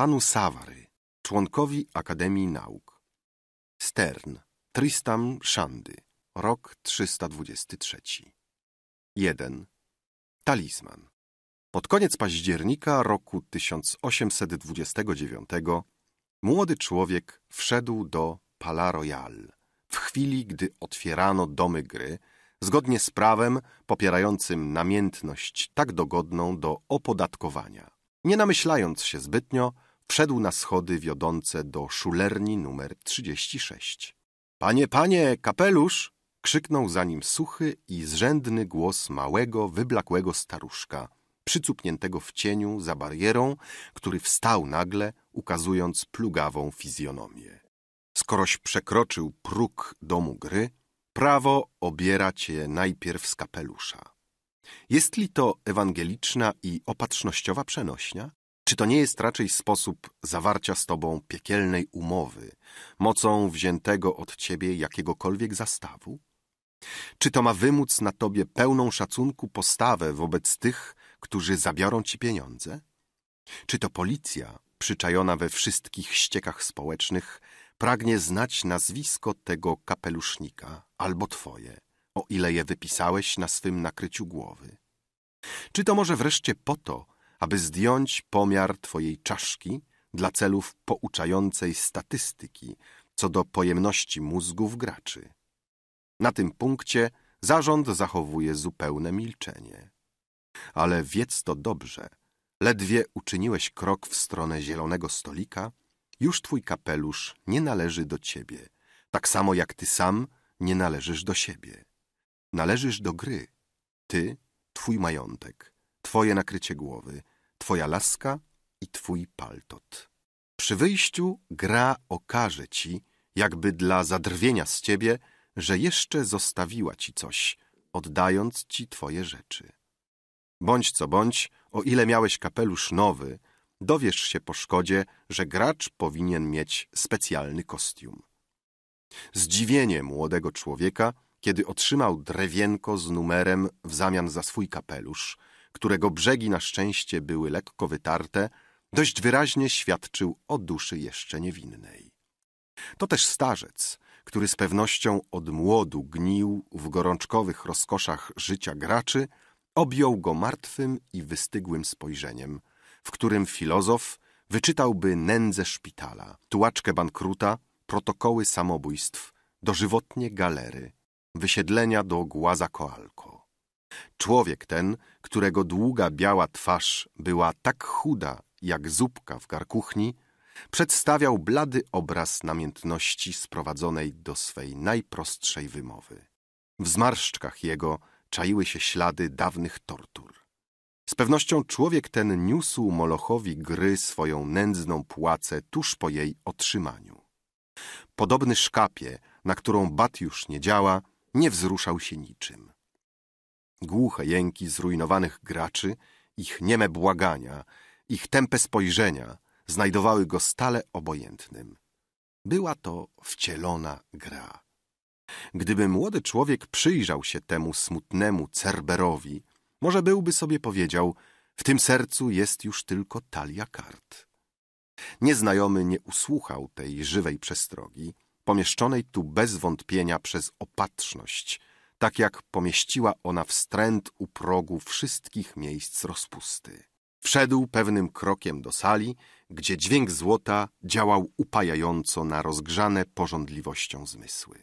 panu Savary, członkowi Akademii Nauk. Stern, Tristam Szandy, rok 323. 1. Talisman. Pod koniec października roku 1829 młody człowiek wszedł do Pala Royal w chwili, gdy otwierano domy gry, zgodnie z prawem popierającym namiętność tak dogodną do opodatkowania. Nie namyślając się zbytnio, wszedł na schody wiodące do szulerni numer 36. Panie, panie, kapelusz! krzyknął za nim suchy i zrzędny głos małego, wyblakłego staruszka, przycupniętego w cieniu za barierą, który wstał nagle, ukazując plugawą fizjonomię. Skoroś przekroczył próg domu gry, prawo obiera cię najpierw z kapelusza. Jest li to ewangeliczna i opatrznościowa przenośnia? Czy to nie jest raczej sposób zawarcia z tobą piekielnej umowy, mocą wziętego od ciebie jakiegokolwiek zastawu? Czy to ma wymóc na tobie pełną szacunku postawę wobec tych, którzy zabiorą ci pieniądze? Czy to policja, przyczajona we wszystkich ściekach społecznych, pragnie znać nazwisko tego kapelusznika albo twoje, o ile je wypisałeś na swym nakryciu głowy? Czy to może wreszcie po to, aby zdjąć pomiar Twojej czaszki dla celów pouczającej statystyki co do pojemności mózgów graczy. Na tym punkcie zarząd zachowuje zupełne milczenie. Ale wiedz to dobrze. Ledwie uczyniłeś krok w stronę zielonego stolika, już twój kapelusz nie należy do ciebie, tak samo jak ty sam nie należysz do siebie. Należysz do gry. Ty, twój majątek, twoje nakrycie głowy, twoja laska i twój paltot. Przy wyjściu gra okaże ci, jakby dla zadrwienia z ciebie, że jeszcze zostawiła ci coś, oddając ci twoje rzeczy. Bądź co bądź, o ile miałeś kapelusz nowy, dowiesz się po szkodzie, że gracz powinien mieć specjalny kostium. Zdziwienie młodego człowieka, kiedy otrzymał drewienko z numerem w zamian za swój kapelusz – którego brzegi na szczęście były lekko wytarte, dość wyraźnie świadczył o duszy jeszcze niewinnej. To też starzec, który z pewnością od młodu gnił w gorączkowych rozkoszach życia graczy, objął go martwym i wystygłym spojrzeniem, w którym filozof wyczytałby nędzę szpitala, tułaczkę bankruta, protokoły samobójstw, dożywotnie galery, wysiedlenia do Głaza Koalko. Człowiek ten, którego długa biała twarz była tak chuda jak zupka w garkuchni, przedstawiał blady obraz namiętności sprowadzonej do swej najprostszej wymowy. W zmarszczkach jego czaiły się ślady dawnych tortur. Z pewnością człowiek ten niósł Molochowi gry swoją nędzną płacę tuż po jej otrzymaniu. Podobny szkapie, na którą bat już nie działa, nie wzruszał się niczym. Głuche jęki zrujnowanych graczy, ich nieme błagania, ich tępe spojrzenia znajdowały go stale obojętnym. Była to wcielona gra. Gdyby młody człowiek przyjrzał się temu smutnemu Cerberowi, może byłby sobie powiedział, w tym sercu jest już tylko talia kart. Nieznajomy nie usłuchał tej żywej przestrogi, pomieszczonej tu bez wątpienia przez opatrzność – tak jak pomieściła ona wstręt u progu wszystkich miejsc rozpusty. Wszedł pewnym krokiem do sali, gdzie dźwięk złota działał upajająco na rozgrzane porządliwością zmysły.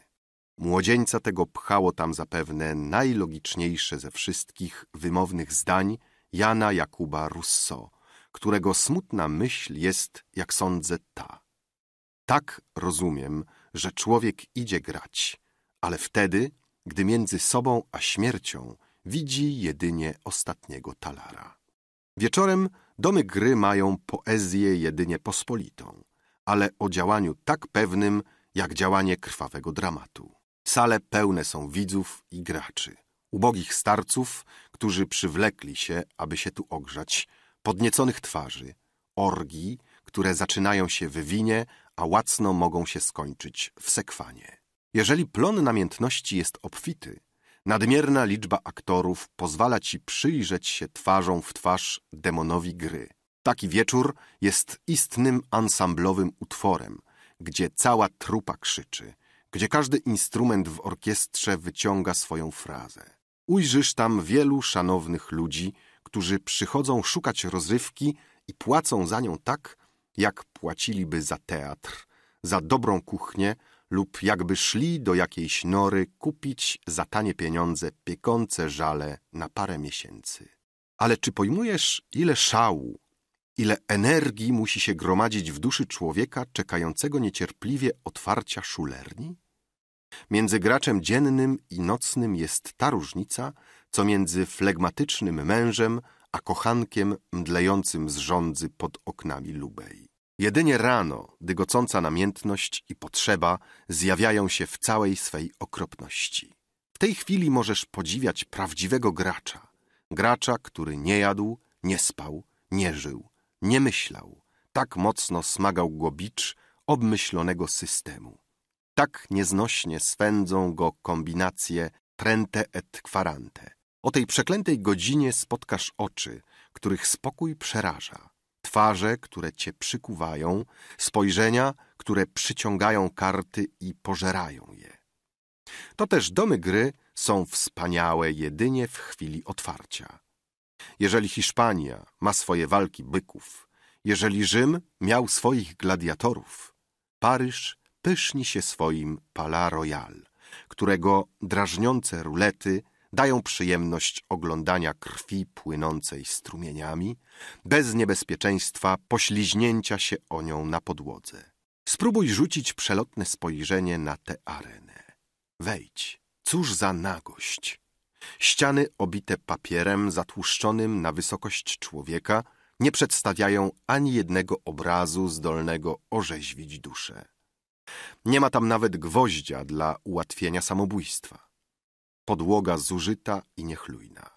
Młodzieńca tego pchało tam zapewne najlogiczniejsze ze wszystkich wymownych zdań Jana Jakuba Rousseau, którego smutna myśl jest, jak sądzę, ta. Tak rozumiem, że człowiek idzie grać, ale wtedy gdy między sobą a śmiercią widzi jedynie ostatniego talara. Wieczorem domy gry mają poezję jedynie pospolitą, ale o działaniu tak pewnym, jak działanie krwawego dramatu. Sale pełne są widzów i graczy, ubogich starców, którzy przywlekli się, aby się tu ogrzać, podnieconych twarzy, orgi, które zaczynają się w winie, a łacno mogą się skończyć w sekwanie. Jeżeli plon namiętności jest obfity, nadmierna liczba aktorów pozwala ci przyjrzeć się twarzą w twarz demonowi gry. Taki wieczór jest istnym ansamblowym utworem, gdzie cała trupa krzyczy, gdzie każdy instrument w orkiestrze wyciąga swoją frazę. Ujrzysz tam wielu szanownych ludzi, którzy przychodzą szukać rozrywki i płacą za nią tak, jak płaciliby za teatr, za dobrą kuchnię, lub jakby szli do jakiejś nory kupić za tanie pieniądze piekące żale na parę miesięcy. Ale czy pojmujesz, ile szału, ile energii musi się gromadzić w duszy człowieka czekającego niecierpliwie otwarcia szulerni? Między graczem dziennym i nocnym jest ta różnica, co między flegmatycznym mężem a kochankiem mdlejącym z rządzy pod oknami Lubei. Jedynie rano dygocąca namiętność i potrzeba zjawiają się w całej swej okropności. W tej chwili możesz podziwiać prawdziwego gracza. Gracza, który nie jadł, nie spał, nie żył, nie myślał. Tak mocno smagał go bicz obmyślonego systemu. Tak nieznośnie swędzą go kombinacje trente et quarante. O tej przeklętej godzinie spotkasz oczy, których spokój przeraża twarze, które cię przykuwają, spojrzenia, które przyciągają karty i pożerają je. To też domy gry są wspaniałe jedynie w chwili otwarcia. Jeżeli Hiszpania ma swoje walki byków, jeżeli Rzym miał swoich gladiatorów, Paryż pyszni się swoim Palais Royal, którego drażniące rulety – dają przyjemność oglądania krwi płynącej strumieniami, bez niebezpieczeństwa pośliźnięcia się o nią na podłodze. Spróbuj rzucić przelotne spojrzenie na tę arenę. Wejdź. Cóż za nagość! Ściany obite papierem zatłuszczonym na wysokość człowieka nie przedstawiają ani jednego obrazu zdolnego orzeźwić duszę. Nie ma tam nawet gwoździa dla ułatwienia samobójstwa podłoga zużyta i niechlujna.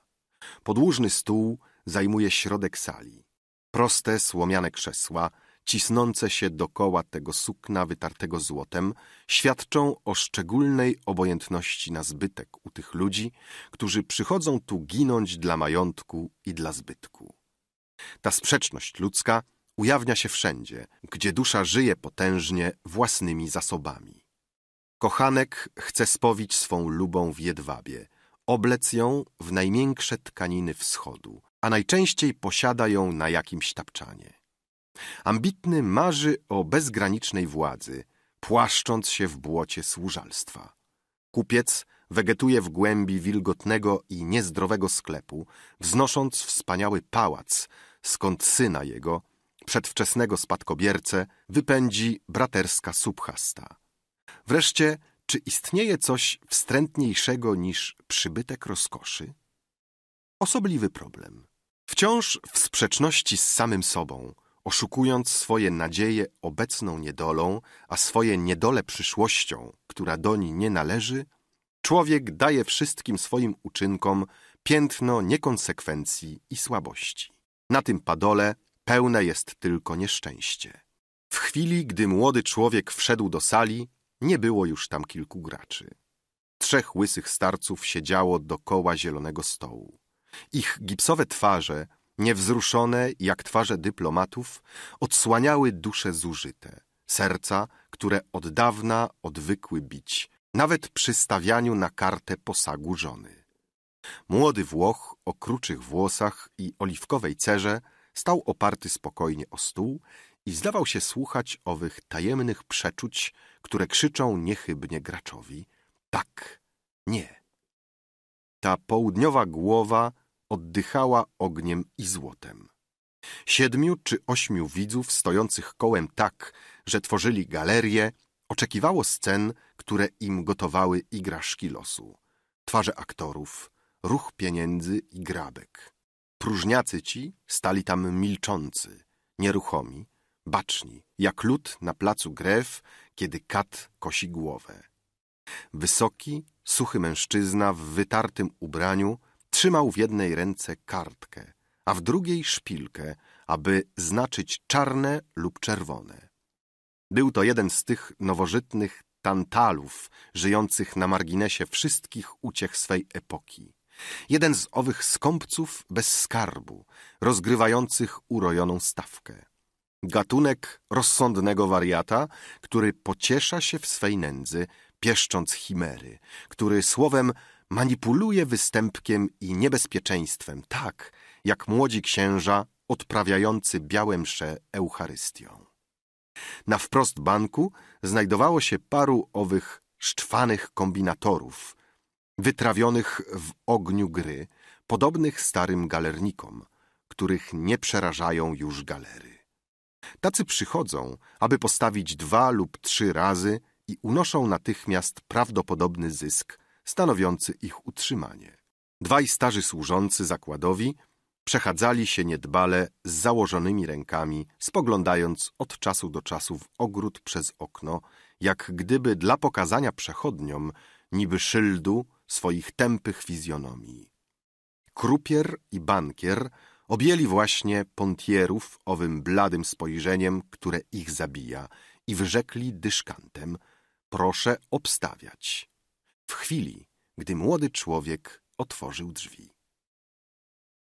Podłużny stół zajmuje środek sali. Proste, słomiane krzesła, cisnące się dokoła tego sukna wytartego złotem, świadczą o szczególnej obojętności na zbytek u tych ludzi, którzy przychodzą tu ginąć dla majątku i dla zbytku. Ta sprzeczność ludzka ujawnia się wszędzie, gdzie dusza żyje potężnie własnymi zasobami. Kochanek chce spowić swą lubą w jedwabie, oblec ją w najmiększe tkaniny wschodu, a najczęściej posiada ją na jakimś tapczanie. Ambitny marzy o bezgranicznej władzy, płaszcząc się w błocie służalstwa. Kupiec wegetuje w głębi wilgotnego i niezdrowego sklepu, wznosząc wspaniały pałac, skąd syna jego, przedwczesnego spadkobiercę, wypędzi braterska subhasta. Wreszcie, czy istnieje coś wstrętniejszego niż przybytek rozkoszy? Osobliwy problem. Wciąż w sprzeczności z samym sobą, oszukując swoje nadzieje obecną niedolą, a swoje niedole przyszłością, która do niej nie należy, człowiek daje wszystkim swoim uczynkom piętno niekonsekwencji i słabości. Na tym padole pełne jest tylko nieszczęście. W chwili, gdy młody człowiek wszedł do sali, nie było już tam kilku graczy. Trzech łysych starców siedziało dokoła zielonego stołu. Ich gipsowe twarze, niewzruszone jak twarze dyplomatów, odsłaniały dusze zużyte, serca, które od dawna odwykły bić, nawet przy stawianiu na kartę posagu żony. Młody Włoch o kruczych włosach i oliwkowej cerze stał oparty spokojnie o stół i zdawał się słuchać owych tajemnych przeczuć, które krzyczą niechybnie graczowi tak, nie. Ta południowa głowa oddychała ogniem i złotem. Siedmiu czy ośmiu widzów stojących kołem tak, że tworzyli galerię, oczekiwało scen, które im gotowały igraszki losu. Twarze aktorów, ruch pieniędzy i grabek. Próżniacy ci stali tam milczący, nieruchomi, baczni, jak lud na placu grew, kiedy kat kosi głowę. Wysoki, suchy mężczyzna w wytartym ubraniu trzymał w jednej ręce kartkę, a w drugiej szpilkę, aby znaczyć czarne lub czerwone. Był to jeden z tych nowożytnych tantalów, żyjących na marginesie wszystkich uciech swej epoki. Jeden z owych skąpców bez skarbu, rozgrywających urojoną stawkę. Gatunek rozsądnego wariata, który pociesza się w swej nędzy, pieszcząc chimery, który słowem manipuluje występkiem i niebezpieczeństwem, tak jak młodzi księża odprawiający białe msze Eucharystią. Na wprost banku znajdowało się paru owych szczwanych kombinatorów, wytrawionych w ogniu gry, podobnych starym galernikom, których nie przerażają już galery. Tacy przychodzą, aby postawić dwa lub trzy razy i unoszą natychmiast prawdopodobny zysk stanowiący ich utrzymanie. Dwaj starzy służący zakładowi przechadzali się niedbale z założonymi rękami, spoglądając od czasu do czasu w ogród przez okno, jak gdyby dla pokazania przechodniom niby szyldu swoich tępych fizjonomii. Krupier i bankier Objęli właśnie pontierów owym bladym spojrzeniem, które ich zabija i wyrzekli dyszkantem – proszę obstawiać. W chwili, gdy młody człowiek otworzył drzwi.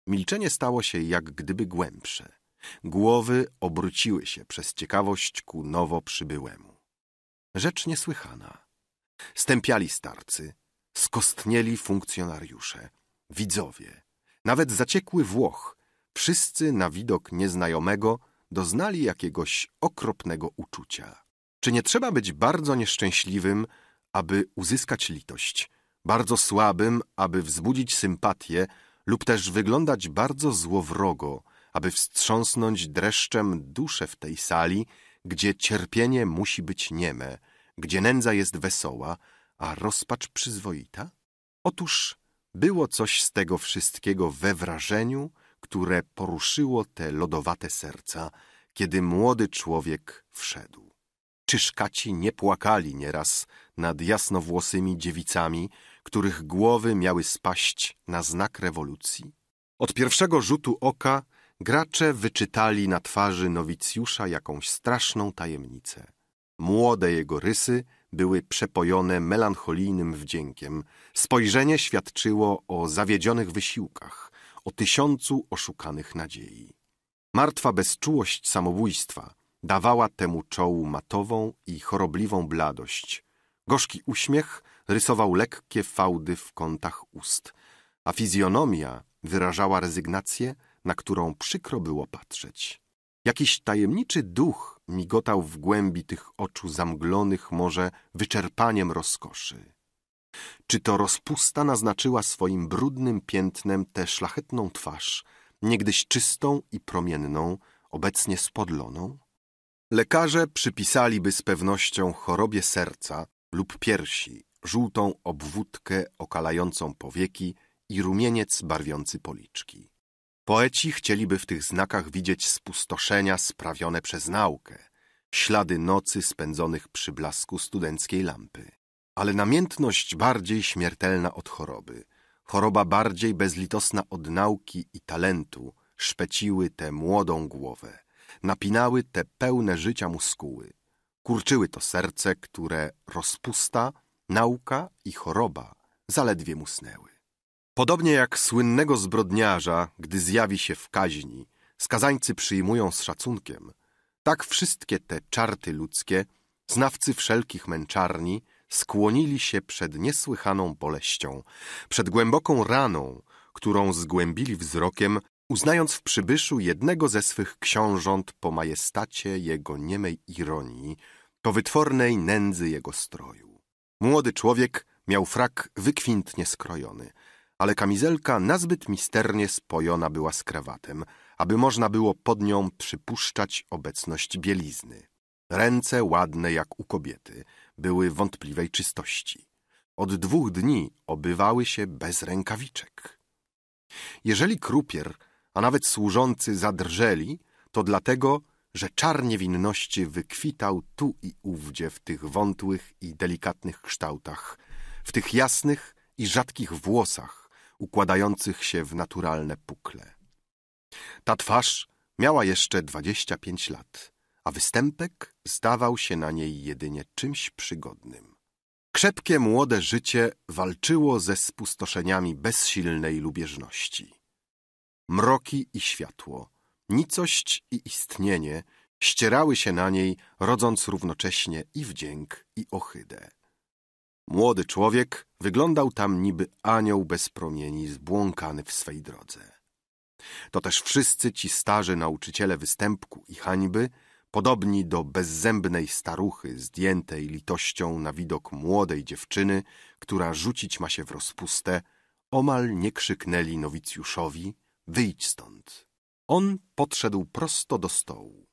Milczenie stało się jak gdyby głębsze. Głowy obróciły się przez ciekawość ku nowo przybyłemu. Rzecz niesłychana. Stępiali starcy, skostnieli funkcjonariusze, widzowie, nawet zaciekły Włoch, wszyscy na widok nieznajomego doznali jakiegoś okropnego uczucia. Czy nie trzeba być bardzo nieszczęśliwym, aby uzyskać litość, bardzo słabym, aby wzbudzić sympatię, lub też wyglądać bardzo złowrogo, aby wstrząsnąć dreszczem duszę w tej sali, gdzie cierpienie musi być nieme, gdzie nędza jest wesoła, a rozpacz przyzwoita? Otóż było coś z tego wszystkiego we wrażeniu, które poruszyło te lodowate serca, kiedy młody człowiek wszedł. Czy szkaci nie płakali nieraz nad jasnowłosymi dziewicami, których głowy miały spaść na znak rewolucji? Od pierwszego rzutu oka gracze wyczytali na twarzy nowicjusza jakąś straszną tajemnicę. Młode jego rysy były przepojone melancholijnym wdziękiem. Spojrzenie świadczyło o zawiedzionych wysiłkach o tysiącu oszukanych nadziei. Martwa bezczułość samobójstwa dawała temu czołu matową i chorobliwą bladość. Gorzki uśmiech rysował lekkie fałdy w kątach ust, a fizjonomia wyrażała rezygnację, na którą przykro było patrzeć. Jakiś tajemniczy duch migotał w głębi tych oczu zamglonych może wyczerpaniem rozkoszy. Czy to rozpusta naznaczyła swoim brudnym piętnem tę szlachetną twarz, niegdyś czystą i promienną, obecnie spodloną? Lekarze przypisaliby z pewnością chorobie serca lub piersi żółtą obwódkę okalającą powieki i rumieniec barwiący policzki. Poeci chcieliby w tych znakach widzieć spustoszenia sprawione przez naukę, ślady nocy spędzonych przy blasku studenckiej lampy. Ale namiętność bardziej śmiertelna od choroby, choroba bardziej bezlitosna od nauki i talentu szpeciły tę młodą głowę, napinały te pełne życia muskuły, kurczyły to serce, które rozpusta, nauka i choroba zaledwie musnęły. Podobnie jak słynnego zbrodniarza, gdy zjawi się w kaźni, skazańcy przyjmują z szacunkiem, tak wszystkie te czarty ludzkie, znawcy wszelkich męczarni, skłonili się przed niesłychaną boleścią, przed głęboką raną, którą zgłębili wzrokiem, uznając w przybyszu jednego ze swych książąt po majestacie jego niemej ironii, po wytwornej nędzy jego stroju. Młody człowiek miał frak wykwintnie skrojony, ale kamizelka nazbyt misternie spojona była z krawatem, aby można było pod nią przypuszczać obecność bielizny. Ręce ładne jak u kobiety – były wątpliwej czystości. Od dwóch dni obywały się bez rękawiczek. Jeżeli krupier, a nawet służący zadrżeli, to dlatego, że czar niewinności wykwitał tu i ówdzie w tych wątłych i delikatnych kształtach, w tych jasnych i rzadkich włosach układających się w naturalne pukle. Ta twarz miała jeszcze dwadzieścia pięć lat, a występek zdawał się na niej jedynie czymś przygodnym. Krzepkie młode życie walczyło ze spustoszeniami bezsilnej lubieżności. Mroki i światło, nicość i istnienie ścierały się na niej, rodząc równocześnie i wdzięk, i ohydę. Młody człowiek wyglądał tam niby anioł bez promieni, zbłąkany w swej drodze. To też wszyscy ci starzy nauczyciele występku i hańby – Podobni do bezzębnej staruchy zdjętej litością na widok młodej dziewczyny, która rzucić ma się w rozpustę, omal nie krzyknęli nowicjuszowi – wyjdź stąd. On podszedł prosto do stołu.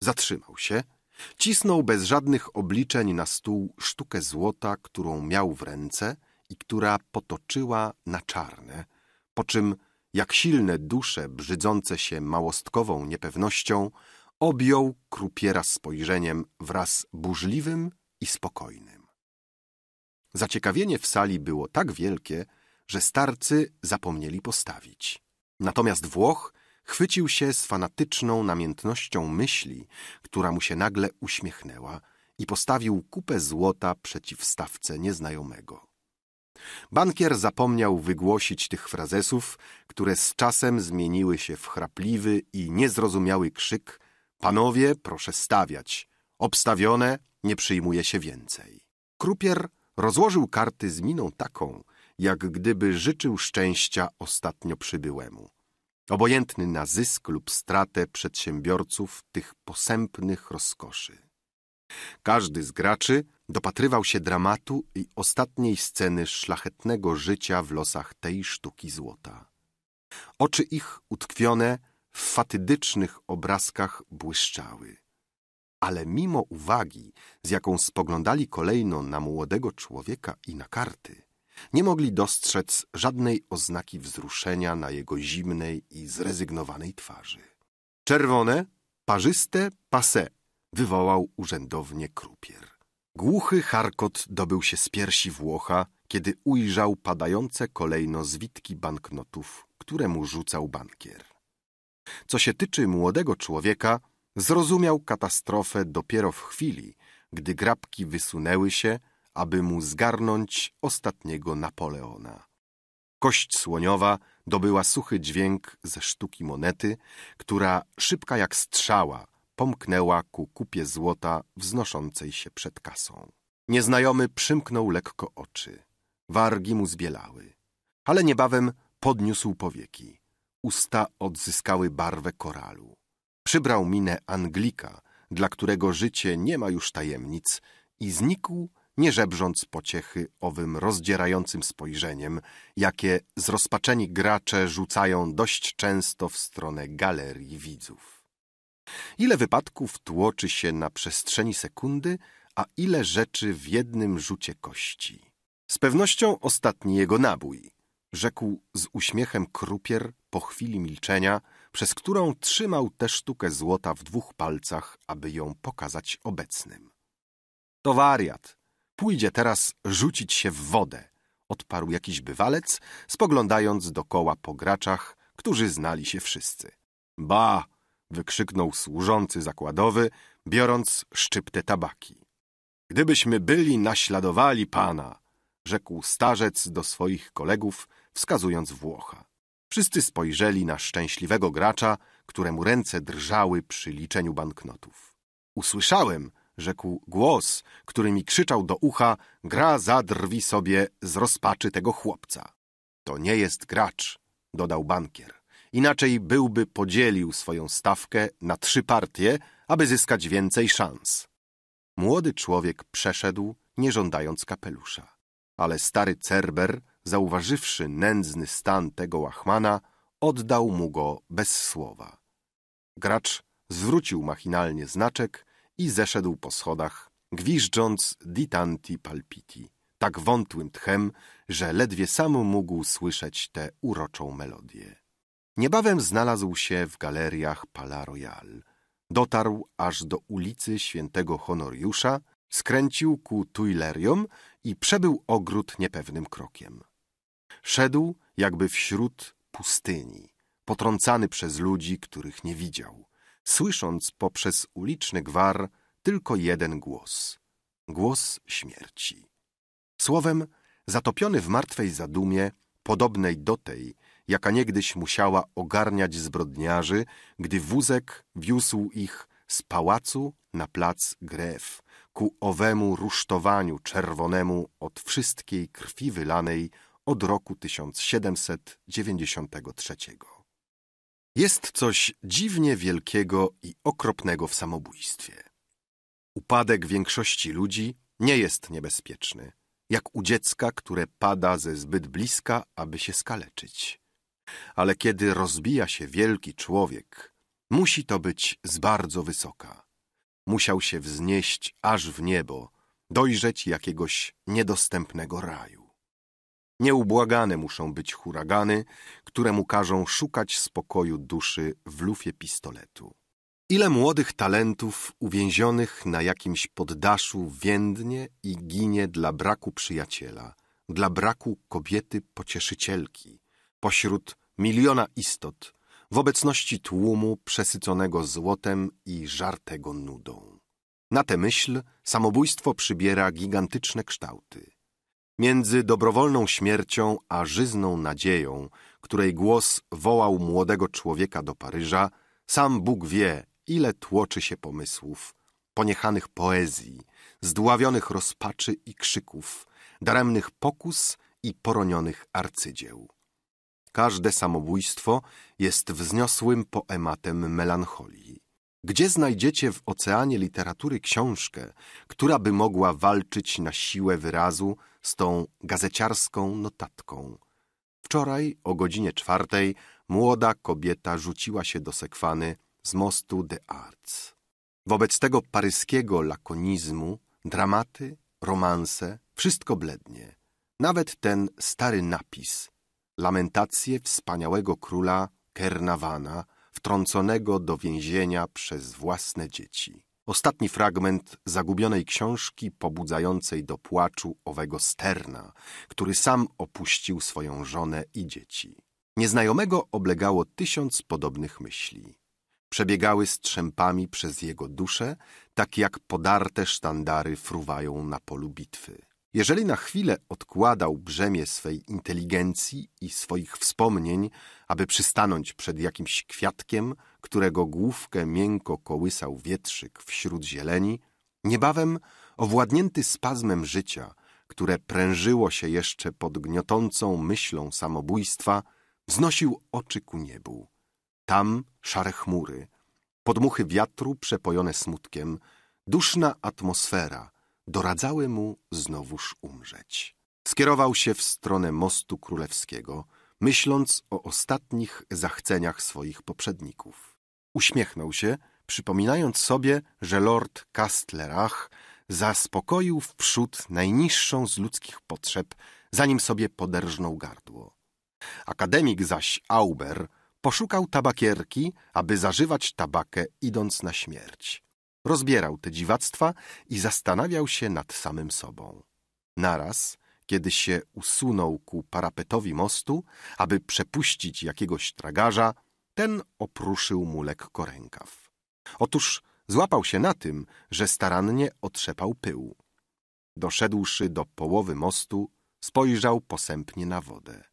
Zatrzymał się, cisnął bez żadnych obliczeń na stół sztukę złota, którą miał w ręce i która potoczyła na czarne, po czym, jak silne dusze brzydzące się małostkową niepewnością, objął krupiera spojrzeniem wraz burzliwym i spokojnym. Zaciekawienie w sali było tak wielkie, że starcy zapomnieli postawić. Natomiast Włoch chwycił się z fanatyczną namiętnością myśli, która mu się nagle uśmiechnęła i postawił kupę złota przeciw stawce nieznajomego. Bankier zapomniał wygłosić tych frazesów, które z czasem zmieniły się w chrapliwy i niezrozumiały krzyk, Panowie, proszę stawiać. Obstawione, nie przyjmuje się więcej. Krupier rozłożył karty z miną taką, jak gdyby życzył szczęścia ostatnio przybyłemu. Obojętny na zysk lub stratę przedsiębiorców tych posępnych rozkoszy. Każdy z graczy dopatrywał się dramatu i ostatniej sceny szlachetnego życia w losach tej sztuki złota. Oczy ich utkwione w fatydycznych obrazkach błyszczały. Ale mimo uwagi, z jaką spoglądali kolejno na młodego człowieka i na karty, nie mogli dostrzec żadnej oznaki wzruszenia na jego zimnej i zrezygnowanej twarzy. Czerwone, parzyste, pase, wywołał urzędownie krupier. Głuchy charkot dobył się z piersi Włocha, kiedy ujrzał padające kolejno zwitki banknotów, które mu rzucał bankier. Co się tyczy młodego człowieka, zrozumiał katastrofę dopiero w chwili, gdy grabki wysunęły się, aby mu zgarnąć ostatniego Napoleona. Kość słoniowa dobyła suchy dźwięk ze sztuki monety, która szybka jak strzała pomknęła ku kupie złota wznoszącej się przed kasą. Nieznajomy przymknął lekko oczy. Wargi mu zbielały, ale niebawem podniósł powieki usta odzyskały barwę koralu. Przybrał minę Anglika, dla którego życie nie ma już tajemnic i znikł, nie żebrząc pociechy owym rozdzierającym spojrzeniem, jakie zrozpaczeni gracze rzucają dość często w stronę galerii widzów. Ile wypadków tłoczy się na przestrzeni sekundy, a ile rzeczy w jednym rzucie kości. Z pewnością ostatni jego nabój – rzekł z uśmiechem krupier po chwili milczenia, przez którą trzymał tę sztukę złota w dwóch palcach, aby ją pokazać obecnym. To wariat. Pójdzie teraz rzucić się w wodę, odparł jakiś bywalec, spoglądając dokoła po graczach, którzy znali się wszyscy. Ba! wykrzyknął służący zakładowy, biorąc szczyptę tabaki. Gdybyśmy byli naśladowali pana, rzekł starzec do swoich kolegów, wskazując Włocha. Wszyscy spojrzeli na szczęśliwego gracza, któremu ręce drżały przy liczeniu banknotów. Usłyszałem, rzekł głos, który mi krzyczał do ucha, gra zadrwi sobie z rozpaczy tego chłopca. To nie jest gracz, dodał bankier. Inaczej byłby podzielił swoją stawkę na trzy partie, aby zyskać więcej szans. Młody człowiek przeszedł, nie żądając kapelusza. Ale stary Cerber zauważywszy nędzny stan tego łachmana, oddał mu go bez słowa. Gracz zwrócił machinalnie znaczek i zeszedł po schodach, gwiżdżąc ditanti palpiti, tak wątłym tchem, że ledwie sam mógł słyszeć tę uroczą melodię. Niebawem znalazł się w galeriach Pala Royal. Dotarł aż do ulicy Świętego Honoriusza, skręcił ku Tuilerium i przebył ogród niepewnym krokiem. Szedł jakby wśród pustyni, potrącany przez ludzi, których nie widział, słysząc poprzez uliczny gwar tylko jeden głos głos śmierci. Słowem, zatopiony w martwej zadumie, podobnej do tej, jaka niegdyś musiała ogarniać zbrodniarzy, gdy wózek wiózł ich z pałacu na plac Gref, ku owemu rusztowaniu czerwonemu od wszystkiej krwi wylanej od roku 1793. Jest coś dziwnie wielkiego i okropnego w samobójstwie. Upadek większości ludzi nie jest niebezpieczny, jak u dziecka, które pada ze zbyt bliska, aby się skaleczyć. Ale kiedy rozbija się wielki człowiek, musi to być z bardzo wysoka. Musiał się wznieść aż w niebo, dojrzeć jakiegoś niedostępnego raju. Nieubłagane muszą być huragany, któremu każą szukać spokoju duszy w lufie pistoletu. Ile młodych talentów uwięzionych na jakimś poddaszu więdnie i ginie dla braku przyjaciela, dla braku kobiety pocieszycielki, pośród miliona istot, w obecności tłumu przesyconego złotem i żartego nudą. Na tę myśl samobójstwo przybiera gigantyczne kształty – Między dobrowolną śmiercią a żyzną nadzieją, której głos wołał młodego człowieka do Paryża, sam Bóg wie, ile tłoczy się pomysłów, poniechanych poezji, zdławionych rozpaczy i krzyków, daremnych pokus i poronionych arcydzieł. Każde samobójstwo jest wzniosłym poematem melancholii. Gdzie znajdziecie w oceanie literatury książkę, która by mogła walczyć na siłę wyrazu z tą gazeciarską notatką. Wczoraj o godzinie czwartej młoda kobieta rzuciła się do Sekwany z mostu de Arts. Wobec tego paryskiego lakonizmu, dramaty, romanse, wszystko blednie. Nawet ten stary napis, lamentacje wspaniałego króla Kernawana, wtrąconego do więzienia przez własne dzieci. Ostatni fragment zagubionej książki pobudzającej do płaczu owego Sterna, który sam opuścił swoją żonę i dzieci. Nieznajomego oblegało tysiąc podobnych myśli. Przebiegały strzępami przez jego duszę, tak jak podarte sztandary fruwają na polu bitwy. Jeżeli na chwilę odkładał brzemię swej inteligencji i swoich wspomnień, aby przystanąć przed jakimś kwiatkiem – którego główkę miękko kołysał wietrzyk wśród zieleni, niebawem owładnięty spazmem życia, które prężyło się jeszcze pod gniotącą myślą samobójstwa, wznosił oczy ku niebu. Tam szare chmury, podmuchy wiatru przepojone smutkiem, duszna atmosfera doradzały mu znowuż umrzeć. Skierował się w stronę mostu królewskiego – myśląc o ostatnich zachceniach swoich poprzedników. Uśmiechnął się, przypominając sobie, że lord Kastlerach zaspokoił wprzód najniższą z ludzkich potrzeb, zanim sobie poderżnął gardło. Akademik zaś Auber poszukał tabakierki, aby zażywać tabakę idąc na śmierć. Rozbierał te dziwactwa i zastanawiał się nad samym sobą. Naraz kiedy się usunął ku parapetowi mostu, aby przepuścić jakiegoś tragarza, ten opruszył mu lekko rękaw. Otóż złapał się na tym, że starannie otrzepał pył. Doszedłszy do połowy mostu, spojrzał posępnie na wodę.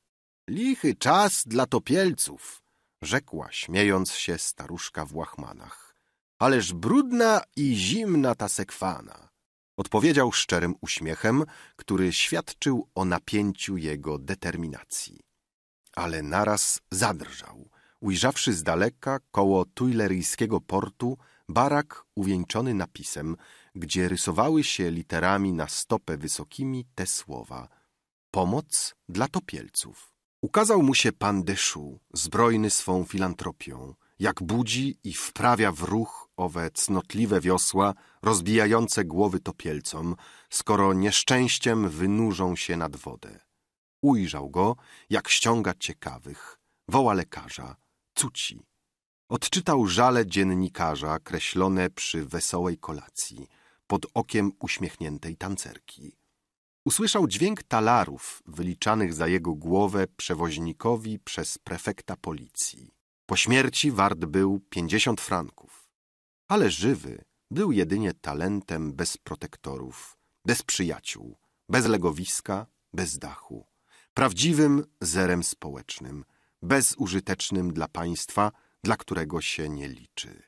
Lichy czas dla topielców, rzekła, śmiejąc się staruszka w łachmanach. Ależ brudna i zimna ta sekwana. Odpowiedział szczerym uśmiechem, który świadczył o napięciu jego determinacji. Ale naraz zadrżał, ujrzawszy z daleka koło tuileryjskiego portu barak uwieńczony napisem, gdzie rysowały się literami na stopę wysokimi te słowa Pomoc dla topielców. Ukazał mu się pan Deszu, zbrojny swą filantropią, jak budzi i wprawia w ruch owe cnotliwe wiosła rozbijające głowy topielcom, skoro nieszczęściem wynurzą się nad wodę. Ujrzał go, jak ściąga ciekawych, woła lekarza, cuci. Odczytał żale dziennikarza kreślone przy wesołej kolacji, pod okiem uśmiechniętej tancerki. Usłyszał dźwięk talarów wyliczanych za jego głowę przewoźnikowi przez prefekta policji. Po śmierci wart był pięćdziesiąt franków. Ale żywy był jedynie talentem bez protektorów, bez przyjaciół, bez legowiska, bez dachu. Prawdziwym zerem społecznym, bezużytecznym dla państwa, dla którego się nie liczy.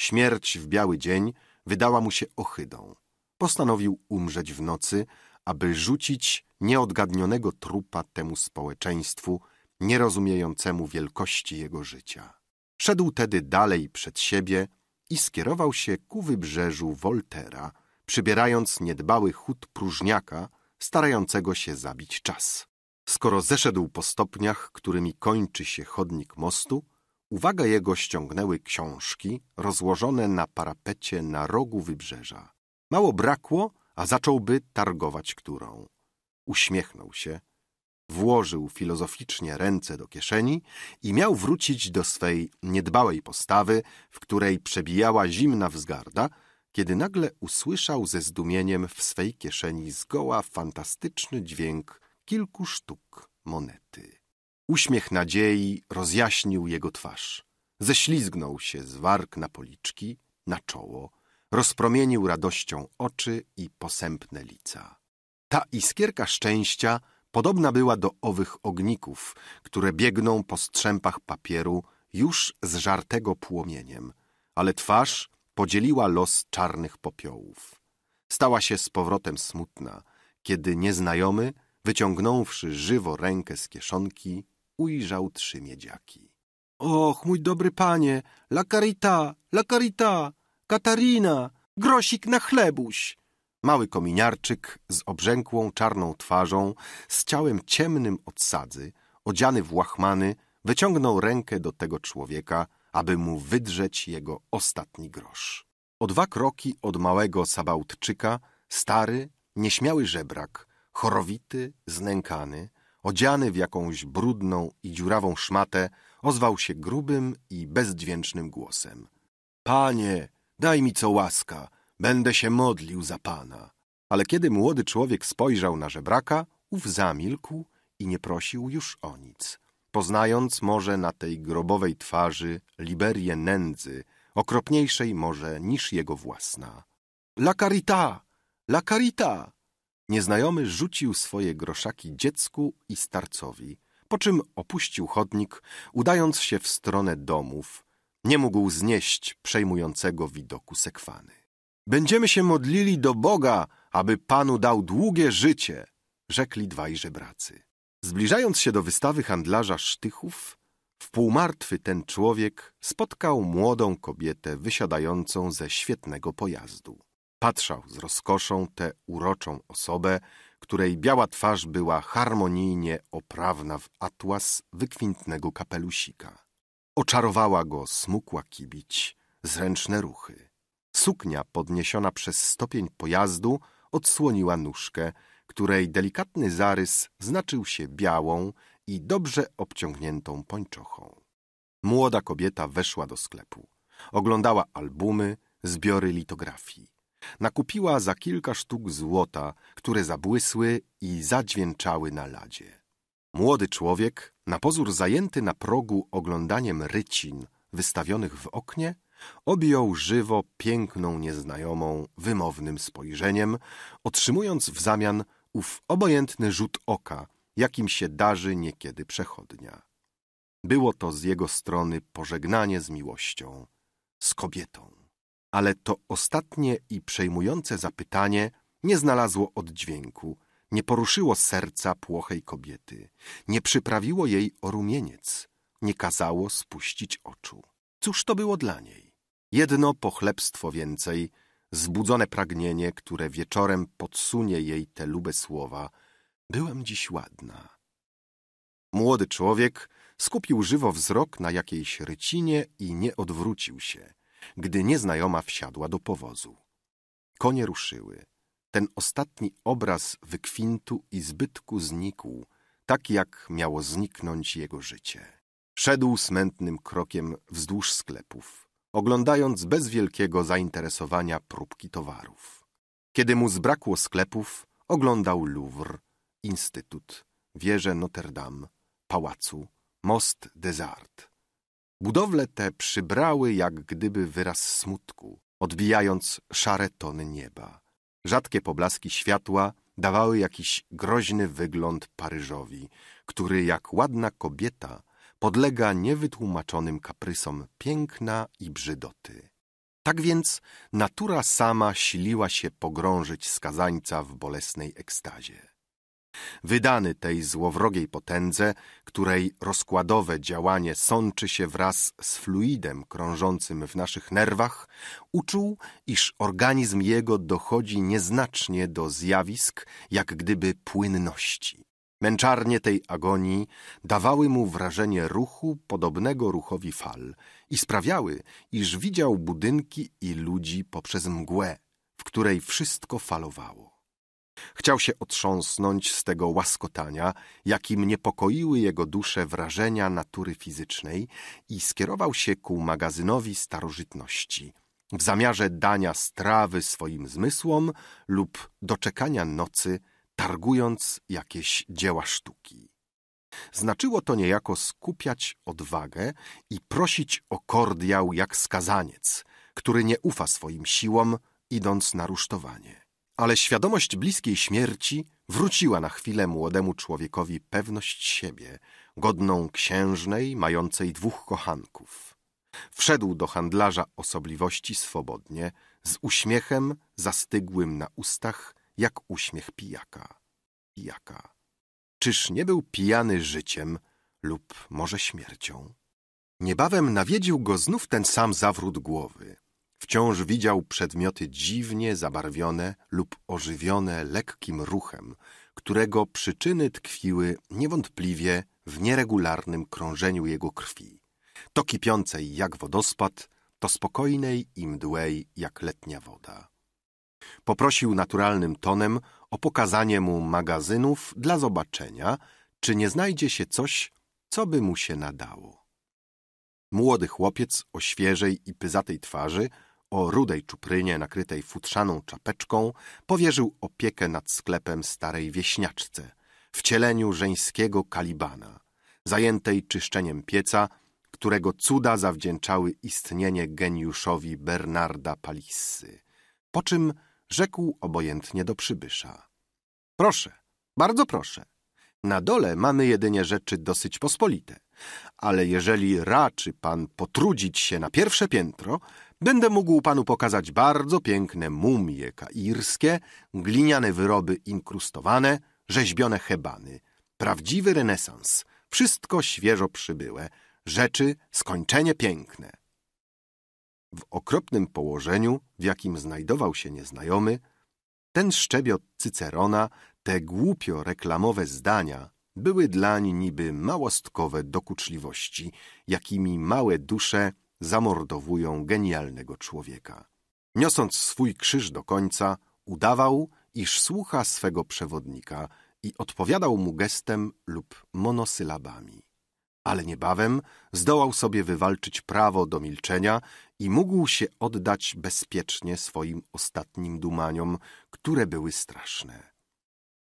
Śmierć w biały dzień wydała mu się ohydą. Postanowił umrzeć w nocy, aby rzucić nieodgadnionego trupa temu społeczeństwu, nierozumiejącemu wielkości jego życia. Szedł tedy dalej przed siebie, i skierował się ku wybrzeżu Woltera, przybierając niedbały chód próżniaka, starającego się zabić czas. Skoro zeszedł po stopniach, którymi kończy się chodnik mostu, uwaga jego ściągnęły książki rozłożone na parapecie na rogu wybrzeża. Mało brakło, a zacząłby targować którą. Uśmiechnął się Włożył filozoficznie ręce do kieszeni i miał wrócić do swej niedbałej postawy, w której przebijała zimna wzgarda, kiedy nagle usłyszał ze zdumieniem w swej kieszeni zgoła fantastyczny dźwięk kilku sztuk monety. Uśmiech nadziei rozjaśnił jego twarz. Ześlizgnął się z warg na policzki, na czoło, rozpromienił radością oczy i posępne lica. Ta iskierka szczęścia Podobna była do owych ogników, które biegną po strzępach papieru już z żartego płomieniem, ale twarz podzieliła los czarnych popiołów. Stała się z powrotem smutna, kiedy nieznajomy, wyciągnąwszy żywo rękę z kieszonki, ujrzał trzy miedziaki. Och, mój dobry panie, la carita, la carita, Katarina, grosik na chlebuś! Mały kominiarczyk z obrzękłą czarną twarzą, z ciałem ciemnym od sadzy, odziany w łachmany, wyciągnął rękę do tego człowieka, aby mu wydrzeć jego ostatni grosz. O dwa kroki od małego Sabałtczyka stary, nieśmiały żebrak, chorowity, znękany, odziany w jakąś brudną i dziurawą szmatę, ozwał się grubym i bezdźwięcznym głosem. Panie, daj mi co łaska, Będę się modlił za Pana. Ale kiedy młody człowiek spojrzał na żebraka, ów zamilkł i nie prosił już o nic. Poznając może na tej grobowej twarzy liberię nędzy, okropniejszej może niż jego własna. La carita! La carita! Nieznajomy rzucił swoje groszaki dziecku i starcowi, po czym opuścił chodnik, udając się w stronę domów. Nie mógł znieść przejmującego widoku sekwany. Będziemy się modlili do Boga, aby Panu dał długie życie, rzekli dwaj żebracy. Zbliżając się do wystawy handlarza sztychów, w półmartwy ten człowiek spotkał młodą kobietę wysiadającą ze świetnego pojazdu. Patrzał z rozkoszą tę uroczą osobę, której biała twarz była harmonijnie oprawna w atłas wykwintnego kapelusika. Oczarowała go smukła kibić, zręczne ruchy. Suknia podniesiona przez stopień pojazdu odsłoniła nóżkę, której delikatny zarys znaczył się białą i dobrze obciągniętą pończochą. Młoda kobieta weszła do sklepu. Oglądała albumy, zbiory litografii. Nakupiła za kilka sztuk złota, które zabłysły i zadźwięczały na ladzie. Młody człowiek, na pozór zajęty na progu oglądaniem rycin wystawionych w oknie, Objął żywo piękną nieznajomą wymownym spojrzeniem, otrzymując w zamian ów obojętny rzut oka, jakim się darzy niekiedy przechodnia. Było to z jego strony pożegnanie z miłością, z kobietą. Ale to ostatnie i przejmujące zapytanie nie znalazło oddźwięku, nie poruszyło serca płochej kobiety, nie przyprawiło jej o rumieniec, nie kazało spuścić oczu. Cóż to było dla niej? Jedno pochlebstwo więcej, zbudzone pragnienie, które wieczorem podsunie jej te lube słowa. Byłam dziś ładna. Młody człowiek skupił żywo wzrok na jakiejś rycinie i nie odwrócił się, gdy nieznajoma wsiadła do powozu. Konie ruszyły. Ten ostatni obraz wykwintu i zbytku znikł, tak jak miało zniknąć jego życie. Szedł smętnym krokiem wzdłuż sklepów oglądając bez wielkiego zainteresowania próbki towarów. Kiedy mu zbrakło sklepów, oglądał Louvre, Instytut, wieżę Notre Dame, pałacu, most des Arts. Budowle te przybrały jak gdyby wyraz smutku, odbijając szare tony nieba. Rzadkie poblaski światła dawały jakiś groźny wygląd Paryżowi, który jak ładna kobieta – podlega niewytłumaczonym kaprysom piękna i brzydoty. Tak więc natura sama siliła się pogrążyć skazańca w bolesnej ekstazie. Wydany tej złowrogiej potędze, której rozkładowe działanie sączy się wraz z fluidem krążącym w naszych nerwach, uczuł, iż organizm jego dochodzi nieznacznie do zjawisk jak gdyby płynności. Męczarnie tej agonii dawały mu wrażenie ruchu podobnego ruchowi fal i sprawiały, iż widział budynki i ludzi poprzez mgłę, w której wszystko falowało. Chciał się otrząsnąć z tego łaskotania, jakim niepokoiły jego duszę wrażenia natury fizycznej i skierował się ku magazynowi starożytności – w zamiarze dania strawy swoim zmysłom lub doczekania nocy targując jakieś dzieła sztuki. Znaczyło to niejako skupiać odwagę i prosić o kordiał jak skazaniec, który nie ufa swoim siłom, idąc na rusztowanie. Ale świadomość bliskiej śmierci wróciła na chwilę młodemu człowiekowi pewność siebie, godną księżnej mającej dwóch kochanków. Wszedł do handlarza osobliwości swobodnie, z uśmiechem zastygłym na ustach jak uśmiech pijaka. Pijaka. Czyż nie był pijany życiem lub może śmiercią? Niebawem nawiedził go znów ten sam zawrót głowy. Wciąż widział przedmioty dziwnie zabarwione lub ożywione lekkim ruchem, którego przyczyny tkwiły niewątpliwie w nieregularnym krążeniu jego krwi. To kipiącej jak wodospad, to spokojnej i mdłej jak letnia woda. Poprosił naturalnym tonem o pokazanie mu magazynów dla zobaczenia, czy nie znajdzie się coś, co by mu się nadało. Młody chłopiec o świeżej i pyzatej twarzy, o rudej czuprynie nakrytej futrzaną czapeczką, powierzył opiekę nad sklepem starej wieśniaczce, wcieleniu żeńskiego kalibana, zajętej czyszczeniem pieca, którego cuda zawdzięczały istnienie geniuszowi Bernarda Palissy. Po czym rzekł obojętnie do przybysza. Proszę, bardzo proszę. Na dole mamy jedynie rzeczy dosyć pospolite, ale jeżeli raczy pan potrudzić się na pierwsze piętro, będę mógł panu pokazać bardzo piękne mumie kairskie, gliniane wyroby inkrustowane, rzeźbione hebany. Prawdziwy renesans, wszystko świeżo przybyłe, rzeczy skończenie piękne. W okropnym położeniu, w jakim znajdował się nieznajomy, ten szczebiot Cycerona, te głupio reklamowe zdania były dlań niby małostkowe dokuczliwości, jakimi małe dusze zamordowują genialnego człowieka. Niosąc swój krzyż do końca, udawał, iż słucha swego przewodnika i odpowiadał mu gestem lub monosylabami. Ale niebawem zdołał sobie wywalczyć prawo do milczenia i mógł się oddać bezpiecznie swoim ostatnim dumaniom, które były straszne.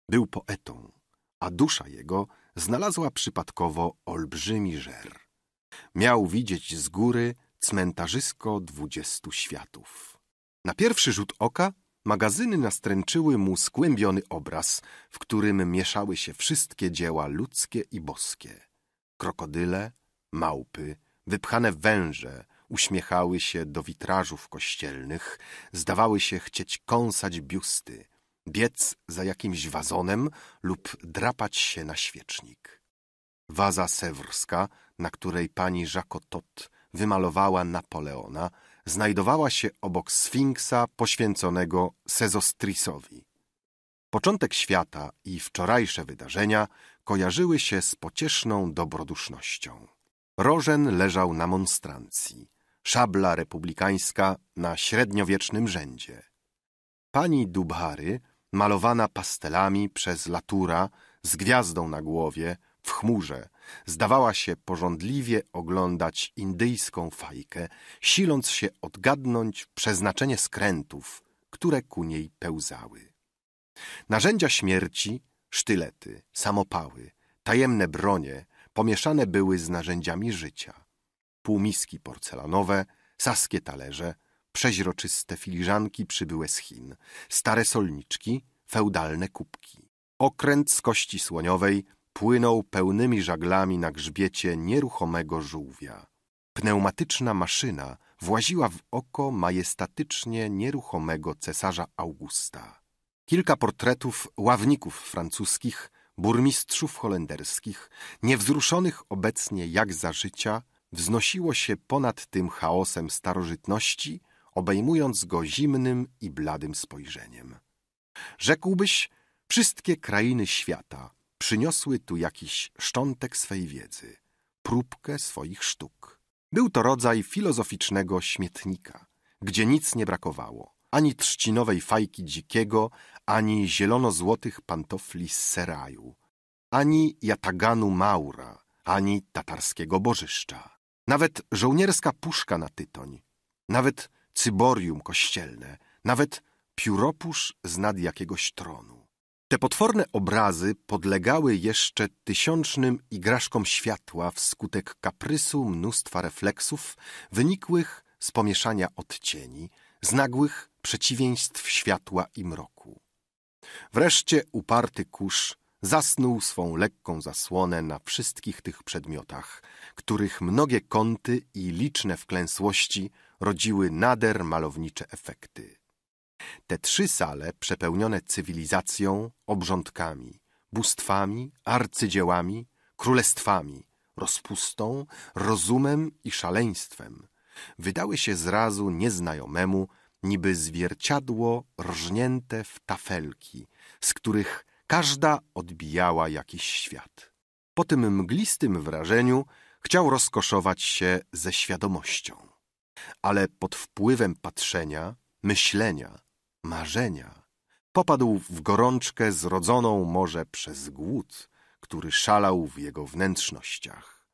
Był poetą, a dusza jego znalazła przypadkowo olbrzymi żer. Miał widzieć z góry cmentarzysko dwudziestu światów. Na pierwszy rzut oka magazyny nastręczyły mu skłębiony obraz, w którym mieszały się wszystkie dzieła ludzkie i boskie. Krokodyle, małpy, wypchane węże, uśmiechały się do witrażów kościelnych, zdawały się chcieć kąsać biusty, biec za jakimś wazonem lub drapać się na świecznik. Waza sewrska, na której pani Jacques wymalowała Napoleona, znajdowała się obok sfinksa poświęconego Sezostrisowi. Początek świata i wczorajsze wydarzenia kojarzyły się z pocieszną dobrodusznością. Rożen leżał na monstrancji szabla republikańska na średniowiecznym rzędzie. Pani Dubhary, malowana pastelami przez Latura, z gwiazdą na głowie, w chmurze, zdawała się porządliwie oglądać indyjską fajkę, siląc się odgadnąć przeznaczenie skrętów, które ku niej pełzały. Narzędzia śmierci, sztylety, samopały, tajemne bronie pomieszane były z narzędziami życia półmiski porcelanowe, saskie talerze, przeźroczyste filiżanki przybyłe z Chin, stare solniczki, feudalne kubki. Okręt z kości słoniowej płynął pełnymi żaglami na grzbiecie nieruchomego żółwia. Pneumatyczna maszyna właziła w oko majestatycznie nieruchomego cesarza Augusta. Kilka portretów ławników francuskich, burmistrzów holenderskich, niewzruszonych obecnie jak za życia – wznosiło się ponad tym chaosem starożytności, obejmując go zimnym i bladym spojrzeniem. Rzekłbyś, wszystkie krainy świata przyniosły tu jakiś szczątek swej wiedzy, próbkę swoich sztuk. Był to rodzaj filozoficznego śmietnika, gdzie nic nie brakowało, ani trzcinowej fajki dzikiego, ani zielono-złotych pantofli z seraju, ani jataganu maura, ani tatarskiego bożyszcza. Nawet żołnierska puszka na tytoń, nawet cyborium kościelne, nawet pióropusz z nad jakiegoś tronu. Te potworne obrazy podlegały jeszcze tysiącznym igraszkom światła wskutek kaprysu mnóstwa refleksów wynikłych z pomieszania odcieni, z nagłych przeciwieństw światła i mroku. Wreszcie uparty kurz zasnuł swą lekką zasłonę na wszystkich tych przedmiotach, których mnogie kąty i liczne wklęsłości rodziły nader malownicze efekty. Te trzy sale przepełnione cywilizacją, obrządkami, bóstwami, arcydziełami, królestwami, rozpustą, rozumem i szaleństwem, wydały się zrazu nieznajomemu niby zwierciadło rżnięte w tafelki, z których Każda odbijała jakiś świat. Po tym mglistym wrażeniu chciał rozkoszować się ze świadomością. Ale pod wpływem patrzenia, myślenia, marzenia popadł w gorączkę zrodzoną może przez głód, który szalał w jego wnętrznościach.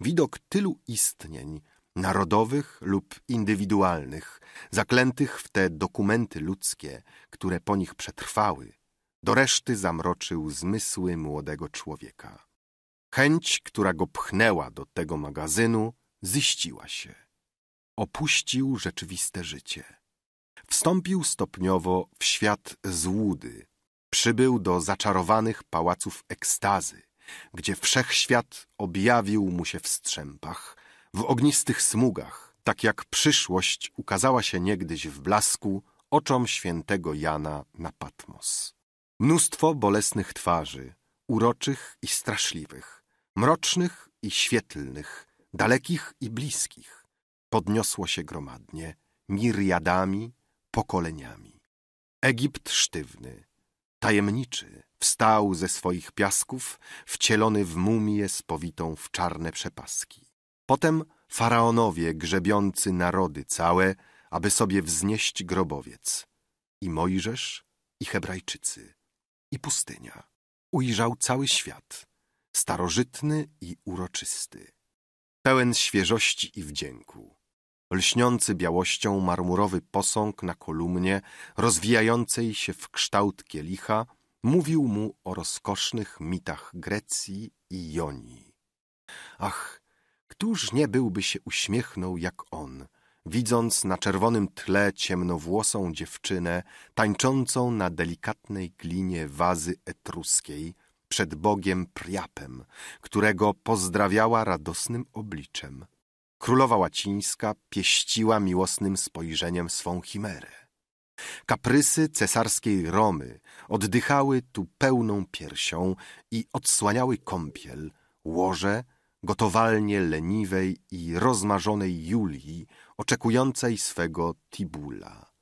Widok tylu istnień, narodowych lub indywidualnych, zaklętych w te dokumenty ludzkie, które po nich przetrwały, do reszty zamroczył zmysły młodego człowieka. Chęć, która go pchnęła do tego magazynu, ziściła się. Opuścił rzeczywiste życie. Wstąpił stopniowo w świat złudy. Przybył do zaczarowanych pałaców ekstazy, gdzie wszechświat objawił mu się w strzępach, w ognistych smugach, tak jak przyszłość ukazała się niegdyś w blasku oczom świętego Jana na Patmos. Mnóstwo bolesnych twarzy, uroczych i straszliwych, mrocznych i świetlnych, dalekich i bliskich, podniosło się gromadnie, miriadami, pokoleniami. Egipt sztywny, tajemniczy, wstał ze swoich piasków, wcielony w mumię spowitą w czarne przepaski. Potem faraonowie grzebiący narody całe, aby sobie wznieść grobowiec. I Mojżesz, i Hebrajczycy i pustynia. Ujrzał cały świat, starożytny i uroczysty, pełen świeżości i wdzięku. Lśniący białością marmurowy posąg na kolumnie, rozwijającej się w kształt kielicha, mówił mu o rozkosznych mitach Grecji i Jonii. Ach, któż nie byłby się uśmiechnął jak on, widząc na czerwonym tle ciemnowłosą dziewczynę tańczącą na delikatnej glinie wazy etruskiej przed bogiem Priapem, którego pozdrawiała radosnym obliczem. Królowa łacińska pieściła miłosnym spojrzeniem swą chimerę. Kaprysy cesarskiej Romy oddychały tu pełną piersią i odsłaniały kąpiel, łoże gotowalnie leniwej i rozmarzonej Julii, oczekującej swego Tibula.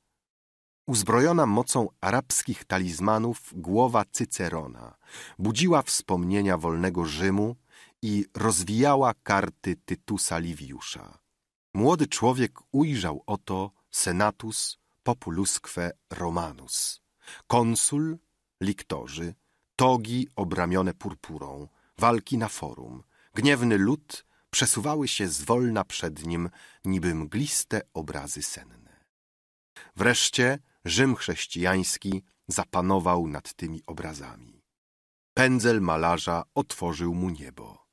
Uzbrojona mocą arabskich talizmanów głowa Cycerona budziła wspomnienia wolnego Rzymu i rozwijała karty Tytusa Liviusza. Młody człowiek ujrzał oto senatus populusque romanus, konsul, liktorzy, togi obramione purpurą, walki na forum – gniewny lud, przesuwały się zwolna przed nim niby mgliste obrazy senne. Wreszcie Rzym chrześcijański zapanował nad tymi obrazami. Pędzel malarza otworzył mu niebo.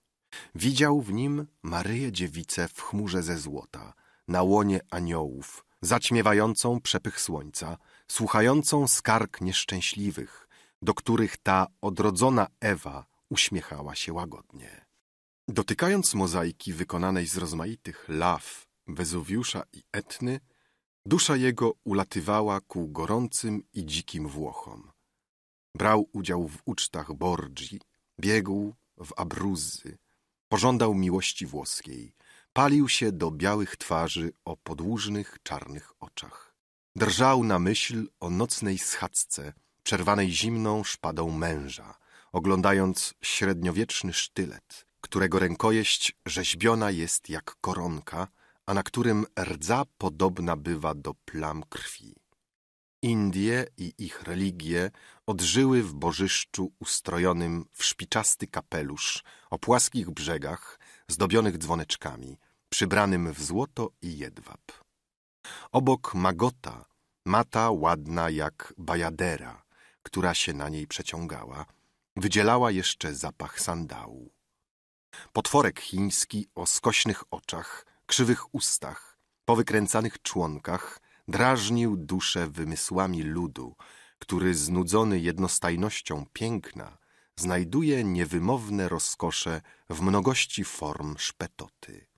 Widział w nim Maryję dziewicę w chmurze ze złota, na łonie aniołów, zaćmiewającą przepych słońca, słuchającą skarg nieszczęśliwych, do których ta odrodzona Ewa uśmiechała się łagodnie. Dotykając mozaiki wykonanej z rozmaitych law Wezuwiusza i Etny, dusza jego ulatywała ku gorącym i dzikim Włochom. Brał udział w ucztach Borgi, biegł w Abruzzy, pożądał miłości włoskiej, palił się do białych twarzy o podłużnych czarnych oczach. Drżał na myśl o nocnej schadzce, przerwanej zimną szpadą męża, oglądając średniowieczny sztylet – którego rękojeść rzeźbiona jest jak koronka, a na którym rdza podobna bywa do plam krwi. Indie i ich religie odżyły w bożyszczu ustrojonym w szpiczasty kapelusz o płaskich brzegach, zdobionych dzwoneczkami, przybranym w złoto i jedwab. Obok magota, mata ładna jak bajadera, która się na niej przeciągała, wydzielała jeszcze zapach sandału potworek chiński o skośnych oczach, krzywych ustach, powykręcanych członkach, drażnił duszę wymysłami ludu, który znudzony jednostajnością piękna znajduje niewymowne rozkosze w mnogości form szpetoty.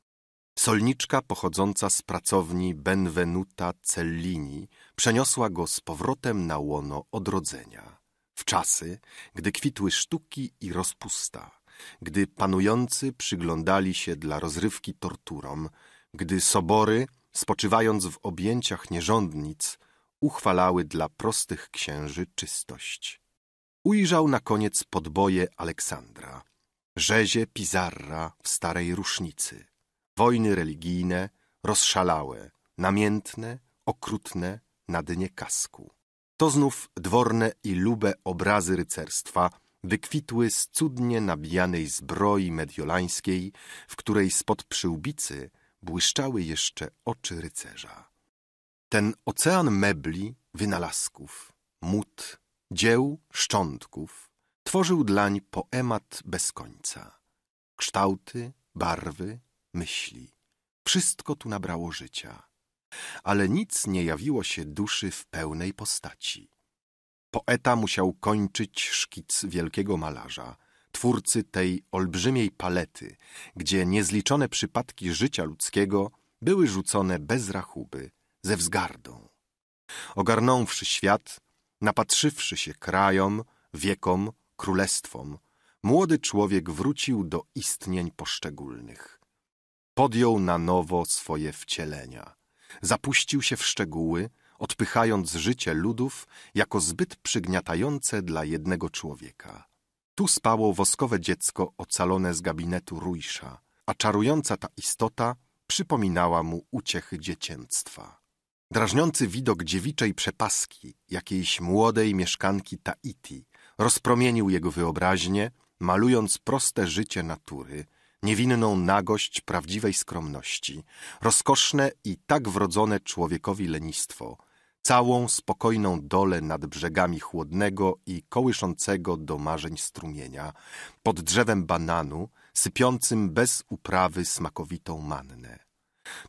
Solniczka pochodząca z pracowni Benvenuta Cellini przeniosła go z powrotem na łono odrodzenia, w czasy, gdy kwitły sztuki i rozpusta gdy panujący przyglądali się dla rozrywki torturom, gdy sobory, spoczywając w objęciach nierządnic, uchwalały dla prostych księży czystość. Ujrzał na koniec podboje Aleksandra, rzezie Pizarra w starej rusznicy, wojny religijne, rozszalałe, namiętne, okrutne na dnie kasku. To znów dworne i lube obrazy rycerstwa – wykwitły z cudnie nabijanej zbroi mediolańskiej, w której spod przyłbicy błyszczały jeszcze oczy rycerza. Ten ocean mebli, wynalazków, mut, dzieł, szczątków tworzył dlań poemat bez końca. Kształty, barwy, myśli. Wszystko tu nabrało życia. Ale nic nie jawiło się duszy w pełnej postaci. Poeta musiał kończyć szkic wielkiego malarza, twórcy tej olbrzymiej palety, gdzie niezliczone przypadki życia ludzkiego były rzucone bez rachuby, ze wzgardą. Ogarnąwszy świat, napatrzywszy się krajom, wiekom, królestwom, młody człowiek wrócił do istnień poszczególnych. Podjął na nowo swoje wcielenia. Zapuścił się w szczegóły, odpychając życie ludów jako zbyt przygniatające dla jednego człowieka. Tu spało woskowe dziecko ocalone z gabinetu Rójsza, a czarująca ta istota przypominała mu uciechy dziecięctwa. Drażniący widok dziewiczej przepaski jakiejś młodej mieszkanki Tahiti rozpromienił jego wyobraźnię, malując proste życie natury, niewinną nagość prawdziwej skromności, rozkoszne i tak wrodzone człowiekowi lenistwo – całą spokojną dolę nad brzegami chłodnego i kołyszącego do marzeń strumienia, pod drzewem bananu, sypiącym bez uprawy smakowitą mannę.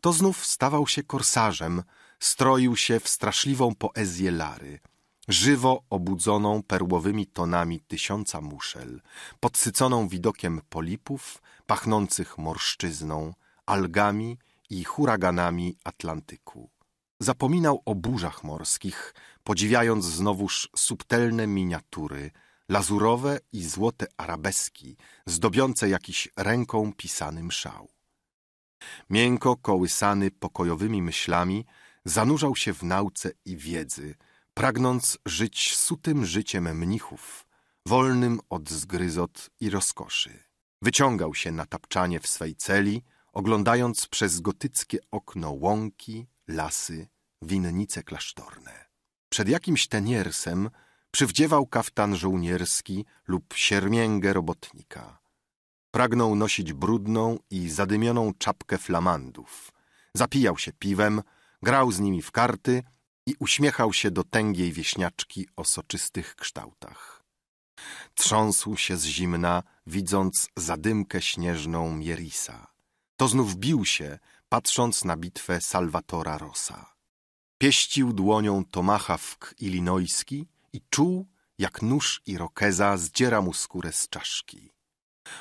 To znów stawał się korsarzem, stroił się w straszliwą poezję Lary, żywo obudzoną perłowymi tonami tysiąca muszel, podsyconą widokiem polipów, pachnących morszczyzną, algami i huraganami Atlantyku zapominał o burzach morskich, podziwiając znowuż subtelne miniatury, lazurowe i złote arabeski, zdobiące jakiś ręką pisanym szał. Miękko kołysany pokojowymi myślami, zanurzał się w nauce i wiedzy, pragnąc żyć sutym życiem mnichów, wolnym od zgryzot i rozkoszy. Wyciągał się na tapczanie w swej celi, oglądając przez gotyckie okno łąki, lasy, winnice klasztorne. Przed jakimś teniersem przywdziewał kaftan żołnierski lub siermięgę robotnika. Pragnął nosić brudną i zadymioną czapkę flamandów. Zapijał się piwem, grał z nimi w karty i uśmiechał się do tęgiej wieśniaczki o soczystych kształtach. Trząsł się z zimna, widząc zadymkę śnieżną Mierisa. To znów bił się patrząc na bitwę Salvatora Rosa. Pieścił dłonią tomahawk ilinojski i czuł, jak nóż Irokeza zdziera mu skórę z czaszki.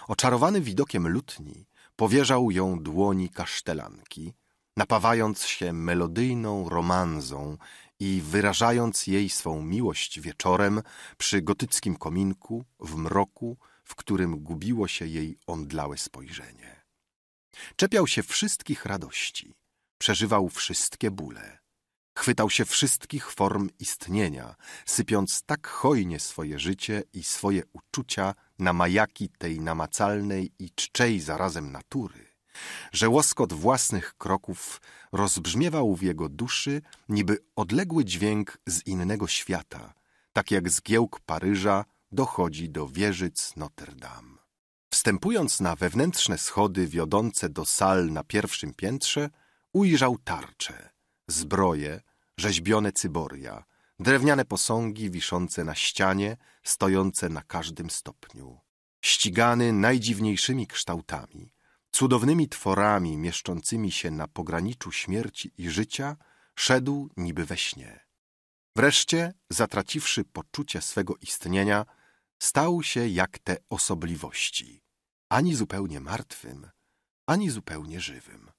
Oczarowany widokiem lutni, powierzał ją dłoni kasztelanki, napawając się melodyjną romanzą i wyrażając jej swą miłość wieczorem przy gotyckim kominku, w mroku, w którym gubiło się jej omdlałe spojrzenie. Czepiał się wszystkich radości, przeżywał wszystkie bóle, chwytał się wszystkich form istnienia, sypiąc tak hojnie swoje życie i swoje uczucia na majaki tej namacalnej i czczej zarazem natury, że łoskot własnych kroków rozbrzmiewał w jego duszy niby odległy dźwięk z innego świata, tak jak zgiełk Paryża dochodzi do wieżyc Notre Dame. Wstępując na wewnętrzne schody wiodące do sal na pierwszym piętrze, ujrzał tarcze, zbroje, rzeźbione cyboria, drewniane posągi wiszące na ścianie, stojące na każdym stopniu. Ścigany najdziwniejszymi kształtami, cudownymi tworami mieszczącymi się na pograniczu śmierci i życia, szedł niby we śnie. Wreszcie, zatraciwszy poczucie swego istnienia, stał się jak te osobliwości ani zupełnie martwym, ani zupełnie żywym.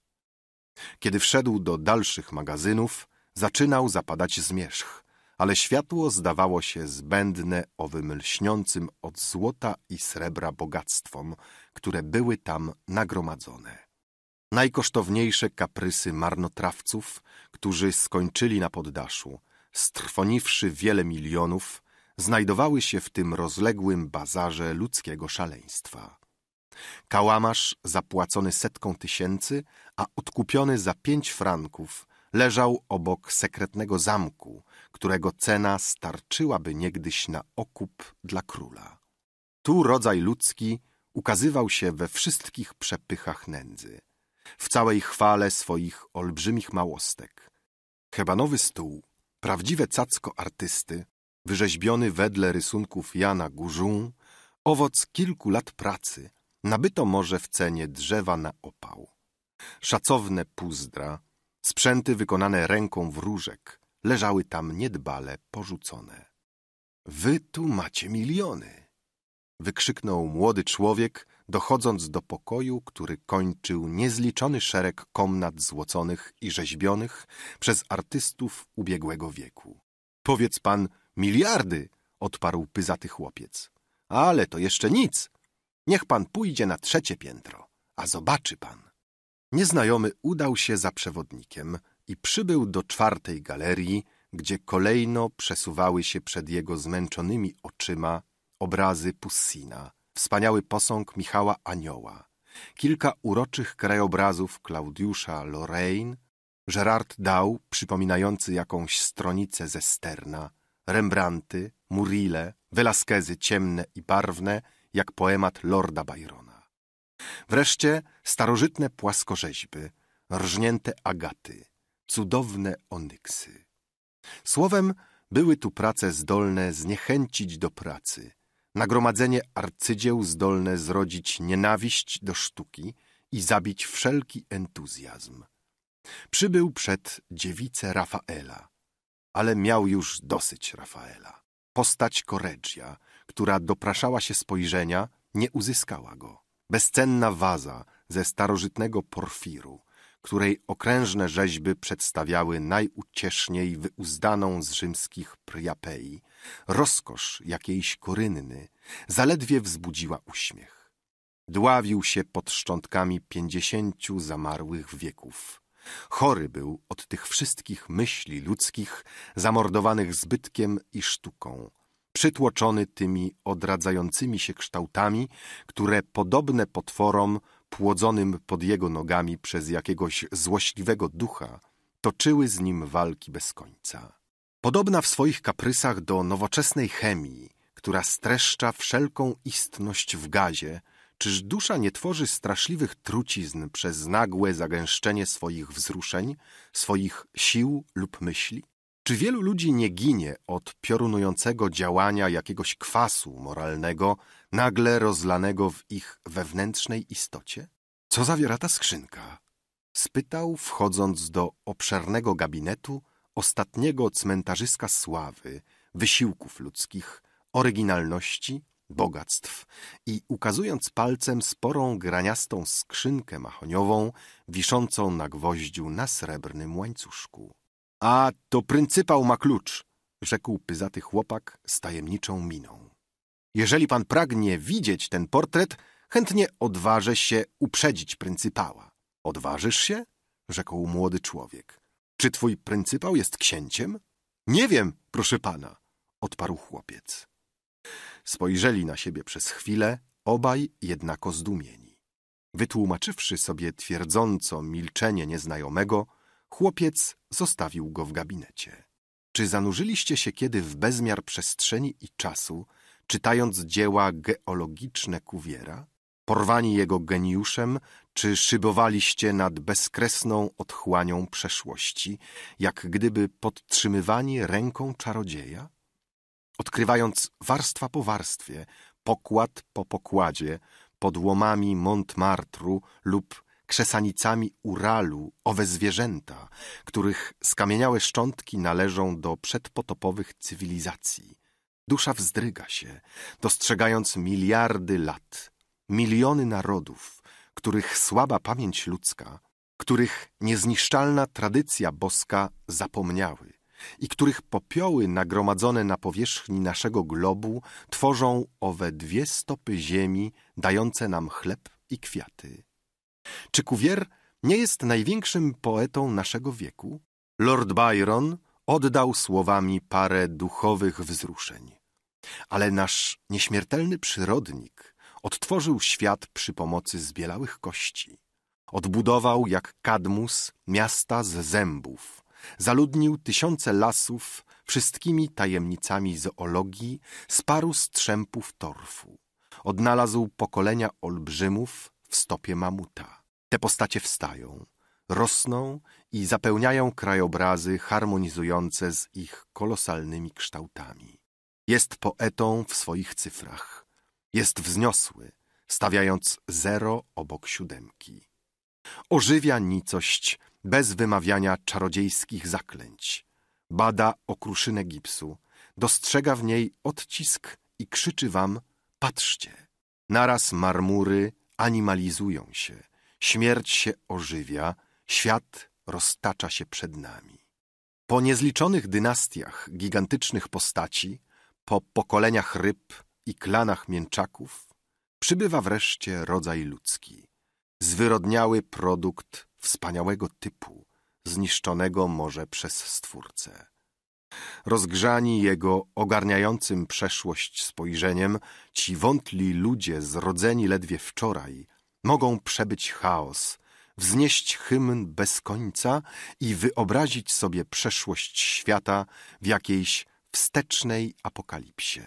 Kiedy wszedł do dalszych magazynów, zaczynał zapadać zmierzch, ale światło zdawało się zbędne owym lśniącym od złota i srebra bogactwom, które były tam nagromadzone. Najkosztowniejsze kaprysy marnotrawców, którzy skończyli na poddaszu, strwoniwszy wiele milionów, znajdowały się w tym rozległym bazarze ludzkiego szaleństwa. Kałamarz, zapłacony setką tysięcy, a odkupiony za pięć franków, leżał obok sekretnego zamku, którego cena starczyłaby niegdyś na okup dla króla. Tu rodzaj ludzki ukazywał się we wszystkich przepychach nędzy, w całej chwale swoich olbrzymich małostek. Hebanowy stół, prawdziwe cacko artysty, wyrzeźbiony wedle rysunków Jana Gurzun, owoc kilku lat pracy – nabyto może w cenie drzewa na opał, szacowne puzdra, sprzęty wykonane ręką wróżek, leżały tam niedbale porzucone. Wy tu macie miliony! wykrzyknął młody człowiek, dochodząc do pokoju, który kończył niezliczony szereg komnat złoconych i rzeźbionych przez artystów ubiegłego wieku. Powiedz pan, miliardy! odparł pyzaty chłopiec. Ale to jeszcze nic! Niech pan pójdzie na trzecie piętro, a zobaczy pan. Nieznajomy udał się za przewodnikiem i przybył do czwartej galerii, gdzie kolejno przesuwały się przed jego zmęczonymi oczyma obrazy Pussina, wspaniały posąg Michała Anioła, kilka uroczych krajobrazów Klaudiusza Lorraine, Gerard Dał, przypominający jakąś stronicę ze Sterna, Rembrandty, Murile, Velasquezy ciemne i barwne jak poemat Lorda Byrona. Wreszcie starożytne płaskorzeźby, rżnięte agaty, cudowne onyksy. Słowem, były tu prace zdolne zniechęcić do pracy, nagromadzenie arcydzieł zdolne zrodzić nienawiść do sztuki i zabić wszelki entuzjazm. Przybył przed dziewicę Rafaela, ale miał już dosyć Rafaela. Postać Koregia, która dopraszała się spojrzenia, nie uzyskała go. Bezcenna waza ze starożytnego porfiru, której okrężne rzeźby przedstawiały najucieszniej wyuzdaną z rzymskich Priapei, rozkosz jakiejś korynny, zaledwie wzbudziła uśmiech. Dławił się pod szczątkami pięćdziesięciu zamarłych wieków. Chory był od tych wszystkich myśli ludzkich, zamordowanych zbytkiem i sztuką, przytłoczony tymi odradzającymi się kształtami, które podobne potworom płodzonym pod jego nogami przez jakiegoś złośliwego ducha, toczyły z nim walki bez końca. Podobna w swoich kaprysach do nowoczesnej chemii, która streszcza wszelką istność w gazie, czyż dusza nie tworzy straszliwych trucizn przez nagłe zagęszczenie swoich wzruszeń, swoich sił lub myśli? Czy wielu ludzi nie ginie od piorunującego działania jakiegoś kwasu moralnego, nagle rozlanego w ich wewnętrznej istocie? Co zawiera ta skrzynka? Spytał, wchodząc do obszernego gabinetu ostatniego cmentarzyska sławy, wysiłków ludzkich, oryginalności, bogactw i ukazując palcem sporą graniastą skrzynkę mahoniową wiszącą na gwoździu na srebrnym łańcuszku. A to pryncypał ma klucz, rzekł pyzaty chłopak z tajemniczą miną. Jeżeli pan pragnie widzieć ten portret, chętnie odważę się uprzedzić pryncypała. Odważysz się? rzekł młody człowiek. Czy twój pryncypał jest księciem? Nie wiem, proszę pana, odparł chłopiec. Spojrzeli na siebie przez chwilę, obaj jednako zdumieni. Wytłumaczywszy sobie twierdząco milczenie nieznajomego, Chłopiec zostawił go w gabinecie. Czy zanurzyliście się kiedy w bezmiar przestrzeni i czasu, czytając dzieła geologiczne Kuwiera? Porwani jego geniuszem, czy szybowaliście nad bezkresną otchłanią przeszłości, jak gdyby podtrzymywani ręką czarodzieja? Odkrywając warstwa po warstwie, pokład po pokładzie, pod łomami Montmartru lub krzesanicami Uralu owe zwierzęta, których skamieniałe szczątki należą do przedpotopowych cywilizacji. Dusza wzdryga się, dostrzegając miliardy lat, miliony narodów, których słaba pamięć ludzka, których niezniszczalna tradycja boska zapomniały i których popioły nagromadzone na powierzchni naszego globu tworzą owe dwie stopy ziemi, dające nam chleb i kwiaty. Czy Cuvier nie jest największym poetą naszego wieku? Lord Byron oddał słowami parę duchowych wzruszeń. Ale nasz nieśmiertelny przyrodnik odtworzył świat przy pomocy zbielałych kości. Odbudował jak kadmus miasta z zębów. Zaludnił tysiące lasów wszystkimi tajemnicami zoologii, sparł strzępów torfu. Odnalazł pokolenia olbrzymów, w stopie mamuta. Te postacie wstają, rosną i zapełniają krajobrazy harmonizujące z ich kolosalnymi kształtami. Jest poetą w swoich cyfrach. Jest wzniosły, stawiając zero obok siódemki. Ożywia nicość bez wymawiania czarodziejskich zaklęć. Bada okruszynę gipsu, dostrzega w niej odcisk i krzyczy wam – patrzcie! Naraz marmury animalizują się, śmierć się ożywia, świat roztacza się przed nami. Po niezliczonych dynastiach gigantycznych postaci, po pokoleniach ryb i klanach mięczaków, przybywa wreszcie rodzaj ludzki, zwyrodniały produkt wspaniałego typu, zniszczonego może przez Stwórcę. Rozgrzani jego ogarniającym przeszłość spojrzeniem, ci wątli ludzie zrodzeni ledwie wczoraj mogą przebyć chaos, wznieść hymn bez końca i wyobrazić sobie przeszłość świata w jakiejś wstecznej apokalipsie.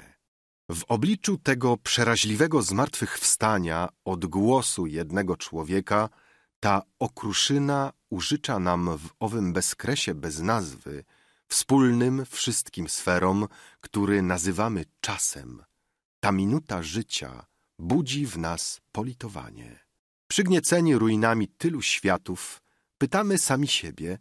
W obliczu tego przeraźliwego zmartwychwstania od głosu jednego człowieka ta okruszyna użycza nam w owym bezkresie bez nazwy wspólnym wszystkim sferom, który nazywamy czasem, ta minuta życia budzi w nas politowanie. Przygnieceni ruinami tylu światów, pytamy sami siebie,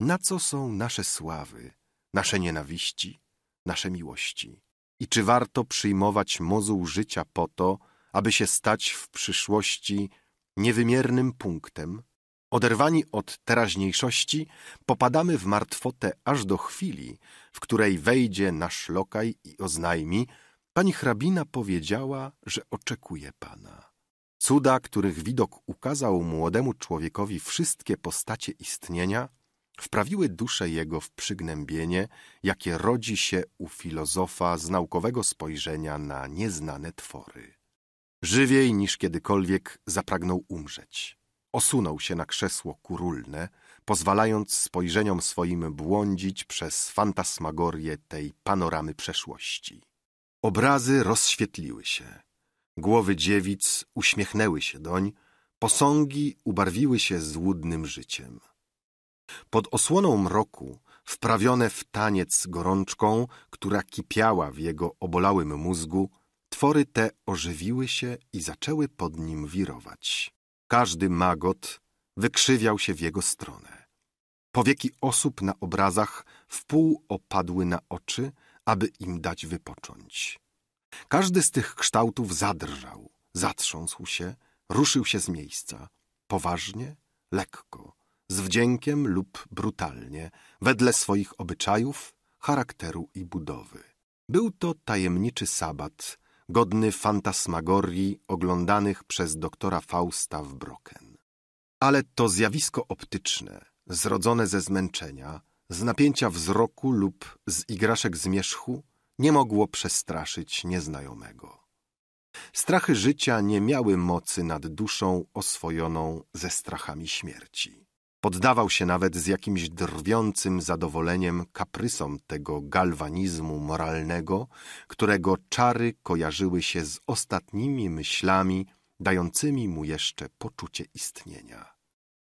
na co są nasze sławy, nasze nienawiści, nasze miłości. I czy warto przyjmować mozuł życia po to, aby się stać w przyszłości niewymiernym punktem, Oderwani od teraźniejszości, popadamy w martwotę aż do chwili, w której wejdzie nasz lokaj i oznajmi: Pani hrabina powiedziała, że oczekuje pana. Cuda, których widok ukazał młodemu człowiekowi wszystkie postacie istnienia, wprawiły duszę jego w przygnębienie, jakie rodzi się u filozofa z naukowego spojrzenia na nieznane twory. Żywiej niż kiedykolwiek zapragnął umrzeć osunął się na krzesło kurulne, pozwalając spojrzeniom swoim błądzić przez fantasmagorię tej panoramy przeszłości. Obrazy rozświetliły się. Głowy dziewic uśmiechnęły się doń, posągi ubarwiły się złudnym życiem. Pod osłoną mroku, wprawione w taniec gorączką, która kipiała w jego obolałym mózgu, twory te ożywiły się i zaczęły pod nim wirować każdy magot wykrzywiał się w jego stronę. Powieki osób na obrazach wpół opadły na oczy, aby im dać wypocząć. Każdy z tych kształtów zadrżał, zatrząsł się, ruszył się z miejsca. Poważnie, lekko, z wdziękiem lub brutalnie, wedle swoich obyczajów, charakteru i budowy. Był to tajemniczy sabat, godny fantasmagorii oglądanych przez doktora Fausta w Brocken. Ale to zjawisko optyczne, zrodzone ze zmęczenia, z napięcia wzroku lub z igraszek zmierzchu, nie mogło przestraszyć nieznajomego. Strachy życia nie miały mocy nad duszą oswojoną ze strachami śmierci. Poddawał się nawet z jakimś drwiącym zadowoleniem kaprysom tego galwanizmu moralnego, którego czary kojarzyły się z ostatnimi myślami dającymi mu jeszcze poczucie istnienia.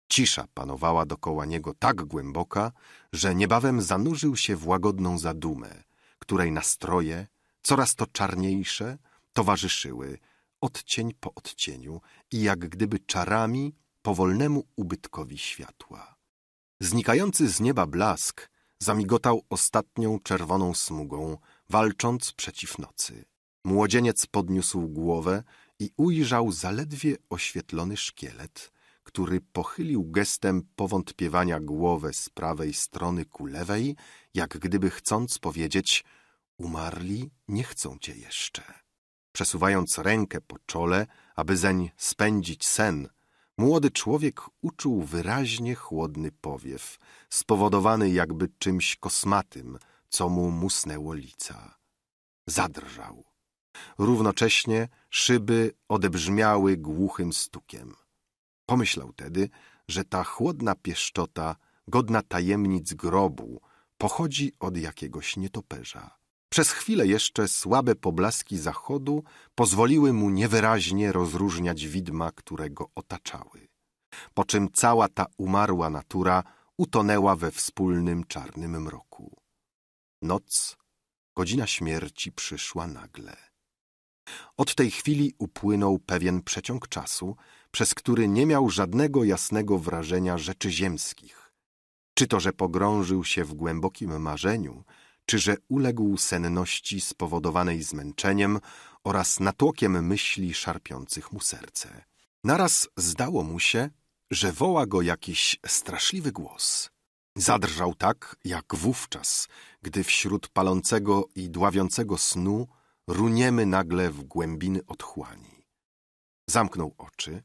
Cisza panowała dokoła niego tak głęboka, że niebawem zanurzył się w łagodną zadumę, której nastroje, coraz to czarniejsze, towarzyszyły odcień po odcieniu i jak gdyby czarami powolnemu ubytkowi światła. Znikający z nieba blask zamigotał ostatnią czerwoną smugą, walcząc przeciw nocy. Młodzieniec podniósł głowę i ujrzał zaledwie oświetlony szkielet, który pochylił gestem powątpiewania głowę z prawej strony ku lewej, jak gdyby chcąc powiedzieć umarli nie chcą cię jeszcze. Przesuwając rękę po czole, aby zeń spędzić sen, Młody człowiek uczuł wyraźnie chłodny powiew, spowodowany jakby czymś kosmatym, co mu musnęło lica. Zadrżał. Równocześnie szyby odebrzmiały głuchym stukiem. Pomyślał tedy, że ta chłodna pieszczota, godna tajemnic grobu, pochodzi od jakiegoś nietoperza. Przez chwilę jeszcze słabe poblaski zachodu pozwoliły mu niewyraźnie rozróżniać widma, które go otaczały. Po czym cała ta umarła natura utonęła we wspólnym czarnym mroku. Noc, godzina śmierci przyszła nagle. Od tej chwili upłynął pewien przeciąg czasu, przez który nie miał żadnego jasnego wrażenia rzeczy ziemskich. Czy to, że pogrążył się w głębokim marzeniu – czy że uległ senności spowodowanej zmęczeniem oraz natłokiem myśli szarpiących mu serce. Naraz zdało mu się, że woła go jakiś straszliwy głos. Zadrżał tak, jak wówczas, gdy wśród palącego i dławiącego snu runiemy nagle w głębiny otchłani. Zamknął oczy,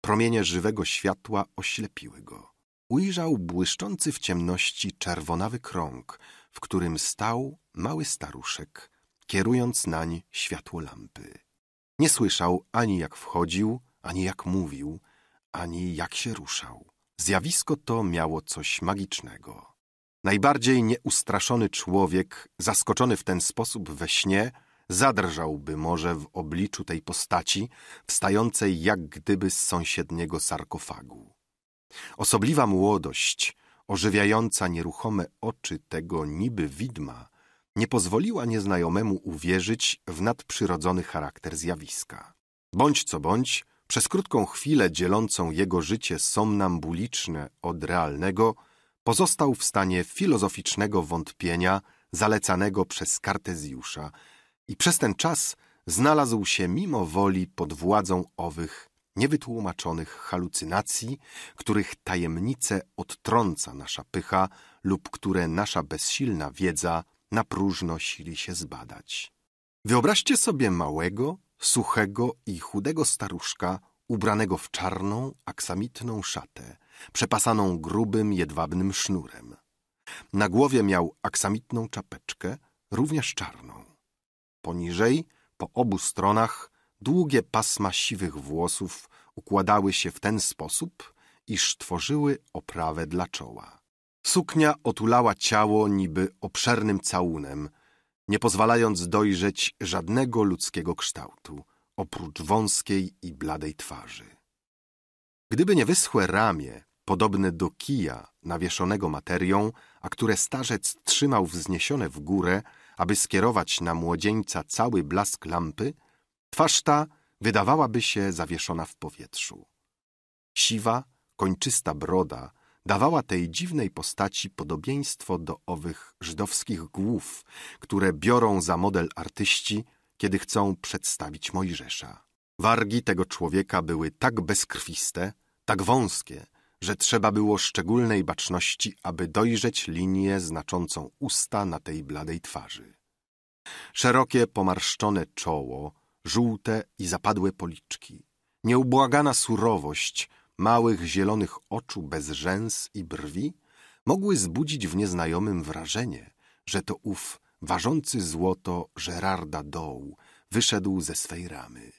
promienie żywego światła oślepiły go. Ujrzał błyszczący w ciemności czerwonawy krąg – w którym stał mały staruszek, kierując nań światło lampy. Nie słyszał ani jak wchodził, ani jak mówił, ani jak się ruszał. Zjawisko to miało coś magicznego. Najbardziej nieustraszony człowiek, zaskoczony w ten sposób we śnie, zadrżałby może w obliczu tej postaci, wstającej jak gdyby z sąsiedniego sarkofagu. Osobliwa młodość, ożywiająca nieruchome oczy tego niby widma, nie pozwoliła nieznajomemu uwierzyć w nadprzyrodzony charakter zjawiska. Bądź co bądź, przez krótką chwilę dzielącą jego życie somnambuliczne od realnego, pozostał w stanie filozoficznego wątpienia zalecanego przez Kartezjusza i przez ten czas znalazł się mimo woli pod władzą owych niewytłumaczonych halucynacji, których tajemnice odtrąca nasza pycha lub które nasza bezsilna wiedza na próżno sili się zbadać. Wyobraźcie sobie małego, suchego i chudego staruszka ubranego w czarną, aksamitną szatę, przepasaną grubym, jedwabnym sznurem. Na głowie miał aksamitną czapeczkę, również czarną. Poniżej, po obu stronach, Długie pasma siwych włosów układały się w ten sposób, iż tworzyły oprawę dla czoła. Suknia otulała ciało niby obszernym całunem, nie pozwalając dojrzeć żadnego ludzkiego kształtu, oprócz wąskiej i bladej twarzy. Gdyby nie wyschłe ramię, podobne do kija nawieszonego materią, a które starzec trzymał wzniesione w górę, aby skierować na młodzieńca cały blask lampy, Twarz ta wydawałaby się zawieszona w powietrzu. Siwa, kończysta broda dawała tej dziwnej postaci podobieństwo do owych żydowskich głów, które biorą za model artyści, kiedy chcą przedstawić Mojżesza. Wargi tego człowieka były tak bezkrwiste, tak wąskie, że trzeba było szczególnej baczności, aby dojrzeć linię znaczącą usta na tej bladej twarzy. Szerokie, pomarszczone czoło żółte i zapadłe policzki, nieubłagana surowość małych zielonych oczu bez rzęs i brwi mogły zbudzić w nieznajomym wrażenie, że to ów ważący złoto Gerarda Doł wyszedł ze swej ramy.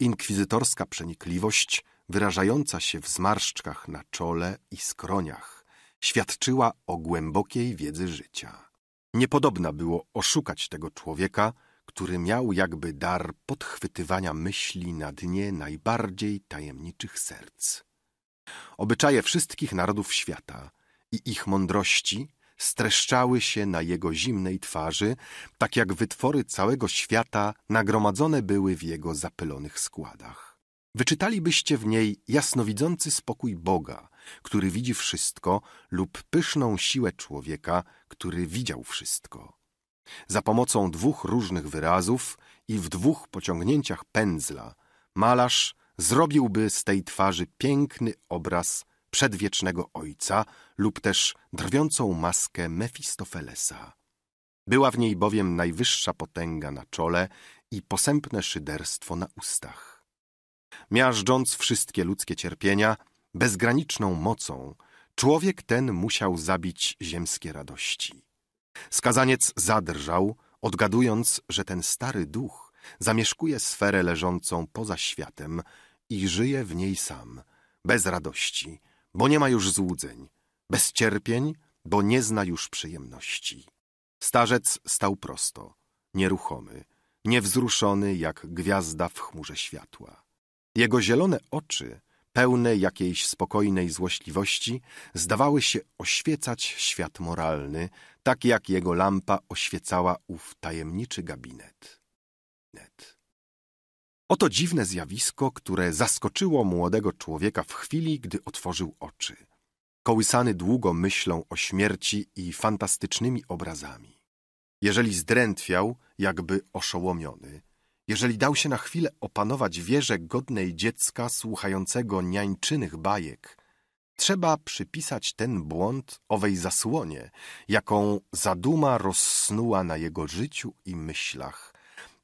Inkwizytorska przenikliwość, wyrażająca się w zmarszczkach na czole i skroniach, świadczyła o głębokiej wiedzy życia. Niepodobna było oszukać tego człowieka, który miał jakby dar podchwytywania myśli na dnie najbardziej tajemniczych serc. Obyczaje wszystkich narodów świata i ich mądrości streszczały się na jego zimnej twarzy, tak jak wytwory całego świata nagromadzone były w jego zapylonych składach. Wyczytalibyście w niej jasnowidzący spokój Boga, który widzi wszystko, lub pyszną siłę człowieka, który widział wszystko. Za pomocą dwóch różnych wyrazów i w dwóch pociągnięciach pędzla malarz zrobiłby z tej twarzy piękny obraz przedwiecznego ojca lub też drwiącą maskę Mefistofelesa. Była w niej bowiem najwyższa potęga na czole i posępne szyderstwo na ustach. Miażdżąc wszystkie ludzkie cierpienia, bezgraniczną mocą, człowiek ten musiał zabić ziemskie radości. Skazaniec zadrżał, odgadując, że ten stary duch zamieszkuje sferę leżącą poza światem i żyje w niej sam, bez radości, bo nie ma już złudzeń, bez cierpień, bo nie zna już przyjemności. Starzec stał prosto, nieruchomy, niewzruszony jak gwiazda w chmurze światła. Jego zielone oczy, pełne jakiejś spokojnej złośliwości, zdawały się oświecać świat moralny, tak jak jego lampa oświecała ów tajemniczy gabinet. Net. Oto dziwne zjawisko, które zaskoczyło młodego człowieka w chwili, gdy otworzył oczy, kołysany długo myślą o śmierci i fantastycznymi obrazami. Jeżeli zdrętwiał, jakby oszołomiony, jeżeli dał się na chwilę opanować wierze godnej dziecka słuchającego niańczynych bajek – Trzeba przypisać ten błąd owej zasłonie, jaką zaduma rozsnuła na jego życiu i myślach,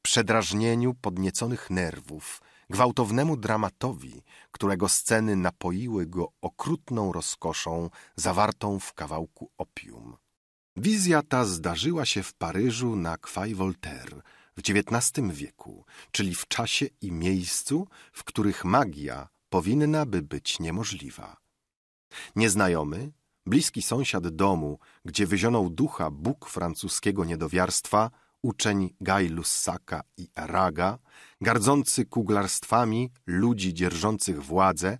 przedrażnieniu podnieconych nerwów, gwałtownemu dramatowi, którego sceny napoiły go okrutną rozkoszą zawartą w kawałku opium. Wizja ta zdarzyła się w Paryżu na kwaj Voltaire w XIX wieku, czyli w czasie i miejscu, w których magia powinna by być niemożliwa. Nieznajomy, bliski sąsiad domu, gdzie wyzionął ducha Bóg francuskiego niedowiarstwa, uczeń Gaj Lussaka i Raga, gardzący kuglarstwami ludzi dzierżących władzę,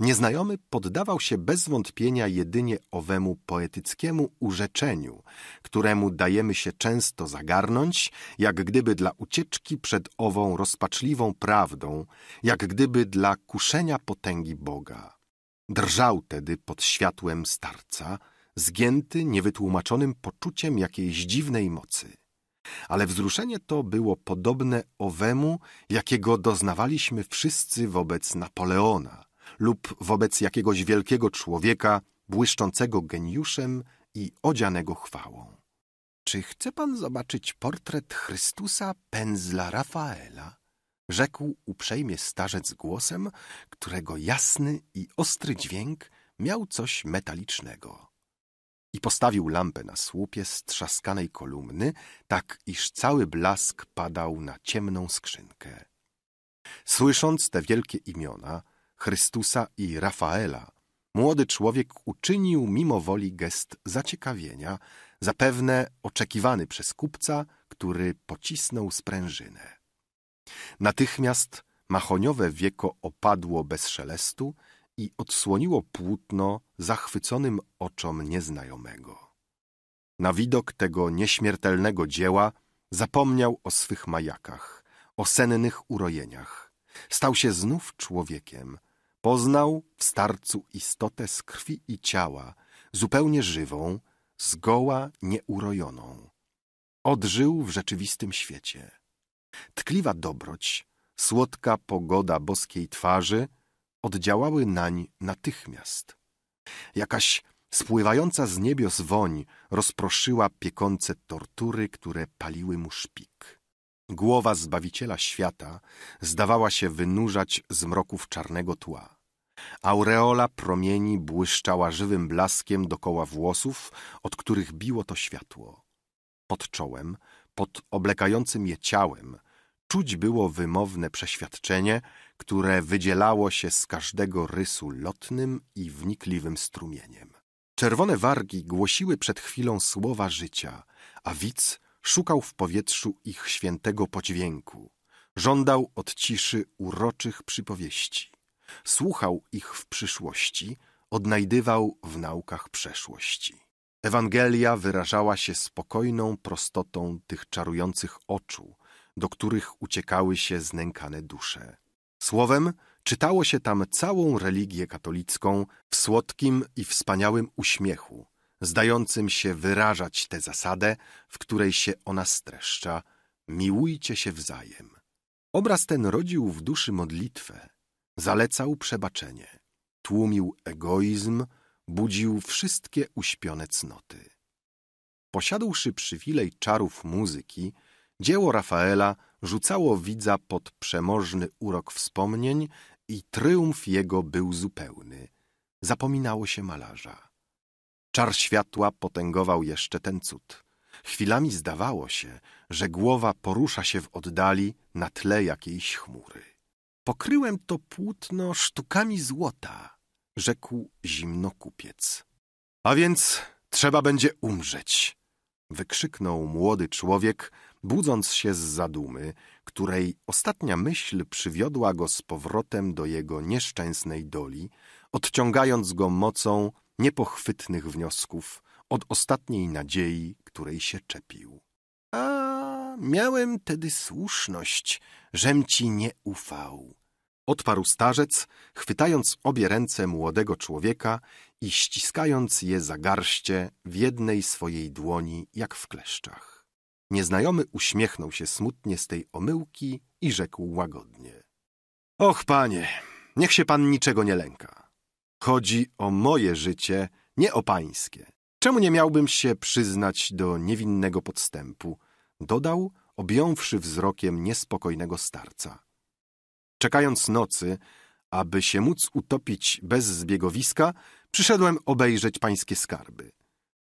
nieznajomy poddawał się bez wątpienia jedynie owemu poetyckiemu urzeczeniu, któremu dajemy się często zagarnąć, jak gdyby dla ucieczki przed ową rozpaczliwą prawdą, jak gdyby dla kuszenia potęgi Boga. Drżał tedy pod światłem starca, zgięty niewytłumaczonym poczuciem jakiejś dziwnej mocy. Ale wzruszenie to było podobne owemu, jakiego doznawaliśmy wszyscy wobec Napoleona lub wobec jakiegoś wielkiego człowieka błyszczącego geniuszem i odzianego chwałą. Czy chce pan zobaczyć portret Chrystusa pędzla Rafaela? rzekł uprzejmie starzec głosem, którego jasny i ostry dźwięk miał coś metalicznego. I postawił lampę na słupie strzaskanej kolumny, tak iż cały blask padał na ciemną skrzynkę. Słysząc te wielkie imiona, Chrystusa i Rafaela, młody człowiek uczynił mimo woli gest zaciekawienia, zapewne oczekiwany przez kupca, który pocisnął sprężynę. Natychmiast mahoniowe wieko opadło bez szelestu i odsłoniło płótno zachwyconym oczom nieznajomego. Na widok tego nieśmiertelnego dzieła zapomniał o swych majakach, o sennych urojeniach. Stał się znów człowiekiem. Poznał w starcu istotę z krwi i ciała, zupełnie żywą, zgoła nieurojoną. Odżył w rzeczywistym świecie. Tkliwa dobroć, słodka pogoda boskiej twarzy oddziałały nań natychmiast. Jakaś spływająca z niebios woń rozproszyła piekące tortury, które paliły mu szpik. Głowa Zbawiciela Świata zdawała się wynurzać z mroków czarnego tła. Aureola promieni błyszczała żywym blaskiem dokoła włosów, od których biło to światło. Pod czołem pod oblekającym je ciałem czuć było wymowne przeświadczenie, które wydzielało się z każdego rysu lotnym i wnikliwym strumieniem. Czerwone wargi głosiły przed chwilą słowa życia, a widz szukał w powietrzu ich świętego podźwięku. Żądał od ciszy uroczych przypowieści. Słuchał ich w przyszłości, odnajdywał w naukach przeszłości. Ewangelia wyrażała się spokojną prostotą tych czarujących oczu, do których uciekały się znękane dusze. Słowem, czytało się tam całą religię katolicką w słodkim i wspaniałym uśmiechu, zdającym się wyrażać tę zasadę, w której się ona streszcza: miłujcie się wzajem. Obraz ten rodził w duszy modlitwę, zalecał przebaczenie, tłumił egoizm budził wszystkie uśpione cnoty. Posiadłszy przywilej czarów muzyki, dzieło Rafaela rzucało widza pod przemożny urok wspomnień i tryumf jego był zupełny. Zapominało się malarza. Czar światła potęgował jeszcze ten cud. Chwilami zdawało się, że głowa porusza się w oddali na tle jakiejś chmury. Pokryłem to płótno sztukami złota, rzekł zimno kupiec. A więc trzeba będzie umrzeć, wykrzyknął młody człowiek, budząc się z zadumy, której ostatnia myśl przywiodła go z powrotem do jego nieszczęsnej doli, odciągając go mocą niepochwytnych wniosków od ostatniej nadziei, której się czepił. A miałem tedy słuszność, żem ci nie ufał odparł starzec, chwytając obie ręce młodego człowieka i ściskając je za garście w jednej swojej dłoni, jak w kleszczach. Nieznajomy uśmiechnął się smutnie z tej omyłki i rzekł łagodnie. Och, panie, niech się pan niczego nie lęka. Chodzi o moje życie, nie o pańskie. Czemu nie miałbym się przyznać do niewinnego podstępu? Dodał, objąwszy wzrokiem niespokojnego starca czekając nocy, aby się móc utopić bez zbiegowiska, przyszedłem obejrzeć pańskie skarby.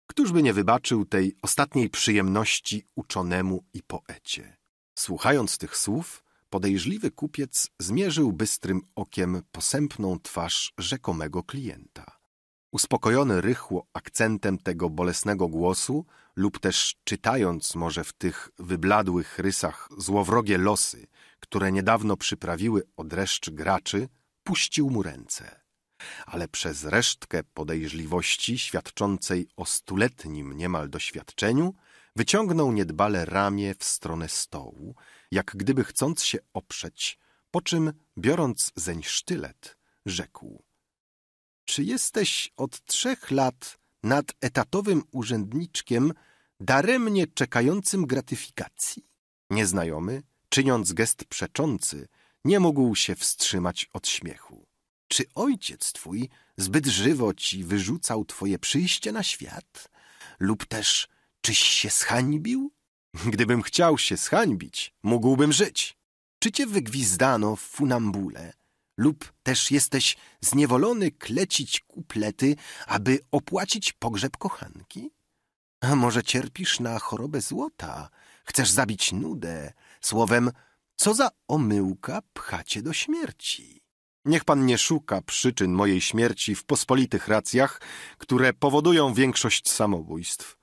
Któż by nie wybaczył tej ostatniej przyjemności uczonemu i poecie? Słuchając tych słów, podejrzliwy kupiec zmierzył bystrym okiem posępną twarz rzekomego klienta uspokojony rychło akcentem tego bolesnego głosu, lub też czytając może w tych wybladłych rysach złowrogie losy, które niedawno przyprawiły odreszcz graczy, puścił mu ręce. Ale przez resztkę podejrzliwości świadczącej o stuletnim niemal doświadczeniu, wyciągnął niedbale ramię w stronę stołu, jak gdyby chcąc się oprzeć, po czym, biorąc zeń sztylet, rzekł – czy jesteś od trzech lat nad etatowym urzędniczkiem daremnie czekającym gratyfikacji? Nieznajomy, czyniąc gest przeczący, nie mógł się wstrzymać od śmiechu. Czy ojciec twój zbyt żywo ci wyrzucał twoje przyjście na świat? Lub też czyś się zhańbił? Gdybym chciał się zhańbić, mógłbym żyć. Czy cię wygwizdano w funambule, lub też jesteś zniewolony klecić kuplety, aby opłacić pogrzeb kochanki? A może cierpisz na chorobę złota, chcesz zabić nudę, słowem, co za omyłka pchacie do śmierci? Niech pan nie szuka przyczyn mojej śmierci w pospolitych racjach, które powodują większość samobójstw.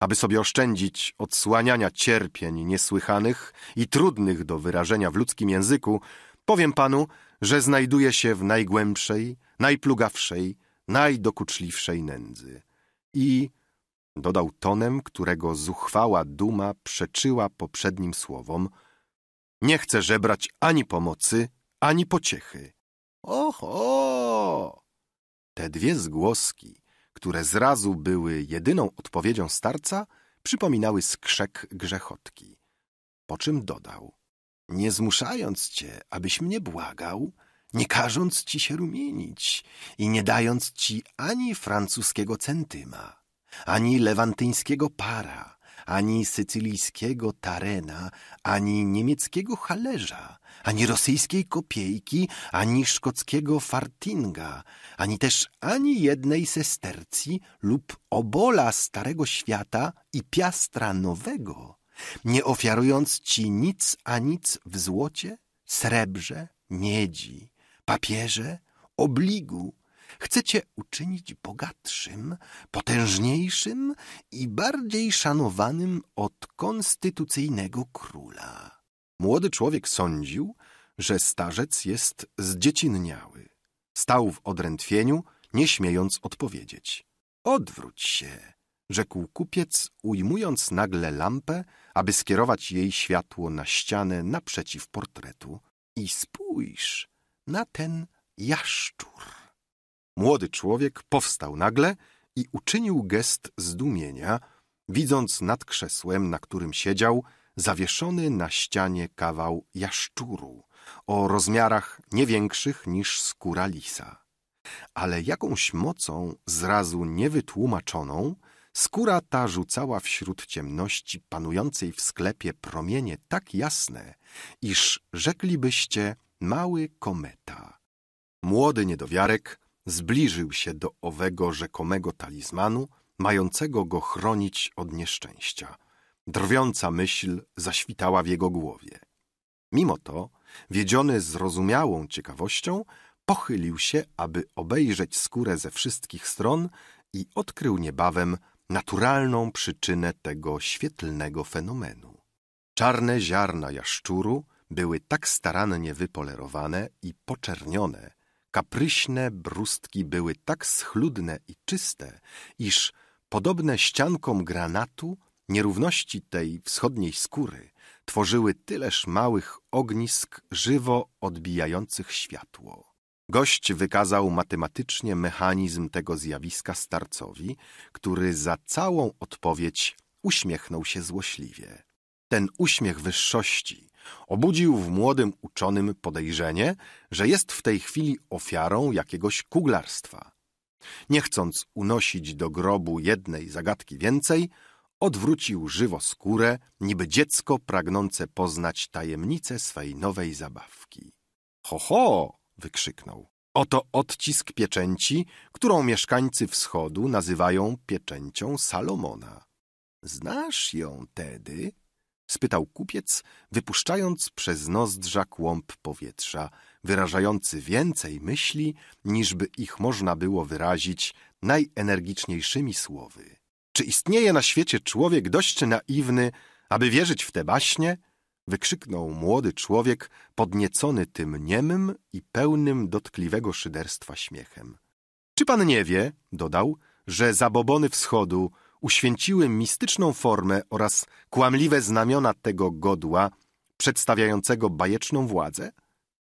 Aby sobie oszczędzić odsłaniania cierpień niesłychanych i trudnych do wyrażenia w ludzkim języku, powiem panu, że znajduje się w najgłębszej, najplugawszej, najdokuczliwszej nędzy. I dodał tonem, którego zuchwała duma przeczyła poprzednim słowom, nie chce żebrać ani pomocy, ani pociechy. Oho! Te dwie zgłoski, które zrazu były jedyną odpowiedzią starca, przypominały skrzek grzechotki. Po czym dodał nie zmuszając cię, abyś mnie błagał, nie każąc ci się rumienić i nie dając ci ani francuskiego centyma, ani lewantyńskiego para, ani sycylijskiego tarena, ani niemieckiego halerza, ani rosyjskiej kopiejki, ani szkockiego fartinga, ani też ani jednej sestercji lub obola starego świata i piastra nowego – nie ofiarując ci nic a nic w złocie, srebrze, miedzi, papierze, obligu. chcecie cię uczynić bogatszym, potężniejszym i bardziej szanowanym od konstytucyjnego króla. Młody człowiek sądził, że starzec jest zdziecinniały. Stał w odrętwieniu, nie śmiejąc odpowiedzieć. Odwróć się, rzekł kupiec, ujmując nagle lampę, aby skierować jej światło na ścianę naprzeciw portretu. I spójrz na ten jaszczur. Młody człowiek powstał nagle i uczynił gest zdumienia, widząc nad krzesłem, na którym siedział, zawieszony na ścianie kawał jaszczuru o rozmiarach nie większych niż skóra lisa. Ale jakąś mocą zrazu niewytłumaczoną Skóra ta rzucała wśród ciemności panującej w sklepie promienie tak jasne, iż rzeklibyście mały kometa. Młody niedowiarek zbliżył się do owego rzekomego talizmanu, mającego go chronić od nieszczęścia. Drwiąca myśl zaświtała w jego głowie. Mimo to, wiedziony zrozumiałą ciekawością, pochylił się, aby obejrzeć skórę ze wszystkich stron i odkrył niebawem naturalną przyczynę tego świetlnego fenomenu. Czarne ziarna jaszczuru były tak starannie wypolerowane i poczernione, kapryśne brustki były tak schludne i czyste, iż podobne ściankom granatu nierówności tej wschodniej skóry tworzyły tyleż małych ognisk żywo odbijających światło. Gość wykazał matematycznie mechanizm tego zjawiska starcowi, który za całą odpowiedź uśmiechnął się złośliwie. Ten uśmiech wyższości obudził w młodym uczonym podejrzenie, że jest w tej chwili ofiarą jakiegoś kuglarstwa. Nie chcąc unosić do grobu jednej zagadki więcej, odwrócił żywo skórę, niby dziecko pragnące poznać tajemnicę swej nowej zabawki. Ho, ho! wykrzyknął. Oto odcisk pieczęci, którą mieszkańcy wschodu nazywają pieczęcią Salomona. Znasz ją tedy? spytał kupiec, wypuszczając przez nozdrza kłąb powietrza, wyrażający więcej myśli, niżby ich można było wyrazić najenergiczniejszymi słowy. Czy istnieje na świecie człowiek dość naiwny, aby wierzyć w te baśnie? wykrzyknął młody człowiek, podniecony tym niemym i pełnym dotkliwego szyderstwa śmiechem. Czy pan nie wie, dodał, że zabobony wschodu uświęciły mistyczną formę oraz kłamliwe znamiona tego godła przedstawiającego bajeczną władzę?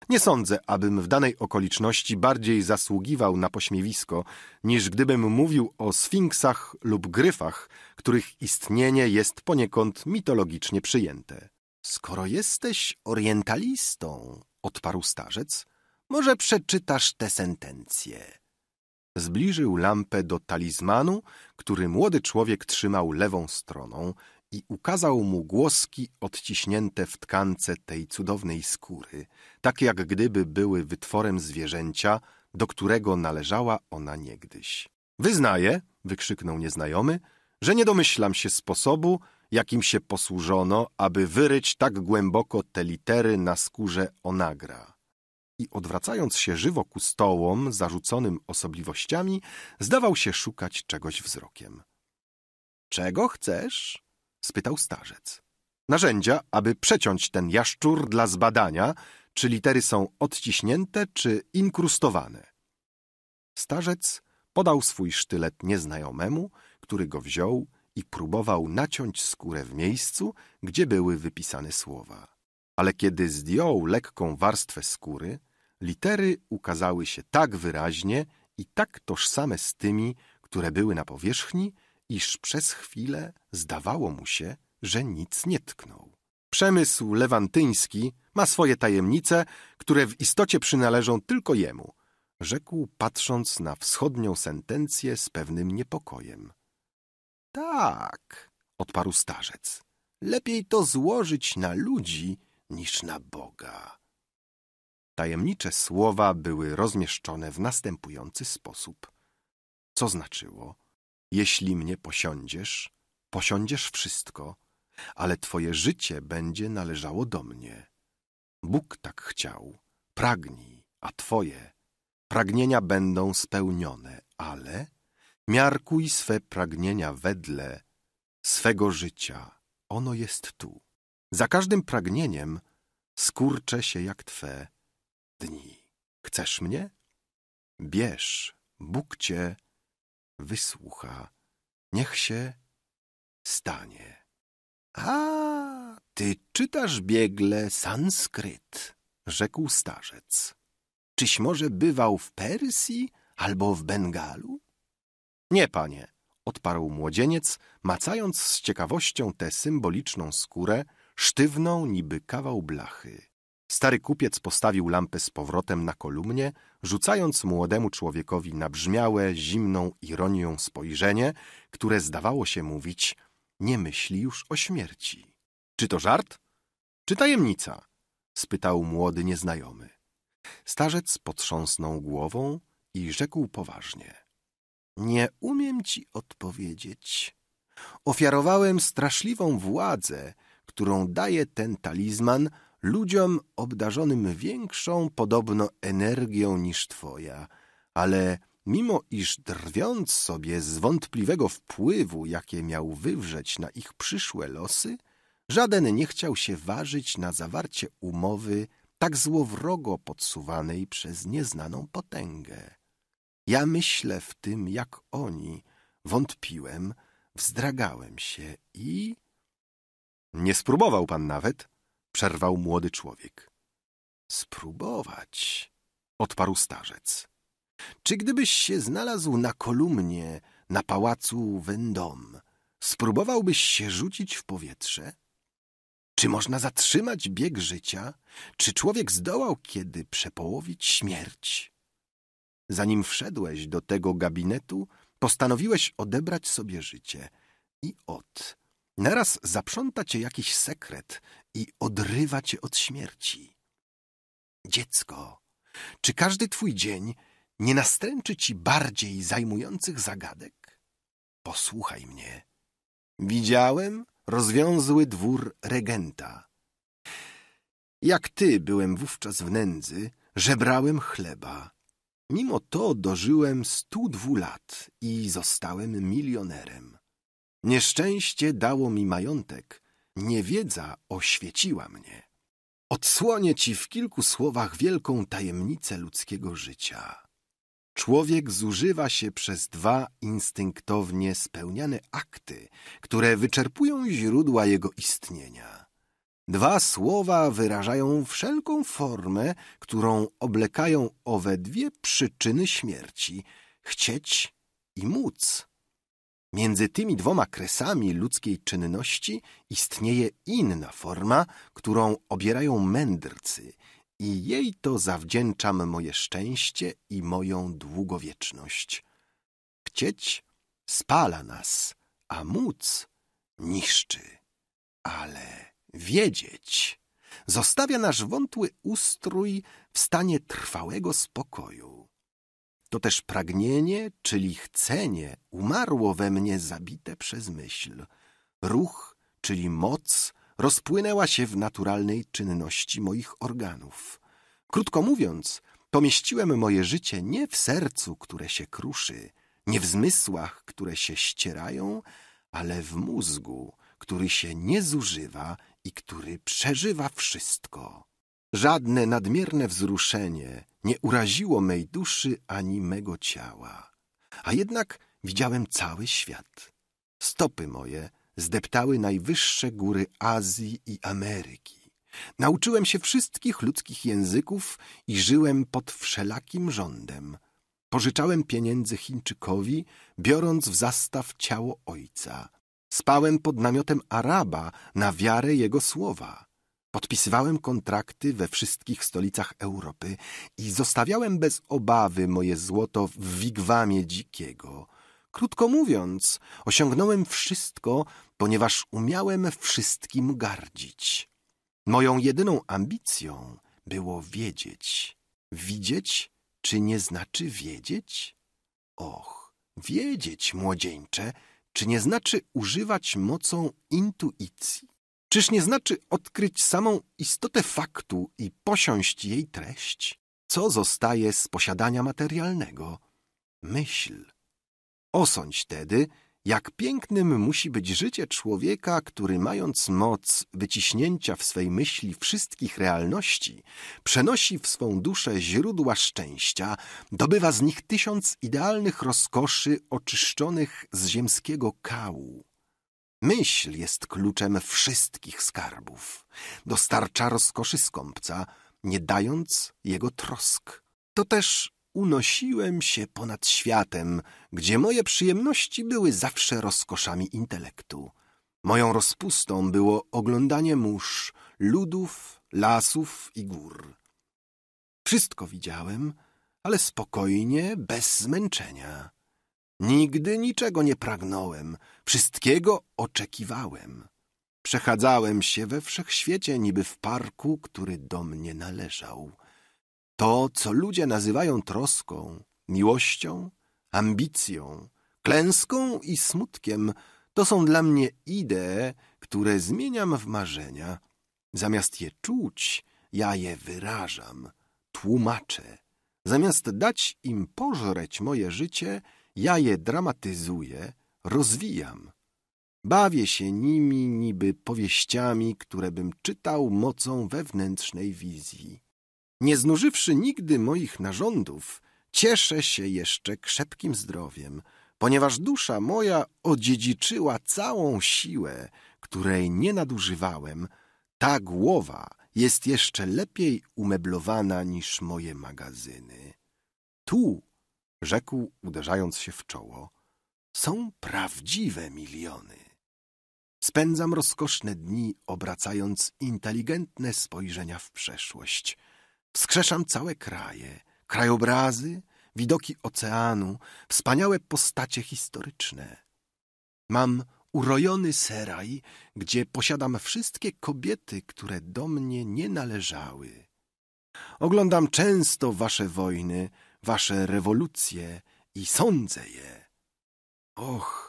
Nie sądzę, abym w danej okoliczności bardziej zasługiwał na pośmiewisko, niż gdybym mówił o sfinksach lub gryfach, których istnienie jest poniekąd mitologicznie przyjęte. Skoro jesteś orientalistą, odparł starzec, może przeczytasz te sentencje. Zbliżył lampę do talizmanu, który młody człowiek trzymał lewą stroną i ukazał mu głoski odciśnięte w tkance tej cudownej skóry, tak jak gdyby były wytworem zwierzęcia, do którego należała ona niegdyś. Wyznaję, wykrzyknął nieznajomy, że nie domyślam się sposobu, jakim się posłużono, aby wyryć tak głęboko te litery na skórze onagra. I odwracając się żywo ku stołom zarzuconym osobliwościami, zdawał się szukać czegoś wzrokiem. Czego chcesz? spytał starzec. Narzędzia, aby przeciąć ten jaszczur dla zbadania, czy litery są odciśnięte, czy inkrustowane. Starzec podał swój sztylet nieznajomemu, który go wziął i próbował naciąć skórę w miejscu, gdzie były wypisane słowa. Ale kiedy zdjął lekką warstwę skóry, litery ukazały się tak wyraźnie i tak tożsame z tymi, które były na powierzchni, iż przez chwilę zdawało mu się, że nic nie tknął. Przemysł lewantyński ma swoje tajemnice, które w istocie przynależą tylko jemu, rzekł patrząc na wschodnią sentencję z pewnym niepokojem. Tak, odparł starzec. Lepiej to złożyć na ludzi niż na Boga. Tajemnicze słowa były rozmieszczone w następujący sposób. Co znaczyło? Jeśli mnie posiądziesz, posiądziesz wszystko, ale twoje życie będzie należało do mnie. Bóg tak chciał, pragnij, a twoje pragnienia będą spełnione, ale Miarkuj swe pragnienia wedle swego życia. Ono jest tu. Za każdym pragnieniem skurczę się jak twe dni. Chcesz mnie? Bierz, Bóg cię wysłucha. Niech się stanie. A, ty czytasz biegle sanskryt, rzekł starzec. Czyś może bywał w Persji albo w Bengalu? Nie, panie, odparł młodzieniec, macając z ciekawością tę symboliczną skórę, sztywną niby kawał blachy. Stary kupiec postawił lampę z powrotem na kolumnie, rzucając młodemu człowiekowi nabrzmiałe, zimną ironią spojrzenie, które zdawało się mówić nie myśli już o śmierci. Czy to żart? Czy tajemnica? spytał młody nieznajomy. Starzec potrząsnął głową i rzekł poważnie. Nie umiem ci odpowiedzieć. Ofiarowałem straszliwą władzę, którą daje ten talizman ludziom obdarzonym większą podobno energią niż twoja, ale mimo iż drwiąc sobie z wątpliwego wpływu, jakie miał wywrzeć na ich przyszłe losy, żaden nie chciał się ważyć na zawarcie umowy tak złowrogo podsuwanej przez nieznaną potęgę. Ja myślę w tym, jak oni. Wątpiłem, wzdragałem się i... Nie spróbował pan nawet, przerwał młody człowiek. Spróbować, odparł starzec. Czy gdybyś się znalazł na kolumnie na pałacu Vendôme, spróbowałbyś się rzucić w powietrze? Czy można zatrzymać bieg życia? Czy człowiek zdołał kiedy przepołowić śmierć? Zanim wszedłeś do tego gabinetu, postanowiłeś odebrać sobie życie. I ot. Naraz zaprząta cię jakiś sekret i odrywa cię od śmierci. Dziecko, czy każdy twój dzień nie nastręczy ci bardziej zajmujących zagadek? Posłuchaj mnie. Widziałem rozwiązły dwór regenta. Jak ty byłem wówczas w nędzy, żebrałem chleba. Mimo to dożyłem 102 lat i zostałem milionerem. Nieszczęście dało mi majątek, niewiedza oświeciła mnie. Odsłonię ci w kilku słowach wielką tajemnicę ludzkiego życia. Człowiek zużywa się przez dwa instynktownie spełniane akty, które wyczerpują źródła jego istnienia. Dwa słowa wyrażają wszelką formę, którą oblekają owe dwie przyczyny śmierci – chcieć i móc. Między tymi dwoma kresami ludzkiej czynności istnieje inna forma, którą obierają mędrcy i jej to zawdzięczam moje szczęście i moją długowieczność. Chcieć spala nas, a móc niszczy, ale wiedzieć zostawia nasz wątły ustrój w stanie trwałego spokoju. To też pragnienie, czyli chcenie, umarło we mnie zabite przez myśl. Ruch, czyli moc, rozpłynęła się w naturalnej czynności moich organów. Krótko mówiąc, pomieściłem moje życie nie w sercu, które się kruszy, nie w zmysłach, które się ścierają, ale w mózgu, który się nie zużywa i który przeżywa wszystko. Żadne nadmierne wzruszenie nie uraziło mej duszy ani mego ciała. A jednak widziałem cały świat. Stopy moje zdeptały najwyższe góry Azji i Ameryki. Nauczyłem się wszystkich ludzkich języków i żyłem pod wszelakim rządem. Pożyczałem pieniędzy Chińczykowi, biorąc w zastaw ciało ojca – Spałem pod namiotem Araba na wiarę jego słowa. Podpisywałem kontrakty we wszystkich stolicach Europy i zostawiałem bez obawy moje złoto w wigwamie dzikiego. Krótko mówiąc, osiągnąłem wszystko, ponieważ umiałem wszystkim gardzić. Moją jedyną ambicją było wiedzieć. Widzieć, czy nie znaczy wiedzieć? Och, wiedzieć, młodzieńcze – czy nie znaczy używać mocą intuicji? Czyż nie znaczy odkryć samą istotę faktu i posiąść jej treść? Co zostaje z posiadania materialnego? Myśl. Osądź tedy, jak pięknym musi być życie człowieka, który mając moc wyciśnięcia w swej myśli wszystkich realności, przenosi w swą duszę źródła szczęścia, dobywa z nich tysiąc idealnych rozkoszy oczyszczonych z ziemskiego kału. Myśl jest kluczem wszystkich skarbów. Dostarcza rozkoszy skąpca, nie dając jego trosk. To też unosiłem się ponad światem, gdzie moje przyjemności były zawsze rozkoszami intelektu. Moją rozpustą było oglądanie mórz, ludów, lasów i gór. Wszystko widziałem, ale spokojnie, bez zmęczenia. Nigdy niczego nie pragnąłem, wszystkiego oczekiwałem. Przechadzałem się we wszechświecie niby w parku, który do mnie należał. To, co ludzie nazywają troską, miłością, ambicją, klęską i smutkiem, to są dla mnie idee, które zmieniam w marzenia. Zamiast je czuć, ja je wyrażam, tłumaczę. Zamiast dać im pożreć moje życie, ja je dramatyzuję, rozwijam. Bawię się nimi niby powieściami, które bym czytał mocą wewnętrznej wizji. Nie znużywszy nigdy moich narządów, cieszę się jeszcze krzepkim zdrowiem, ponieważ dusza moja odziedziczyła całą siłę, której nie nadużywałem. Ta głowa jest jeszcze lepiej umeblowana niż moje magazyny. Tu, rzekł, uderzając się w czoło, są prawdziwe miliony. Spędzam rozkoszne dni, obracając inteligentne spojrzenia w przeszłość – Wskrzeszam całe kraje, krajobrazy, widoki oceanu, wspaniałe postacie historyczne. Mam urojony seraj, gdzie posiadam wszystkie kobiety, które do mnie nie należały. Oglądam często wasze wojny, wasze rewolucje i sądzę je. Och,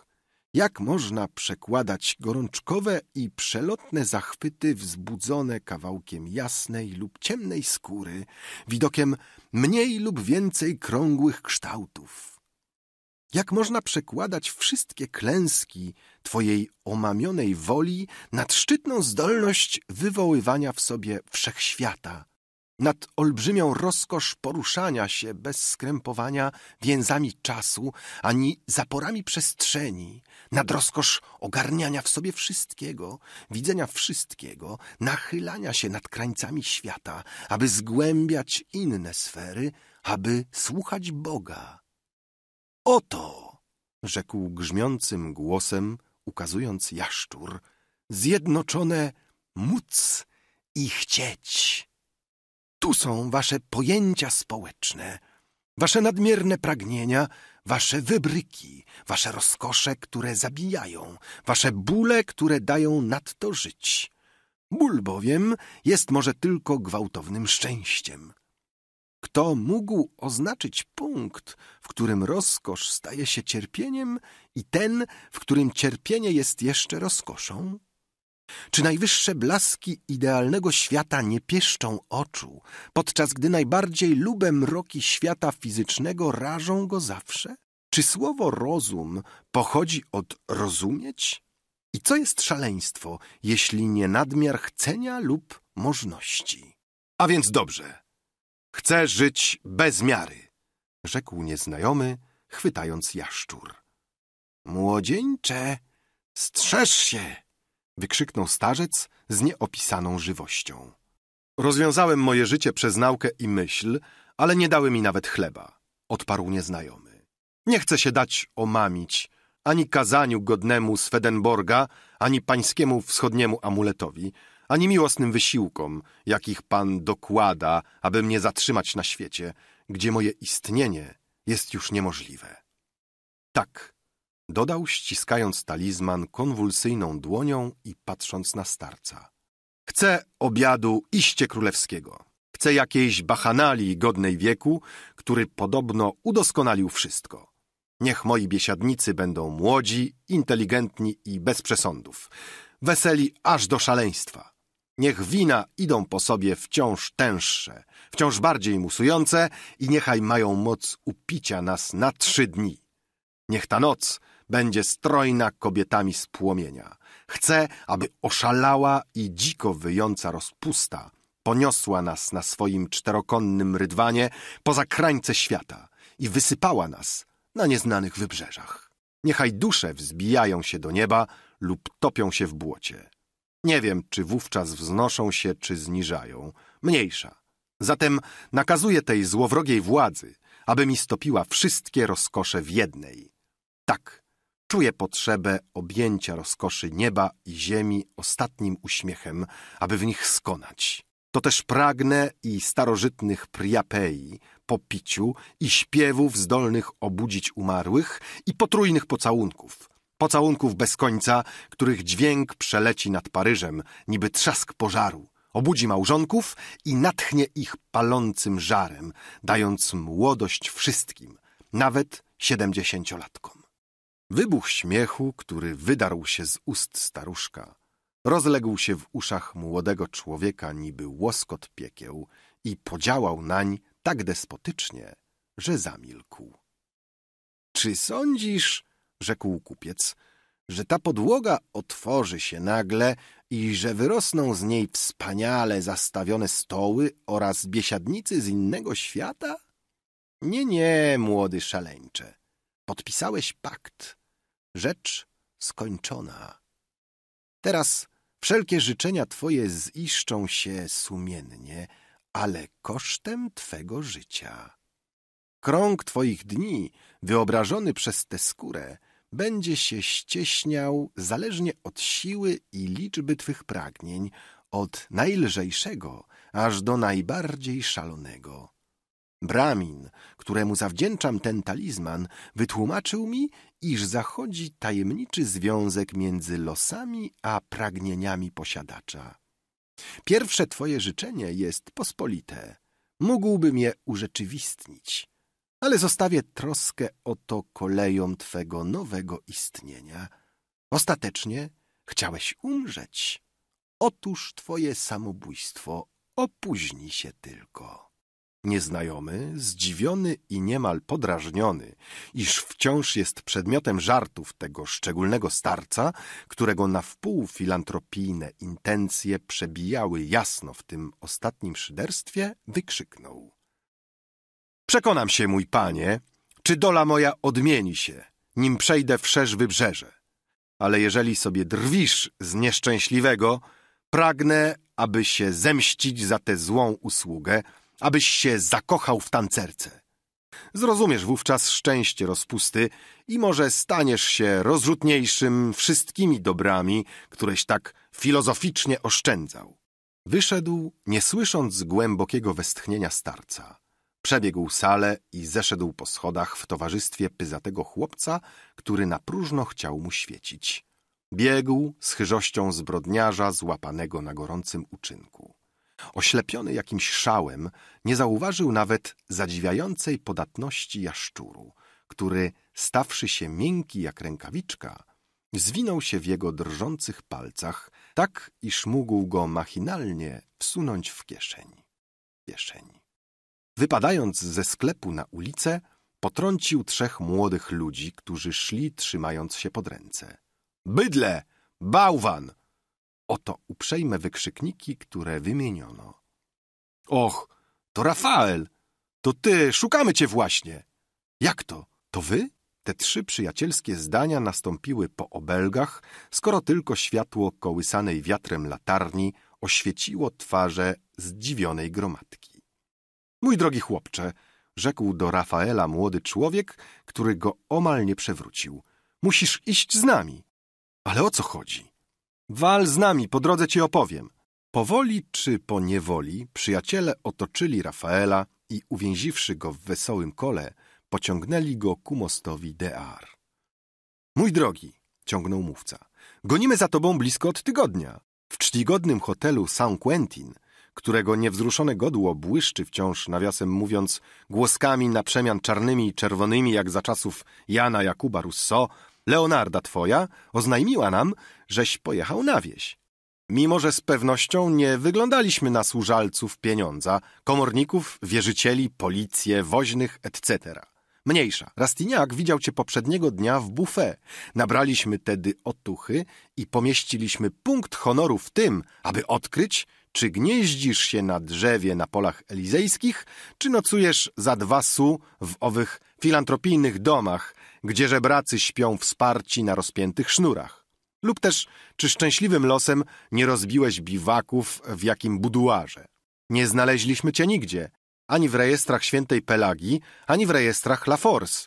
jak można przekładać gorączkowe i przelotne zachwyty wzbudzone kawałkiem jasnej lub ciemnej skóry, widokiem mniej lub więcej krągłych kształtów. Jak można przekładać wszystkie klęski Twojej omamionej woli nad szczytną zdolność wywoływania w sobie wszechświata, nad olbrzymią rozkosz poruszania się bez skrępowania więzami czasu ani zaporami przestrzeni, nad rozkosz ogarniania w sobie wszystkiego, widzenia wszystkiego, nachylania się nad krańcami świata, aby zgłębiać inne sfery, aby słuchać Boga. Oto, rzekł grzmiącym głosem, ukazując jaszczur, zjednoczone móc i chcieć. Tu są wasze pojęcia społeczne, wasze nadmierne pragnienia, wasze wybryki, wasze rozkosze, które zabijają, wasze bóle, które dają nadto żyć. Ból bowiem jest może tylko gwałtownym szczęściem. Kto mógł oznaczyć punkt, w którym rozkosz staje się cierpieniem i ten, w którym cierpienie jest jeszcze rozkoszą? Czy najwyższe blaski idealnego świata nie pieszczą oczu, podczas gdy najbardziej lube mroki świata fizycznego rażą go zawsze? Czy słowo rozum pochodzi od rozumieć? I co jest szaleństwo, jeśli nie nadmiar chcenia lub możności? A więc dobrze. Chcę żyć bez miary, rzekł nieznajomy, chwytając jaszczur. Młodzieńcze, strzeż się! wykrzyknął starzec z nieopisaną żywością. Rozwiązałem moje życie przez naukę i myśl, ale nie dały mi nawet chleba, odparł nieznajomy. Nie chcę się dać omamić ani kazaniu godnemu Swedenborga, ani pańskiemu wschodniemu amuletowi, ani miłosnym wysiłkom, jakich pan dokłada, aby mnie zatrzymać na świecie, gdzie moje istnienie jest już niemożliwe. Tak, dodał, ściskając talizman konwulsyjną dłonią i patrząc na starca. Chcę obiadu iście królewskiego. Chcę jakiejś bachanalii godnej wieku, który podobno udoskonalił wszystko. Niech moi biesiadnicy będą młodzi, inteligentni i bez przesądów, weseli aż do szaleństwa. Niech wina idą po sobie wciąż tęższe, wciąż bardziej musujące i niechaj mają moc upicia nas na trzy dni. Niech ta noc będzie strojna kobietami z płomienia. Chcę, aby oszalała i dziko wyjąca rozpusta poniosła nas na swoim czterokonnym rydwanie poza krańce świata i wysypała nas na nieznanych wybrzeżach. Niechaj dusze wzbijają się do nieba lub topią się w błocie. Nie wiem, czy wówczas wznoszą się, czy zniżają. Mniejsza. Zatem nakazuję tej złowrogiej władzy, aby mi stopiła wszystkie rozkosze w jednej. Tak, czuje potrzebę objęcia rozkoszy nieba i ziemi ostatnim uśmiechem, aby w nich skonać. To też pragnę i starożytnych priapei, popiciu i śpiewów zdolnych obudzić umarłych i potrójnych pocałunków. Pocałunków bez końca, których dźwięk przeleci nad Paryżem, niby trzask pożaru. Obudzi małżonków i natchnie ich palącym żarem, dając młodość wszystkim, nawet siedemdziesięciolatkom. Wybuch śmiechu, który wydarł się z ust staruszka, rozległ się w uszach młodego człowieka niby łoskot piekieł i podziałał nań tak despotycznie, że zamilkł. Czy sądzisz, rzekł kupiec, że ta podłoga otworzy się nagle i że wyrosną z niej wspaniale zastawione stoły oraz biesiadnicy z innego świata? Nie, nie, młody szaleńcze. Podpisałeś pakt rzecz skończona. Teraz wszelkie życzenia twoje ziszczą się sumiennie, ale kosztem twego życia. Krąg twoich dni, wyobrażony przez tę skórę, będzie się ścieśniał zależnie od siły i liczby twych pragnień, od najlżejszego aż do najbardziej szalonego. Bramin, któremu zawdzięczam ten talizman, wytłumaczył mi, iż zachodzi tajemniczy związek między losami a pragnieniami posiadacza. Pierwsze twoje życzenie jest pospolite. Mógłbym je urzeczywistnić, ale zostawię troskę o to koleją twego nowego istnienia. Ostatecznie chciałeś umrzeć. Otóż twoje samobójstwo opóźni się tylko. Nieznajomy, zdziwiony i niemal podrażniony, iż wciąż jest przedmiotem żartów tego szczególnego starca, którego na wpół filantropijne intencje przebijały jasno w tym ostatnim szyderstwie, wykrzyknął. Przekonam się, mój panie, czy dola moja odmieni się, nim przejdę wszerz wybrzeże. Ale jeżeli sobie drwisz z nieszczęśliwego, pragnę, aby się zemścić za tę złą usługę – abyś się zakochał w tancerce. Zrozumiesz wówczas szczęście rozpusty i może staniesz się rozrzutniejszym wszystkimi dobrami, któreś tak filozoficznie oszczędzał. Wyszedł, nie słysząc głębokiego westchnienia starca. Przebiegł salę i zeszedł po schodach w towarzystwie pyzatego chłopca, który na próżno chciał mu świecić. Biegł z chyżością zbrodniarza złapanego na gorącym uczynku. Oślepiony jakimś szałem, nie zauważył nawet zadziwiającej podatności jaszczuru, który, stawszy się miękki jak rękawiczka, zwinął się w jego drżących palcach, tak iż mógł go machinalnie wsunąć w kieszeń. Kieszeń. Wypadając ze sklepu na ulicę, potrącił trzech młodych ludzi, którzy szli trzymając się pod ręce. Bydle! Bałwan! Oto uprzejme wykrzykniki, które wymieniono. Och, to Rafael! To ty! Szukamy cię właśnie! Jak to? To wy? Te trzy przyjacielskie zdania nastąpiły po obelgach, skoro tylko światło kołysanej wiatrem latarni oświeciło twarze zdziwionej gromadki. Mój drogi chłopcze, rzekł do Rafaela młody człowiek, który go omal nie przewrócił. Musisz iść z nami. Ale o co chodzi? Wal z nami, po drodze ci opowiem. Powoli czy po niewoli przyjaciele otoczyli Rafaela i uwięziwszy go w wesołym kole, pociągnęli go ku mostowi Dear. Mój drogi, ciągnął mówca, gonimy za tobą blisko od tygodnia. W czcigodnym hotelu Saint Quentin, którego niewzruszone godło błyszczy wciąż, nawiasem mówiąc, głoskami na przemian czarnymi i czerwonymi, jak za czasów Jana Jakuba Rousseau, Leonarda twoja, oznajmiła nam, żeś pojechał na wieś. Mimo, że z pewnością nie wyglądaliśmy na służalców pieniądza, komorników, wierzycieli, policję, woźnych, etc. Mniejsza, Rastiniak widział cię poprzedniego dnia w bufet. Nabraliśmy tedy otuchy i pomieściliśmy punkt honoru w tym, aby odkryć, czy gnieździsz się na drzewie na polach elizejskich, czy nocujesz za dwa su w owych filantropijnych domach, gdzie żebracy śpią wsparci na rozpiętych sznurach. Lub też, czy szczęśliwym losem nie rozbiłeś biwaków w jakim buduarze. Nie znaleźliśmy cię nigdzie, ani w rejestrach świętej Pelagi, ani w rejestrach La Force.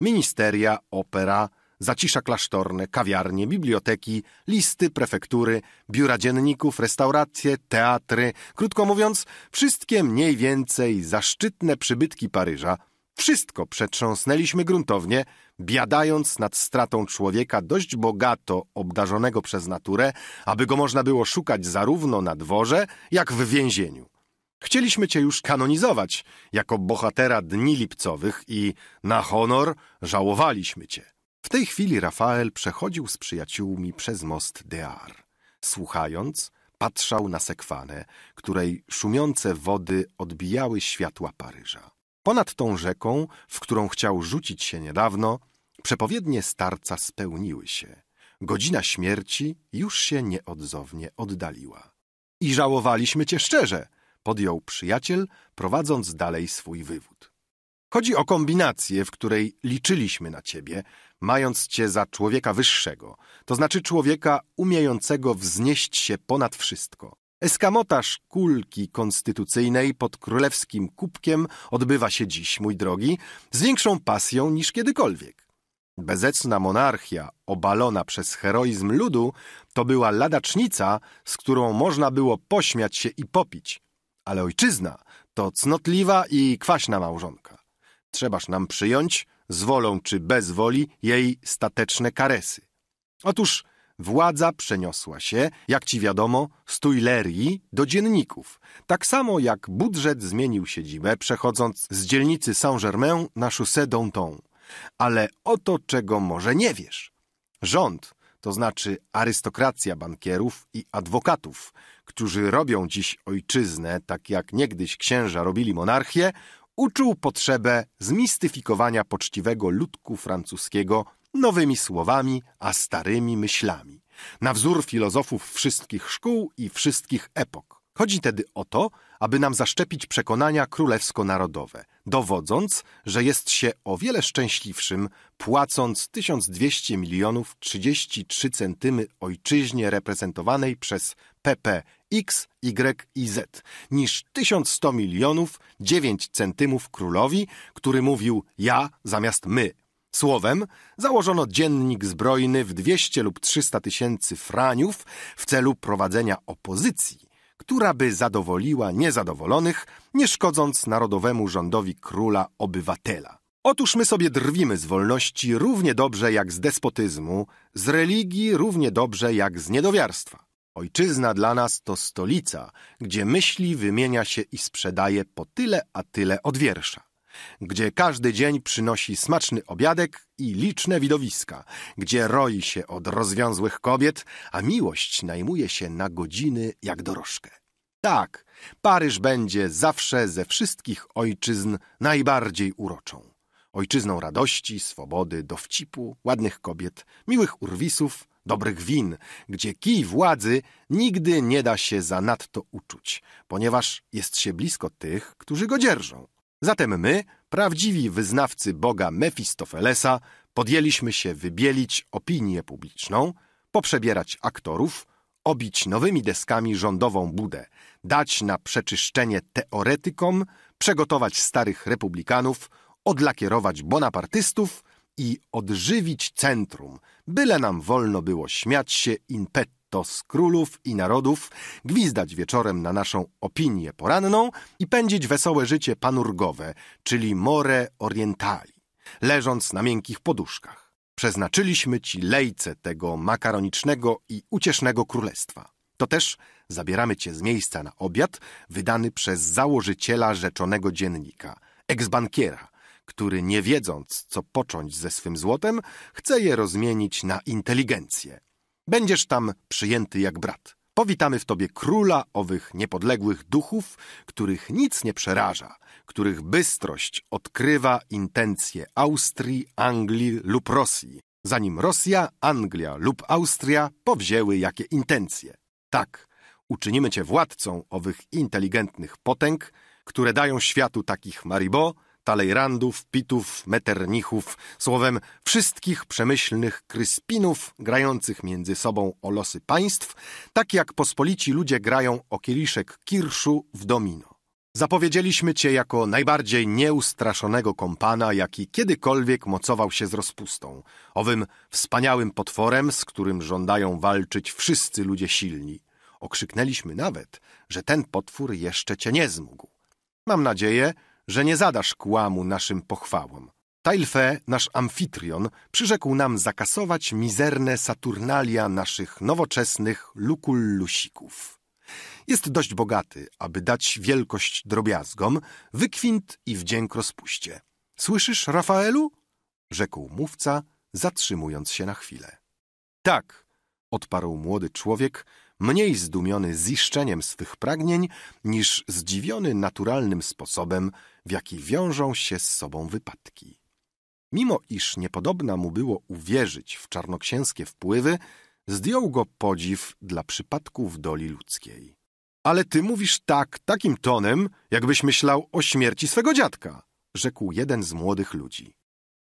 Ministeria, opera, zacisza klasztorne, kawiarnie, biblioteki, listy, prefektury, biura dzienników, restauracje, teatry, krótko mówiąc, wszystkie mniej więcej zaszczytne przybytki Paryża. Wszystko przetrząsnęliśmy gruntownie, biadając nad stratą człowieka dość bogato obdarzonego przez naturę, aby go można było szukać zarówno na dworze, jak w więzieniu. Chcieliśmy cię już kanonizować jako bohatera dni lipcowych i na honor żałowaliśmy cię. W tej chwili Rafael przechodził z przyjaciółmi przez most Dear. Słuchając, patrzał na sekwanę, której szumiące wody odbijały światła Paryża. Ponad tą rzeką, w którą chciał rzucić się niedawno, Przepowiednie starca spełniły się. Godzina śmierci już się nieodzownie oddaliła. I żałowaliśmy cię szczerze, podjął przyjaciel, prowadząc dalej swój wywód. Chodzi o kombinację, w której liczyliśmy na ciebie, mając cię za człowieka wyższego, to znaczy człowieka umiejącego wznieść się ponad wszystko. Eskamotaż kulki konstytucyjnej pod królewskim kubkiem odbywa się dziś, mój drogi, z większą pasją niż kiedykolwiek. Bezecna monarchia, obalona przez heroizm ludu, to była ladacznica, z którą można było pośmiać się i popić. Ale ojczyzna to cnotliwa i kwaśna małżonka. Trzebaż nam przyjąć, z wolą czy bez woli, jej stateczne karesy. Otóż władza przeniosła się, jak ci wiadomo, z Tuilerii do dzienników. Tak samo jak budżet zmienił siedzibę, przechodząc z dzielnicy Saint-Germain na Chaussée d'Anton ale oto czego może nie wiesz. Rząd, to znaczy arystokracja bankierów i adwokatów, którzy robią dziś ojczyznę, tak jak niegdyś księża robili monarchię, uczuł potrzebę zmistyfikowania poczciwego ludku francuskiego nowymi słowami, a starymi myślami, na wzór filozofów wszystkich szkół i wszystkich epok. Chodzi tedy o to, aby nam zaszczepić przekonania królewsko-narodowe, dowodząc, że jest się o wiele szczęśliwszym, płacąc 1200 milionów 33 centymy ojczyźnie reprezentowanej przez PP X, Y i Z, niż 1100 milionów 9 centymów królowi, który mówił ja zamiast my. Słowem, założono dziennik zbrojny w 200 lub 300 tysięcy franiów w celu prowadzenia opozycji która by zadowoliła niezadowolonych, nie szkodząc narodowemu rządowi króla obywatela. Otóż my sobie drwimy z wolności równie dobrze jak z despotyzmu, z religii równie dobrze jak z niedowiarstwa. Ojczyzna dla nas to stolica, gdzie myśli wymienia się i sprzedaje po tyle a tyle od wiersza gdzie każdy dzień przynosi smaczny obiadek i liczne widowiska, gdzie roi się od rozwiązłych kobiet, a miłość najmuje się na godziny jak dorożkę. Tak, Paryż będzie zawsze ze wszystkich ojczyzn najbardziej uroczą. Ojczyzną radości, swobody, dowcipu, ładnych kobiet, miłych urwisów, dobrych win, gdzie kij władzy nigdy nie da się zanadto uczuć, ponieważ jest się blisko tych, którzy go dzierżą. Zatem my, prawdziwi wyznawcy Boga Mefistofelesa, podjęliśmy się wybielić opinię publiczną, poprzebierać aktorów, obić nowymi deskami rządową budę, dać na przeczyszczenie teoretykom, przegotować starych republikanów, odlakierować bonapartystów i odżywić centrum, byle nam wolno było śmiać się in petto to z królów i narodów, gwizdać wieczorem na naszą opinię poranną i pędzić wesołe życie panurgowe, czyli more orientali, leżąc na miękkich poduszkach. Przeznaczyliśmy ci lejce tego makaronicznego i uciesznego królestwa. To też zabieramy cię z miejsca na obiad wydany przez założyciela rzeczonego dziennika, eksbankiera, który nie wiedząc, co począć ze swym złotem, chce je rozmienić na inteligencję. Będziesz tam przyjęty jak brat. Powitamy w tobie króla owych niepodległych duchów, których nic nie przeraża, których bystrość odkrywa intencje Austrii, Anglii lub Rosji, zanim Rosja, Anglia lub Austria powzięły jakie intencje. Tak, uczynimy cię władcą owych inteligentnych potęg, które dają światu takich Maribo, talejrandów, pitów, meternichów, słowem wszystkich przemyślnych kryspinów grających między sobą o losy państw, tak jak pospolici ludzie grają o kieliszek kirszu w domino. Zapowiedzieliśmy cię jako najbardziej nieustraszonego kompana, jaki kiedykolwiek mocował się z rozpustą, owym wspaniałym potworem, z którym żądają walczyć wszyscy ludzie silni. Okrzyknęliśmy nawet, że ten potwór jeszcze cię nie zmógł. Mam nadzieję, że nie zadasz kłamu naszym pochwałom. Tailfe, nasz amfitrion, przyrzekł nam zakasować mizerne saturnalia naszych nowoczesnych lukullusików. Jest dość bogaty, aby dać wielkość drobiazgom, wykwint i wdzięk rozpuście. Słyszysz, Rafaelu? rzekł mówca, zatrzymując się na chwilę. Tak, odparł młody człowiek, mniej zdumiony ziszczeniem swych pragnień, niż zdziwiony naturalnym sposobem, w jaki wiążą się z sobą wypadki. Mimo iż niepodobna mu było uwierzyć w czarnoksięskie wpływy, zdjął go podziw dla przypadków doli ludzkiej. Ale ty mówisz tak, takim tonem, jakbyś myślał o śmierci swego dziadka, rzekł jeden z młodych ludzi.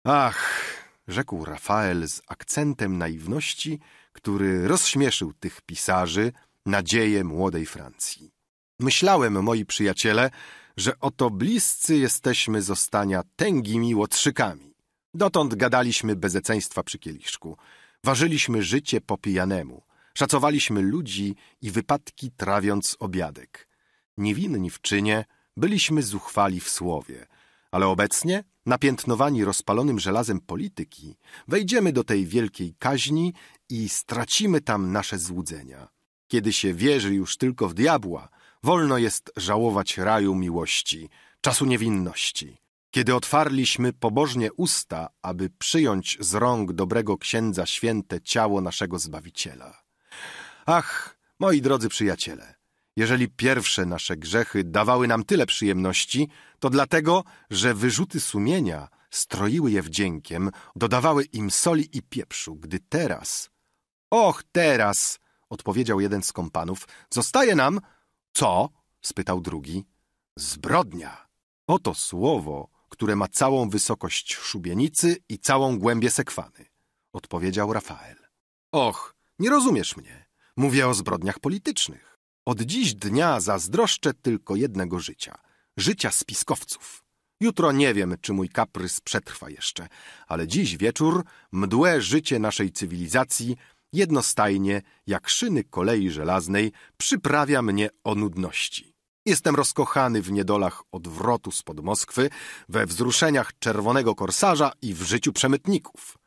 Ach, rzekł Rafael z akcentem naiwności, który rozśmieszył tych pisarzy, nadzieję młodej Francji. Myślałem, moi przyjaciele, że oto bliscy jesteśmy zostania tęgimi łotrzykami. Dotąd gadaliśmy bezeceństwa przy kieliszku, ważyliśmy życie po pijanemu, szacowaliśmy ludzi i wypadki trawiąc obiadek. Niewinni w czynie byliśmy zuchwali w słowie, ale obecnie, napiętnowani rozpalonym żelazem polityki, wejdziemy do tej wielkiej kaźni i stracimy tam nasze złudzenia. Kiedy się wierzy już tylko w diabła, Wolno jest żałować raju miłości, czasu niewinności. Kiedy otwarliśmy pobożnie usta, aby przyjąć z rąk dobrego księdza święte ciało naszego Zbawiciela. Ach, moi drodzy przyjaciele, jeżeli pierwsze nasze grzechy dawały nam tyle przyjemności, to dlatego, że wyrzuty sumienia stroiły je wdziękiem, dodawały im soli i pieprzu, gdy teraz... Och, teraz, odpowiedział jeden z kompanów, zostaje nam co? spytał drugi. Zbrodnia. Oto słowo, które ma całą wysokość szubienicy i całą głębię sekwany, odpowiedział Rafael. Och, nie rozumiesz mnie. Mówię o zbrodniach politycznych. Od dziś dnia zazdroszczę tylko jednego życia życia spiskowców. Jutro nie wiem, czy mój kaprys przetrwa jeszcze, ale dziś wieczór mdłe życie naszej cywilizacji jednostajnie, jak szyny kolei żelaznej, przyprawia mnie o nudności. Jestem rozkochany w niedolach odwrotu spod Moskwy, we wzruszeniach czerwonego korsarza i w życiu przemytników.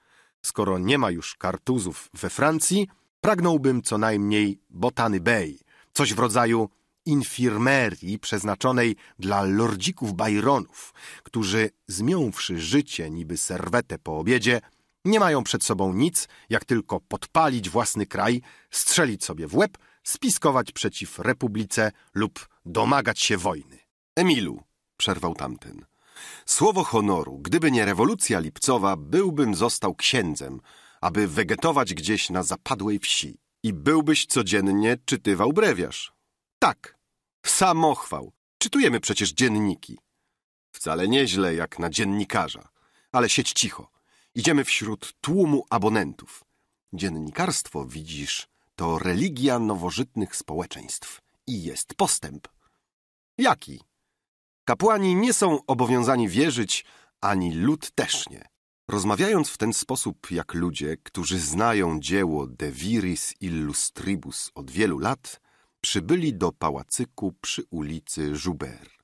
Skoro nie ma już kartuzów we Francji, pragnąłbym co najmniej Botany Bay, coś w rodzaju infirmerii przeznaczonej dla lordzików Bayronów, którzy, zmiąwszy życie niby serwetę po obiedzie, nie mają przed sobą nic, jak tylko podpalić własny kraj, strzelić sobie w łeb, spiskować przeciw republice lub domagać się wojny. Emilu, przerwał tamten. Słowo honoru, gdyby nie rewolucja lipcowa, byłbym został księdzem, aby wegetować gdzieś na zapadłej wsi. I byłbyś codziennie czytywał brewiarz. Tak, samochwał. Czytujemy przecież dzienniki. Wcale nieźle jak na dziennikarza, ale siedź cicho. Idziemy wśród tłumu abonentów. Dziennikarstwo, widzisz, to religia nowożytnych społeczeństw i jest postęp. Jaki? Kapłani nie są obowiązani wierzyć, ani lud też nie. Rozmawiając w ten sposób jak ludzie, którzy znają dzieło De Viris Illustribus od wielu lat, przybyli do pałacyku przy ulicy Joubert.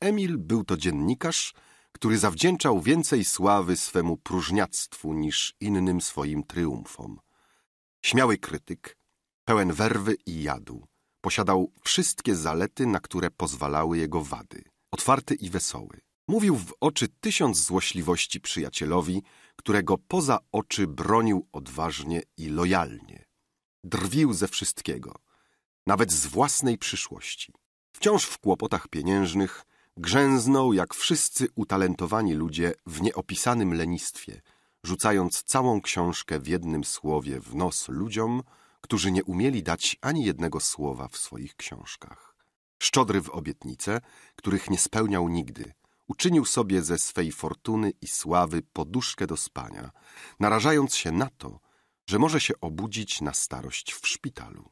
Emil był to dziennikarz, który zawdzięczał więcej sławy swemu próżniactwu niż innym swoim triumfom. Śmiały krytyk, pełen werwy i jadu, posiadał wszystkie zalety, na które pozwalały jego wady. Otwarty i wesoły. Mówił w oczy tysiąc złośliwości przyjacielowi, którego poza oczy bronił odważnie i lojalnie. Drwił ze wszystkiego, nawet z własnej przyszłości. Wciąż w kłopotach pieniężnych – Grzęznął, jak wszyscy utalentowani ludzie, w nieopisanym lenistwie, rzucając całą książkę w jednym słowie w nos ludziom, którzy nie umieli dać ani jednego słowa w swoich książkach. Szczodry w obietnice, których nie spełniał nigdy, uczynił sobie ze swej fortuny i sławy poduszkę do spania, narażając się na to, że może się obudzić na starość w szpitalu.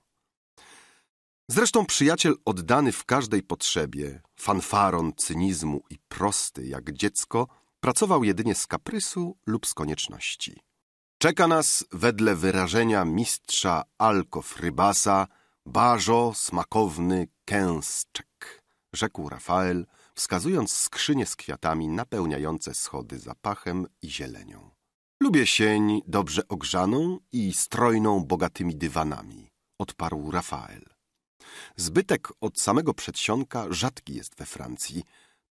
Zresztą przyjaciel oddany w każdej potrzebie, fanfaron cynizmu i prosty jak dziecko, pracował jedynie z kaprysu lub z konieczności. Czeka nas, wedle wyrażenia mistrza Alkof Rybasa, barzo smakowny kęsczek, rzekł Rafael, wskazując skrzynie z kwiatami napełniające schody zapachem i zielenią. Lubię sień dobrze ogrzaną i strojną bogatymi dywanami, odparł Rafael. Zbytek od samego przedsionka rzadki jest we Francji.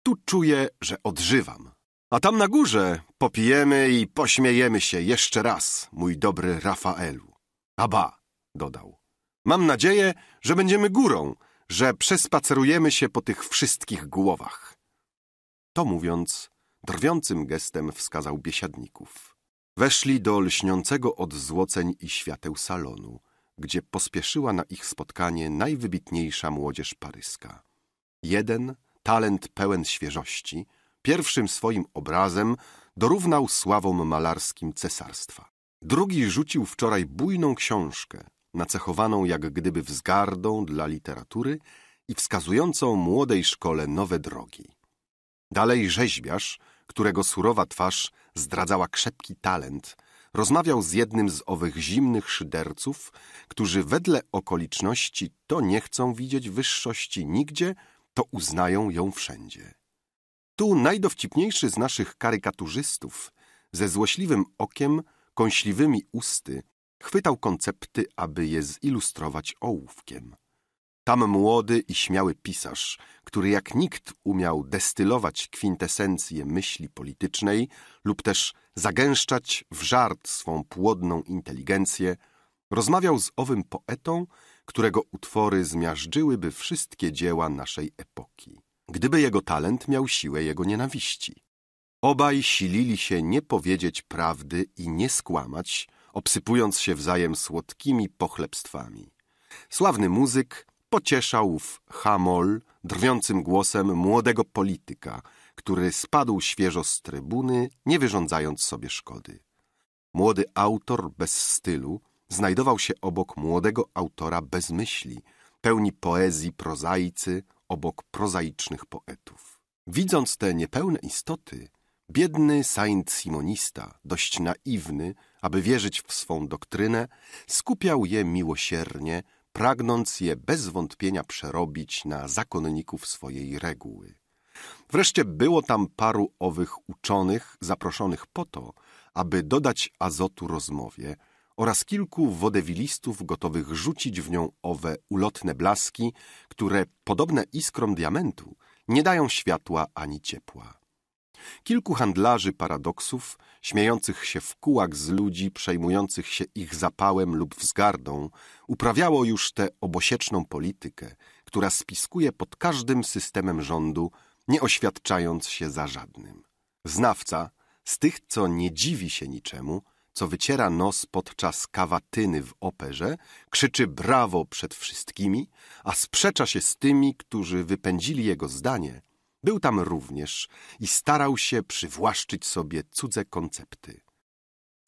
Tu czuję, że odżywam. A tam na górze popijemy i pośmiejemy się jeszcze raz, mój dobry Rafaelu. Aba, dodał. Mam nadzieję, że będziemy górą, że przespacerujemy się po tych wszystkich głowach. To mówiąc, drwiącym gestem wskazał biesiadników. Weszli do lśniącego od złoceń i świateł salonu gdzie pospieszyła na ich spotkanie najwybitniejsza młodzież paryska. Jeden, talent pełen świeżości, pierwszym swoim obrazem dorównał sławom malarskim cesarstwa. Drugi rzucił wczoraj bujną książkę, nacechowaną jak gdyby wzgardą dla literatury i wskazującą młodej szkole nowe drogi. Dalej rzeźbiarz, którego surowa twarz zdradzała krzepki talent – rozmawiał z jednym z owych zimnych szyderców, którzy wedle okoliczności to nie chcą widzieć wyższości nigdzie, to uznają ją wszędzie. Tu najdowcipniejszy z naszych karykaturzystów, ze złośliwym okiem, kąśliwymi usty, chwytał koncepty, aby je zilustrować ołówkiem. Tam młody i śmiały pisarz, który jak nikt umiał destylować kwintesencję myśli politycznej lub też zagęszczać w żart swą płodną inteligencję, rozmawiał z owym poetą, którego utwory zmiażdżyłyby wszystkie dzieła naszej epoki, gdyby jego talent miał siłę jego nienawiści. Obaj silili się nie powiedzieć prawdy i nie skłamać, obsypując się wzajem słodkimi pochlebstwami. Sławny muzyk pocieszał w hamol drwiącym głosem młodego polityka, który spadł świeżo z trybuny, nie wyrządzając sobie szkody. Młody autor bez stylu znajdował się obok młodego autora bez myśli, pełni poezji prozaicy obok prozaicznych poetów. Widząc te niepełne istoty, biedny Saint-Simonista, dość naiwny, aby wierzyć w swą doktrynę, skupiał je miłosiernie pragnąc je bez wątpienia przerobić na zakonników swojej reguły. Wreszcie było tam paru owych uczonych zaproszonych po to, aby dodać azotu rozmowie oraz kilku wodewilistów gotowych rzucić w nią owe ulotne blaski, które, podobne iskrom diamentu, nie dają światła ani ciepła. Kilku handlarzy paradoksów, śmiejących się w kółak z ludzi, przejmujących się ich zapałem lub wzgardą, uprawiało już tę obosieczną politykę, która spiskuje pod każdym systemem rządu, nie oświadczając się za żadnym. Znawca, z tych, co nie dziwi się niczemu, co wyciera nos podczas kawatyny w operze, krzyczy brawo przed wszystkimi, a sprzecza się z tymi, którzy wypędzili jego zdanie – był tam również i starał się przywłaszczyć sobie cudze koncepty.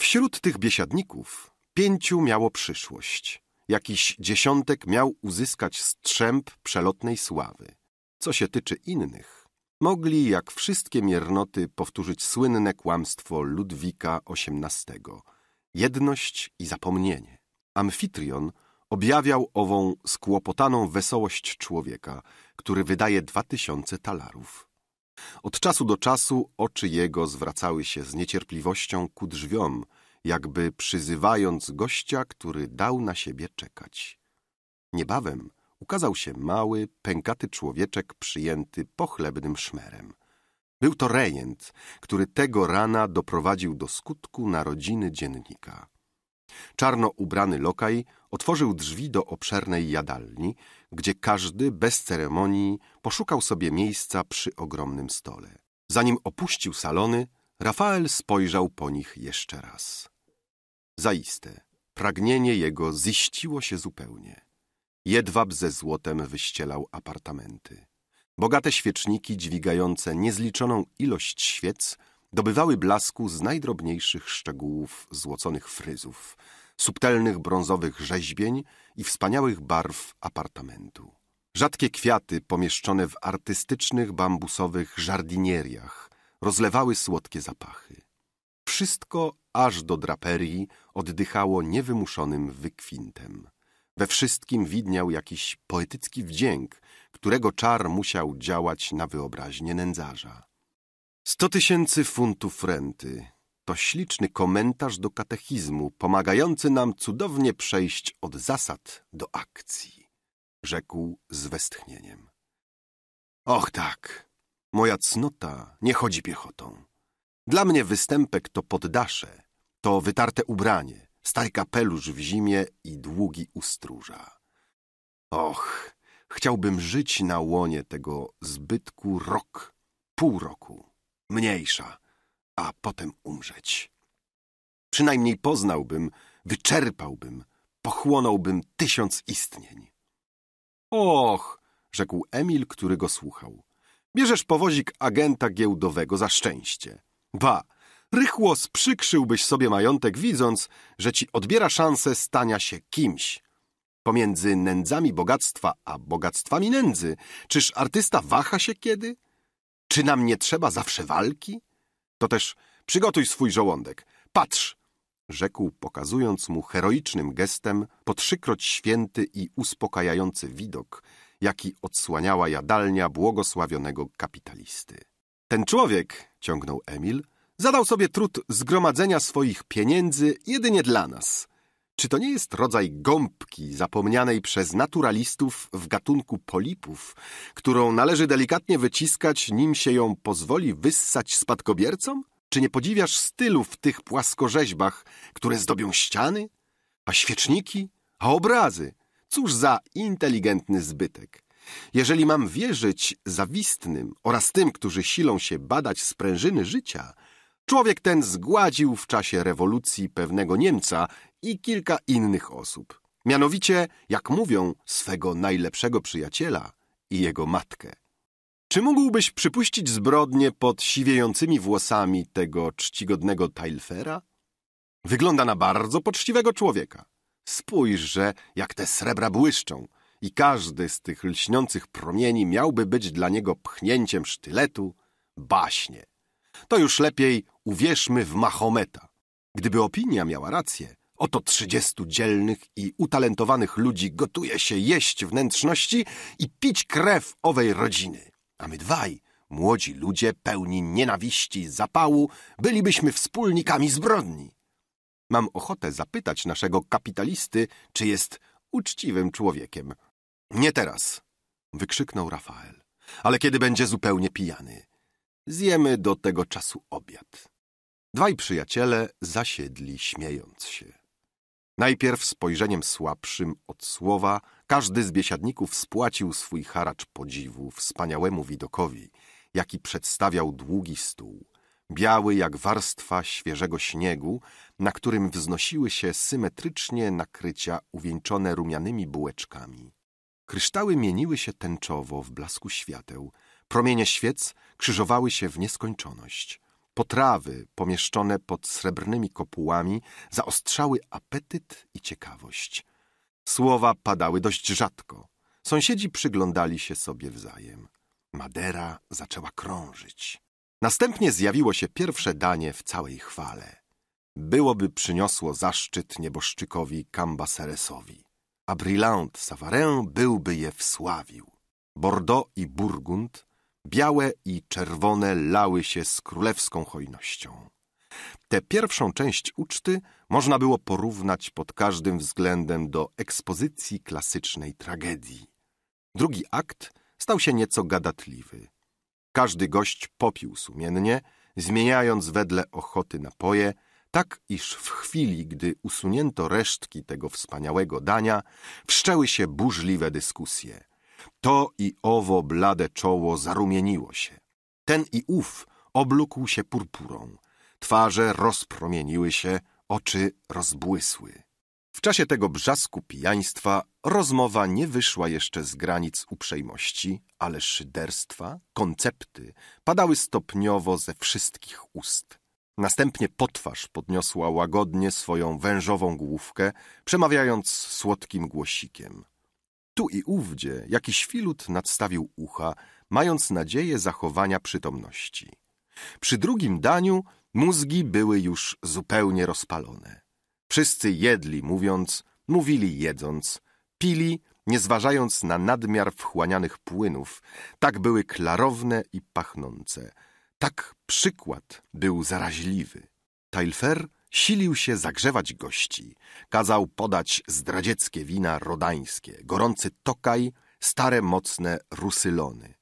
Wśród tych biesiadników pięciu miało przyszłość. Jakiś dziesiątek miał uzyskać strzęp przelotnej sławy. Co się tyczy innych, mogli jak wszystkie miernoty powtórzyć słynne kłamstwo Ludwika XVIII – jedność i zapomnienie. Amfitrion – objawiał ową skłopotaną wesołość człowieka, który wydaje dwa tysiące talarów. Od czasu do czasu oczy jego zwracały się z niecierpliwością ku drzwiom, jakby przyzywając gościa, który dał na siebie czekać. Niebawem ukazał się mały, pękaty człowieczek przyjęty pochlebnym szmerem. Był to rejent, który tego rana doprowadził do skutku narodziny dziennika. Czarno ubrany lokaj otworzył drzwi do obszernej jadalni, gdzie każdy bez ceremonii poszukał sobie miejsca przy ogromnym stole. Zanim opuścił salony, Rafael spojrzał po nich jeszcze raz. Zaiste, pragnienie jego ziściło się zupełnie. Jedwab ze złotem wyścielał apartamenty. Bogate świeczniki dźwigające niezliczoną ilość świec dobywały blasku z najdrobniejszych szczegółów złoconych fryzów – subtelnych brązowych rzeźbień i wspaniałych barw apartamentu. Rzadkie kwiaty pomieszczone w artystycznych bambusowych żardinieriach rozlewały słodkie zapachy. Wszystko aż do draperii oddychało niewymuszonym wykwintem. We wszystkim widniał jakiś poetycki wdzięk, którego czar musiał działać na wyobraźnię nędzarza. Sto tysięcy funtów renty, to śliczny komentarz do katechizmu, pomagający nam cudownie przejść od zasad do akcji, rzekł z westchnieniem. Och tak, moja cnota nie chodzi piechotą. Dla mnie występek to poddasze, to wytarte ubranie, stary kapelusz w zimie i długi ustróża. Och, chciałbym żyć na łonie tego zbytku rok, pół roku, mniejsza, a potem umrzeć. Przynajmniej poznałbym, wyczerpałbym, pochłonąłbym tysiąc istnień. Och, rzekł Emil, który go słuchał. Bierzesz powozik agenta giełdowego za szczęście. Ba, rychło sprzykrzyłbyś sobie majątek, widząc, że ci odbiera szansę stania się kimś. Pomiędzy nędzami bogactwa a bogactwami nędzy, czyż artysta waha się kiedy? Czy nam nie trzeba zawsze walki? to też przygotuj swój żołądek. Patrz! Rzekł, pokazując mu heroicznym gestem po trzykroć święty i uspokajający widok, jaki odsłaniała jadalnia błogosławionego kapitalisty. Ten człowiek, ciągnął Emil, zadał sobie trud zgromadzenia swoich pieniędzy jedynie dla nas – czy to nie jest rodzaj gąbki zapomnianej przez naturalistów w gatunku polipów, którą należy delikatnie wyciskać, nim się ją pozwoli wyssać spadkobiercom? Czy nie podziwiasz stylu w tych płaskorzeźbach, które zdobią ściany? A świeczniki? A obrazy? Cóż za inteligentny zbytek! Jeżeli mam wierzyć zawistnym oraz tym, którzy silą się badać sprężyny życia – Człowiek ten zgładził w czasie rewolucji pewnego Niemca i kilka innych osób. Mianowicie, jak mówią, swego najlepszego przyjaciela i jego matkę. Czy mógłbyś przypuścić zbrodnie pod siwiejącymi włosami tego czcigodnego Tailfera? Wygląda na bardzo poczciwego człowieka. Spójrzże, jak te srebra błyszczą i każdy z tych lśniących promieni miałby być dla niego pchnięciem sztyletu baśnie to już lepiej uwierzmy w Mahometa. Gdyby opinia miała rację, oto trzydziestu dzielnych i utalentowanych ludzi gotuje się jeść wnętrzności i pić krew owej rodziny. A my dwaj, młodzi ludzie pełni nienawiści i zapału, bylibyśmy wspólnikami zbrodni. Mam ochotę zapytać naszego kapitalisty, czy jest uczciwym człowiekiem. Nie teraz, wykrzyknął Rafael, ale kiedy będzie zupełnie pijany. Zjemy do tego czasu obiad. Dwaj przyjaciele zasiedli, śmiejąc się. Najpierw spojrzeniem słabszym od słowa każdy z biesiadników spłacił swój haracz podziwu wspaniałemu widokowi, jaki przedstawiał długi stół, biały jak warstwa świeżego śniegu, na którym wznosiły się symetrycznie nakrycia uwieńczone rumianymi bułeczkami. Kryształy mieniły się tęczowo w blasku świateł – Promienie świec krzyżowały się w nieskończoność. Potrawy pomieszczone pod srebrnymi kopułami zaostrzały apetyt i ciekawość. Słowa padały dość rzadko. Sąsiedzi przyglądali się sobie wzajem. Madera zaczęła krążyć. Następnie zjawiło się pierwsze danie w całej chwale. Byłoby przyniosło zaszczyt nieboszczykowi Cambaceresowi, a Brillant Savarin byłby je wsławił. Bordeaux i Burgund Białe i czerwone lały się z królewską hojnością. Tę pierwszą część uczty można było porównać pod każdym względem do ekspozycji klasycznej tragedii. Drugi akt stał się nieco gadatliwy. Każdy gość popił sumiennie, zmieniając wedle ochoty napoje, tak iż w chwili, gdy usunięto resztki tego wspaniałego dania, wszczęły się burzliwe dyskusje – to i owo blade czoło zarumieniło się. Ten i ów oblókł się purpurą. Twarze rozpromieniły się, oczy rozbłysły. W czasie tego brzasku pijaństwa rozmowa nie wyszła jeszcze z granic uprzejmości, ale szyderstwa, koncepty padały stopniowo ze wszystkich ust. Następnie potwarz podniosła łagodnie swoją wężową główkę, przemawiając słodkim głosikiem – tu i ówdzie jakiś filut nadstawił ucha, mając nadzieję zachowania przytomności. Przy drugim daniu mózgi były już zupełnie rozpalone. Wszyscy jedli mówiąc, mówili jedząc, pili, nie zważając na nadmiar wchłanianych płynów. Tak były klarowne i pachnące. Tak przykład był zaraźliwy. Tailfer. Silił się zagrzewać gości. Kazał podać zdradzieckie wina rodańskie, gorący tokaj, stare mocne rusylony.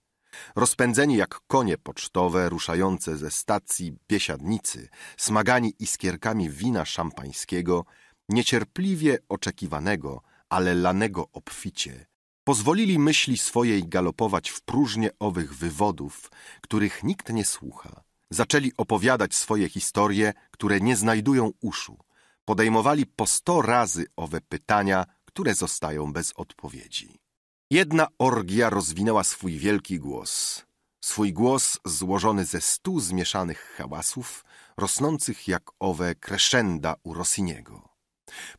Rozpędzeni jak konie pocztowe ruszające ze stacji biesiadnicy, smagani iskierkami wina szampańskiego, niecierpliwie oczekiwanego, ale lanego obficie, pozwolili myśli swojej galopować w próżnię owych wywodów, których nikt nie słucha. Zaczęli opowiadać swoje historie, które nie znajdują uszu. Podejmowali po sto razy owe pytania, które zostają bez odpowiedzi. Jedna orgia rozwinęła swój wielki głos. Swój głos złożony ze stu zmieszanych hałasów, rosnących jak owe kreszenda u Rossiniego.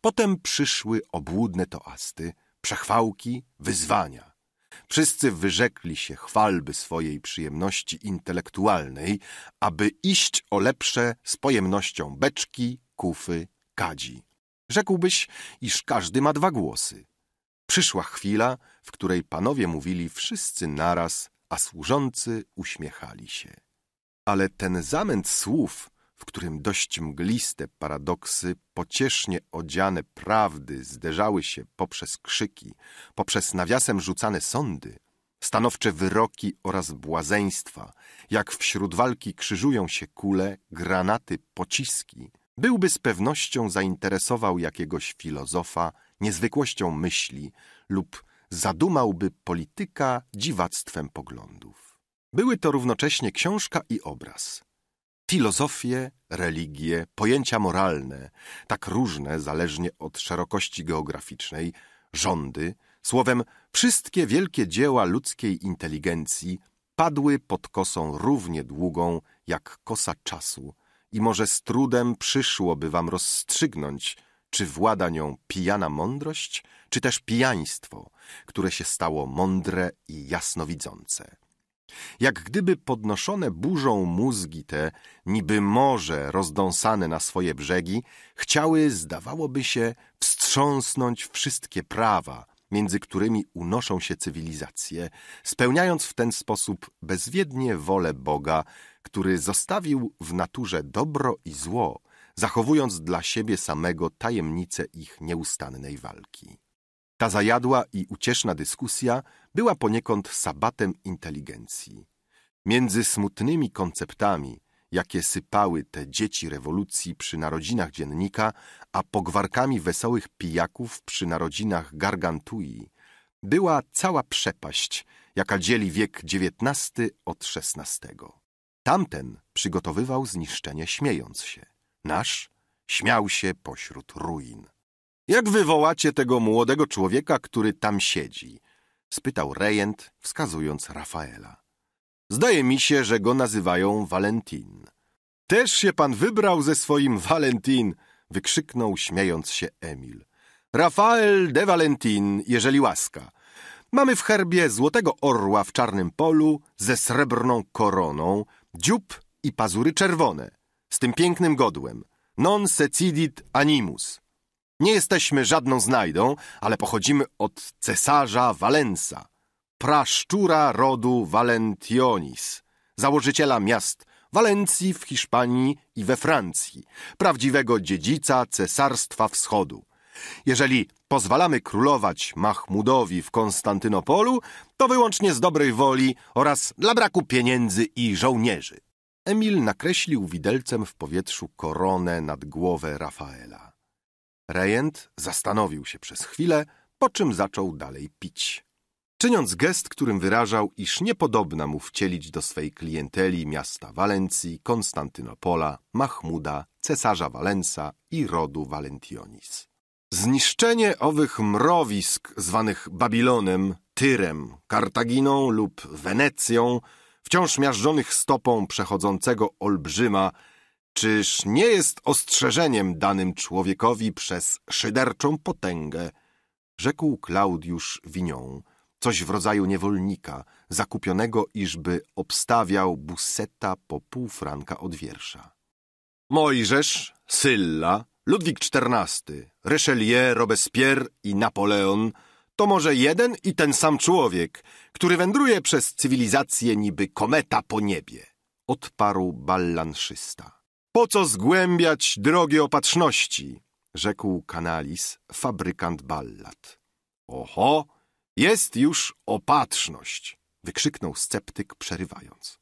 Potem przyszły obłudne toasty, przechwałki, wyzwania. Wszyscy wyrzekli się chwalby swojej przyjemności intelektualnej, aby iść o lepsze z pojemnością beczki, kufy, kadzi. Rzekłbyś, iż każdy ma dwa głosy. Przyszła chwila, w której panowie mówili wszyscy naraz, a służący uśmiechali się. Ale ten zamęt słów w którym dość mgliste paradoksy, pociesznie odziane prawdy zderzały się poprzez krzyki, poprzez nawiasem rzucane sądy, stanowcze wyroki oraz błazeństwa, jak wśród walki krzyżują się kule, granaty, pociski, byłby z pewnością zainteresował jakiegoś filozofa niezwykłością myśli lub zadumałby polityka dziwactwem poglądów. Były to równocześnie książka i obraz – Filozofie, religie, pojęcia moralne, tak różne zależnie od szerokości geograficznej, rządy, słowem wszystkie wielkie dzieła ludzkiej inteligencji padły pod kosą równie długą jak kosa czasu i może z trudem przyszłoby wam rozstrzygnąć, czy włada nią pijana mądrość, czy też pijaństwo, które się stało mądre i jasnowidzące. Jak gdyby podnoszone burzą mózgi te, niby morze rozdąsane na swoje brzegi, chciały, zdawałoby się, wstrząsnąć wszystkie prawa, między którymi unoszą się cywilizacje, spełniając w ten sposób bezwiednie wolę Boga, który zostawił w naturze dobro i zło, zachowując dla siebie samego tajemnicę ich nieustannej walki. Ta zajadła i ucieszna dyskusja była poniekąd sabatem inteligencji. Między smutnymi konceptami, jakie sypały te dzieci rewolucji przy narodzinach dziennika, a pogwarkami wesołych pijaków przy narodzinach gargantui, była cała przepaść, jaka dzieli wiek XIX od XVI. Tamten przygotowywał zniszczenie śmiejąc się. Nasz śmiał się pośród ruin. Jak wywołacie tego młodego człowieka, który tam siedzi? Spytał rejent, wskazując Rafaela. Zdaje mi się, że go nazywają Valentin. Też się pan wybrał ze swoim Valentin, wykrzyknął śmiejąc się Emil. Rafael de Valentin, jeżeli łaska. Mamy w herbie złotego orła w czarnym polu ze srebrną koroną, dziób i pazury czerwone, z tym pięknym godłem. Non secidit animus. Nie jesteśmy żadną znajdą, ale pochodzimy od cesarza Valensa, praszczura rodu Valentionis, założyciela miast Walencji w Hiszpanii i we Francji, prawdziwego dziedzica Cesarstwa Wschodu. Jeżeli pozwalamy królować Mahmudowi w Konstantynopolu, to wyłącznie z dobrej woli oraz dla braku pieniędzy i żołnierzy. Emil nakreślił widelcem w powietrzu koronę nad głowę Rafaela. Rejent zastanowił się przez chwilę, po czym zaczął dalej pić. Czyniąc gest, którym wyrażał, iż niepodobna mu wcielić do swej klienteli miasta Walencji, Konstantynopola, Mahmuda, cesarza Walensa i rodu Valentionis. Zniszczenie owych mrowisk zwanych Babilonem, Tyrem, Kartaginą lub Wenecją, wciąż miażdżonych stopą przechodzącego olbrzyma, Czyż nie jest ostrzeżeniem danym człowiekowi przez szyderczą potęgę? Rzekł Klaudiusz winią, coś w rodzaju niewolnika, zakupionego, iżby obstawiał buseta po pół franka od wiersza. Mojżesz, Sylla, Ludwik XIV, Richelieu, Robespierre i Napoleon to może jeden i ten sam człowiek, który wędruje przez cywilizację niby kometa po niebie, odparł ballanszysta. Po co zgłębiać drogie opatrzności? Rzekł Kanalis, fabrykant ballad. Oho, jest już opatrzność! Wykrzyknął sceptyk, przerywając.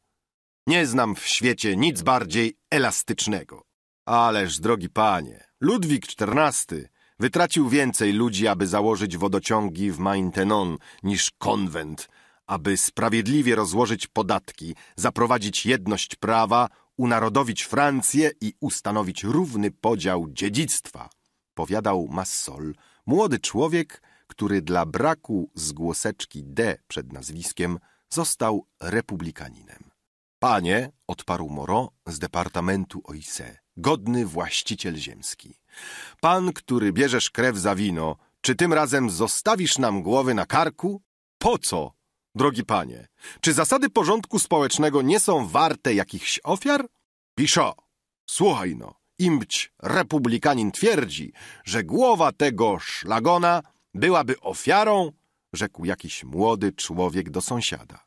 Nie znam w świecie nic bardziej elastycznego. Ależ, drogi panie, Ludwik XIV wytracił więcej ludzi, aby założyć wodociągi w Maintenon niż konwent, aby sprawiedliwie rozłożyć podatki, zaprowadzić jedność prawa, unarodowić Francję i ustanowić równy podział dziedzictwa, powiadał Massol, młody człowiek, który dla braku zgłoseczki D przed nazwiskiem został republikaninem. Panie, odparł Moro z departamentu OISE, godny właściciel ziemski. Pan, który bierzesz krew za wino, czy tym razem zostawisz nam głowy na karku? Po co Drogi panie, czy zasady porządku społecznego nie są warte jakichś ofiar? Piszo, słuchaj no, imć republikanin twierdzi, że głowa tego szlagona byłaby ofiarą, rzekł jakiś młody człowiek do sąsiada.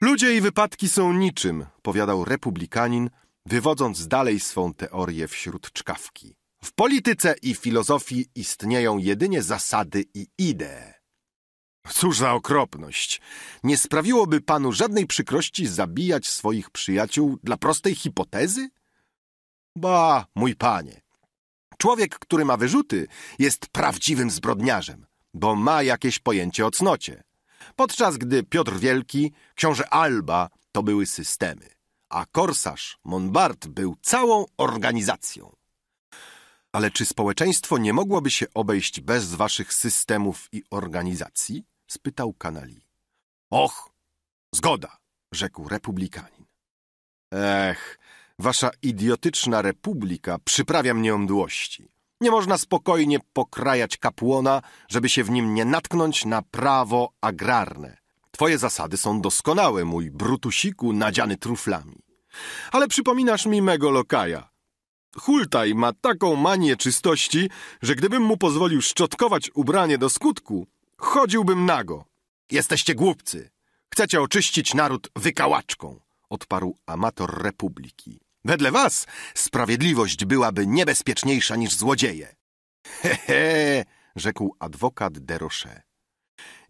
Ludzie i wypadki są niczym, powiadał republikanin, wywodząc dalej swą teorię wśród czkawki. W polityce i filozofii istnieją jedynie zasady i idee. Cóż za okropność! Nie sprawiłoby panu żadnej przykrości zabijać swoich przyjaciół dla prostej hipotezy? Ba, mój panie, człowiek, który ma wyrzuty, jest prawdziwym zbrodniarzem, bo ma jakieś pojęcie o cnocie. Podczas gdy Piotr Wielki, książę Alba to były systemy, a korsarz Montbart był całą organizacją. Ale czy społeczeństwo nie mogłoby się obejść bez waszych systemów i organizacji? spytał kanali. Och, zgoda, rzekł republikanin. Ech, wasza idiotyczna republika przyprawia mnie mdłości. Nie można spokojnie pokrajać kapłona, żeby się w nim nie natknąć na prawo agrarne. Twoje zasady są doskonałe, mój brutusiku nadziany truflami. Ale przypominasz mi mego lokaja. Hultaj ma taką manię czystości, że gdybym mu pozwolił szczotkować ubranie do skutku, Chodziłbym nago. Jesteście głupcy. Chcecie oczyścić naród wykałaczką, odparł amator republiki. Wedle was sprawiedliwość byłaby niebezpieczniejsza niż złodzieje. He, he rzekł adwokat Deroche.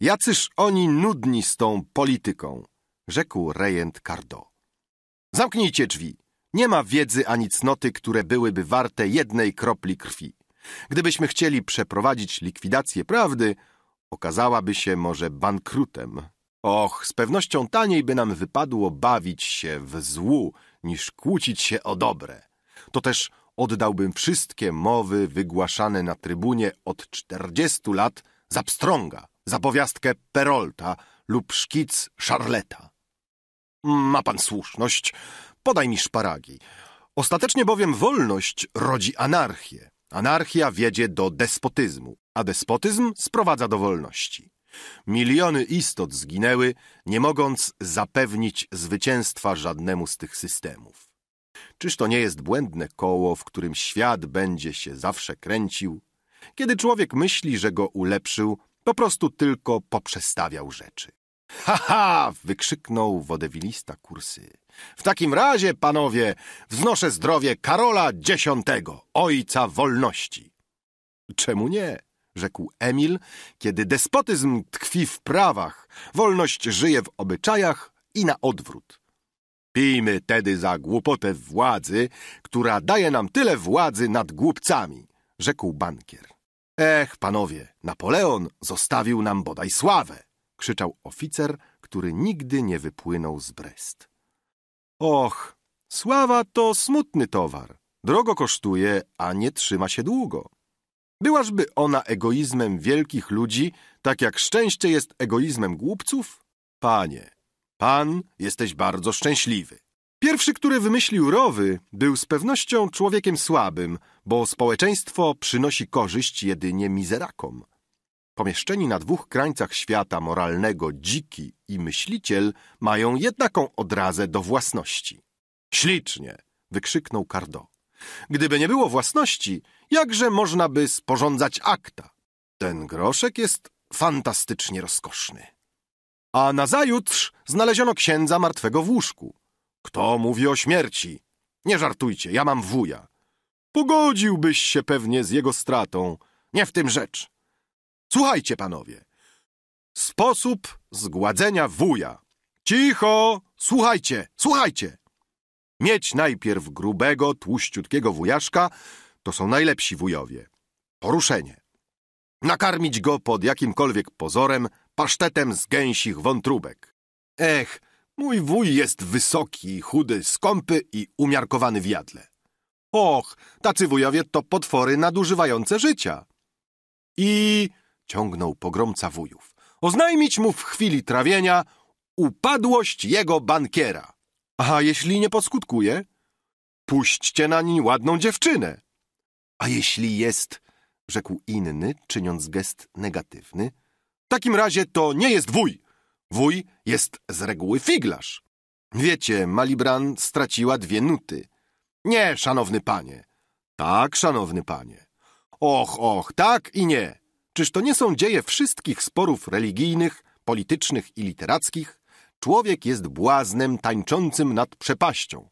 Jacyż oni nudni z tą polityką, rzekł rejent Cardo. Zamknijcie drzwi. Nie ma wiedzy ani cnoty, które byłyby warte jednej kropli krwi. Gdybyśmy chcieli przeprowadzić likwidację prawdy, okazałaby się może bankrutem. Och, z pewnością taniej by nam wypadło bawić się w złu, niż kłócić się o dobre. To też oddałbym wszystkie mowy wygłaszane na trybunie od czterdziestu lat za pstrąga, za powiastkę Perolta lub szkic Charleta. Ma pan słuszność, podaj mi szparagi. Ostatecznie bowiem wolność rodzi anarchię. Anarchia wiedzie do despotyzmu, a despotyzm sprowadza do wolności. Miliony istot zginęły, nie mogąc zapewnić zwycięstwa żadnemu z tych systemów. Czyż to nie jest błędne koło, w którym świat będzie się zawsze kręcił? Kiedy człowiek myśli, że go ulepszył, po prostu tylko poprzestawiał rzeczy. Ha, ha! wykrzyknął wodewilista kursy. W takim razie, panowie, wznoszę zdrowie Karola X, ojca wolności. Czemu nie? rzekł Emil, kiedy despotyzm tkwi w prawach, wolność żyje w obyczajach i na odwrót. Pijmy tedy za głupotę władzy, która daje nam tyle władzy nad głupcami, rzekł bankier. Ech, panowie, Napoleon zostawił nam bodaj sławę, krzyczał oficer, który nigdy nie wypłynął z Brest. Och, sława to smutny towar. Drogo kosztuje, a nie trzyma się długo. Byłażby ona egoizmem wielkich ludzi, tak jak szczęście jest egoizmem głupców? Panie, pan jesteś bardzo szczęśliwy. Pierwszy, który wymyślił rowy, był z pewnością człowiekiem słabym, bo społeczeństwo przynosi korzyść jedynie mizerakom. Pomieszczeni na dwóch krańcach świata moralnego dziki i myśliciel mają jednaką odrazę do własności. Ślicznie! wykrzyknął Cardo. Gdyby nie było własności, jakże można by sporządzać akta? Ten groszek jest fantastycznie rozkoszny. A nazajutrz znaleziono księdza martwego w łóżku. Kto mówi o śmierci? Nie żartujcie, ja mam wuja. Pogodziłbyś się pewnie z jego stratą. Nie w tym rzecz. Słuchajcie, panowie. Sposób zgładzenia wuja. Cicho! Słuchajcie, słuchajcie! Mieć najpierw grubego, tłuściutkiego wujaszka, to są najlepsi wujowie. Poruszenie. Nakarmić go pod jakimkolwiek pozorem pasztetem z gęsich wątróbek. Ech, mój wuj jest wysoki, chudy, skąpy i umiarkowany w jadle. Och, tacy wujowie to potwory nadużywające życia. I ciągnął pogromca wujów. Oznajmić mu w chwili trawienia upadłość jego bankiera. A jeśli nie poskutkuje, Puśćcie na niej ładną dziewczynę. A jeśli jest, rzekł inny, czyniąc gest negatywny, w takim razie to nie jest wuj. Wuj jest z reguły figlarz. Wiecie, Malibran straciła dwie nuty. Nie, szanowny panie. Tak, szanowny panie. Och, och, tak i nie. Czyż to nie są dzieje wszystkich sporów religijnych, politycznych i literackich, człowiek jest błaznem tańczącym nad przepaścią.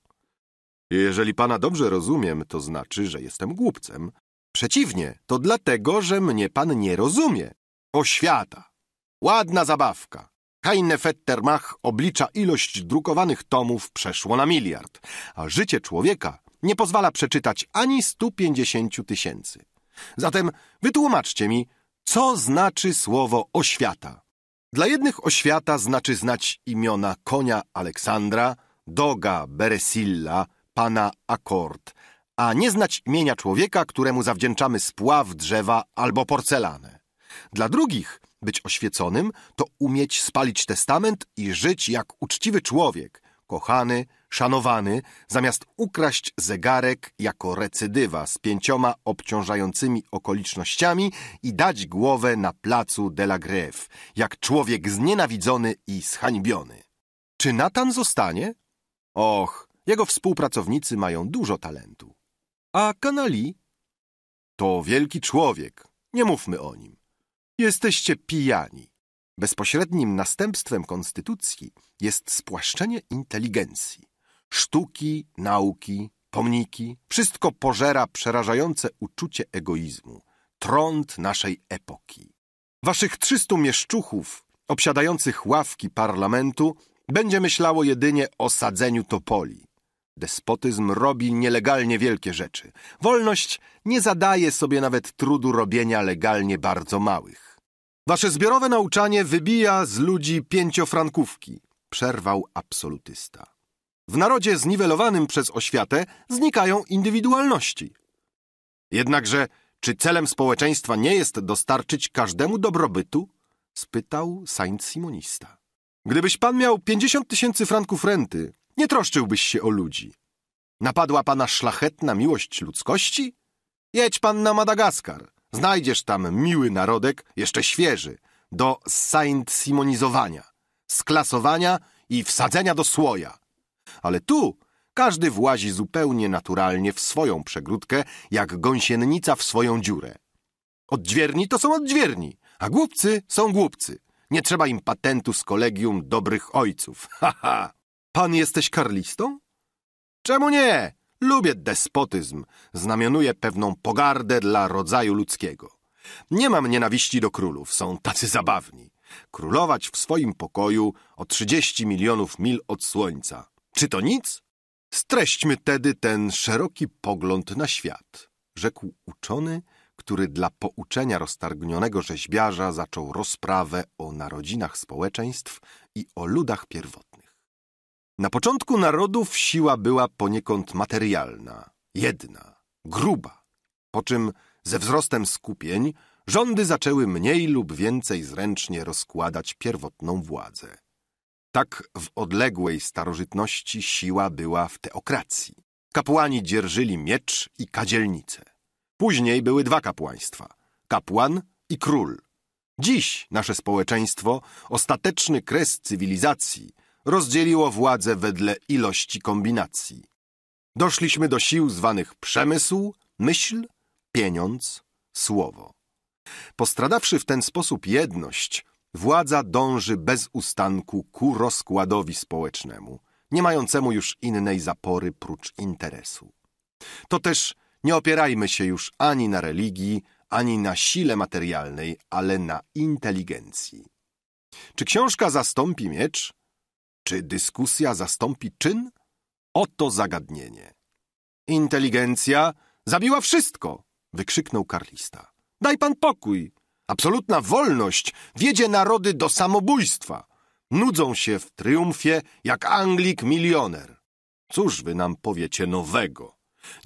Jeżeli pana dobrze rozumiem, to znaczy, że jestem głupcem. Przeciwnie, to dlatego, że mnie pan nie rozumie. Oświata. Ładna zabawka. Heine Fettermach oblicza ilość drukowanych tomów przeszło na miliard, a życie człowieka nie pozwala przeczytać ani 150 tysięcy. Zatem wytłumaczcie mi, co znaczy słowo oświata. Dla jednych oświata znaczy znać imiona konia Aleksandra, doga Beresilla, pana Akord, a nie znać imienia człowieka, któremu zawdzięczamy spław drzewa albo porcelanę. Dla drugich być oświeconym to umieć spalić testament i żyć jak uczciwy człowiek, kochany, szanowany, zamiast ukraść zegarek jako recydywa z pięcioma obciążającymi okolicznościami i dać głowę na placu de la Grève, jak człowiek znienawidzony i zhańbiony. Czy Natan zostanie? Och, jego współpracownicy mają dużo talentu. A Kanali? To wielki człowiek, nie mówmy o nim. Jesteście pijani. Bezpośrednim następstwem konstytucji jest spłaszczenie inteligencji. Sztuki, nauki, pomniki, wszystko pożera przerażające uczucie egoizmu, trąd naszej epoki. Waszych trzystu mieszczuchów, obsiadających ławki parlamentu, będzie myślało jedynie o sadzeniu topoli. Despotyzm robi nielegalnie wielkie rzeczy. Wolność nie zadaje sobie nawet trudu robienia legalnie bardzo małych. Wasze zbiorowe nauczanie wybija z ludzi pięciofrankówki, przerwał absolutysta. W narodzie zniwelowanym przez oświatę znikają indywidualności. Jednakże, czy celem społeczeństwa nie jest dostarczyć każdemu dobrobytu? spytał Saint Simonista. Gdybyś pan miał pięćdziesiąt tysięcy franków renty, nie troszczyłbyś się o ludzi. Napadła pana szlachetna miłość ludzkości? Jedź pan na Madagaskar. Znajdziesz tam miły narodek, jeszcze świeży, do saint simonizowania, sklasowania i wsadzenia do słoja ale tu każdy włazi zupełnie naturalnie w swoją przegródkę, jak gąsienica w swoją dziurę. Odźwierni to są odźwierni, a głupcy są głupcy. Nie trzeba im patentu z kolegium dobrych ojców. Ha Ha. Pan jesteś karlistą? Czemu nie? Lubię despotyzm. Znamionuje pewną pogardę dla rodzaju ludzkiego. Nie mam nienawiści do królów, są tacy zabawni. Królować w swoim pokoju o 30 milionów mil od słońca. Czy to nic? Streśćmy tedy ten szeroki pogląd na świat, rzekł uczony, który dla pouczenia roztargnionego rzeźbiarza zaczął rozprawę o narodzinach społeczeństw i o ludach pierwotnych. Na początku narodów siła była poniekąd materialna, jedna, gruba, po czym ze wzrostem skupień rządy zaczęły mniej lub więcej zręcznie rozkładać pierwotną władzę. Tak w odległej starożytności siła była w teokracji. Kapłani dzierżyli miecz i kadzielnicę. Później były dwa kapłaństwa – kapłan i król. Dziś nasze społeczeństwo, ostateczny kres cywilizacji, rozdzieliło władzę wedle ilości kombinacji. Doszliśmy do sił zwanych przemysł, myśl, pieniądz, słowo. Postradawszy w ten sposób jedność, Władza dąży bez ustanku ku rozkładowi społecznemu, nie mającemu już innej zapory prócz interesu. To też nie opierajmy się już ani na religii, ani na sile materialnej, ale na inteligencji. Czy książka zastąpi miecz? Czy dyskusja zastąpi czyn? Oto zagadnienie. Inteligencja zabiła wszystko, wykrzyknął karlista. Daj pan pokój, Absolutna wolność wiedzie narody do samobójstwa. Nudzą się w triumfie jak Anglik milioner. Cóż wy nam powiecie nowego?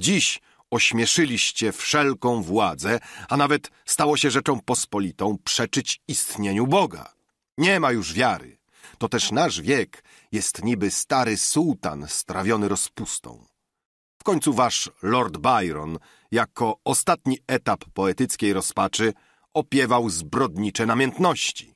Dziś ośmieszyliście wszelką władzę, a nawet stało się rzeczą pospolitą przeczyć istnieniu Boga. Nie ma już wiary. To też nasz wiek jest niby stary sułtan strawiony rozpustą. W końcu wasz Lord Byron, jako ostatni etap poetyckiej rozpaczy – opiewał zbrodnicze namiętności.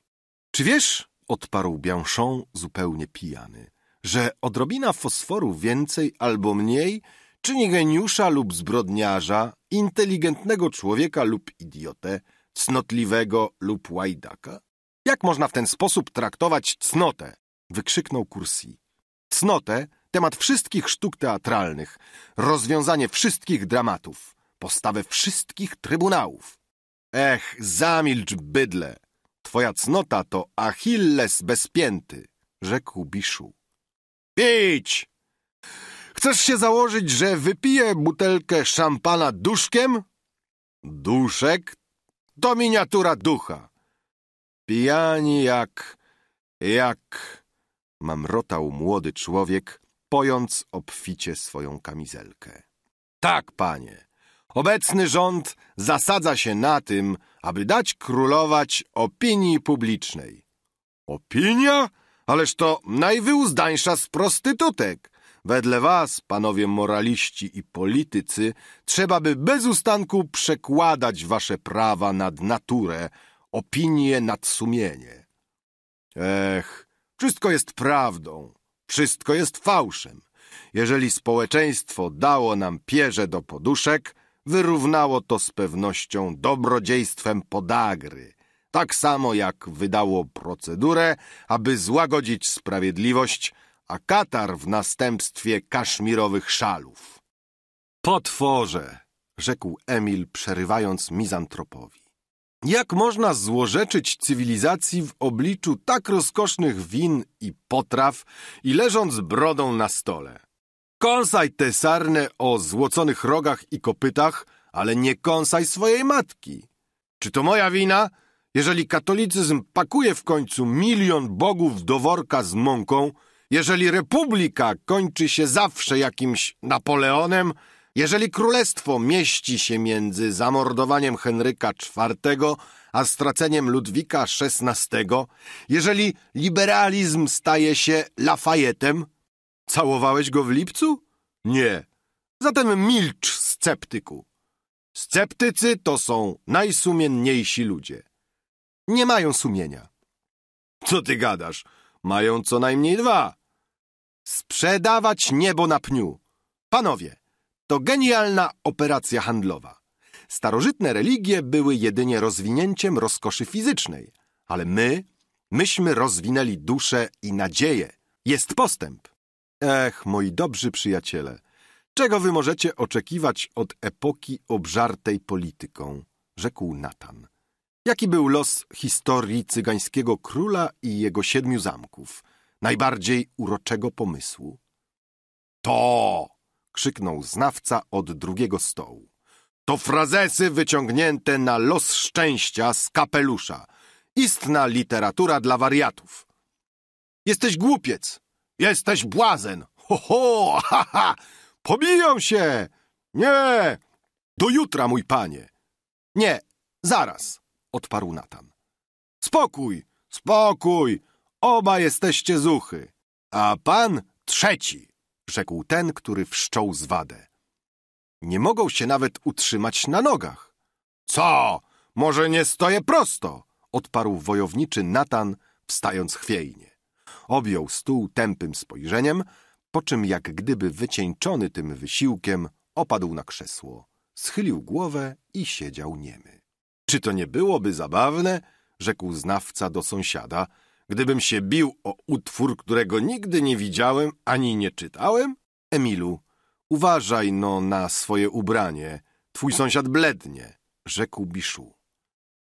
Czy wiesz, odparł Bianchon zupełnie pijany, że odrobina fosforu więcej albo mniej czyni geniusza lub zbrodniarza, inteligentnego człowieka lub idiotę, cnotliwego lub łajdaka? Jak można w ten sposób traktować cnotę? Wykrzyknął Kursi. Cnotę, temat wszystkich sztuk teatralnych, rozwiązanie wszystkich dramatów, postawę wszystkich trybunałów. Ech, zamilcz, bydle! Twoja cnota to Achilles bezpięty, rzekł Biszu. Pić! Chcesz się założyć, że wypiję butelkę szampana duszkiem? Duszek to miniatura ducha. Pijani jak... jak... mamrotał młody człowiek, pojąc obficie swoją kamizelkę. Tak, panie, Obecny rząd zasadza się na tym, aby dać królować opinii publicznej. Opinia? Ależ to najwyuzdańsza z prostytutek. Wedle was, panowie moraliści i politycy, trzeba by bez ustanku przekładać wasze prawa nad naturę, opinie nad sumienie. Ech, wszystko jest prawdą, wszystko jest fałszem. Jeżeli społeczeństwo dało nam pierze do poduszek, wyrównało to z pewnością dobrodziejstwem podagry, tak samo jak wydało procedurę, aby złagodzić sprawiedliwość, a Katar w następstwie kaszmirowych szalów. Potworze, rzekł Emil, przerywając mizantropowi. Jak można złorzeczyć cywilizacji w obliczu tak rozkosznych win i potraw i leżąc brodą na stole? Kąsaj te sarne o złoconych rogach i kopytach, ale nie kąsaj swojej matki. Czy to moja wina, jeżeli katolicyzm pakuje w końcu milion bogów do worka z mąką, jeżeli republika kończy się zawsze jakimś Napoleonem, jeżeli królestwo mieści się między zamordowaniem Henryka IV a straceniem Ludwika XVI, jeżeli liberalizm staje się Lafayettem, Całowałeś go w lipcu? Nie. Zatem milcz, sceptyku. Sceptycy to są najsumienniejsi ludzie. Nie mają sumienia. Co ty gadasz? Mają co najmniej dwa. Sprzedawać niebo na pniu. Panowie, to genialna operacja handlowa. Starożytne religie były jedynie rozwinięciem rozkoszy fizycznej, ale my, myśmy rozwinęli duszę i nadzieję. Jest postęp. Ech, moi dobrzy przyjaciele, czego wy możecie oczekiwać od epoki obżartej polityką? Rzekł Natan. Jaki był los historii cygańskiego króla i jego siedmiu zamków, najbardziej uroczego pomysłu? To! krzyknął znawca od drugiego stołu. To frazesy wyciągnięte na los szczęścia z kapelusza. Istna literatura dla wariatów. Jesteś głupiec, Jesteś błazen! Ho, ho, ha, ha! Pobiją się! Nie! Do jutra, mój panie! Nie, zaraz! odparł Natan. Spokój, spokój! Oba jesteście zuchy! A pan trzeci! rzekł ten, który wszczął zwadę. Nie mogą się nawet utrzymać na nogach. Co? Może nie stoję prosto? odparł wojowniczy Natan, wstając chwiejnie objął stół tępym spojrzeniem, po czym jak gdyby wycieńczony tym wysiłkiem opadł na krzesło, schylił głowę i siedział niemy. Czy to nie byłoby zabawne, rzekł znawca do sąsiada, gdybym się bił o utwór, którego nigdy nie widziałem ani nie czytałem? Emilu, uważaj no na swoje ubranie, twój sąsiad blednie, rzekł Biszu.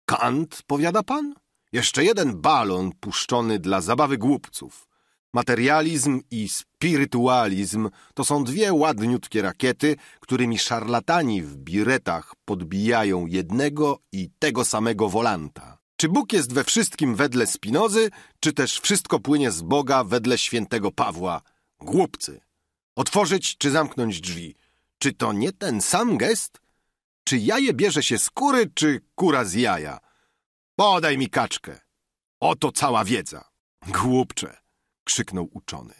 Kant, powiada pan? Jeszcze jeden balon puszczony dla zabawy głupców. Materializm i spirytualizm to są dwie ładniutkie rakiety, którymi szarlatani w biretach podbijają jednego i tego samego wolanta. Czy Bóg jest we wszystkim wedle Spinozy, czy też wszystko płynie z Boga wedle świętego Pawła? Głupcy. Otworzyć czy zamknąć drzwi? Czy to nie ten sam gest? Czy jaje bierze się z kury, czy kura z jaja? Podaj mi kaczkę. Oto cała wiedza. Głupcze, krzyknął uczony.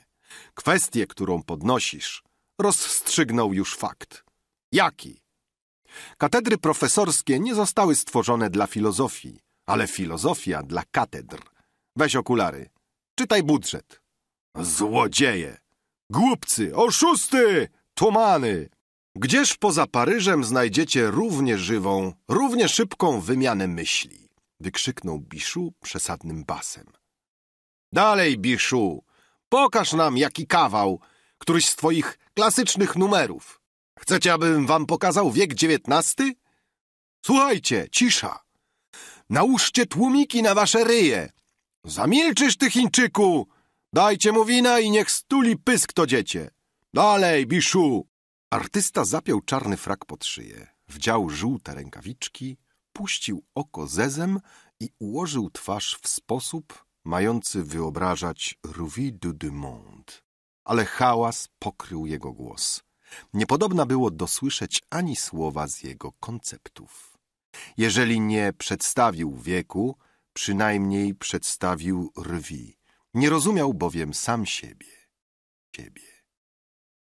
Kwestię, którą podnosisz, rozstrzygnął już fakt. Jaki? Katedry profesorskie nie zostały stworzone dla filozofii, ale filozofia dla katedr. Weź okulary. Czytaj budżet. Złodzieje! Głupcy! Oszusty! Tumany! Gdzież poza Paryżem znajdziecie równie żywą, równie szybką wymianę myśli? wykrzyknął Biszu przesadnym basem. Dalej, Biszu, pokaż nam jaki kawał, któryś z twoich klasycznych numerów. Chcecie, abym wam pokazał wiek dziewiętnasty? Słuchajcie, cisza. Nałóżcie tłumiki na wasze ryje. Zamilczysz, ty Chińczyku! Dajcie mu wina i niech stuli pysk to dziecię. Dalej, Biszu! Artysta zapiął czarny frak pod szyję, wdział żółte rękawiczki puścił oko zezem i ułożył twarz w sposób mający wyobrażać Rouvis du Dumont. Ale hałas pokrył jego głos. Niepodobna było dosłyszeć ani słowa z jego konceptów. Jeżeli nie przedstawił wieku, przynajmniej przedstawił rwi. Nie rozumiał bowiem sam siebie. Siebie.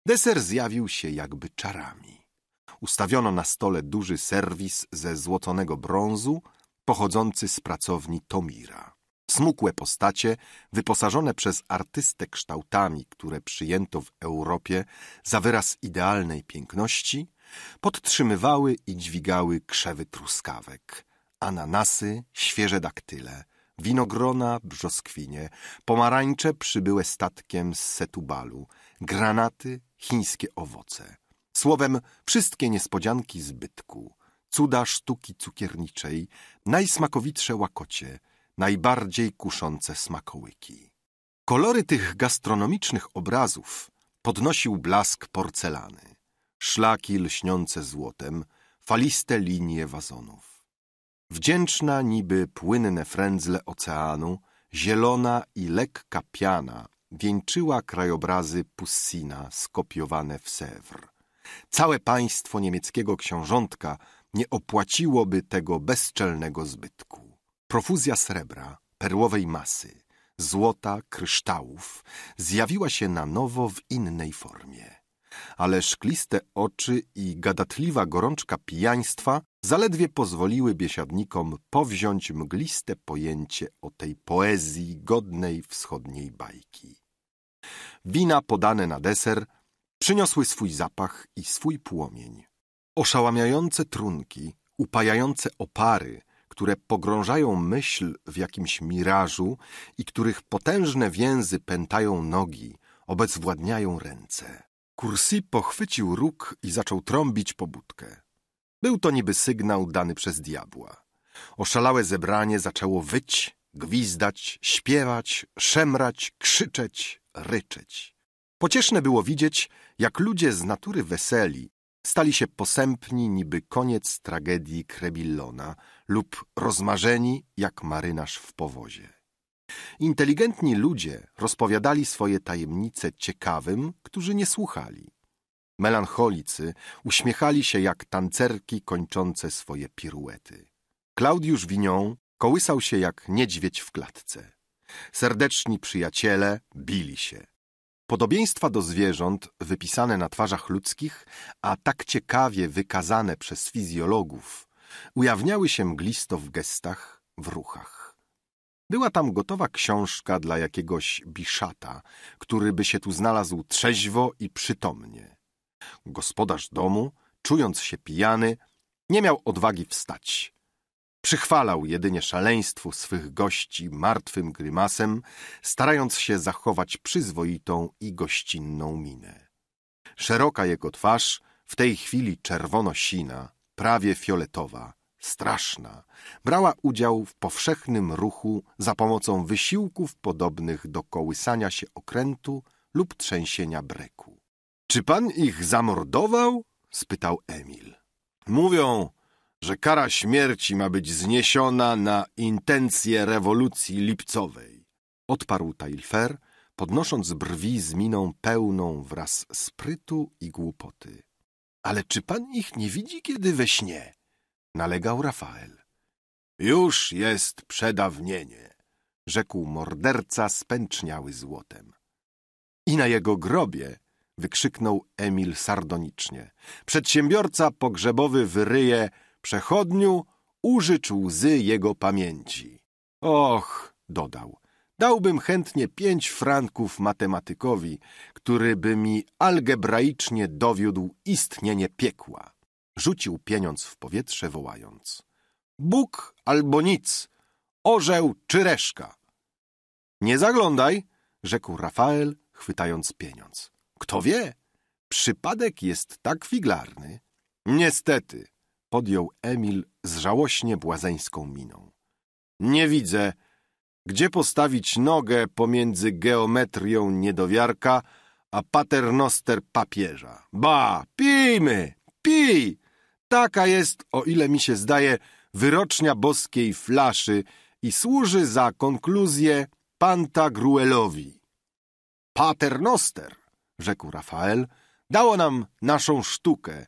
Deser zjawił się jakby czarami. Ustawiono na stole duży serwis ze złoconego brązu, pochodzący z pracowni Tomira. Smukłe postacie, wyposażone przez artystę kształtami, które przyjęto w Europie za wyraz idealnej piękności, podtrzymywały i dźwigały krzewy truskawek, ananasy, świeże daktyle, winogrona, brzoskwinie, pomarańcze przybyłe statkiem z Setubalu, granaty, chińskie owoce. Słowem, wszystkie niespodzianki zbytku, cuda sztuki cukierniczej, najsmakowitsze łakocie, najbardziej kuszące smakołyki. Kolory tych gastronomicznych obrazów podnosił blask porcelany, szlaki lśniące złotem, faliste linie wazonów. Wdzięczna niby płynne frędzle oceanu, zielona i lekka piana wieńczyła krajobrazy Pussina skopiowane w Sewr Całe państwo niemieckiego książątka nie opłaciłoby tego bezczelnego zbytku. Profuzja srebra, perłowej masy, złota, kryształów zjawiła się na nowo w innej formie. Ale szkliste oczy i gadatliwa gorączka pijaństwa zaledwie pozwoliły biesiadnikom powziąć mgliste pojęcie o tej poezji godnej wschodniej bajki. Wina podane na deser – Przyniosły swój zapach i swój płomień. Oszałamiające trunki, upajające opary, które pogrążają myśl w jakimś mirażu i których potężne więzy pętają nogi, obezwładniają ręce. Kursi pochwycił róg i zaczął trąbić pobudkę. Był to niby sygnał dany przez diabła. Oszalałe zebranie zaczęło wyć, gwizdać, śpiewać, szemrać, krzyczeć, ryczeć. Pocieszne było widzieć, jak ludzie z natury weseli stali się posępni niby koniec tragedii Krebillona lub rozmarzeni jak marynarz w powozie. Inteligentni ludzie rozpowiadali swoje tajemnice ciekawym, którzy nie słuchali. Melancholicy uśmiechali się jak tancerki kończące swoje piruety. Klaudiusz Winią kołysał się jak niedźwiedź w klatce. Serdeczni przyjaciele bili się. Podobieństwa do zwierząt, wypisane na twarzach ludzkich, a tak ciekawie wykazane przez fizjologów, ujawniały się mglisto w gestach, w ruchach. Była tam gotowa książka dla jakiegoś biszata, który by się tu znalazł trzeźwo i przytomnie. Gospodarz domu, czując się pijany, nie miał odwagi wstać. Przychwalał jedynie szaleństwu swych gości martwym grymasem, starając się zachować przyzwoitą i gościnną minę. Szeroka jego twarz, w tej chwili czerwono-sina, prawie fioletowa, straszna, brała udział w powszechnym ruchu za pomocą wysiłków podobnych do kołysania się okrętu lub trzęsienia breku. – Czy pan ich zamordował? – spytał Emil. – Mówią, że kara śmierci ma być zniesiona na intencje rewolucji lipcowej. Odparł Taillefer, podnosząc brwi z miną pełną wraz sprytu i głupoty. Ale czy pan ich nie widzi, kiedy we śnie? Nalegał Rafael. Już jest przedawnienie, rzekł morderca spęczniały złotem. I na jego grobie wykrzyknął Emil sardonicznie. Przedsiębiorca pogrzebowy wyryje przechodniu, użyć łzy jego pamięci. Och, dodał, dałbym chętnie pięć franków matematykowi, który by mi algebraicznie dowiódł istnienie piekła. Rzucił pieniądz w powietrze, wołając. Bóg albo nic, orzeł czy reszka. Nie zaglądaj, rzekł Rafael, chwytając pieniądz. Kto wie? Przypadek jest tak figlarny. Niestety, podjął Emil z żałośnie błazeńską miną. Nie widzę, gdzie postawić nogę pomiędzy geometrią niedowiarka a paternoster papieża. Ba, pijmy, pij! Taka jest, o ile mi się zdaje, wyrocznia boskiej flaszy i służy za konkluzję Pantagruelowi. Paternoster, rzekł Rafael, dało nam naszą sztukę,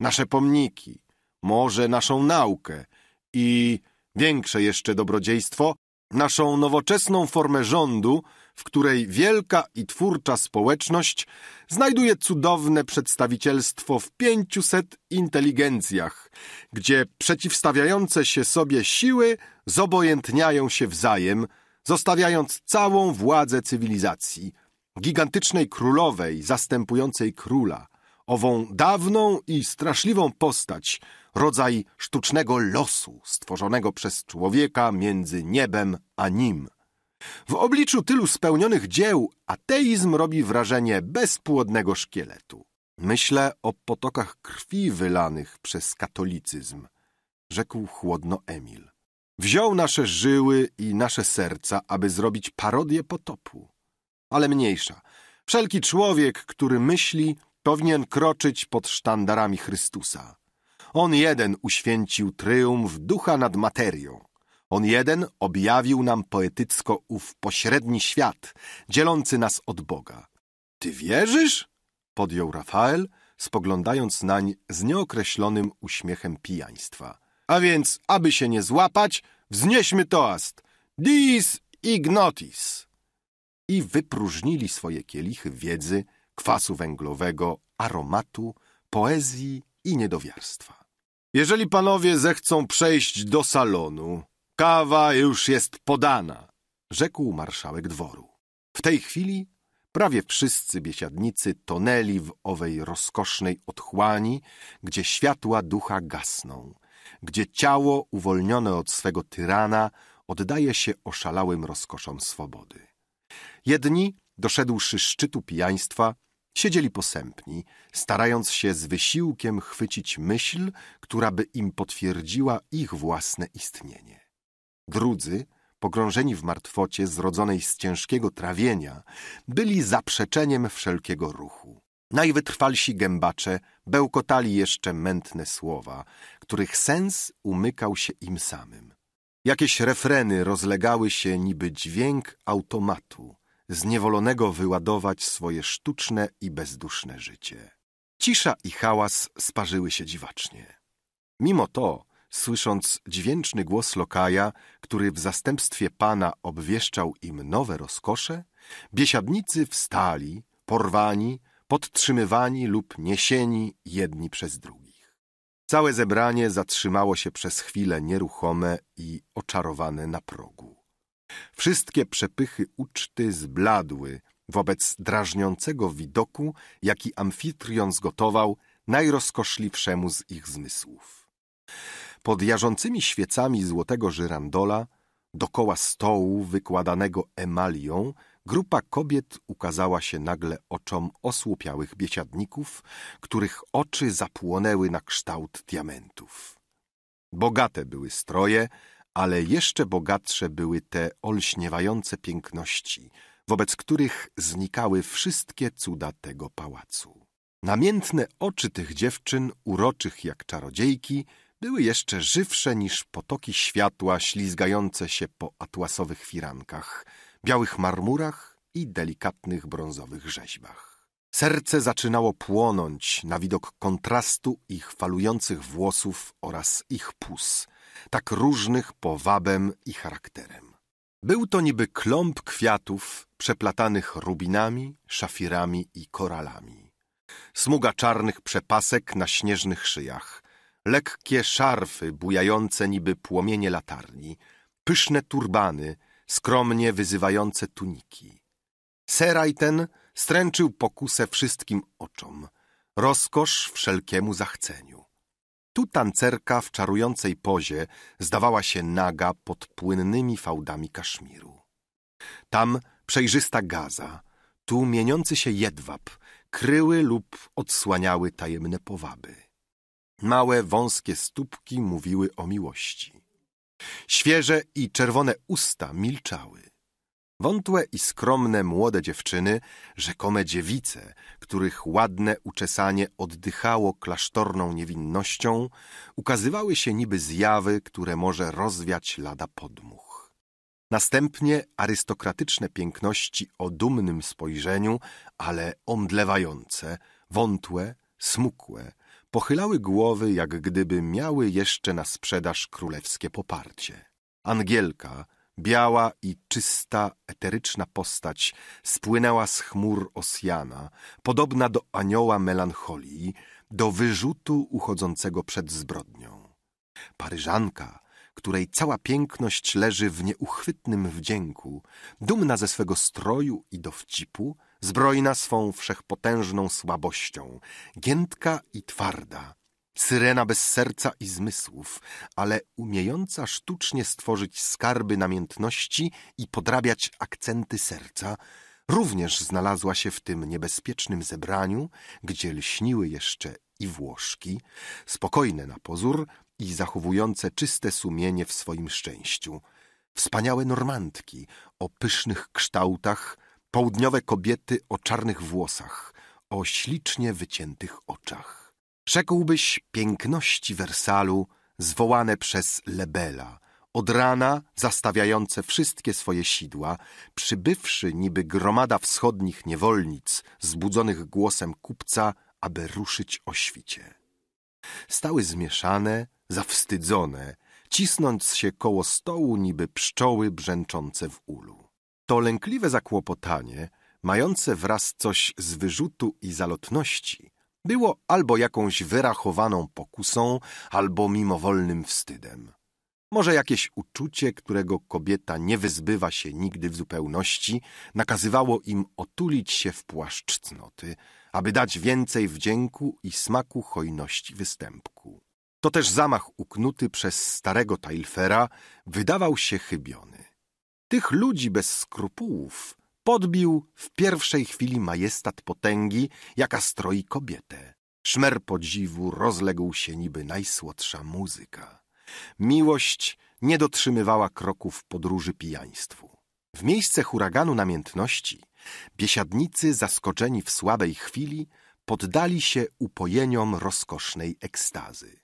nasze pomniki, może naszą naukę i, większe jeszcze dobrodziejstwo, naszą nowoczesną formę rządu, w której wielka i twórcza społeczność znajduje cudowne przedstawicielstwo w pięciuset inteligencjach, gdzie przeciwstawiające się sobie siły zobojętniają się wzajem, zostawiając całą władzę cywilizacji, gigantycznej królowej zastępującej króla, ową dawną i straszliwą postać – rodzaj sztucznego losu stworzonego przez człowieka między niebem a nim. W obliczu tylu spełnionych dzieł ateizm robi wrażenie bezpłodnego szkieletu. Myślę o potokach krwi wylanych przez katolicyzm, rzekł chłodno Emil. Wziął nasze żyły i nasze serca, aby zrobić parodię potopu. Ale mniejsza. Wszelki człowiek, który myśli, powinien kroczyć pod sztandarami Chrystusa. On jeden uświęcił tryumf ducha nad materią. On jeden objawił nam poetycko ów pośredni świat, dzielący nas od Boga. Ty wierzysz? Podjął Rafael, spoglądając nań z nieokreślonym uśmiechem pijaństwa. A więc, aby się nie złapać, wznieśmy toast. Dis ignotis. I wypróżnili swoje kielichy wiedzy, kwasu węglowego, aromatu, poezji i niedowiarstwa. Jeżeli panowie zechcą przejść do salonu, kawa już jest podana, rzekł marszałek dworu. W tej chwili prawie wszyscy biesiadnicy tonęli w owej rozkosznej otchłani, gdzie światła ducha gasną, gdzie ciało uwolnione od swego tyrana oddaje się oszalałym rozkoszom swobody. Jedni, doszedłszy szczytu pijaństwa, Siedzieli posępni, starając się z wysiłkiem chwycić myśl, która by im potwierdziła ich własne istnienie. Drudzy, pogrążeni w martwocie zrodzonej z ciężkiego trawienia, byli zaprzeczeniem wszelkiego ruchu. Najwytrwalsi gębacze bełkotali jeszcze mętne słowa, których sens umykał się im samym. Jakieś refreny rozlegały się niby dźwięk automatu zniewolonego wyładować swoje sztuczne i bezduszne życie. Cisza i hałas sparzyły się dziwacznie. Mimo to, słysząc dźwięczny głos lokaja, który w zastępstwie pana obwieszczał im nowe rozkosze, biesiadnicy wstali, porwani, podtrzymywani lub niesieni jedni przez drugich. Całe zebranie zatrzymało się przez chwilę nieruchome i oczarowane na progu. Wszystkie przepychy uczty zbladły wobec drażniącego widoku, jaki amfitrion zgotował najrozkoszliwszemu z ich zmysłów. Pod jarzącymi świecami złotego żyrandola, dokoła stołu wykładanego emalią, grupa kobiet ukazała się nagle oczom osłupiałych biesiadników, których oczy zapłonęły na kształt diamentów. Bogate były stroje, ale jeszcze bogatsze były te olśniewające piękności, wobec których znikały wszystkie cuda tego pałacu. Namiętne oczy tych dziewczyn, uroczych jak czarodziejki, były jeszcze żywsze niż potoki światła ślizgające się po atłasowych firankach, białych marmurach i delikatnych brązowych rzeźbach. Serce zaczynało płonąć na widok kontrastu ich falujących włosów oraz ich pus – tak różnych powabem i charakterem. Był to niby kląb kwiatów przeplatanych rubinami, szafirami i koralami. Smuga czarnych przepasek na śnieżnych szyjach, lekkie szarfy bujające niby płomienie latarni, pyszne turbany, skromnie wyzywające tuniki. Seraj ten stręczył pokusę wszystkim oczom, rozkosz wszelkiemu zachceniu. Tu tancerka w czarującej pozie zdawała się naga pod płynnymi fałdami kaszmiru. Tam przejrzysta gaza, tu mieniący się jedwab kryły lub odsłaniały tajemne powaby. Małe, wąskie stópki mówiły o miłości. Świeże i czerwone usta milczały. Wątłe i skromne młode dziewczyny, rzekome dziewice, których ładne uczesanie oddychało klasztorną niewinnością, ukazywały się niby zjawy, które może rozwiać lada podmuch. Następnie arystokratyczne piękności o dumnym spojrzeniu, ale omdlewające, wątłe, smukłe, pochylały głowy, jak gdyby miały jeszcze na sprzedaż królewskie poparcie. Angielka – Biała i czysta, eteryczna postać spłynęła z chmur Osjana, podobna do anioła melancholii, do wyrzutu uchodzącego przed zbrodnią. Paryżanka, której cała piękność leży w nieuchwytnym wdzięku, dumna ze swego stroju i dowcipu, zbrojna swą wszechpotężną słabością, giętka i twarda, Syrena bez serca i zmysłów, ale umiejąca sztucznie stworzyć skarby namiętności i podrabiać akcenty serca, również znalazła się w tym niebezpiecznym zebraniu, gdzie lśniły jeszcze i Włoszki, spokojne na pozór i zachowujące czyste sumienie w swoim szczęściu. Wspaniałe Normandki o pysznych kształtach, południowe kobiety o czarnych włosach, o ślicznie wyciętych oczach. Rzekłbyś piękności Wersalu zwołane przez Lebela, od rana zastawiające wszystkie swoje sidła, przybywszy niby gromada wschodnich niewolnic, zbudzonych głosem kupca, aby ruszyć o świcie. Stały zmieszane, zawstydzone, cisnąc się koło stołu niby pszczoły brzęczące w ulu. To lękliwe zakłopotanie, mające wraz coś z wyrzutu i zalotności – było albo jakąś wyrachowaną pokusą, albo mimowolnym wstydem. Może jakieś uczucie, którego kobieta nie wyzbywa się nigdy w zupełności, nakazywało im otulić się w płaszcz cnoty, aby dać więcej wdzięku i smaku hojności występku. To też zamach uknuty przez starego Tailfera wydawał się chybiony. Tych ludzi bez skrupułów podbił w pierwszej chwili majestat potęgi, jaka stroi kobietę. Szmer podziwu rozległ się niby najsłodsza muzyka. Miłość nie dotrzymywała kroków podróży pijaństwu. W miejsce huraganu namiętności biesiadnicy, zaskoczeni w słabej chwili, poddali się upojeniom rozkosznej ekstazy.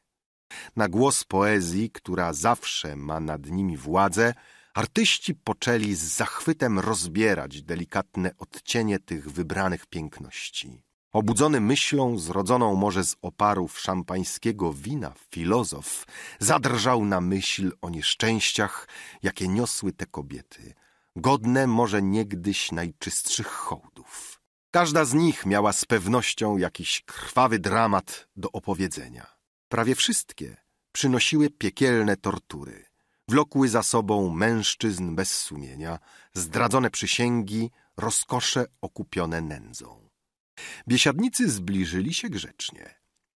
Na głos poezji, która zawsze ma nad nimi władzę, Artyści poczęli z zachwytem rozbierać delikatne odcienie tych wybranych piękności. Obudzony myślą, zrodzoną może z oparów szampańskiego wina, filozof zadrżał na myśl o nieszczęściach, jakie niosły te kobiety, godne może niegdyś najczystszych hołdów. Każda z nich miała z pewnością jakiś krwawy dramat do opowiedzenia. Prawie wszystkie przynosiły piekielne tortury – wlokły za sobą mężczyzn bez sumienia, zdradzone przysięgi, rozkosze okupione nędzą. Biesiadnicy zbliżyli się grzecznie.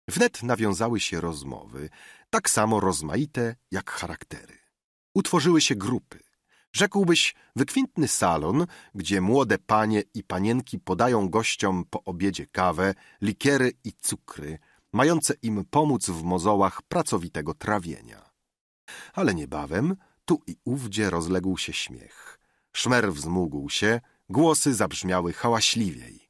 Wnet nawiązały się rozmowy, tak samo rozmaite jak charaktery. Utworzyły się grupy. Rzekłbyś wykwintny salon, gdzie młode panie i panienki podają gościom po obiedzie kawę, likiery i cukry, mające im pomóc w mozołach pracowitego trawienia. Ale niebawem tu i ówdzie rozległ się śmiech. Szmer wzmógł się, głosy zabrzmiały hałaśliwiej.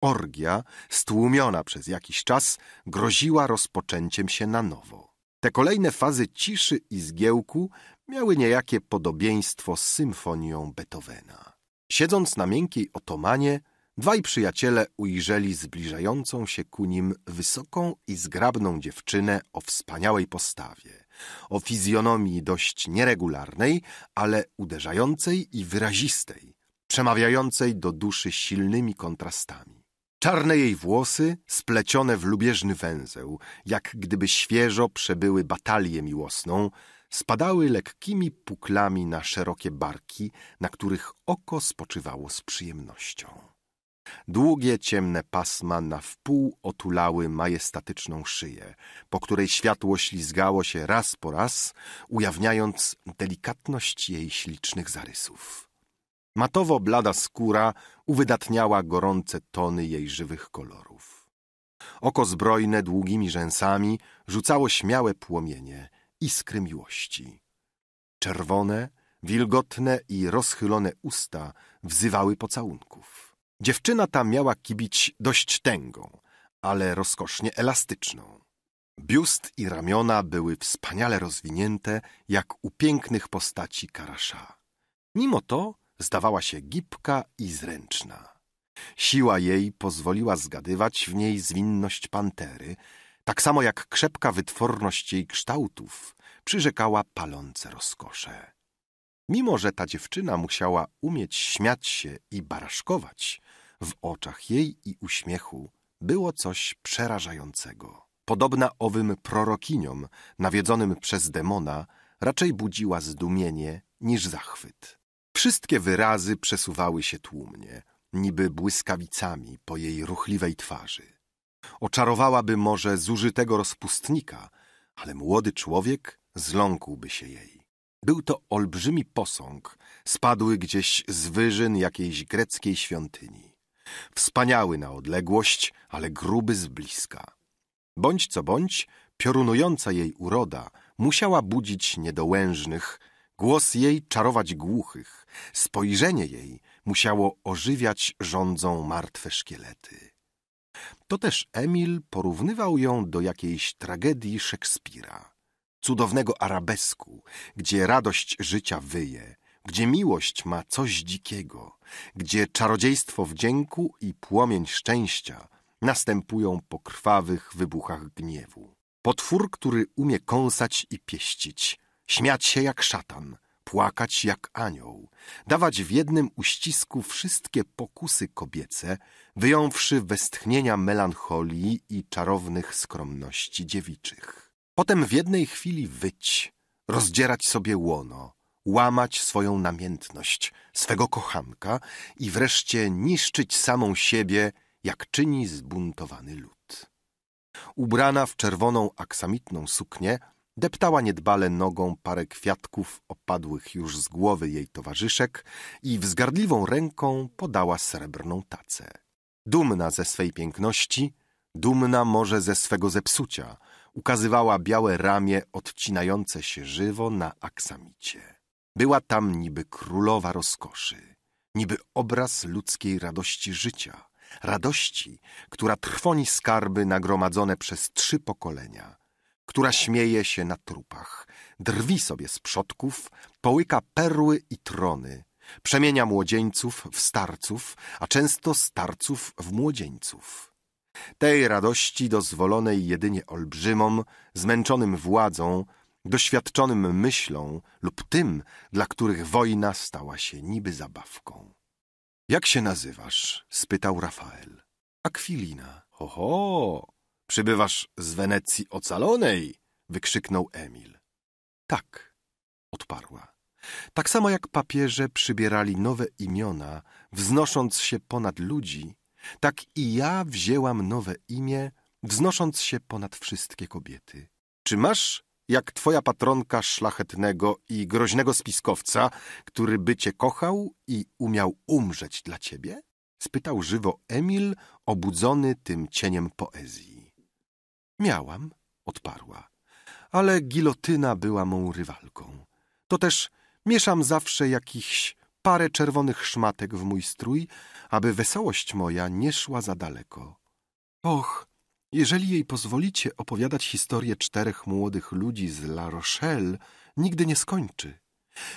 Orgia, stłumiona przez jakiś czas, groziła rozpoczęciem się na nowo. Te kolejne fazy ciszy i zgiełku miały niejakie podobieństwo z symfonią Beethovena. Siedząc na miękkiej otomanie, dwaj przyjaciele ujrzeli zbliżającą się ku nim wysoką i zgrabną dziewczynę o wspaniałej postawie o fizjonomii dość nieregularnej, ale uderzającej i wyrazistej, przemawiającej do duszy silnymi kontrastami. Czarne jej włosy, splecione w lubieżny węzeł, jak gdyby świeżo przebyły batalię miłosną, spadały lekkimi puklami na szerokie barki, na których oko spoczywało z przyjemnością. Długie, ciemne pasma na wpół otulały majestatyczną szyję, po której światło ślizgało się raz po raz, ujawniając delikatność jej ślicznych zarysów. Matowo blada skóra uwydatniała gorące tony jej żywych kolorów. Oko zbrojne długimi rzęsami rzucało śmiałe płomienie, iskry miłości. Czerwone, wilgotne i rozchylone usta wzywały pocałunków. Dziewczyna ta miała kibić dość tęgą, ale rozkosznie elastyczną. Biust i ramiona były wspaniale rozwinięte, jak u pięknych postaci Karasza. Mimo to zdawała się gibka i zręczna. Siła jej pozwoliła zgadywać w niej zwinność pantery, tak samo jak krzepka wytworność jej kształtów przyrzekała palące rozkosze. Mimo, że ta dziewczyna musiała umieć śmiać się i baraszkować, w oczach jej i uśmiechu było coś przerażającego. Podobna owym prorokiniom, nawiedzonym przez demona, raczej budziła zdumienie niż zachwyt. Wszystkie wyrazy przesuwały się tłumnie, niby błyskawicami po jej ruchliwej twarzy. Oczarowałaby może zużytego rozpustnika, ale młody człowiek zląkłby się jej. Był to olbrzymi posąg, spadły gdzieś z wyżyn jakiejś greckiej świątyni wspaniały na odległość, ale gruby z bliska. Bądź co bądź, piorunująca jej uroda musiała budzić niedołężnych, głos jej czarować głuchych, spojrzenie jej musiało ożywiać rządzą martwe szkielety. To też Emil porównywał ją do jakiejś tragedii Szekspira, cudownego arabesku, gdzie radość życia wyje, gdzie miłość ma coś dzikiego, gdzie czarodziejstwo wdzięku i płomień szczęścia następują po krwawych wybuchach gniewu. Potwór, który umie kąsać i pieścić, śmiać się jak szatan, płakać jak anioł, dawać w jednym uścisku wszystkie pokusy kobiece, wyjąwszy westchnienia melancholii i czarownych skromności dziewiczych. Potem w jednej chwili wyć, rozdzierać sobie łono, łamać swoją namiętność, swego kochanka i wreszcie niszczyć samą siebie, jak czyni zbuntowany lud. Ubrana w czerwoną aksamitną suknię, deptała niedbale nogą parę kwiatków opadłych już z głowy jej towarzyszek i wzgardliwą ręką podała srebrną tacę. Dumna ze swej piękności, dumna może ze swego zepsucia, ukazywała białe ramię odcinające się żywo na aksamicie. Była tam niby królowa rozkoszy, niby obraz ludzkiej radości życia, radości, która trwoni skarby nagromadzone przez trzy pokolenia, która śmieje się na trupach, drwi sobie z przodków, połyka perły i trony, przemienia młodzieńców w starców, a często starców w młodzieńców. Tej radości dozwolonej jedynie olbrzymom, zmęczonym władzą, doświadczonym myślą lub tym, dla których wojna stała się niby zabawką. Jak się nazywasz? spytał Rafael. Akwilina. Oho, przybywasz z Wenecji ocalonej! wykrzyknął Emil. Tak, odparła. Tak samo jak papieże przybierali nowe imiona, wznosząc się ponad ludzi, tak i ja wzięłam nowe imię, wznosząc się ponad wszystkie kobiety. Czy masz jak twoja patronka szlachetnego i groźnego spiskowca, który by cię kochał i umiał umrzeć dla ciebie? spytał żywo Emil, obudzony tym cieniem poezji. Miałam, odparła, ale gilotyna była mą rywalką. To też mieszam zawsze jakichś parę czerwonych szmatek w mój strój, aby wesołość moja nie szła za daleko. Och, jeżeli jej pozwolicie opowiadać historię czterech młodych ludzi z La Rochelle, nigdy nie skończy.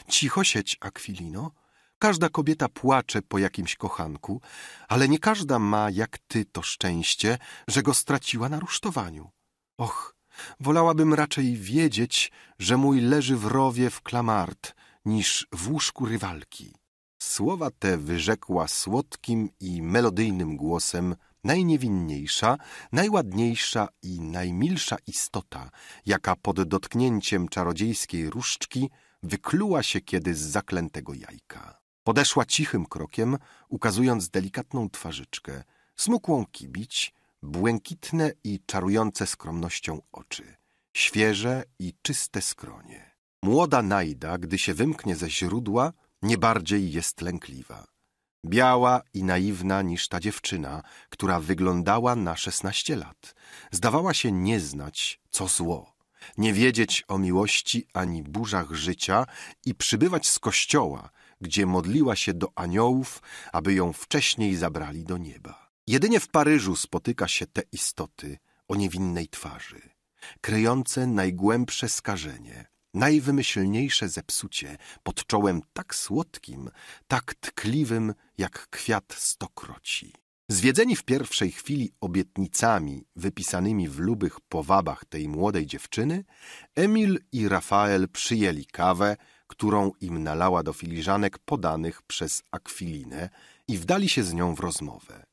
Cicho sieć, Akwilino. Każda kobieta płacze po jakimś kochanku, ale nie każda ma, jak ty, to szczęście, że go straciła na rusztowaniu. Och, wolałabym raczej wiedzieć, że mój leży w rowie w klamart, niż w łóżku rywalki. Słowa te wyrzekła słodkim i melodyjnym głosem najniewinniejsza, najładniejsza i najmilsza istota, jaka pod dotknięciem czarodziejskiej różdżki wykluła się kiedy z zaklętego jajka. Podeszła cichym krokiem, ukazując delikatną twarzyczkę, smukłą kibić, błękitne i czarujące skromnością oczy, świeże i czyste skronie. Młoda Najda, gdy się wymknie ze źródła, nie bardziej jest lękliwa. Biała i naiwna niż ta dziewczyna, która wyglądała na szesnaście lat. Zdawała się nie znać, co zło, nie wiedzieć o miłości ani burzach życia i przybywać z kościoła, gdzie modliła się do aniołów, aby ją wcześniej zabrali do nieba. Jedynie w Paryżu spotyka się te istoty o niewinnej twarzy, kryjące najgłębsze skażenie – najwymyślniejsze zepsucie pod czołem tak słodkim, tak tkliwym jak kwiat stokroci. Zwiedzeni w pierwszej chwili obietnicami wypisanymi w lubych powabach tej młodej dziewczyny, Emil i Rafael przyjęli kawę, którą im nalała do filiżanek podanych przez akwilinę i wdali się z nią w rozmowę.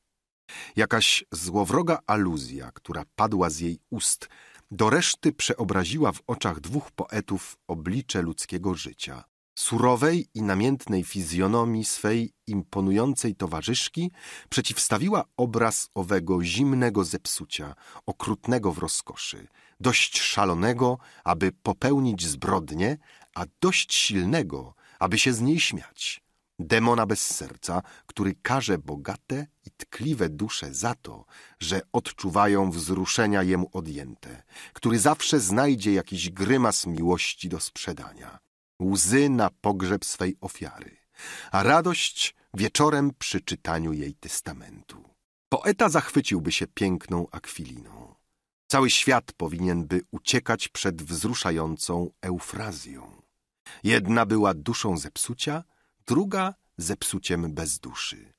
Jakaś złowroga aluzja, która padła z jej ust, do reszty przeobraziła w oczach dwóch poetów oblicze ludzkiego życia. Surowej i namiętnej fizjonomii swej imponującej towarzyszki przeciwstawiła obraz owego zimnego zepsucia, okrutnego w rozkoszy, dość szalonego, aby popełnić zbrodnię, a dość silnego, aby się z niej śmiać demona bez serca, który karze bogate i tkliwe dusze za to, że odczuwają wzruszenia jemu odjęte, który zawsze znajdzie jakiś grymas miłości do sprzedania, łzy na pogrzeb swej ofiary, a radość wieczorem przy czytaniu jej testamentu. Poeta zachwyciłby się piękną akwiliną. Cały świat powinien by uciekać przed wzruszającą eufrazją. Jedna była duszą zepsucia, druga zepsuciem bez duszy.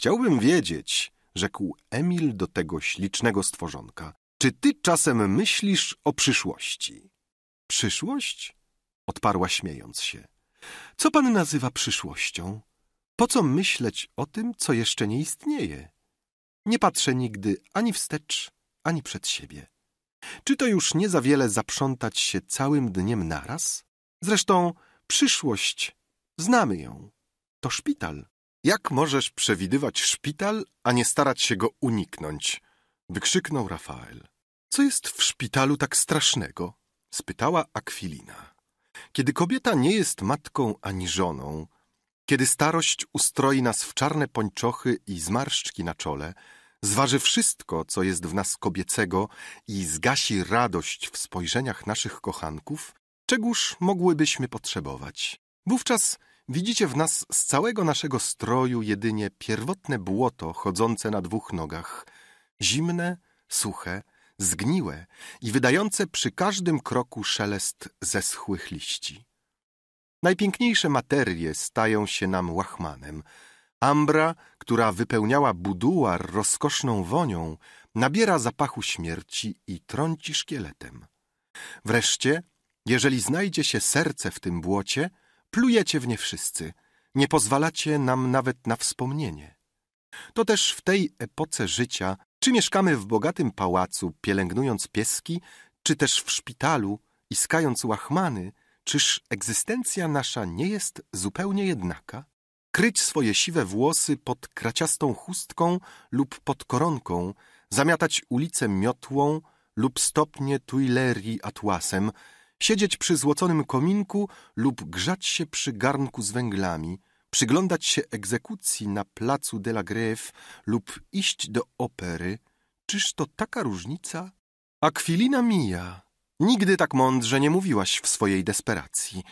Chciałbym wiedzieć, rzekł Emil do tego ślicznego stworzonka, czy ty czasem myślisz o przyszłości? Przyszłość? Odparła śmiejąc się. Co pan nazywa przyszłością? Po co myśleć o tym, co jeszcze nie istnieje? Nie patrzę nigdy ani wstecz, ani przed siebie. Czy to już nie za wiele zaprzątać się całym dniem naraz? Zresztą przyszłość Znamy ją. To szpital. Jak możesz przewidywać szpital, a nie starać się go uniknąć? Wykrzyknął Rafael. Co jest w szpitalu tak strasznego? spytała Akwilina. Kiedy kobieta nie jest matką ani żoną, kiedy starość ustroi nas w czarne pończochy i zmarszczki na czole, zważy wszystko, co jest w nas kobiecego i zgasi radość w spojrzeniach naszych kochanków, czegóż mogłybyśmy potrzebować? Wówczas Widzicie w nas z całego naszego stroju jedynie pierwotne błoto chodzące na dwóch nogach, zimne, suche, zgniłe i wydające przy każdym kroku szelest zeschłych liści. Najpiękniejsze materie stają się nam łachmanem. Ambra, która wypełniała buduar rozkoszną wonią, nabiera zapachu śmierci i trąci szkieletem. Wreszcie, jeżeli znajdzie się serce w tym błocie – Plujecie w nie wszyscy. Nie pozwalacie nam nawet na wspomnienie. To też w tej epoce życia, czy mieszkamy w bogatym pałacu, pielęgnując pieski, czy też w szpitalu, iskając łachmany, czyż egzystencja nasza nie jest zupełnie jednaka? Kryć swoje siwe włosy pod kraciastą chustką lub pod koronką, zamiatać ulicę miotłą lub stopnie Tuilerii atłasem – siedzieć przy złoconym kominku lub grzać się przy garnku z węglami, przyglądać się egzekucji na placu de la Grève lub iść do opery, czyż to taka różnica? Akwilina mija. Nigdy tak mądrze nie mówiłaś w swojej desperacji,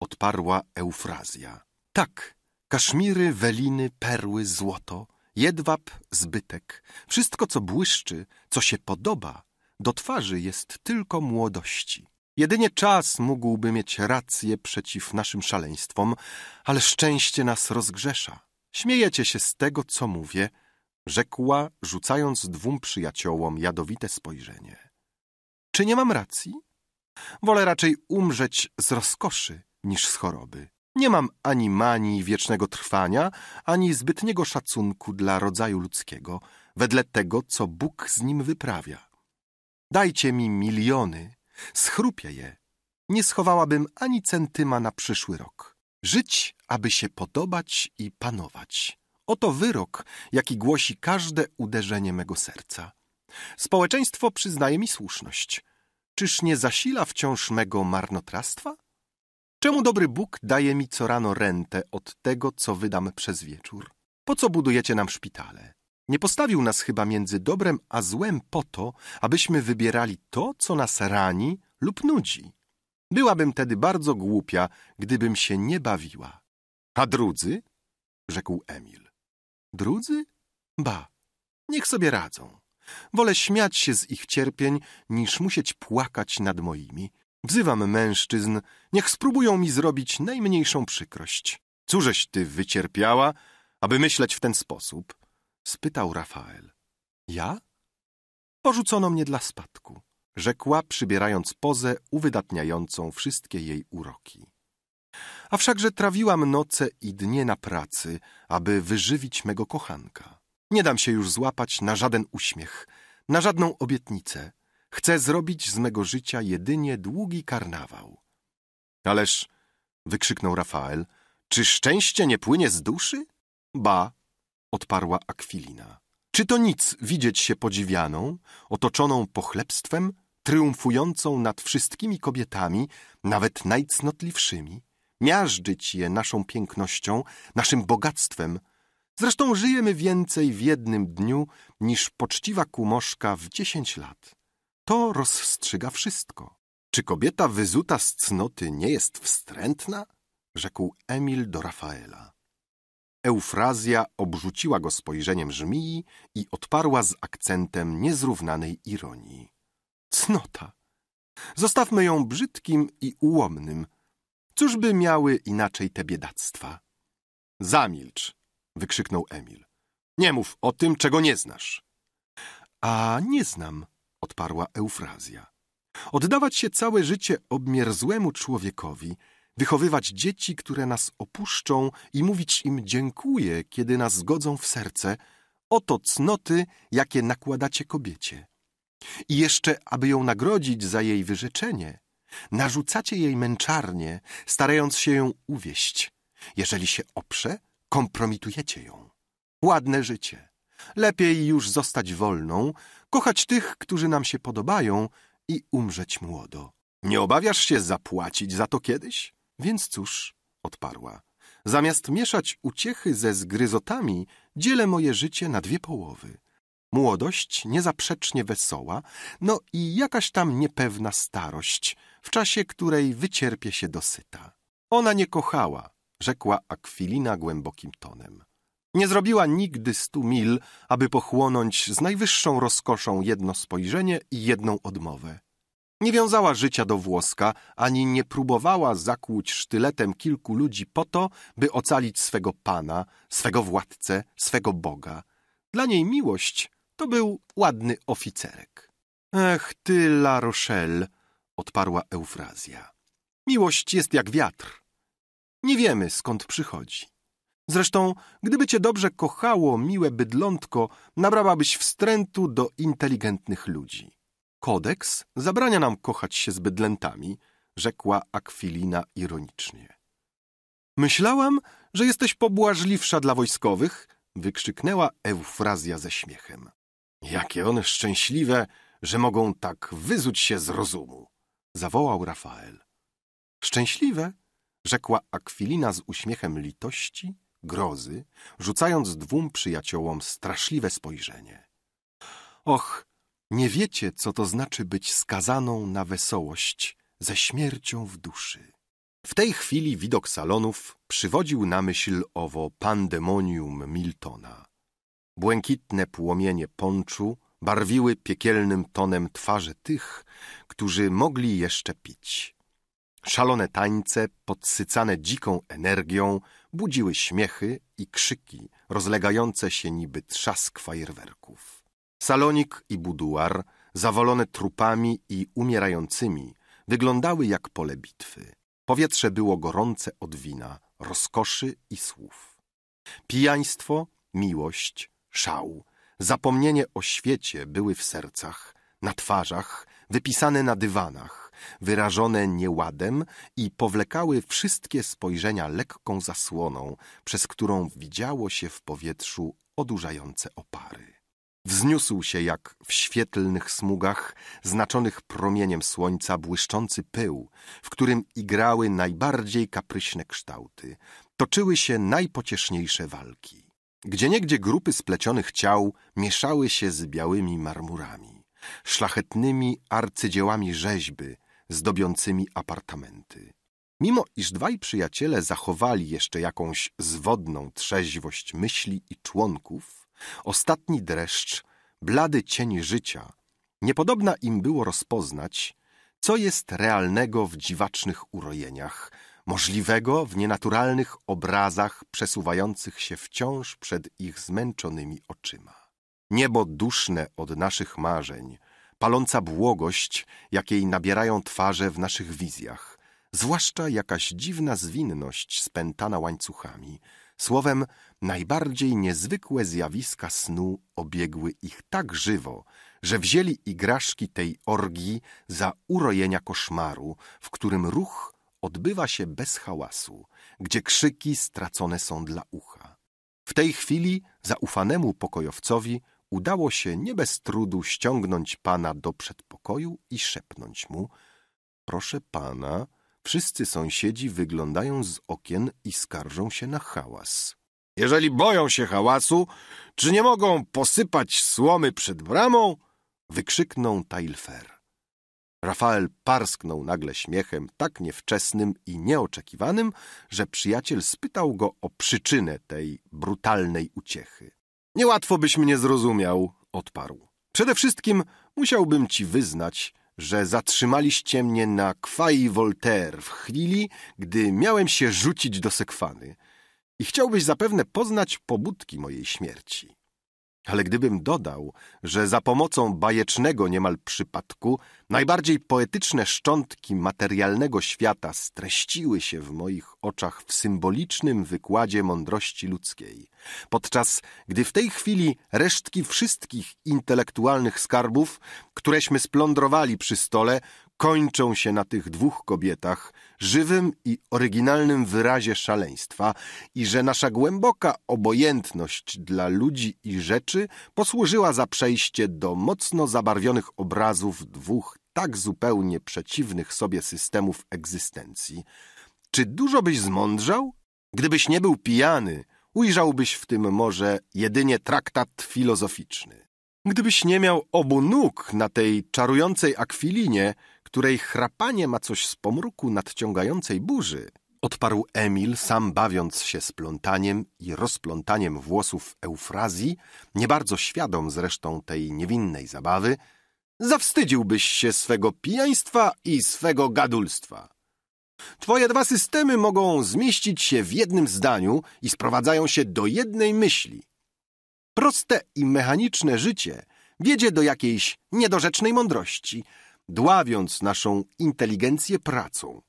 odparła Eufrazja. Tak, kaszmiry, weliny, perły, złoto, jedwab, zbytek, wszystko co błyszczy, co się podoba, do twarzy jest tylko młodości. Jedynie czas mógłby mieć rację przeciw naszym szaleństwom, ale szczęście nas rozgrzesza. Śmiejecie się z tego, co mówię, rzekła, rzucając dwóm przyjaciołom jadowite spojrzenie. Czy nie mam racji? Wolę raczej umrzeć z rozkoszy niż z choroby. Nie mam ani manii wiecznego trwania, ani zbytniego szacunku dla rodzaju ludzkiego, wedle tego, co Bóg z nim wyprawia. Dajcie mi miliony, Schrupię je. Nie schowałabym ani centyma na przyszły rok. Żyć, aby się podobać i panować. Oto wyrok, jaki głosi każde uderzenie mego serca. Społeczeństwo przyznaje mi słuszność. Czyż nie zasila wciąż mego marnotrawstwa? Czemu dobry Bóg daje mi co rano rentę od tego, co wydam przez wieczór? Po co budujecie nam szpitale? Nie postawił nas chyba między dobrem a złem po to, abyśmy wybierali to, co nas rani lub nudzi. Byłabym tedy bardzo głupia, gdybym się nie bawiła. A drudzy? rzekł Emil. Drudzy? Ba, niech sobie radzą. Wolę śmiać się z ich cierpień, niż musieć płakać nad moimi. Wzywam mężczyzn, niech spróbują mi zrobić najmniejszą przykrość. Cóżeś ty wycierpiała, aby myśleć w ten sposób? spytał Rafael. Ja? Porzucono mnie dla spadku, rzekła, przybierając pozę uwydatniającą wszystkie jej uroki. A wszakże trawiłam noce i dnie na pracy, aby wyżywić mego kochanka. Nie dam się już złapać na żaden uśmiech, na żadną obietnicę. Chcę zrobić z mego życia jedynie długi karnawał. Ależ, wykrzyknął Rafael, czy szczęście nie płynie z duszy? Ba, odparła Akwilina. Czy to nic widzieć się podziwianą, otoczoną pochlebstwem, triumfującą nad wszystkimi kobietami, nawet najcnotliwszymi, miażdżyć je naszą pięknością, naszym bogactwem. Zresztą żyjemy więcej w jednym dniu niż poczciwa kumoszka w dziesięć lat. To rozstrzyga wszystko. Czy kobieta wyzuta z cnoty nie jest wstrętna? rzekł Emil do Rafaela. Eufrazja obrzuciła go spojrzeniem żmii i odparła z akcentem niezrównanej ironii. Cnota! Zostawmy ją brzydkim i ułomnym. Cóż by miały inaczej te biedactwa? Zamilcz! wykrzyknął Emil. Nie mów o tym, czego nie znasz. A nie znam, odparła Eufrazja. Oddawać się całe życie obmierzłemu człowiekowi – wychowywać dzieci, które nas opuszczą i mówić im dziękuję, kiedy nas zgodzą w serce. Oto cnoty, jakie nakładacie kobiecie. I jeszcze, aby ją nagrodzić za jej wyrzeczenie, narzucacie jej męczarnię, starając się ją uwieść. Jeżeli się oprze, kompromitujecie ją. Ładne życie. Lepiej już zostać wolną, kochać tych, którzy nam się podobają i umrzeć młodo. Nie obawiasz się zapłacić za to kiedyś? Więc cóż, odparła, zamiast mieszać uciechy ze zgryzotami, dzielę moje życie na dwie połowy. Młodość niezaprzecznie wesoła, no i jakaś tam niepewna starość, w czasie której wycierpie się dosyta. Ona nie kochała, rzekła Akwilina głębokim tonem. Nie zrobiła nigdy stu mil, aby pochłonąć z najwyższą rozkoszą jedno spojrzenie i jedną odmowę. Nie wiązała życia do włoska, ani nie próbowała zakłuć sztyletem kilku ludzi po to, by ocalić swego pana, swego władcę, swego boga. Dla niej miłość to był ładny oficerek. Ech, ty, La Rochelle, odparła Eufrazja. Miłość jest jak wiatr. Nie wiemy, skąd przychodzi. Zresztą, gdyby cię dobrze kochało, miłe bydlątko, nabrałabyś wstrętu do inteligentnych ludzi. Kodeks zabrania nam kochać się z bydlętami, rzekła Akwilina ironicznie. Myślałam, że jesteś pobłażliwsza dla wojskowych, wykrzyknęła Eufrazja ze śmiechem. Jakie one szczęśliwe, że mogą tak wyzuć się z rozumu, zawołał Rafael. Szczęśliwe, rzekła Akwilina z uśmiechem litości, grozy, rzucając dwóm przyjaciołom straszliwe spojrzenie. Och, nie wiecie, co to znaczy być skazaną na wesołość, ze śmiercią w duszy. W tej chwili widok salonów przywodził na myśl owo pandemonium Miltona. Błękitne płomienie ponczu barwiły piekielnym tonem twarze tych, którzy mogli jeszcze pić. Szalone tańce, podsycane dziką energią, budziły śmiechy i krzyki rozlegające się niby trzask fajerwerków. Salonik i buduar, zawalone trupami i umierającymi, wyglądały jak pole bitwy. Powietrze było gorące od wina, rozkoszy i słów. Pijaństwo, miłość, szał, zapomnienie o świecie były w sercach, na twarzach, wypisane na dywanach, wyrażone nieładem i powlekały wszystkie spojrzenia lekką zasłoną, przez którą widziało się w powietrzu odurzające opary. Wzniósł się jak w świetlnych smugach, znaczonych promieniem słońca, błyszczący pył, w którym igrały najbardziej kapryśne kształty, toczyły się najpocieszniejsze walki. Gdzieniegdzie grupy splecionych ciał mieszały się z białymi marmurami, szlachetnymi arcydziełami rzeźby, zdobiącymi apartamenty. Mimo iż dwaj przyjaciele zachowali jeszcze jakąś zwodną trzeźwość myśli i członków, Ostatni dreszcz, blady cień życia, niepodobna im było rozpoznać, co jest realnego w dziwacznych urojeniach, możliwego w nienaturalnych obrazach przesuwających się wciąż przed ich zmęczonymi oczyma. Niebo duszne od naszych marzeń, paląca błogość, jakiej nabierają twarze w naszych wizjach, zwłaszcza jakaś dziwna zwinność spętana łańcuchami – Słowem, najbardziej niezwykłe zjawiska snu obiegły ich tak żywo, że wzięli igraszki tej orgii za urojenia koszmaru, w którym ruch odbywa się bez hałasu, gdzie krzyki stracone są dla ucha. W tej chwili zaufanemu pokojowcowi udało się nie bez trudu ściągnąć pana do przedpokoju i szepnąć mu – proszę pana – Wszyscy sąsiedzi wyglądają z okien i skarżą się na hałas. Jeżeli boją się hałasu, czy nie mogą posypać słomy przed bramą? Wykrzyknął Tailfer. Rafael parsknął nagle śmiechem tak niewczesnym i nieoczekiwanym, że przyjaciel spytał go o przyczynę tej brutalnej uciechy. Niełatwo byś mnie zrozumiał, odparł. Przede wszystkim musiałbym ci wyznać, że zatrzymaliście mnie na kwai Voltaire w chwili, gdy miałem się rzucić do sekwany i chciałbyś zapewne poznać pobudki mojej śmierci. Ale gdybym dodał, że za pomocą bajecznego niemal przypadku najbardziej poetyczne szczątki materialnego świata streściły się w moich oczach w symbolicznym wykładzie mądrości ludzkiej, podczas gdy w tej chwili resztki wszystkich intelektualnych skarbów, któreśmy splądrowali przy stole, kończą się na tych dwóch kobietach żywym i oryginalnym wyrazie szaleństwa i że nasza głęboka obojętność dla ludzi i rzeczy posłużyła za przejście do mocno zabarwionych obrazów dwóch tak zupełnie przeciwnych sobie systemów egzystencji. Czy dużo byś zmądrzał? Gdybyś nie był pijany, ujrzałbyś w tym może jedynie traktat filozoficzny. Gdybyś nie miał obu nóg na tej czarującej akwilinie, której chrapanie ma coś z pomruku nadciągającej burzy, odparł Emil, sam bawiąc się splątaniem i rozplątaniem włosów Eufrazji, nie bardzo świadom zresztą tej niewinnej zabawy, zawstydziłbyś się swego pijaństwa i swego gadulstwa. Twoje dwa systemy mogą zmieścić się w jednym zdaniu i sprowadzają się do jednej myśli. Proste i mechaniczne życie wiedzie do jakiejś niedorzecznej mądrości – dławiąc naszą inteligencję pracą.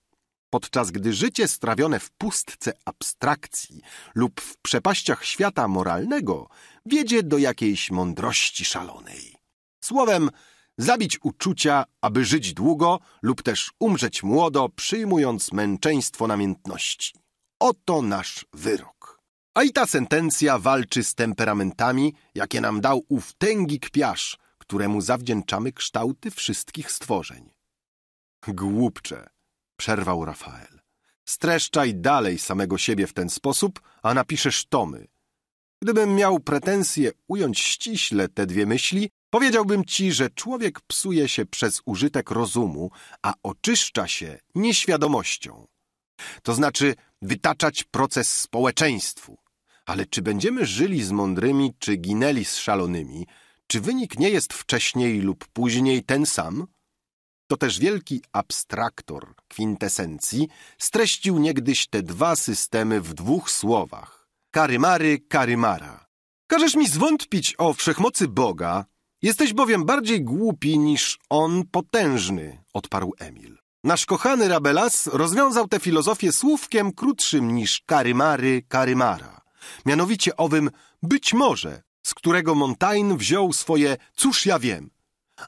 Podczas gdy życie strawione w pustce abstrakcji lub w przepaściach świata moralnego wiedzie do jakiejś mądrości szalonej. Słowem, zabić uczucia, aby żyć długo lub też umrzeć młodo, przyjmując męczeństwo namiętności. Oto nasz wyrok. A i ta sentencja walczy z temperamentami, jakie nam dał ów tęgi kpiarz, któremu zawdzięczamy kształty wszystkich stworzeń. Głupcze, przerwał Rafael. Streszczaj dalej samego siebie w ten sposób, a napiszesz tomy. Gdybym miał pretensję ująć ściśle te dwie myśli, powiedziałbym ci, że człowiek psuje się przez użytek rozumu, a oczyszcza się nieświadomością. To znaczy wytaczać proces społeczeństwu. Ale czy będziemy żyli z mądrymi, czy ginęli z szalonymi, czy wynik nie jest wcześniej lub później ten sam? To też wielki abstraktor kwintesencji streścił niegdyś te dwa systemy w dwóch słowach. Karymary, karymara. Każesz mi zwątpić o wszechmocy Boga, jesteś bowiem bardziej głupi niż on potężny, odparł Emil. Nasz kochany Rabelas rozwiązał tę filozofię słówkiem krótszym niż karymary, karymara, mianowicie owym być może, z którego Montaigne wziął swoje cóż ja wiem.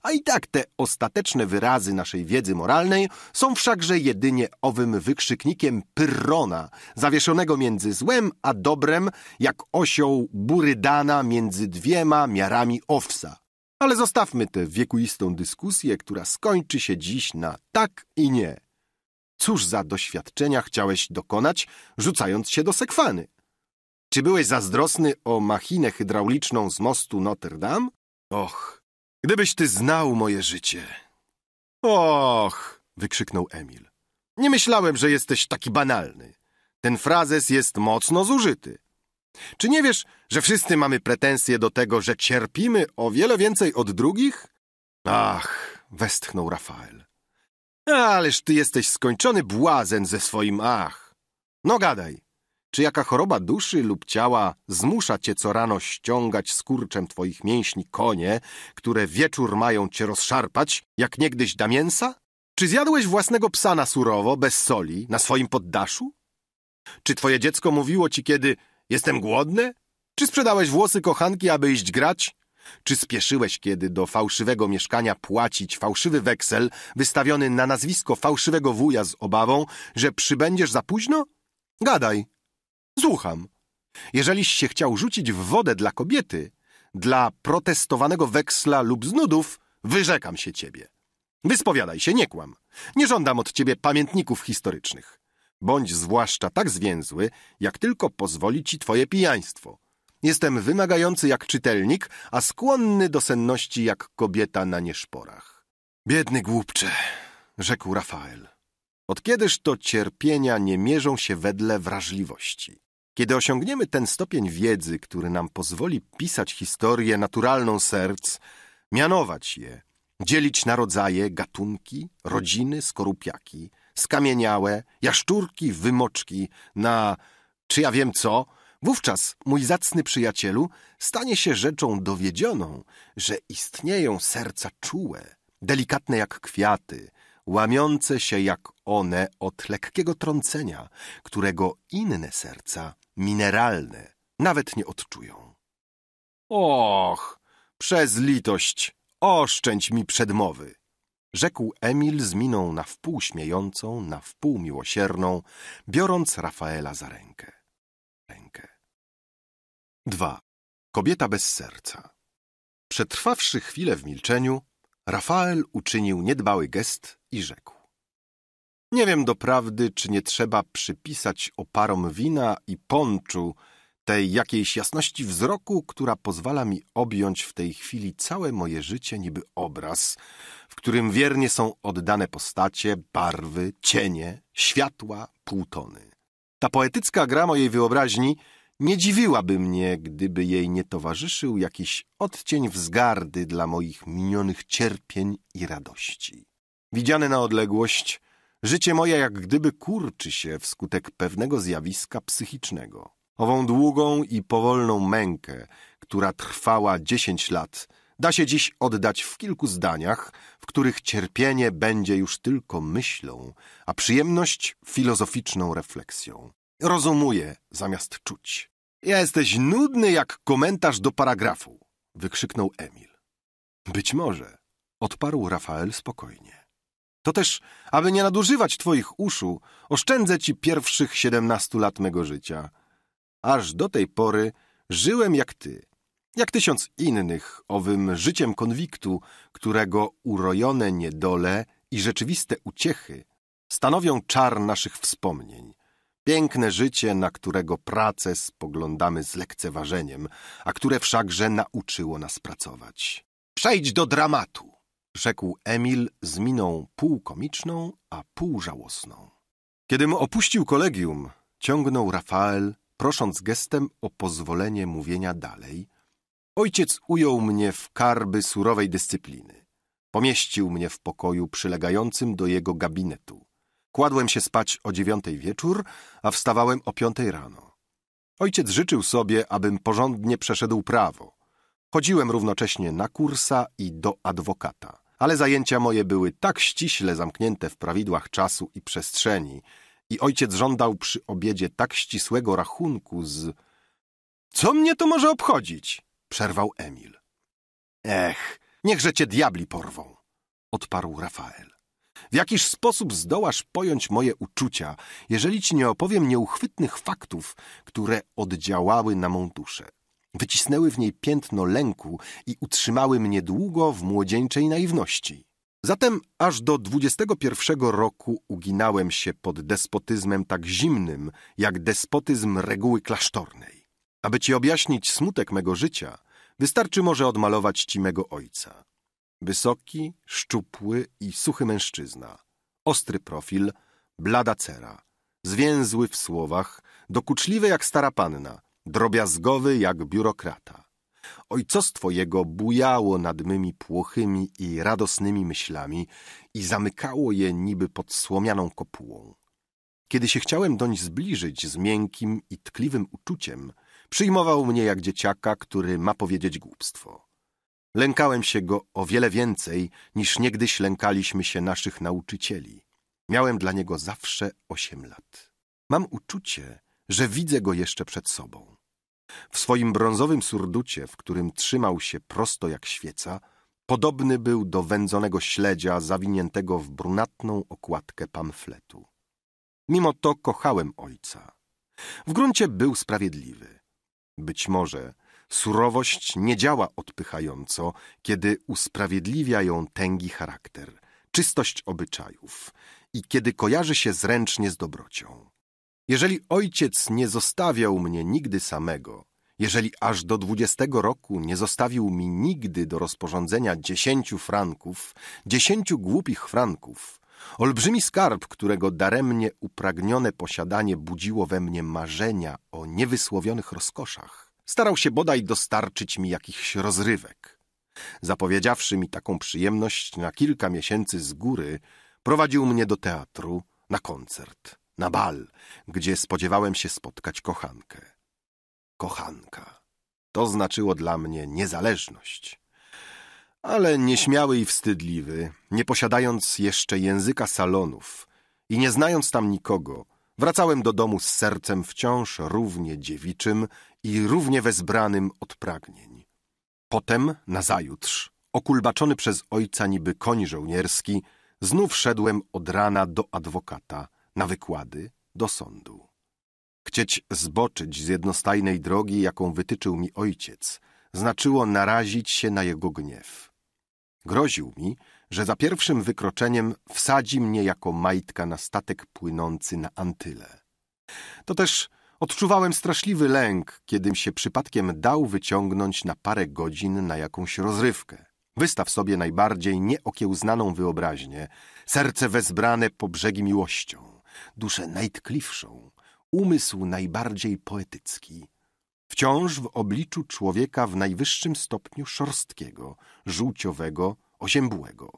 A i tak te ostateczne wyrazy naszej wiedzy moralnej są wszakże jedynie owym wykrzyknikiem Pyrrona, zawieszonego między złem a dobrem, jak osioł burydana między dwiema miarami owsa. Ale zostawmy tę wiekuistą dyskusję, która skończy się dziś na tak i nie. Cóż za doświadczenia chciałeś dokonać, rzucając się do sekwany? Czy byłeś zazdrosny o machinę hydrauliczną z mostu Notre Dame? Och, gdybyś ty znał moje życie. Och, wykrzyknął Emil. Nie myślałem, że jesteś taki banalny. Ten frazes jest mocno zużyty. Czy nie wiesz, że wszyscy mamy pretensje do tego, że cierpimy o wiele więcej od drugich? Ach, westchnął Rafael. Ależ ty jesteś skończony błazen ze swoim ach. No gadaj, czy jaka choroba duszy lub ciała zmusza cię co rano ściągać skurczem twoich mięśni konie, które wieczór mają cię rozszarpać, jak niegdyś da mięsa? Czy zjadłeś własnego psa na surowo, bez soli, na swoim poddaszu? Czy twoje dziecko mówiło ci kiedy jestem głodny? Czy sprzedałeś włosy kochanki, aby iść grać? Czy spieszyłeś kiedy do fałszywego mieszkania płacić fałszywy weksel wystawiony na nazwisko fałszywego wuja z obawą, że przybędziesz za późno? Gadaj, Słucham. Jeżeliś się chciał rzucić w wodę dla kobiety, dla protestowanego weksla lub znudów, wyrzekam się ciebie. Wyspowiadaj się, nie kłam. Nie żądam od ciebie pamiętników historycznych. Bądź zwłaszcza tak zwięzły, jak tylko pozwoli ci twoje pijaństwo. Jestem wymagający jak czytelnik, a skłonny do senności jak kobieta na nieszporach. Biedny głupcze, rzekł Rafael. Od kiedyż to cierpienia nie mierzą się wedle wrażliwości? Kiedy osiągniemy ten stopień wiedzy, który nam pozwoli pisać historię naturalną serc, mianować je, dzielić na rodzaje, gatunki, rodziny, skorupiaki, skamieniałe, jaszczurki, wymoczki, na czy ja wiem co, wówczas mój zacny przyjacielu stanie się rzeczą dowiedzioną, że istnieją serca czułe, delikatne jak kwiaty, łamiące się jak one od lekkiego trącenia, którego inne serca mineralne nawet nie odczują. Och, przez litość, oszczędź mi przedmowy, rzekł Emil z miną na wpół śmiejącą, na wpół miłosierną, biorąc Rafaela za rękę. Rękę. 2. Kobieta bez serca. Przetrwawszy chwilę w milczeniu, Rafael uczynił niedbały gest i rzekł. Nie wiem doprawdy, czy nie trzeba przypisać oparom wina i ponczu tej jakiejś jasności wzroku, która pozwala mi objąć w tej chwili całe moje życie niby obraz, w którym wiernie są oddane postacie, barwy, cienie, światła, półtony. Ta poetycka gra mojej wyobraźni nie dziwiłaby mnie, gdyby jej nie towarzyszył jakiś odcień wzgardy dla moich minionych cierpień i radości. Widziane na odległość, Życie moje jak gdyby kurczy się wskutek pewnego zjawiska psychicznego. Ową długą i powolną mękę, która trwała dziesięć lat, da się dziś oddać w kilku zdaniach, w których cierpienie będzie już tylko myślą, a przyjemność filozoficzną refleksją. Rozumuję zamiast czuć. Ja Jesteś nudny jak komentarz do paragrafu, wykrzyknął Emil. Być może, odparł Rafael spokojnie. To też, aby nie nadużywać twoich uszu, oszczędzę ci pierwszych siedemnastu lat mego życia. Aż do tej pory żyłem jak ty, jak tysiąc innych, owym życiem konwiktu, którego urojone niedole i rzeczywiste uciechy stanowią czar naszych wspomnień. Piękne życie, na którego pracę spoglądamy z lekceważeniem, a które wszakże nauczyło nas pracować. Przejdź do dramatu rzekł Emil z miną półkomiczną a pół żałosną. Kiedym opuścił kolegium, ciągnął Rafael, prosząc gestem o pozwolenie mówienia dalej. Ojciec ujął mnie w karby surowej dyscypliny. Pomieścił mnie w pokoju przylegającym do jego gabinetu. Kładłem się spać o dziewiątej wieczór, a wstawałem o piątej rano. Ojciec życzył sobie, abym porządnie przeszedł prawo. Chodziłem równocześnie na kursa i do adwokata ale zajęcia moje były tak ściśle zamknięte w prawidłach czasu i przestrzeni i ojciec żądał przy obiedzie tak ścisłego rachunku z... Co mnie to może obchodzić? Przerwał Emil. Ech, niechże cię diabli porwą, odparł Rafael. W jakiż sposób zdołasz pojąć moje uczucia, jeżeli ci nie opowiem nieuchwytnych faktów, które oddziałały na mą duszę? Wycisnęły w niej piętno lęku i utrzymały mnie długo w młodzieńczej naiwności. Zatem aż do 21 roku uginałem się pod despotyzmem tak zimnym, jak despotyzm reguły klasztornej. Aby ci objaśnić smutek mego życia, wystarczy może odmalować ci mego ojca. Wysoki, szczupły i suchy mężczyzna, ostry profil, blada cera, zwięzły w słowach, dokuczliwy jak stara panna, drobiazgowy jak biurokrata. Ojcostwo jego bujało nad mymi płochymi i radosnymi myślami i zamykało je niby pod słomianą kopułą. Kiedy się chciałem doń zbliżyć z miękkim i tkliwym uczuciem, przyjmował mnie jak dzieciaka, który ma powiedzieć głupstwo. Lękałem się go o wiele więcej, niż niegdyś lękaliśmy się naszych nauczycieli. Miałem dla niego zawsze osiem lat. Mam uczucie, że widzę go jeszcze przed sobą. W swoim brązowym surducie, w którym trzymał się prosto jak świeca, podobny był do wędzonego śledzia zawiniętego w brunatną okładkę pamfletu. Mimo to kochałem ojca. W gruncie był sprawiedliwy. Być może surowość nie działa odpychająco, kiedy usprawiedliwia ją tęgi charakter, czystość obyczajów i kiedy kojarzy się zręcznie z dobrocią. Jeżeli ojciec nie zostawiał mnie nigdy samego, jeżeli aż do dwudziestego roku nie zostawił mi nigdy do rozporządzenia dziesięciu franków, dziesięciu głupich franków, olbrzymi skarb, którego daremnie upragnione posiadanie budziło we mnie marzenia o niewysłowionych rozkoszach, starał się bodaj dostarczyć mi jakichś rozrywek. Zapowiedziawszy mi taką przyjemność na kilka miesięcy z góry, prowadził mnie do teatru, na koncert na bal, gdzie spodziewałem się spotkać kochankę. Kochanka. To znaczyło dla mnie niezależność. Ale nieśmiały i wstydliwy, nie posiadając jeszcze języka salonów i nie znając tam nikogo, wracałem do domu z sercem wciąż równie dziewiczym i równie wezbranym od pragnień. Potem, nazajutrz, okulbaczony przez ojca niby koń żołnierski, znów szedłem od rana do adwokata – na wykłady, do sądu. Chcieć zboczyć z jednostajnej drogi, jaką wytyczył mi ojciec, znaczyło narazić się na jego gniew. Groził mi, że za pierwszym wykroczeniem wsadzi mnie jako majtka na statek płynący na Antyle. To też odczuwałem straszliwy lęk, kiedym się przypadkiem dał wyciągnąć na parę godzin na jakąś rozrywkę. Wystaw sobie najbardziej nieokiełznaną wyobraźnię, serce wezbrane po brzegi miłością duszę najtkliwszą, umysł najbardziej poetycki. Wciąż w obliczu człowieka w najwyższym stopniu szorstkiego, żółciowego, oziębłego.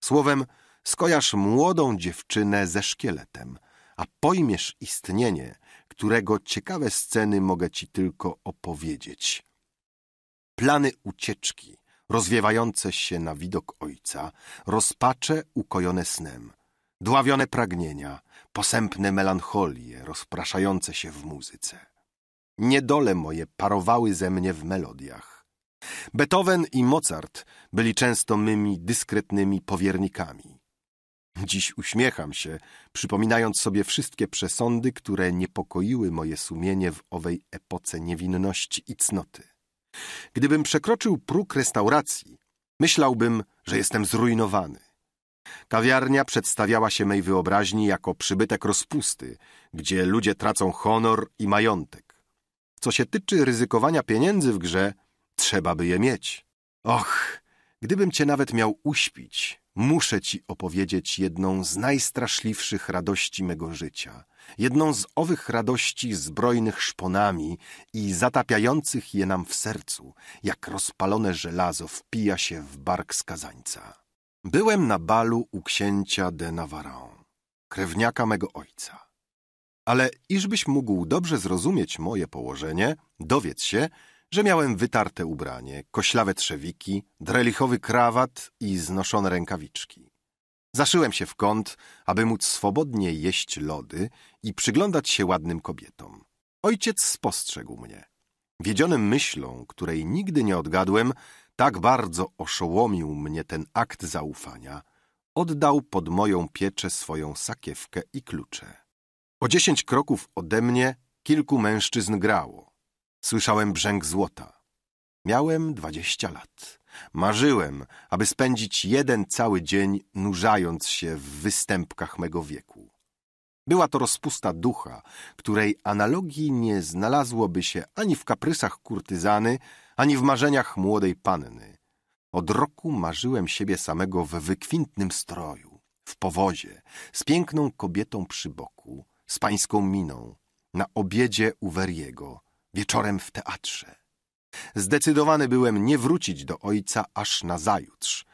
Słowem, skojarz młodą dziewczynę ze szkieletem, a pojmiesz istnienie, którego ciekawe sceny mogę ci tylko opowiedzieć. Plany ucieczki, rozwiewające się na widok ojca, rozpacze ukojone snem, dławione pragnienia – posępne melancholie rozpraszające się w muzyce. Niedole moje parowały ze mnie w melodiach. Beethoven i Mozart byli często mymi dyskretnymi powiernikami. Dziś uśmiecham się, przypominając sobie wszystkie przesądy, które niepokoiły moje sumienie w owej epoce niewinności i cnoty. Gdybym przekroczył próg restauracji, myślałbym, że jestem zrujnowany. Kawiarnia przedstawiała się mej wyobraźni jako przybytek rozpusty, gdzie ludzie tracą honor i majątek. Co się tyczy ryzykowania pieniędzy w grze, trzeba by je mieć. Och, gdybym cię nawet miał uśpić, muszę ci opowiedzieć jedną z najstraszliwszych radości mego życia. Jedną z owych radości zbrojnych szponami i zatapiających je nam w sercu, jak rozpalone żelazo wpija się w bark skazańca. Byłem na balu u księcia de Navarre, krewniaka mego ojca. Ale iżbyś mógł dobrze zrozumieć moje położenie, dowiedz się, że miałem wytarte ubranie, koślawe trzewiki, drelichowy krawat i znoszone rękawiczki. Zaszyłem się w kąt, aby móc swobodnie jeść lody i przyglądać się ładnym kobietom. Ojciec spostrzegł mnie. Wiedzionym myślą, której nigdy nie odgadłem, tak bardzo oszołomił mnie ten akt zaufania, oddał pod moją pieczę swoją sakiewkę i klucze. O dziesięć kroków ode mnie kilku mężczyzn grało. Słyszałem brzęk złota. Miałem dwadzieścia lat. Marzyłem, aby spędzić jeden cały dzień nurzając się w występkach mego wieku. Była to rozpusta ducha, której analogii nie znalazłoby się ani w kaprysach kurtyzany, ani w marzeniach młodej panny. Od roku marzyłem siebie samego w wykwintnym stroju, w powozie, z piękną kobietą przy boku, z pańską miną, na obiedzie u Weriego, wieczorem w teatrze. Zdecydowany byłem nie wrócić do ojca aż nazajutrz,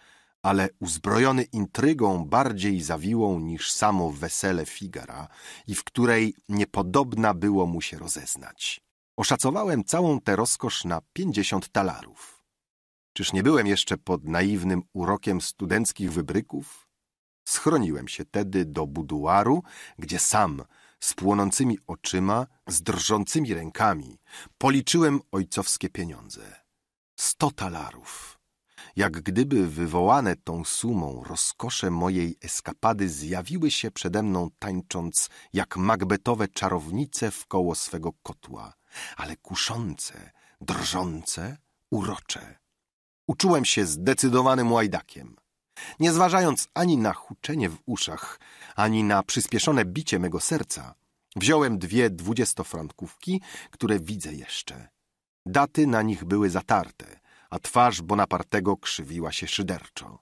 ale uzbrojony intrygą bardziej zawiłą niż samo wesele Figara i w której niepodobna było mu się rozeznać. Oszacowałem całą tę rozkosz na pięćdziesiąt talarów. Czyż nie byłem jeszcze pod naiwnym urokiem studenckich wybryków? Schroniłem się tedy do buduaru, gdzie sam, z płonącymi oczyma, z drżącymi rękami, policzyłem ojcowskie pieniądze. Sto talarów. Jak gdyby wywołane tą sumą rozkosze mojej eskapady zjawiły się przede mną tańcząc jak magbetowe czarownice w koło swego kotła ale kuszące, drżące, urocze. Uczułem się zdecydowanym łajdakiem. Nie zważając ani na huczenie w uszach, ani na przyspieszone bicie mego serca, wziąłem dwie dwudziestofrankówki, które widzę jeszcze. Daty na nich były zatarte, a twarz Bonapartego krzywiła się szyderczo.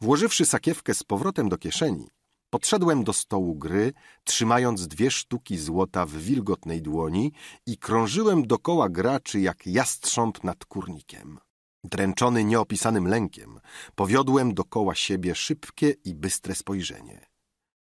Włożywszy sakiewkę z powrotem do kieszeni, Podszedłem do stołu gry, trzymając dwie sztuki złota w wilgotnej dłoni i krążyłem dokoła graczy jak jastrząb nad kurnikiem. Dręczony nieopisanym lękiem, powiodłem dokoła siebie szybkie i bystre spojrzenie.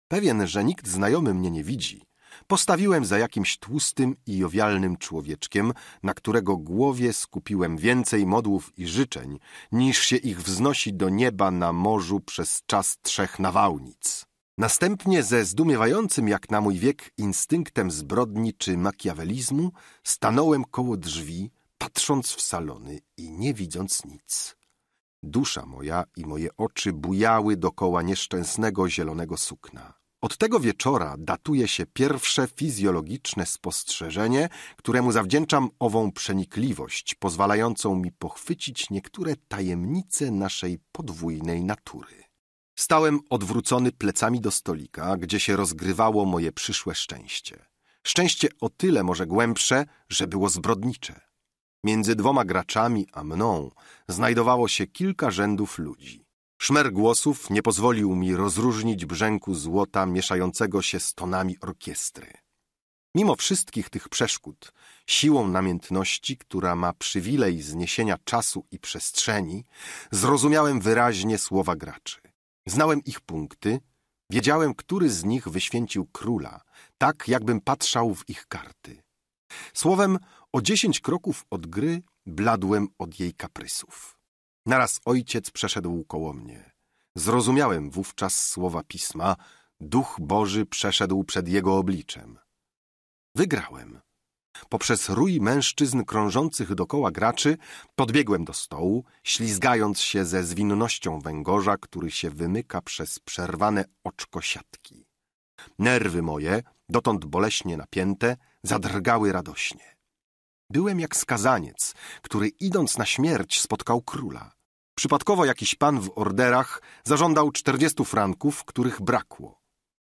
Pewien, że nikt znajomy mnie nie widzi, postawiłem za jakimś tłustym i jowialnym człowieczkiem, na którego głowie skupiłem więcej modłów i życzeń, niż się ich wznosi do nieba na morzu przez czas trzech nawałnic. Następnie ze zdumiewającym jak na mój wiek instynktem zbrodni czy makiawelizmu stanąłem koło drzwi, patrząc w salony i nie widząc nic. Dusza moja i moje oczy bujały dokoła nieszczęsnego zielonego sukna. Od tego wieczora datuje się pierwsze fizjologiczne spostrzeżenie, któremu zawdzięczam ową przenikliwość, pozwalającą mi pochwycić niektóre tajemnice naszej podwójnej natury. Stałem odwrócony plecami do stolika, gdzie się rozgrywało moje przyszłe szczęście. Szczęście o tyle może głębsze, że było zbrodnicze. Między dwoma graczami a mną znajdowało się kilka rzędów ludzi. Szmer głosów nie pozwolił mi rozróżnić brzęku złota mieszającego się z tonami orkiestry. Mimo wszystkich tych przeszkód, siłą namiętności, która ma przywilej zniesienia czasu i przestrzeni, zrozumiałem wyraźnie słowa graczy. Znałem ich punkty, wiedziałem, który z nich wyświęcił króla, tak jakbym patrzał w ich karty. Słowem, o dziesięć kroków od gry bladłem od jej kaprysów. Naraz ojciec przeszedł koło mnie. Zrozumiałem wówczas słowa pisma, Duch Boży przeszedł przed jego obliczem. Wygrałem. Poprzez rój mężczyzn krążących dokoła graczy podbiegłem do stołu, ślizgając się ze zwinnością węgorza, który się wymyka przez przerwane oczko siatki. Nerwy moje, dotąd boleśnie napięte, zadrgały radośnie. Byłem jak skazaniec, który idąc na śmierć spotkał króla. Przypadkowo jakiś pan w orderach zażądał czterdziestu franków, których brakło.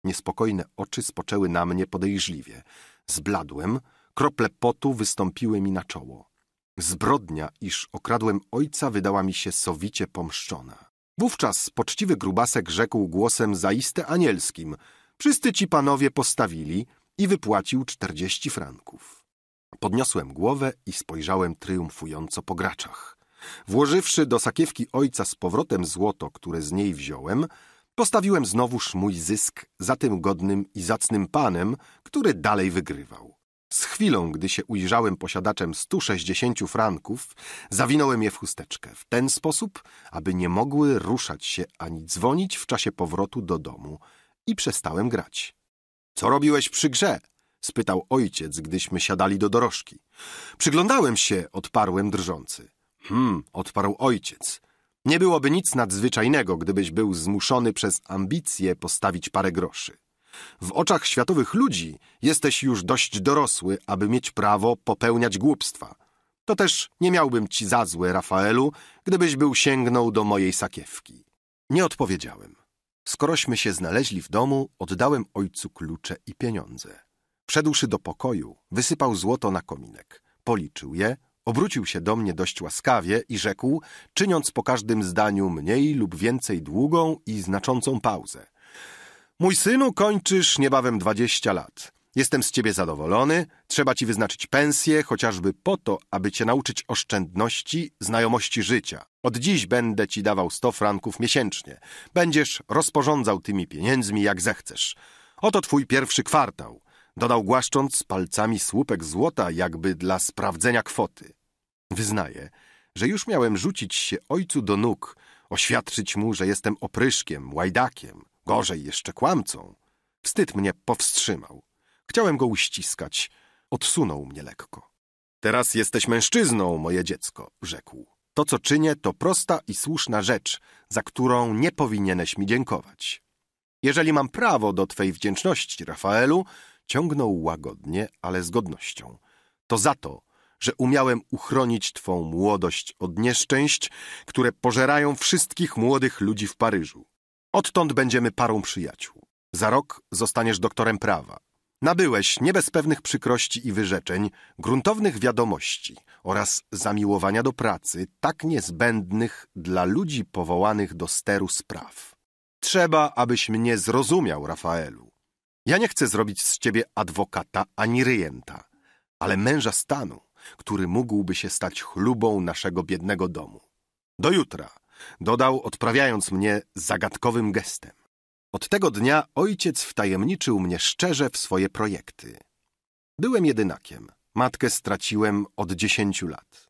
Niespokojne oczy spoczęły na mnie podejrzliwie. Zbladłem, Krople potu wystąpiły mi na czoło. Zbrodnia, iż okradłem ojca, wydała mi się sowicie pomszczona. Wówczas poczciwy grubasek rzekł głosem zaiste anielskim – wszyscy ci panowie postawili i wypłacił czterdzieści franków. Podniosłem głowę i spojrzałem triumfująco po graczach. Włożywszy do sakiewki ojca z powrotem złoto, które z niej wziąłem, postawiłem znowuż mój zysk za tym godnym i zacnym panem, który dalej wygrywał. Z chwilą, gdy się ujrzałem posiadaczem 160 franków, zawinąłem je w chusteczkę w ten sposób, aby nie mogły ruszać się ani dzwonić w czasie powrotu do domu i przestałem grać. Co robiłeś przy grze? spytał ojciec, gdyśmy siadali do dorożki. Przyglądałem się, odparłem drżący. Hm, odparł ojciec. Nie byłoby nic nadzwyczajnego, gdybyś był zmuszony przez ambicje postawić parę groszy w oczach światowych ludzi jesteś już dość dorosły, aby mieć prawo popełniać głupstwa. To też nie miałbym ci za złe, Rafaelu, gdybyś był sięgnął do mojej sakiewki. Nie odpowiedziałem. Skorośmy się znaleźli w domu, oddałem ojcu klucze i pieniądze. Wszedłszy do pokoju, wysypał złoto na kominek. Policzył je, obrócił się do mnie dość łaskawie i rzekł, czyniąc po każdym zdaniu mniej lub więcej długą i znaczącą pauzę – Mój synu, kończysz niebawem dwadzieścia lat. Jestem z ciebie zadowolony, trzeba ci wyznaczyć pensję, chociażby po to, aby cię nauczyć oszczędności, znajomości życia. Od dziś będę ci dawał 100 franków miesięcznie. Będziesz rozporządzał tymi pieniędzmi jak zechcesz. Oto twój pierwszy kwartał, dodał głaszcząc palcami słupek złota, jakby dla sprawdzenia kwoty. Wyznaję, że już miałem rzucić się ojcu do nóg, oświadczyć mu, że jestem opryszkiem, łajdakiem, Gorzej jeszcze kłamcą. Wstyd mnie powstrzymał. Chciałem go uściskać. Odsunął mnie lekko. Teraz jesteś mężczyzną, moje dziecko, rzekł. To, co czynię, to prosta i słuszna rzecz, za którą nie powinieneś mi dziękować. Jeżeli mam prawo do twej wdzięczności, Rafaelu, ciągnął łagodnie, ale z godnością, to za to, że umiałem uchronić twą młodość od nieszczęść, które pożerają wszystkich młodych ludzi w Paryżu. Odtąd będziemy parą przyjaciół. Za rok zostaniesz doktorem prawa. Nabyłeś nie bez pewnych przykrości i wyrzeczeń, gruntownych wiadomości oraz zamiłowania do pracy, tak niezbędnych dla ludzi powołanych do steru spraw. Trzeba, abyś mnie zrozumiał, Rafaelu. Ja nie chcę zrobić z ciebie adwokata ani ryjenta, ale męża stanu, który mógłby się stać chlubą naszego biednego domu. Do jutra dodał, odprawiając mnie zagadkowym gestem. Od tego dnia ojciec wtajemniczył mnie szczerze w swoje projekty. Byłem jedynakiem. Matkę straciłem od dziesięciu lat.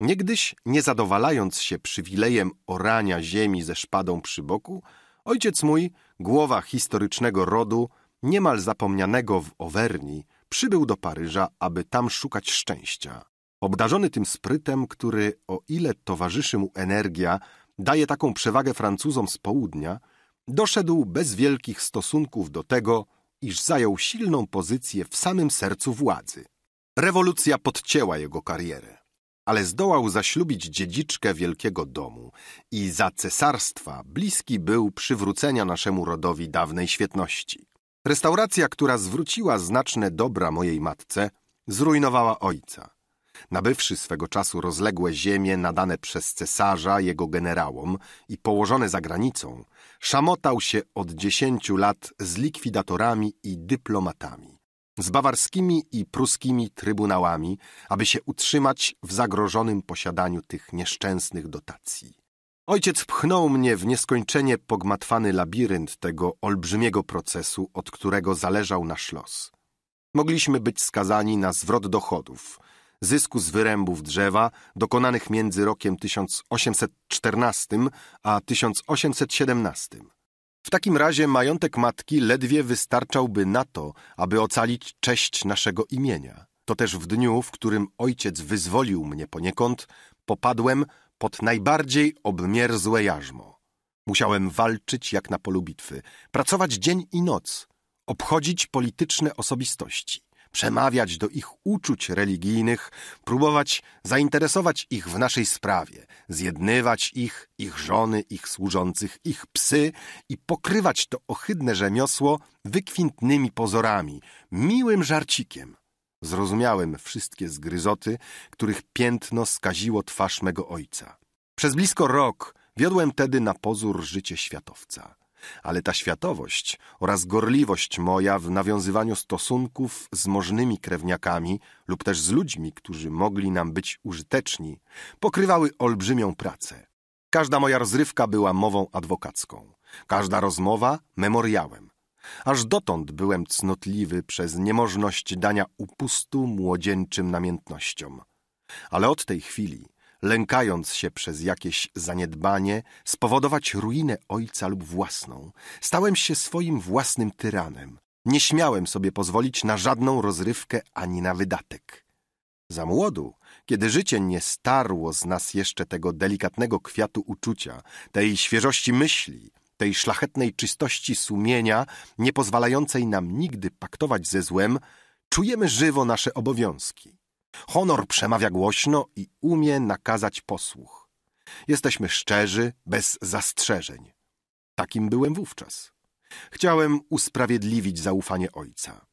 Niegdyś, nie zadowalając się przywilejem orania ziemi ze szpadą przy boku, ojciec mój, głowa historycznego rodu, niemal zapomnianego w Owerni, przybył do Paryża, aby tam szukać szczęścia. Obdarzony tym sprytem, który, o ile towarzyszy mu energia, daje taką przewagę Francuzom z południa, doszedł bez wielkich stosunków do tego, iż zajął silną pozycję w samym sercu władzy. Rewolucja podcięła jego karierę, ale zdołał zaślubić dziedziczkę wielkiego domu i za cesarstwa bliski był przywrócenia naszemu rodowi dawnej świetności. Restauracja, która zwróciła znaczne dobra mojej matce, zrujnowała ojca. Nabywszy swego czasu rozległe ziemie nadane przez cesarza jego generałom i położone za granicą, szamotał się od dziesięciu lat z likwidatorami i dyplomatami, z bawarskimi i pruskimi trybunałami, aby się utrzymać w zagrożonym posiadaniu tych nieszczęsnych dotacji. Ojciec pchnął mnie w nieskończenie pogmatwany labirynt tego olbrzymiego procesu, od którego zależał nasz los. Mogliśmy być skazani na zwrot dochodów – zysku z wyrębów drzewa dokonanych między rokiem 1814 a 1817. W takim razie majątek matki ledwie wystarczałby na to, aby ocalić cześć naszego imienia. To też w dniu, w którym ojciec wyzwolił mnie poniekąd, popadłem pod najbardziej obmierzłe jarzmo. Musiałem walczyć jak na polu bitwy, pracować dzień i noc, obchodzić polityczne osobistości przemawiać do ich uczuć religijnych, próbować zainteresować ich w naszej sprawie, zjednywać ich, ich żony, ich służących, ich psy i pokrywać to ohydne rzemiosło wykwintnymi pozorami, miłym żarcikiem. Zrozumiałem wszystkie zgryzoty, których piętno skaziło twarz mego ojca. Przez blisko rok wiodłem tedy na pozór życie światowca ale ta światowość oraz gorliwość moja w nawiązywaniu stosunków z możnymi krewniakami lub też z ludźmi, którzy mogli nam być użyteczni, pokrywały olbrzymią pracę. Każda moja rozrywka była mową adwokacką, każda rozmowa memoriałem. Aż dotąd byłem cnotliwy przez niemożność dania upustu młodzieńczym namiętnościom. Ale od tej chwili lękając się przez jakieś zaniedbanie spowodować ruinę ojca lub własną, stałem się swoim własnym tyranem. Nie śmiałem sobie pozwolić na żadną rozrywkę ani na wydatek. Za młodu, kiedy życie nie starło z nas jeszcze tego delikatnego kwiatu uczucia, tej świeżości myśli, tej szlachetnej czystości sumienia, nie pozwalającej nam nigdy paktować ze złem, czujemy żywo nasze obowiązki. Honor przemawia głośno i umie nakazać posłuch. Jesteśmy szczerzy, bez zastrzeżeń. Takim byłem wówczas. Chciałem usprawiedliwić zaufanie ojca.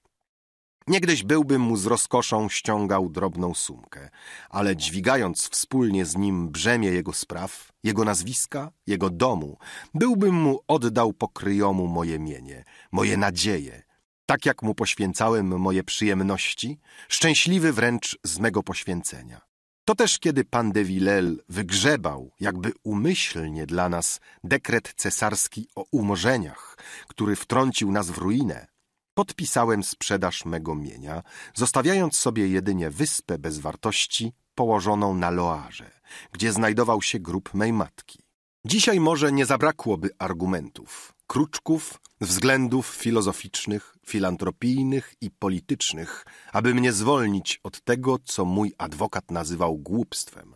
Niegdyś byłbym mu z rozkoszą ściągał drobną sumkę, ale dźwigając wspólnie z nim brzemię jego spraw, jego nazwiska, jego domu, byłbym mu oddał pokryjomu moje mienie, moje nadzieje, tak jak mu poświęcałem moje przyjemności, szczęśliwy wręcz z mego poświęcenia. To też kiedy pan de Villel wygrzebał, jakby umyślnie dla nas, dekret cesarski o umorzeniach, który wtrącił nas w ruinę, podpisałem sprzedaż mego mienia, zostawiając sobie jedynie wyspę bez wartości położoną na Loarze, gdzie znajdował się grób mej matki. Dzisiaj może nie zabrakłoby argumentów, kruczków, względów filozoficznych, filantropijnych i politycznych, aby mnie zwolnić od tego, co mój adwokat nazywał głupstwem.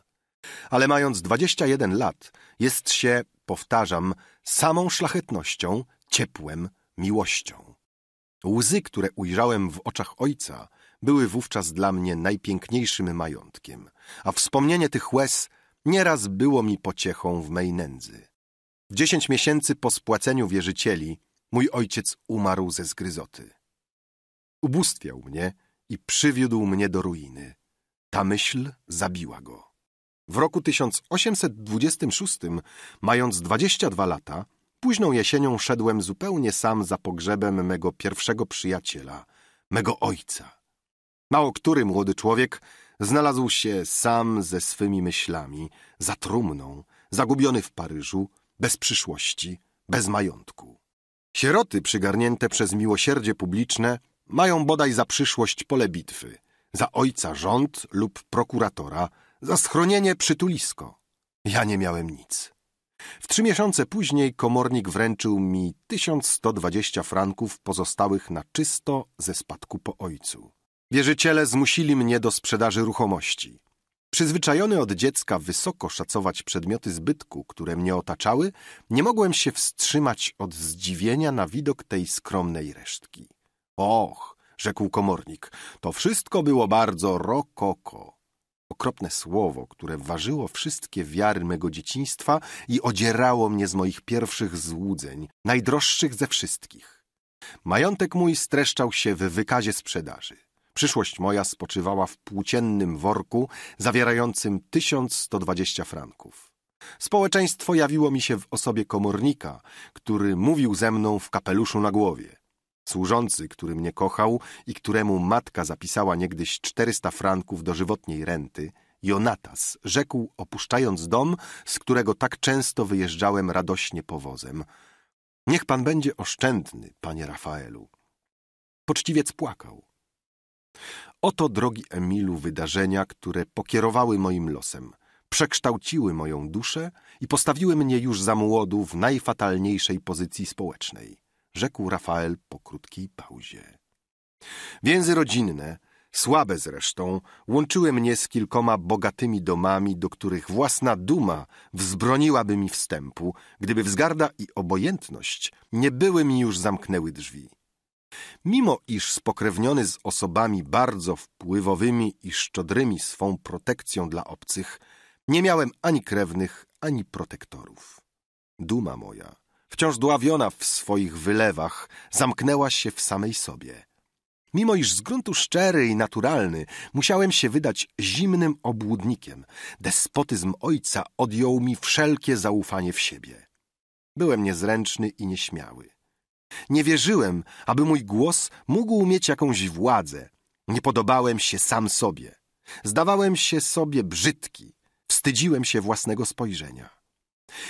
Ale mając 21 lat, jest się, powtarzam, samą szlachetnością, ciepłem, miłością. Łzy, które ujrzałem w oczach ojca, były wówczas dla mnie najpiękniejszym majątkiem, a wspomnienie tych łez nieraz było mi pociechą w mej nędzy. Dziesięć miesięcy po spłaceniu wierzycieli mój ojciec umarł ze zgryzoty. Ubóstwiał mnie i przywiódł mnie do ruiny. Ta myśl zabiła go. W roku 1826, mając 22 lata, późną jesienią szedłem zupełnie sam za pogrzebem mego pierwszego przyjaciela, mego ojca. Mało który młody człowiek znalazł się sam ze swymi myślami, za trumną, zagubiony w Paryżu, bez przyszłości, bez majątku. Sieroty przygarnięte przez miłosierdzie publiczne mają bodaj za przyszłość pole bitwy, za ojca rząd lub prokuratora, za schronienie przytulisko. Ja nie miałem nic. W trzy miesiące później komornik wręczył mi 1120 franków pozostałych na czysto ze spadku po ojcu. Wierzyciele zmusili mnie do sprzedaży ruchomości. Przyzwyczajony od dziecka wysoko szacować przedmioty zbytku, które mnie otaczały, nie mogłem się wstrzymać od zdziwienia na widok tej skromnej resztki. Och, rzekł komornik, to wszystko było bardzo rokoko. Okropne słowo, które ważyło wszystkie wiary mego dzieciństwa i odzierało mnie z moich pierwszych złudzeń, najdroższych ze wszystkich. Majątek mój streszczał się w wykazie sprzedaży. Przyszłość moja spoczywała w płóciennym worku zawierającym 1120 franków. Społeczeństwo jawiło mi się w osobie komornika, który mówił ze mną w kapeluszu na głowie. Służący, który mnie kochał i któremu matka zapisała niegdyś 400 franków dożywotniej renty, Jonatas, rzekł opuszczając dom, z którego tak często wyjeżdżałem radośnie powozem. Niech pan będzie oszczędny, panie Rafaelu. Poczciwiec płakał. Oto, drogi Emilu, wydarzenia, które pokierowały moim losem, przekształciły moją duszę i postawiły mnie już za młodu w najfatalniejszej pozycji społecznej, rzekł Rafael po krótkiej pauzie. Więzy rodzinne, słabe zresztą, łączyły mnie z kilkoma bogatymi domami, do których własna duma wzbroniłaby mi wstępu, gdyby wzgarda i obojętność nie były mi już zamknęły drzwi. Mimo iż spokrewniony z osobami bardzo wpływowymi i szczodrymi swą protekcją dla obcych, nie miałem ani krewnych, ani protektorów. Duma moja, wciąż dławiona w swoich wylewach, zamknęła się w samej sobie. Mimo iż z gruntu szczery i naturalny, musiałem się wydać zimnym obłudnikiem. Despotyzm ojca odjął mi wszelkie zaufanie w siebie. Byłem niezręczny i nieśmiały. Nie wierzyłem, aby mój głos mógł mieć jakąś władzę. Nie podobałem się sam sobie. Zdawałem się sobie brzydki. Wstydziłem się własnego spojrzenia.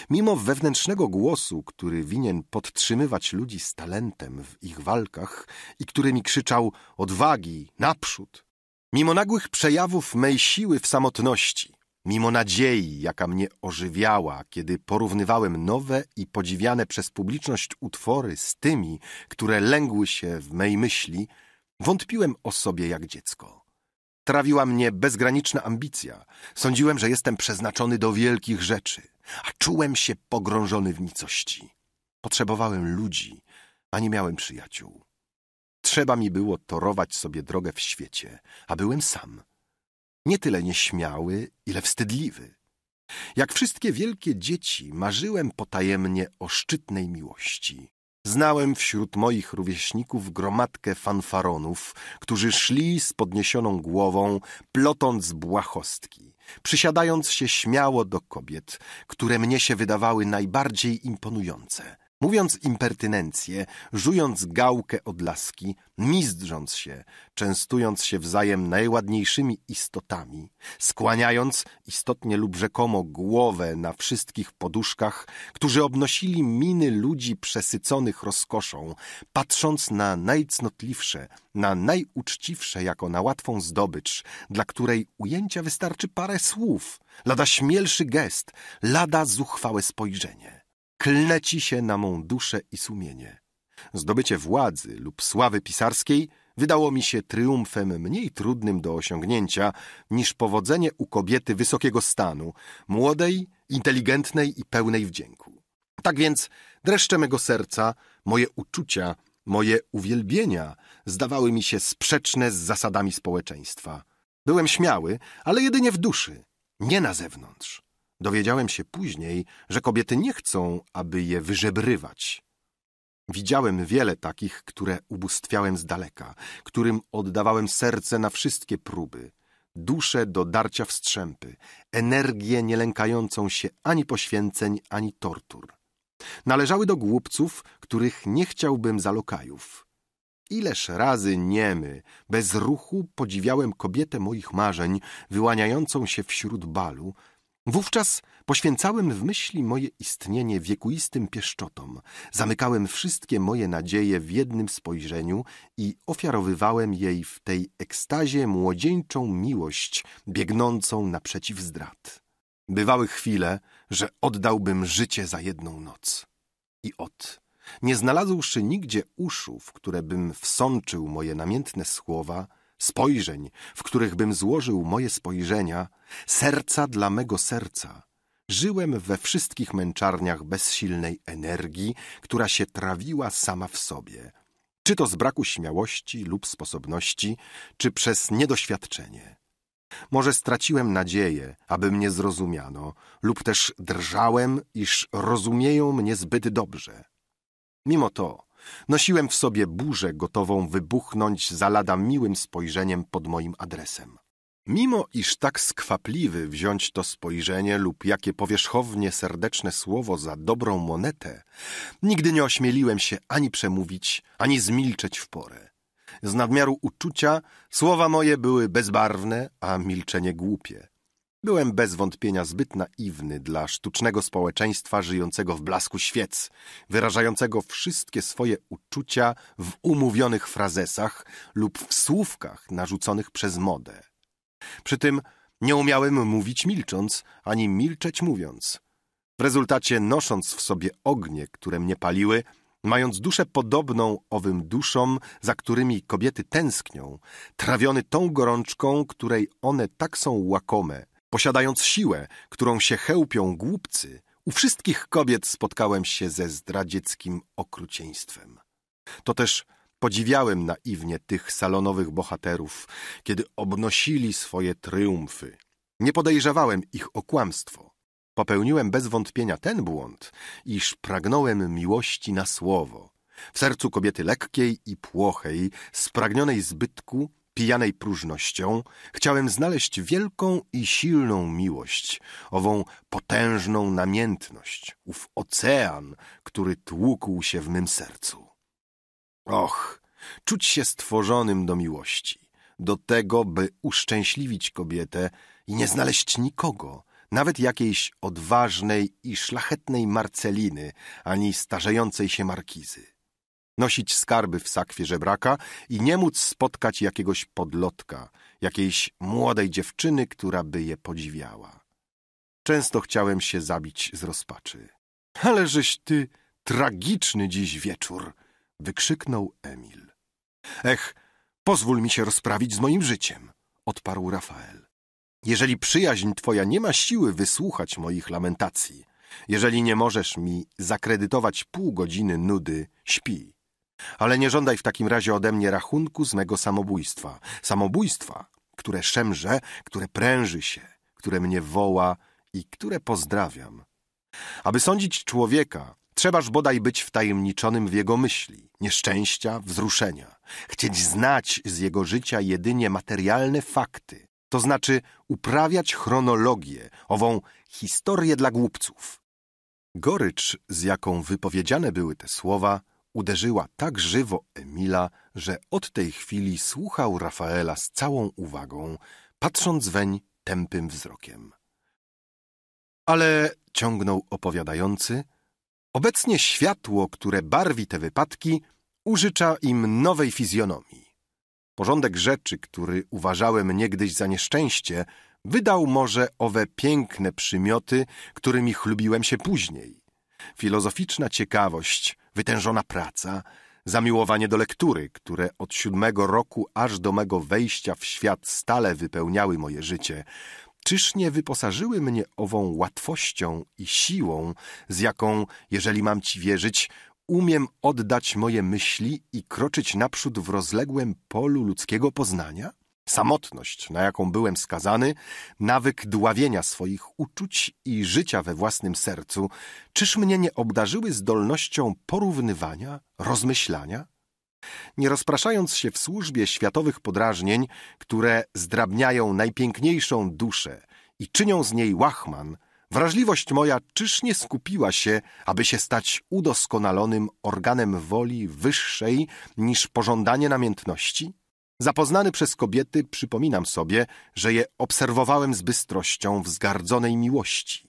Mimo wewnętrznego głosu, który winien podtrzymywać ludzi z talentem w ich walkach i który mi krzyczał odwagi, naprzód, mimo nagłych przejawów mej siły w samotności, mimo nadziei, jaka mnie ożywiała, kiedy porównywałem nowe i podziwiane przez publiczność utwory z tymi, które lęgły się w mej myśli, wątpiłem o sobie jak dziecko. Trawiła mnie bezgraniczna ambicja. Sądziłem, że jestem przeznaczony do wielkich rzeczy, a czułem się pogrążony w nicości. Potrzebowałem ludzi, a nie miałem przyjaciół. Trzeba mi było torować sobie drogę w świecie, a byłem sam – nie tyle nieśmiały, ile wstydliwy. Jak wszystkie wielkie dzieci, marzyłem potajemnie o szczytnej miłości. Znałem wśród moich rówieśników gromadkę fanfaronów, którzy szli z podniesioną głową, plotąc błahostki, przysiadając się śmiało do kobiet, które mnie się wydawały najbardziej imponujące – Mówiąc impertynencję, żując gałkę od laski, mizdrząc się, częstując się wzajem najładniejszymi istotami, skłaniając istotnie lub rzekomo głowę na wszystkich poduszkach, którzy obnosili miny ludzi przesyconych rozkoszą, patrząc na najcnotliwsze, na najuczciwsze jako na łatwą zdobycz, dla której ujęcia wystarczy parę słów, lada śmielszy gest, lada zuchwałe spojrzenie kleci się na mą duszę i sumienie. Zdobycie władzy lub sławy pisarskiej wydało mi się triumfem mniej trudnym do osiągnięcia niż powodzenie u kobiety wysokiego stanu, młodej, inteligentnej i pełnej wdzięku. Tak więc dreszcze mego serca, moje uczucia, moje uwielbienia zdawały mi się sprzeczne z zasadami społeczeństwa. Byłem śmiały, ale jedynie w duszy, nie na zewnątrz. Dowiedziałem się później, że kobiety nie chcą, aby je wyżebrywać. Widziałem wiele takich, które ubóstwiałem z daleka, którym oddawałem serce na wszystkie próby, duszę do darcia wstrzępy, energię lękającą się ani poświęceń, ani tortur. Należały do głupców, których nie chciałbym za lokajów. Ileż razy niemy, bez ruchu podziwiałem kobietę moich marzeń, wyłaniającą się wśród balu, Wówczas poświęcałem w myśli moje istnienie wiekuistym pieszczotom, zamykałem wszystkie moje nadzieje w jednym spojrzeniu i ofiarowywałem jej w tej ekstazie młodzieńczą miłość biegnącą naprzeciw zdrad. Bywały chwile, że oddałbym życie za jedną noc. I od, nie znalazłszy nigdzie uszu, w które bym wsączył moje namiętne słowa – spojrzeń, w których bym złożył moje spojrzenia, serca dla mego serca. Żyłem we wszystkich męczarniach bezsilnej energii, która się trawiła sama w sobie, czy to z braku śmiałości lub sposobności, czy przez niedoświadczenie. Może straciłem nadzieję, aby mnie zrozumiano, lub też drżałem, iż rozumieją mnie zbyt dobrze. Mimo to, Nosiłem w sobie burzę gotową wybuchnąć za lada miłym spojrzeniem pod moim adresem. Mimo iż tak skwapliwy wziąć to spojrzenie lub jakie powierzchownie serdeczne słowo za dobrą monetę, nigdy nie ośmieliłem się ani przemówić, ani zmilczeć w porę. Z nadmiaru uczucia słowa moje były bezbarwne, a milczenie głupie. Byłem bez wątpienia zbyt naiwny dla sztucznego społeczeństwa żyjącego w blasku świec, wyrażającego wszystkie swoje uczucia w umówionych frazesach lub w słówkach narzuconych przez modę. Przy tym nie umiałem mówić milcząc, ani milczeć mówiąc. W rezultacie, nosząc w sobie ognie, które mnie paliły, mając duszę podobną owym duszom, za którymi kobiety tęsknią, trawiony tą gorączką, której one tak są łakome – Posiadając siłę, którą się chełpią głupcy, u wszystkich kobiet spotkałem się ze zdradzieckim okrucieństwem. To też podziwiałem naiwnie tych salonowych bohaterów, kiedy obnosili swoje triumfy. Nie podejrzewałem ich o kłamstwo. Popełniłem bez wątpienia ten błąd, iż pragnąłem miłości na słowo. W sercu kobiety lekkiej i płochej, spragnionej zbytku pijanej próżnością, chciałem znaleźć wielką i silną miłość, ową potężną namiętność, ów ocean, który tłukł się w mym sercu. Och, czuć się stworzonym do miłości, do tego, by uszczęśliwić kobietę i nie znaleźć nikogo, nawet jakiejś odważnej i szlachetnej Marceliny, ani starzejącej się markizy nosić skarby w sakwie żebraka i nie móc spotkać jakiegoś podlotka, jakiejś młodej dziewczyny, która by je podziwiała. Często chciałem się zabić z rozpaczy. Ależeś ty tragiczny dziś wieczór! wykrzyknął Emil. Ech, pozwól mi się rozprawić z moim życiem, odparł Rafael. Jeżeli przyjaźń twoja nie ma siły wysłuchać moich lamentacji, jeżeli nie możesz mi zakredytować pół godziny nudy, śpi. Ale nie żądaj w takim razie ode mnie rachunku z mego samobójstwa. Samobójstwa, które szemrze, które pręży się, które mnie woła i które pozdrawiam. Aby sądzić człowieka, Trzebaż bodaj być wtajemniczonym w jego myśli, nieszczęścia, wzruszenia, chcieć znać z jego życia jedynie materialne fakty, to znaczy uprawiać chronologię, ową historię dla głupców. Gorycz, z jaką wypowiedziane były te słowa, uderzyła tak żywo Emila, że od tej chwili słuchał Rafaela z całą uwagą, patrząc weń tępym wzrokiem. Ale, ciągnął opowiadający, obecnie światło, które barwi te wypadki, użycza im nowej fizjonomii. Porządek rzeczy, który uważałem niegdyś za nieszczęście, wydał może owe piękne przymioty, którymi chlubiłem się później. Filozoficzna ciekawość – wytężona praca, zamiłowanie do lektury, które od siódmego roku aż do mego wejścia w świat stale wypełniały moje życie, czyż nie wyposażyły mnie ową łatwością i siłą, z jaką, jeżeli mam ci wierzyć, umiem oddać moje myśli i kroczyć naprzód w rozległym polu ludzkiego poznania? Samotność, na jaką byłem skazany, nawyk dławienia swoich uczuć i życia we własnym sercu, czyż mnie nie obdarzyły zdolnością porównywania, rozmyślania? Nie rozpraszając się w służbie światowych podrażnień, które zdrabniają najpiękniejszą duszę i czynią z niej łachman, wrażliwość moja czyż nie skupiła się, aby się stać udoskonalonym organem woli wyższej niż pożądanie namiętności? Zapoznany przez kobiety, przypominam sobie, że je obserwowałem z bystrością wzgardzonej miłości.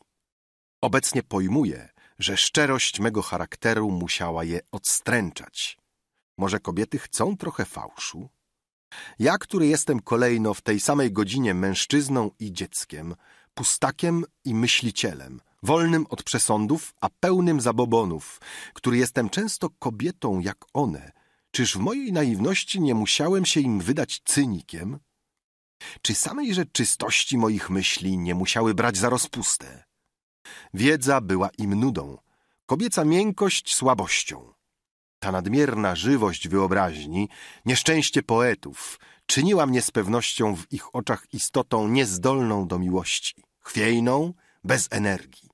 Obecnie pojmuję, że szczerość mego charakteru musiała je odstręczać. Może kobiety chcą trochę fałszu? Ja, który jestem kolejno w tej samej godzinie mężczyzną i dzieckiem, pustakiem i myślicielem, wolnym od przesądów, a pełnym zabobonów, który jestem często kobietą jak one – Czyż w mojej naiwności nie musiałem się im wydać cynikiem? Czy samej rzeczystości moich myśli nie musiały brać za rozpustę? Wiedza była im nudą, kobieca miękkość słabością. Ta nadmierna żywość wyobraźni, nieszczęście poetów, czyniła mnie z pewnością w ich oczach istotą niezdolną do miłości, chwiejną, bez energii.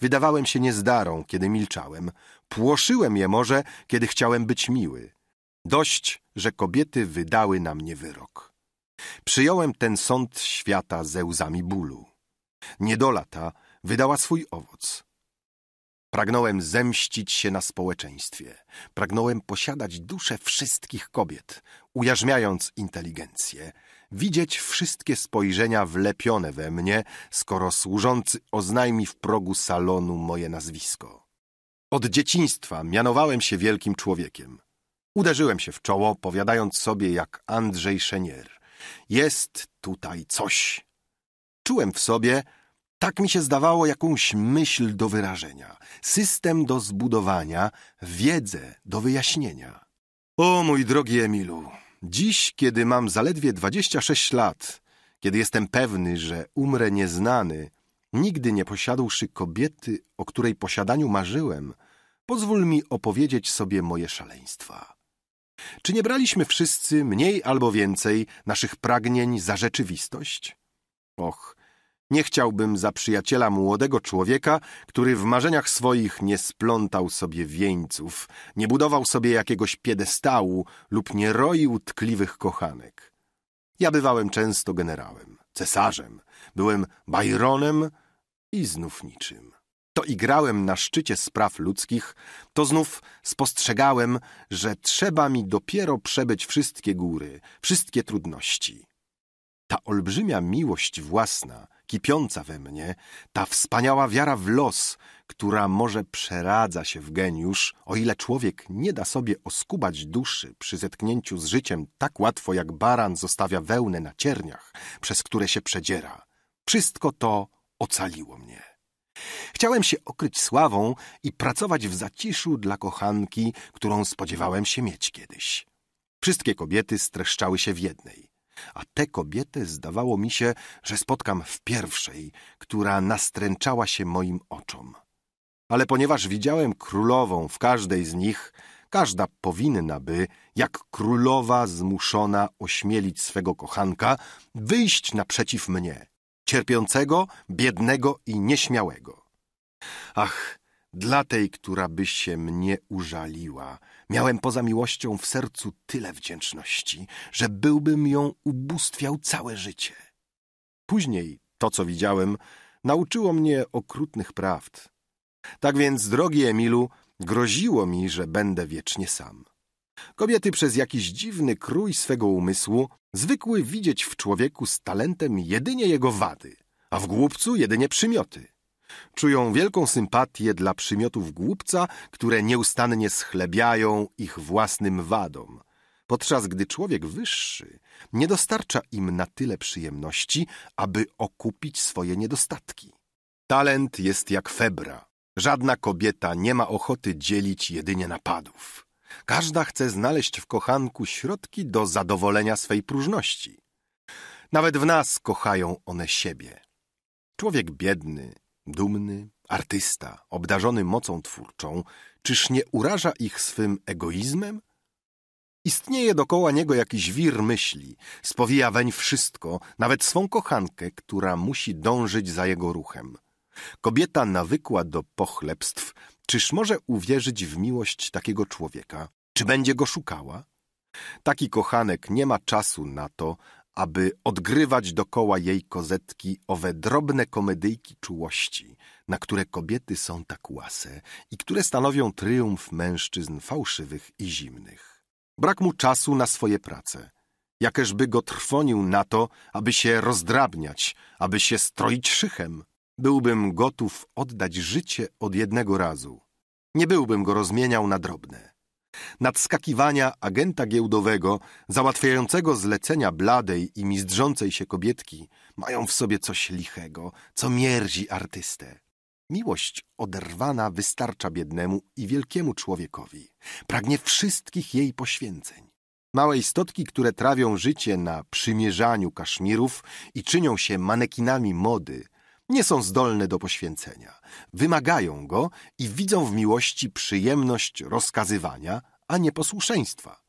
Wydawałem się niezdarą, kiedy milczałem, Płoszyłem je może, kiedy chciałem być miły. Dość, że kobiety wydały na mnie wyrok. Przyjąłem ten sąd świata ze łzami bólu. Niedola ta wydała swój owoc. Pragnąłem zemścić się na społeczeństwie. Pragnąłem posiadać duszę wszystkich kobiet, ujarzmiając inteligencję, widzieć wszystkie spojrzenia wlepione we mnie, skoro służący oznajmi w progu salonu moje nazwisko. Od dzieciństwa mianowałem się wielkim człowiekiem. Uderzyłem się w czoło, powiadając sobie jak Andrzej Szenier. Jest tutaj coś. Czułem w sobie, tak mi się zdawało, jakąś myśl do wyrażenia, system do zbudowania, wiedzę do wyjaśnienia. O mój drogi Emilu, dziś, kiedy mam zaledwie 26 lat, kiedy jestem pewny, że umrę nieznany, Nigdy nie posiadłszy kobiety, o której posiadaniu marzyłem, pozwól mi opowiedzieć sobie moje szaleństwa. Czy nie braliśmy wszyscy, mniej albo więcej, naszych pragnień za rzeczywistość? Och, nie chciałbym za przyjaciela młodego człowieka, który w marzeniach swoich nie splątał sobie wieńców, nie budował sobie jakiegoś piedestału lub nie roił tkliwych kochanek. Ja bywałem często generałem, cesarzem, byłem Byronem i znów niczym. To igrałem na szczycie spraw ludzkich, to znów spostrzegałem, że trzeba mi dopiero przebyć wszystkie góry, wszystkie trudności. Ta olbrzymia miłość własna, kipiąca we mnie, ta wspaniała wiara w los, która może przeradza się w geniusz, o ile człowiek nie da sobie oskubać duszy przy zetknięciu z życiem tak łatwo, jak baran zostawia wełnę na cierniach, przez które się przedziera. Wszystko to ocaliło mnie. Chciałem się okryć sławą i pracować w zaciszu dla kochanki, którą spodziewałem się mieć kiedyś. Wszystkie kobiety streszczały się w jednej, a te kobiety zdawało mi się, że spotkam w pierwszej, która nastręczała się moim oczom. Ale ponieważ widziałem królową w każdej z nich, każda powinna by, jak królowa zmuszona ośmielić swego kochanka, wyjść naprzeciw mnie – cierpiącego, biednego i nieśmiałego. Ach, dla tej, która by się mnie użaliła, miałem poza miłością w sercu tyle wdzięczności, że byłbym ją ubóstwiał całe życie. Później to, co widziałem, nauczyło mnie okrutnych prawd. Tak więc, drogi Emilu, groziło mi, że będę wiecznie sam. Kobiety przez jakiś dziwny krój swego umysłu zwykły widzieć w człowieku z talentem jedynie jego wady, a w głupcu jedynie przymioty. Czują wielką sympatię dla przymiotów głupca, które nieustannie schlebiają ich własnym wadom, podczas gdy człowiek wyższy nie dostarcza im na tyle przyjemności, aby okupić swoje niedostatki. Talent jest jak febra. Żadna kobieta nie ma ochoty dzielić jedynie napadów. Każda chce znaleźć w kochanku środki do zadowolenia swej próżności. Nawet w nas kochają one siebie. Człowiek biedny, dumny, artysta, obdarzony mocą twórczą, czyż nie uraża ich swym egoizmem? Istnieje dokoła niego jakiś wir myśli, spowija weń wszystko, nawet swą kochankę, która musi dążyć za jego ruchem. Kobieta nawykła do pochlebstw, Czyż może uwierzyć w miłość takiego człowieka? Czy będzie go szukała? Taki kochanek nie ma czasu na to, aby odgrywać dokoła jej kozetki owe drobne komedyjki czułości, na które kobiety są tak łase i które stanowią tryumf mężczyzn fałszywych i zimnych. Brak mu czasu na swoje prace. Jakeżby go trwonił na to, aby się rozdrabniać, aby się stroić szychem. Byłbym gotów oddać życie od jednego razu. Nie byłbym go rozmieniał na drobne. Nadskakiwania agenta giełdowego, załatwiającego zlecenia bladej i mizdrzącej się kobietki, mają w sobie coś lichego, co mierzi artystę. Miłość oderwana wystarcza biednemu i wielkiemu człowiekowi. Pragnie wszystkich jej poświęceń. Małe istotki, które trawią życie na przymierzaniu kaszmirów i czynią się manekinami mody, nie są zdolne do poświęcenia. Wymagają go i widzą w miłości przyjemność rozkazywania, a nie posłuszeństwa.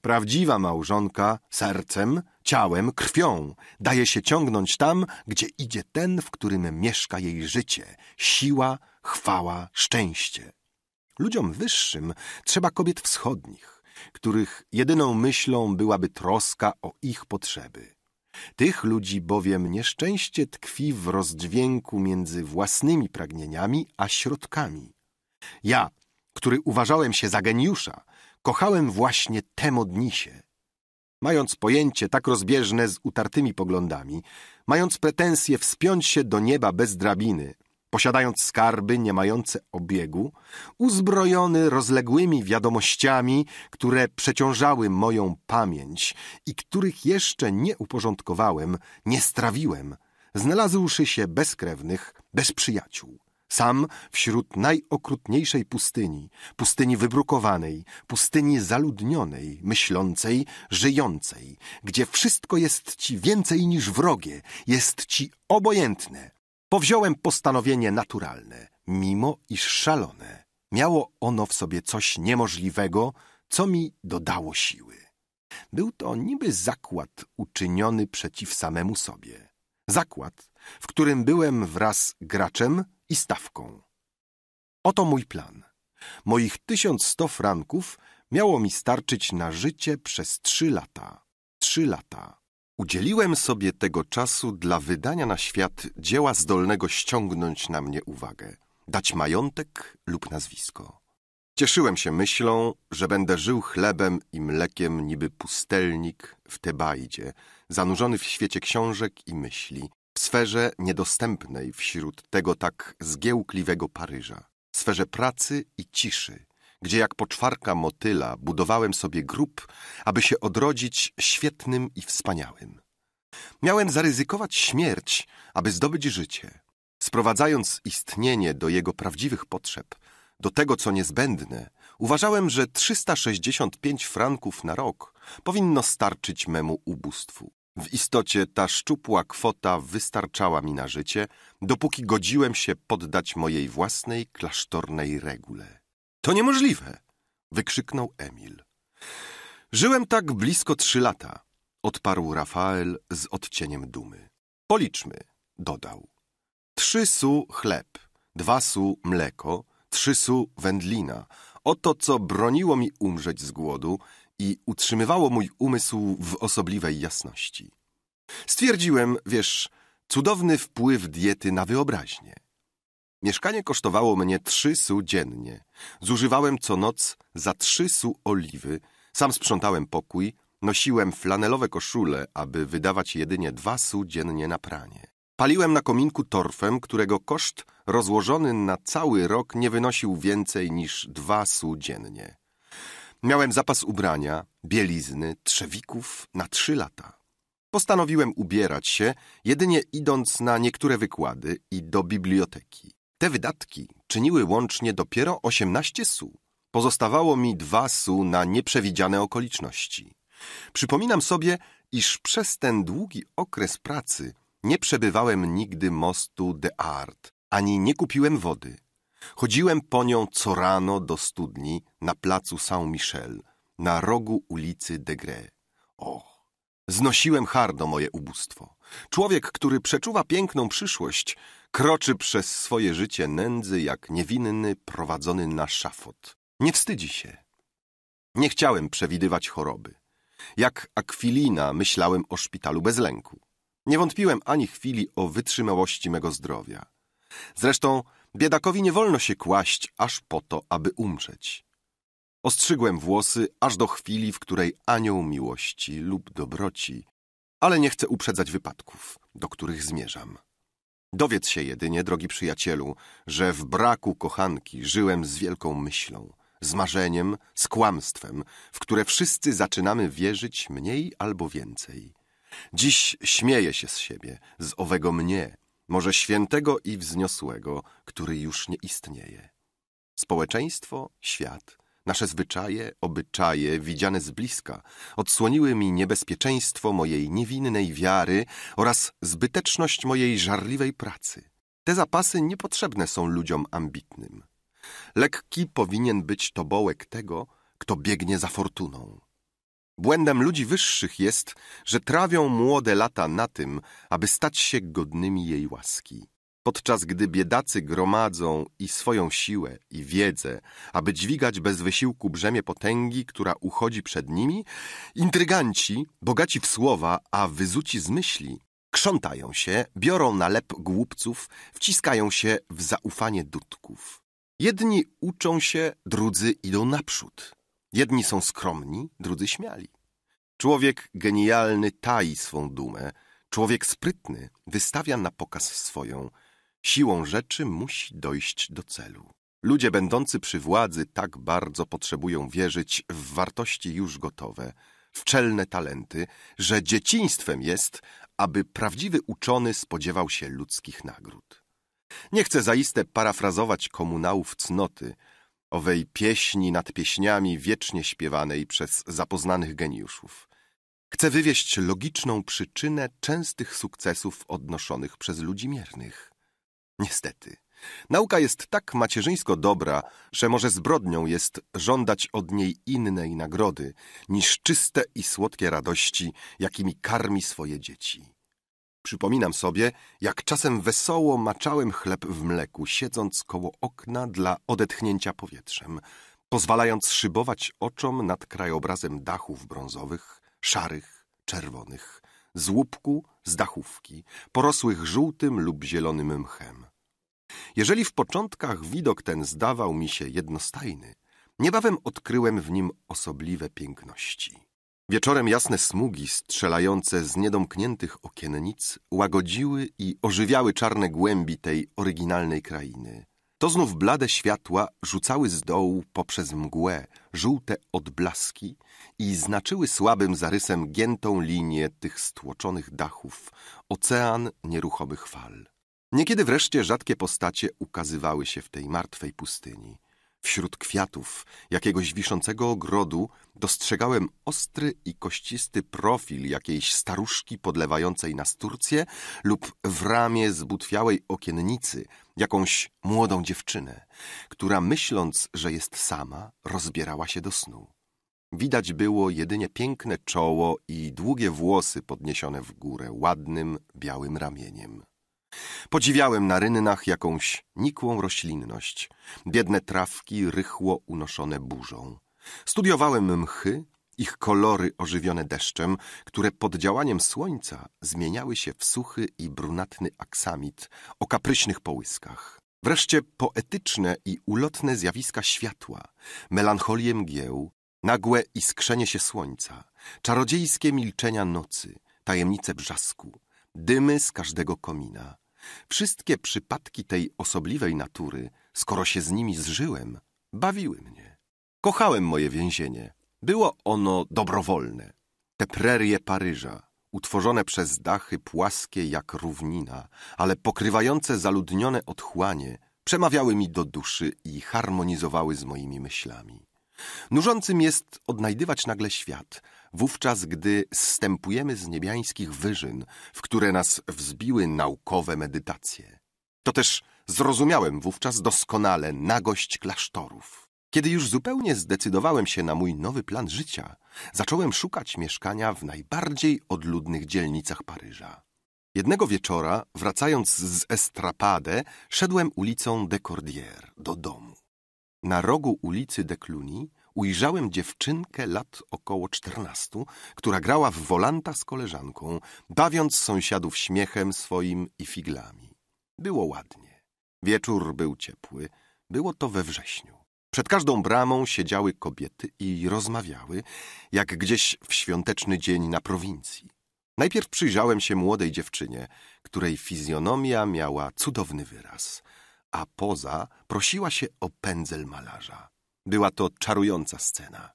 Prawdziwa małżonka sercem, ciałem, krwią daje się ciągnąć tam, gdzie idzie ten, w którym mieszka jej życie, siła, chwała, szczęście. Ludziom wyższym trzeba kobiet wschodnich, których jedyną myślą byłaby troska o ich potrzeby. Tych ludzi bowiem nieszczęście tkwi w rozdźwięku między własnymi pragnieniami a środkami. Ja, który uważałem się za geniusza, kochałem właśnie Temodnisie. Mając pojęcie tak rozbieżne z utartymi poglądami, mając pretensje wspiąć się do nieba bez drabiny, posiadając skarby nie mające obiegu, uzbrojony rozległymi wiadomościami, które przeciążały moją pamięć i których jeszcze nie uporządkowałem, nie strawiłem, znalazłszy się bezkrewnych, bez przyjaciół. Sam wśród najokrutniejszej pustyni, pustyni wybrukowanej, pustyni zaludnionej, myślącej, żyjącej, gdzie wszystko jest ci więcej niż wrogie, jest ci obojętne, Powziąłem postanowienie naturalne, mimo iż szalone. Miało ono w sobie coś niemożliwego, co mi dodało siły. Był to niby zakład uczyniony przeciw samemu sobie. Zakład, w którym byłem wraz graczem i stawką. Oto mój plan. Moich 1100 franków miało mi starczyć na życie przez trzy lata. Trzy lata. Udzieliłem sobie tego czasu dla wydania na świat dzieła zdolnego ściągnąć na mnie uwagę, dać majątek lub nazwisko. Cieszyłem się myślą, że będę żył chlebem i mlekiem niby pustelnik w Tebajdzie, zanurzony w świecie książek i myśli, w sferze niedostępnej wśród tego tak zgiełkliwego Paryża, sferze pracy i ciszy, gdzie jak poczwarka motyla budowałem sobie grób, aby się odrodzić świetnym i wspaniałym. Miałem zaryzykować śmierć, aby zdobyć życie, sprowadzając istnienie do jego prawdziwych potrzeb, do tego, co niezbędne, uważałem, że 365 franków na rok powinno starczyć memu ubóstwu. W istocie ta szczupła kwota wystarczała mi na życie, dopóki godziłem się poddać mojej własnej klasztornej regule. To niemożliwe! wykrzyknął Emil. Żyłem tak blisko trzy lata, odparł Rafael z odcieniem dumy. Policzmy, dodał. Trzy su chleb, dwa su mleko, trzy su wędlina. Oto co broniło mi umrzeć z głodu i utrzymywało mój umysł w osobliwej jasności. Stwierdziłem, wiesz, cudowny wpływ diety na wyobraźnię. Mieszkanie kosztowało mnie trzy su dziennie. Zużywałem co noc za trzy su oliwy, sam sprzątałem pokój, nosiłem flanelowe koszule, aby wydawać jedynie dwa su dziennie na pranie. Paliłem na kominku torfem, którego koszt rozłożony na cały rok nie wynosił więcej niż dwa su dziennie. Miałem zapas ubrania, bielizny, trzewików na trzy lata. Postanowiłem ubierać się, jedynie idąc na niektóre wykłady i do biblioteki. Te wydatki czyniły łącznie dopiero 18 su. Pozostawało mi dwa su na nieprzewidziane okoliczności. Przypominam sobie, iż przez ten długi okres pracy nie przebywałem nigdy mostu de Art, ani nie kupiłem wody. Chodziłem po nią co rano do studni na placu Saint-Michel, na rogu ulicy de Gre. Och, znosiłem hardo moje ubóstwo. Człowiek, który przeczuwa piękną przyszłość, Kroczy przez swoje życie nędzy, jak niewinny prowadzony na szafot. Nie wstydzi się. Nie chciałem przewidywać choroby. Jak akwilina myślałem o szpitalu bez lęku. Nie wątpiłem ani chwili o wytrzymałości mego zdrowia. Zresztą biedakowi nie wolno się kłaść aż po to, aby umrzeć. Ostrzygłem włosy aż do chwili, w której anioł miłości lub dobroci, ale nie chcę uprzedzać wypadków, do których zmierzam. Dowiedz się jedynie, drogi przyjacielu, że w braku kochanki żyłem z wielką myślą, z marzeniem, z kłamstwem, w które wszyscy zaczynamy wierzyć mniej albo więcej. Dziś śmieję się z siebie, z owego mnie, może świętego i wzniosłego, który już nie istnieje. Społeczeństwo, świat – Nasze zwyczaje, obyczaje, widziane z bliska, odsłoniły mi niebezpieczeństwo mojej niewinnej wiary oraz zbyteczność mojej żarliwej pracy. Te zapasy niepotrzebne są ludziom ambitnym. Lekki powinien być tobołek tego, kto biegnie za fortuną. Błędem ludzi wyższych jest, że trawią młode lata na tym, aby stać się godnymi jej łaski podczas gdy biedacy gromadzą i swoją siłę, i wiedzę, aby dźwigać bez wysiłku brzemię potęgi, która uchodzi przed nimi, intryganci, bogaci w słowa, a wyzuci z myśli, krzątają się, biorą na lep głupców, wciskają się w zaufanie dudków. Jedni uczą się, drudzy idą naprzód. Jedni są skromni, drudzy śmiali. Człowiek genialny tai swą dumę, człowiek sprytny wystawia na pokaz swoją – Siłą rzeczy musi dojść do celu. Ludzie będący przy władzy tak bardzo potrzebują wierzyć w wartości już gotowe, w czelne talenty, że dzieciństwem jest, aby prawdziwy uczony spodziewał się ludzkich nagród. Nie chcę zaiste parafrazować komunałów cnoty, owej pieśni nad pieśniami wiecznie śpiewanej przez zapoznanych geniuszów. Chcę wywieść logiczną przyczynę częstych sukcesów odnoszonych przez ludzi miernych. Niestety. Nauka jest tak macierzyńsko dobra, że może zbrodnią jest żądać od niej innej nagrody niż czyste i słodkie radości, jakimi karmi swoje dzieci. Przypominam sobie, jak czasem wesoło maczałem chleb w mleku, siedząc koło okna dla odetchnięcia powietrzem, pozwalając szybować oczom nad krajobrazem dachów brązowych, szarych, czerwonych, z łupku, z dachówki, porosłych żółtym lub zielonym mchem. Jeżeli w początkach widok ten zdawał mi się jednostajny, niebawem odkryłem w nim osobliwe piękności. Wieczorem jasne smugi strzelające z niedomkniętych okiennic łagodziły i ożywiały czarne głębi tej oryginalnej krainy – to znów blade światła rzucały z dołu poprzez mgłę żółte odblaski i znaczyły słabym zarysem giętą linię tych stłoczonych dachów, ocean nieruchomych fal. Niekiedy wreszcie rzadkie postacie ukazywały się w tej martwej pustyni. Wśród kwiatów jakiegoś wiszącego ogrodu dostrzegałem ostry i kościsty profil jakiejś staruszki podlewającej nasturcję lub w ramie zbutwiałej okiennicy – jakąś młodą dziewczynę, która myśląc, że jest sama, rozbierała się do snu. Widać było jedynie piękne czoło i długie włosy podniesione w górę ładnym, białym ramieniem. Podziwiałem na rynnach jakąś nikłą roślinność, biedne trawki rychło unoszone burzą. Studiowałem mchy ich kolory ożywione deszczem, które pod działaniem słońca zmieniały się w suchy i brunatny aksamit o kapryśnych połyskach. Wreszcie poetyczne i ulotne zjawiska światła, melancholię mgieł, nagłe iskrzenie się słońca, czarodziejskie milczenia nocy, tajemnice brzasku, dymy z każdego komina. Wszystkie przypadki tej osobliwej natury, skoro się z nimi zżyłem, bawiły mnie. Kochałem moje więzienie, było ono dobrowolne. Te prerie Paryża, utworzone przez dachy płaskie jak równina, ale pokrywające zaludnione otchłanie, przemawiały mi do duszy i harmonizowały z moimi myślami. Nużącym jest odnajdywać nagle świat, wówczas gdy zstępujemy z niebiańskich wyżyn, w które nas wzbiły naukowe medytacje. To też zrozumiałem wówczas doskonale nagość klasztorów. Kiedy już zupełnie zdecydowałem się na mój nowy plan życia, zacząłem szukać mieszkania w najbardziej odludnych dzielnicach Paryża. Jednego wieczora, wracając z Estrapade, szedłem ulicą de Cordier do domu. Na rogu ulicy de Cluny ujrzałem dziewczynkę lat około czternastu, która grała w wolanta z koleżanką, bawiąc sąsiadów śmiechem swoim i figlami. Było ładnie. Wieczór był ciepły. Było to we wrześniu. Przed każdą bramą siedziały kobiety i rozmawiały, jak gdzieś w świąteczny dzień na prowincji. Najpierw przyjrzałem się młodej dziewczynie, której fizjonomia miała cudowny wyraz, a poza prosiła się o pędzel malarza. Była to czarująca scena.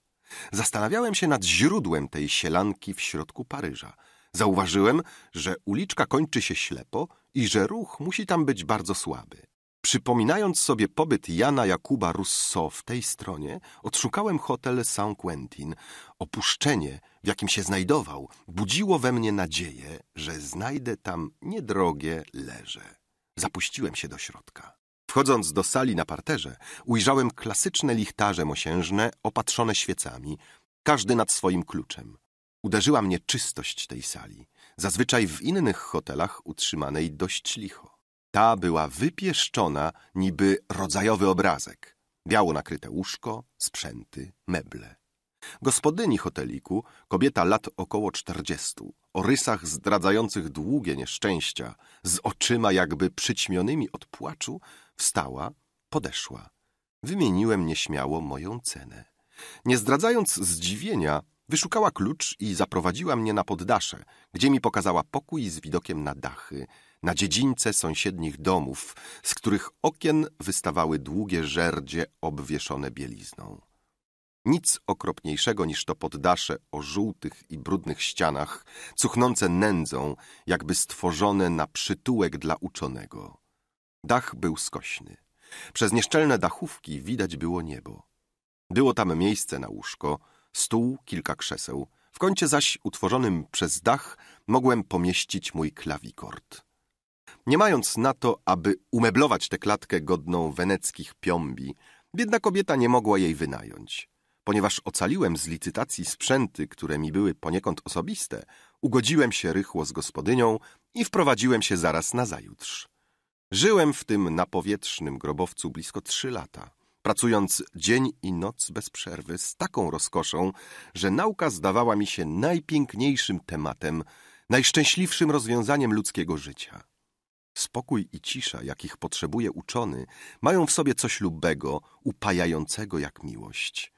Zastanawiałem się nad źródłem tej sielanki w środku Paryża. Zauważyłem, że uliczka kończy się ślepo i że ruch musi tam być bardzo słaby. Przypominając sobie pobyt Jana Jakuba Rousseau w tej stronie, odszukałem hotel Saint Quentin. Opuszczenie, w jakim się znajdował, budziło we mnie nadzieję, że znajdę tam niedrogie leże. Zapuściłem się do środka. Wchodząc do sali na parterze, ujrzałem klasyczne lichtarze mosiężne opatrzone świecami, każdy nad swoim kluczem. Uderzyła mnie czystość tej sali, zazwyczaj w innych hotelach utrzymanej dość licho. Ta była wypieszczona niby rodzajowy obrazek. Biało nakryte łóżko, sprzęty, meble. Gospodyni hoteliku, kobieta lat około czterdziestu, o rysach zdradzających długie nieszczęścia, z oczyma jakby przyćmionymi od płaczu, wstała, podeszła. Wymieniłem nieśmiało moją cenę. Nie zdradzając zdziwienia, wyszukała klucz i zaprowadziła mnie na poddasze, gdzie mi pokazała pokój z widokiem na dachy – na dziedzińce sąsiednich domów, z których okien wystawały długie żerdzie obwieszone bielizną. Nic okropniejszego niż to poddasze o żółtych i brudnych ścianach, cuchnące nędzą, jakby stworzone na przytułek dla uczonego. Dach był skośny. Przez nieszczelne dachówki widać było niebo. Było tam miejsce na łóżko, stół, kilka krzeseł. W kącie zaś utworzonym przez dach mogłem pomieścić mój klawikord. Nie mając na to, aby umeblować tę klatkę godną weneckich piombi, biedna kobieta nie mogła jej wynająć. Ponieważ ocaliłem z licytacji sprzęty, które mi były poniekąd osobiste, ugodziłem się rychło z gospodynią i wprowadziłem się zaraz nazajutrz. Żyłem w tym napowietrznym grobowcu blisko trzy lata, pracując dzień i noc bez przerwy z taką rozkoszą, że nauka zdawała mi się najpiękniejszym tematem, najszczęśliwszym rozwiązaniem ludzkiego życia. Spokój i cisza, jakich potrzebuje uczony, mają w sobie coś lubego, upajającego jak miłość.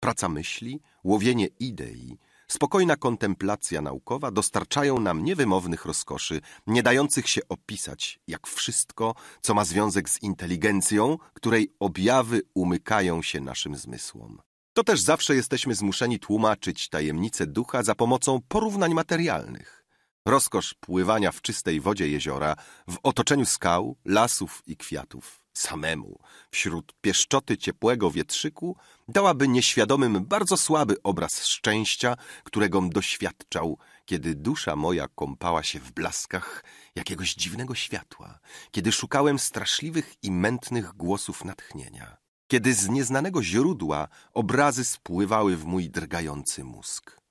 Praca myśli, łowienie idei, spokojna kontemplacja naukowa dostarczają nam niewymownych rozkoszy, nie dających się opisać, jak wszystko, co ma związek z inteligencją, której objawy umykają się naszym zmysłom. To też zawsze jesteśmy zmuszeni tłumaczyć tajemnice ducha za pomocą porównań materialnych. Rozkosz pływania w czystej wodzie jeziora, w otoczeniu skał, lasów i kwiatów, samemu, wśród pieszczoty ciepłego wietrzyku, dałaby nieświadomym bardzo słaby obraz szczęścia, którego doświadczał, kiedy dusza moja kąpała się w blaskach jakiegoś dziwnego światła, kiedy szukałem straszliwych i mętnych głosów natchnienia, kiedy z nieznanego źródła obrazy spływały w mój drgający mózg.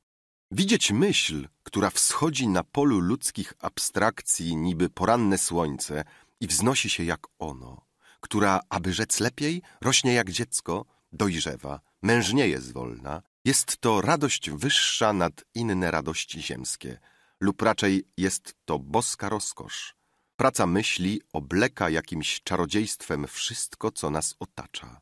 Widzieć myśl, która wschodzi na polu ludzkich abstrakcji niby poranne słońce i wznosi się jak ono, która, aby rzec lepiej, rośnie jak dziecko, dojrzewa, mężnieje zwolna, jest to radość wyższa nad inne radości ziemskie, lub raczej jest to boska rozkosz. Praca myśli obleka jakimś czarodziejstwem wszystko, co nas otacza.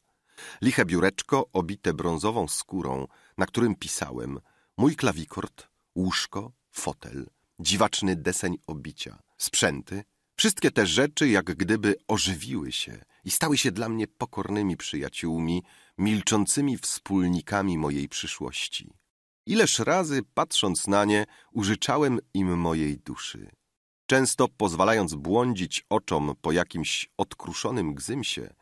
Liche biureczko obite brązową skórą, na którym pisałem – Mój klawikord, łóżko, fotel, dziwaczny deseń obicia, sprzęty, wszystkie te rzeczy jak gdyby ożywiły się i stały się dla mnie pokornymi przyjaciółmi, milczącymi wspólnikami mojej przyszłości. Ileż razy, patrząc na nie, użyczałem im mojej duszy. Często pozwalając błądzić oczom po jakimś odkruszonym gzymsie,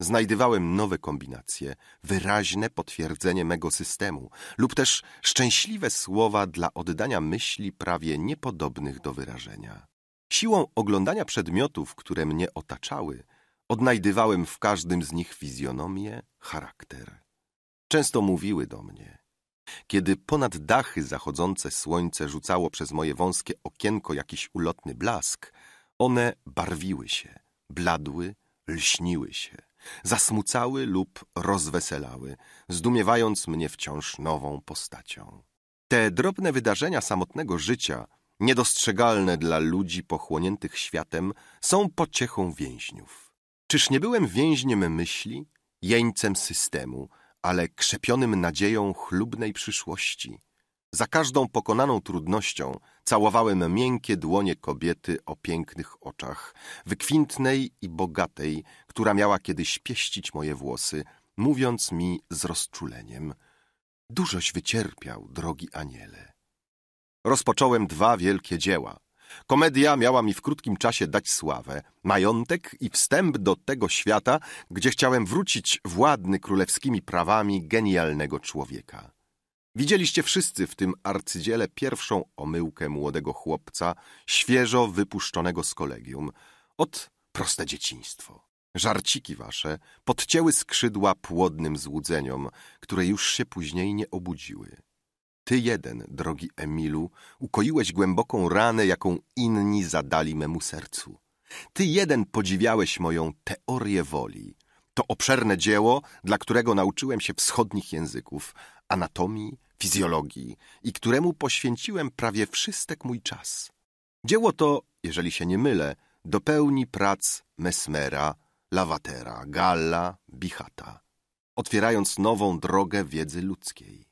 Znajdywałem nowe kombinacje, wyraźne potwierdzenie mego systemu lub też szczęśliwe słowa dla oddania myśli prawie niepodobnych do wyrażenia. Siłą oglądania przedmiotów, które mnie otaczały, odnajdywałem w każdym z nich fizjonomię, charakter. Często mówiły do mnie. Kiedy ponad dachy zachodzące słońce rzucało przez moje wąskie okienko jakiś ulotny blask, one barwiły się, bladły, lśniły się zasmucały lub rozweselały, zdumiewając mnie wciąż nową postacią. Te drobne wydarzenia samotnego życia, niedostrzegalne dla ludzi pochłoniętych światem, są pociechą więźniów. Czyż nie byłem więźniem myśli, jeńcem systemu, ale krzepionym nadzieją chlubnej przyszłości – za każdą pokonaną trudnością całowałem miękkie dłonie kobiety o pięknych oczach, wykwintnej i bogatej, która miała kiedyś pieścić moje włosy, mówiąc mi z rozczuleniem: Dużoś wycierpiał, drogi aniele. Rozpocząłem dwa wielkie dzieła. Komedia miała mi w krótkim czasie dać sławę, majątek i wstęp do tego świata, gdzie chciałem wrócić władny królewskimi prawami genialnego człowieka. Widzieliście wszyscy w tym arcydziele pierwszą omyłkę młodego chłopca, świeżo wypuszczonego z kolegium. Ot proste dzieciństwo. Żarciki wasze podcięły skrzydła płodnym złudzeniom, które już się później nie obudziły. Ty jeden, drogi Emilu, ukoiłeś głęboką ranę, jaką inni zadali memu sercu. Ty jeden podziwiałeś moją teorię woli. To obszerne dzieło, dla którego nauczyłem się wschodnich języków, anatomii, fizjologii i któremu poświęciłem prawie wszystek mój czas. Dzieło to, jeżeli się nie mylę, dopełni prac Mesmera, Lawatera, Galla, Bichata, otwierając nową drogę wiedzy ludzkiej.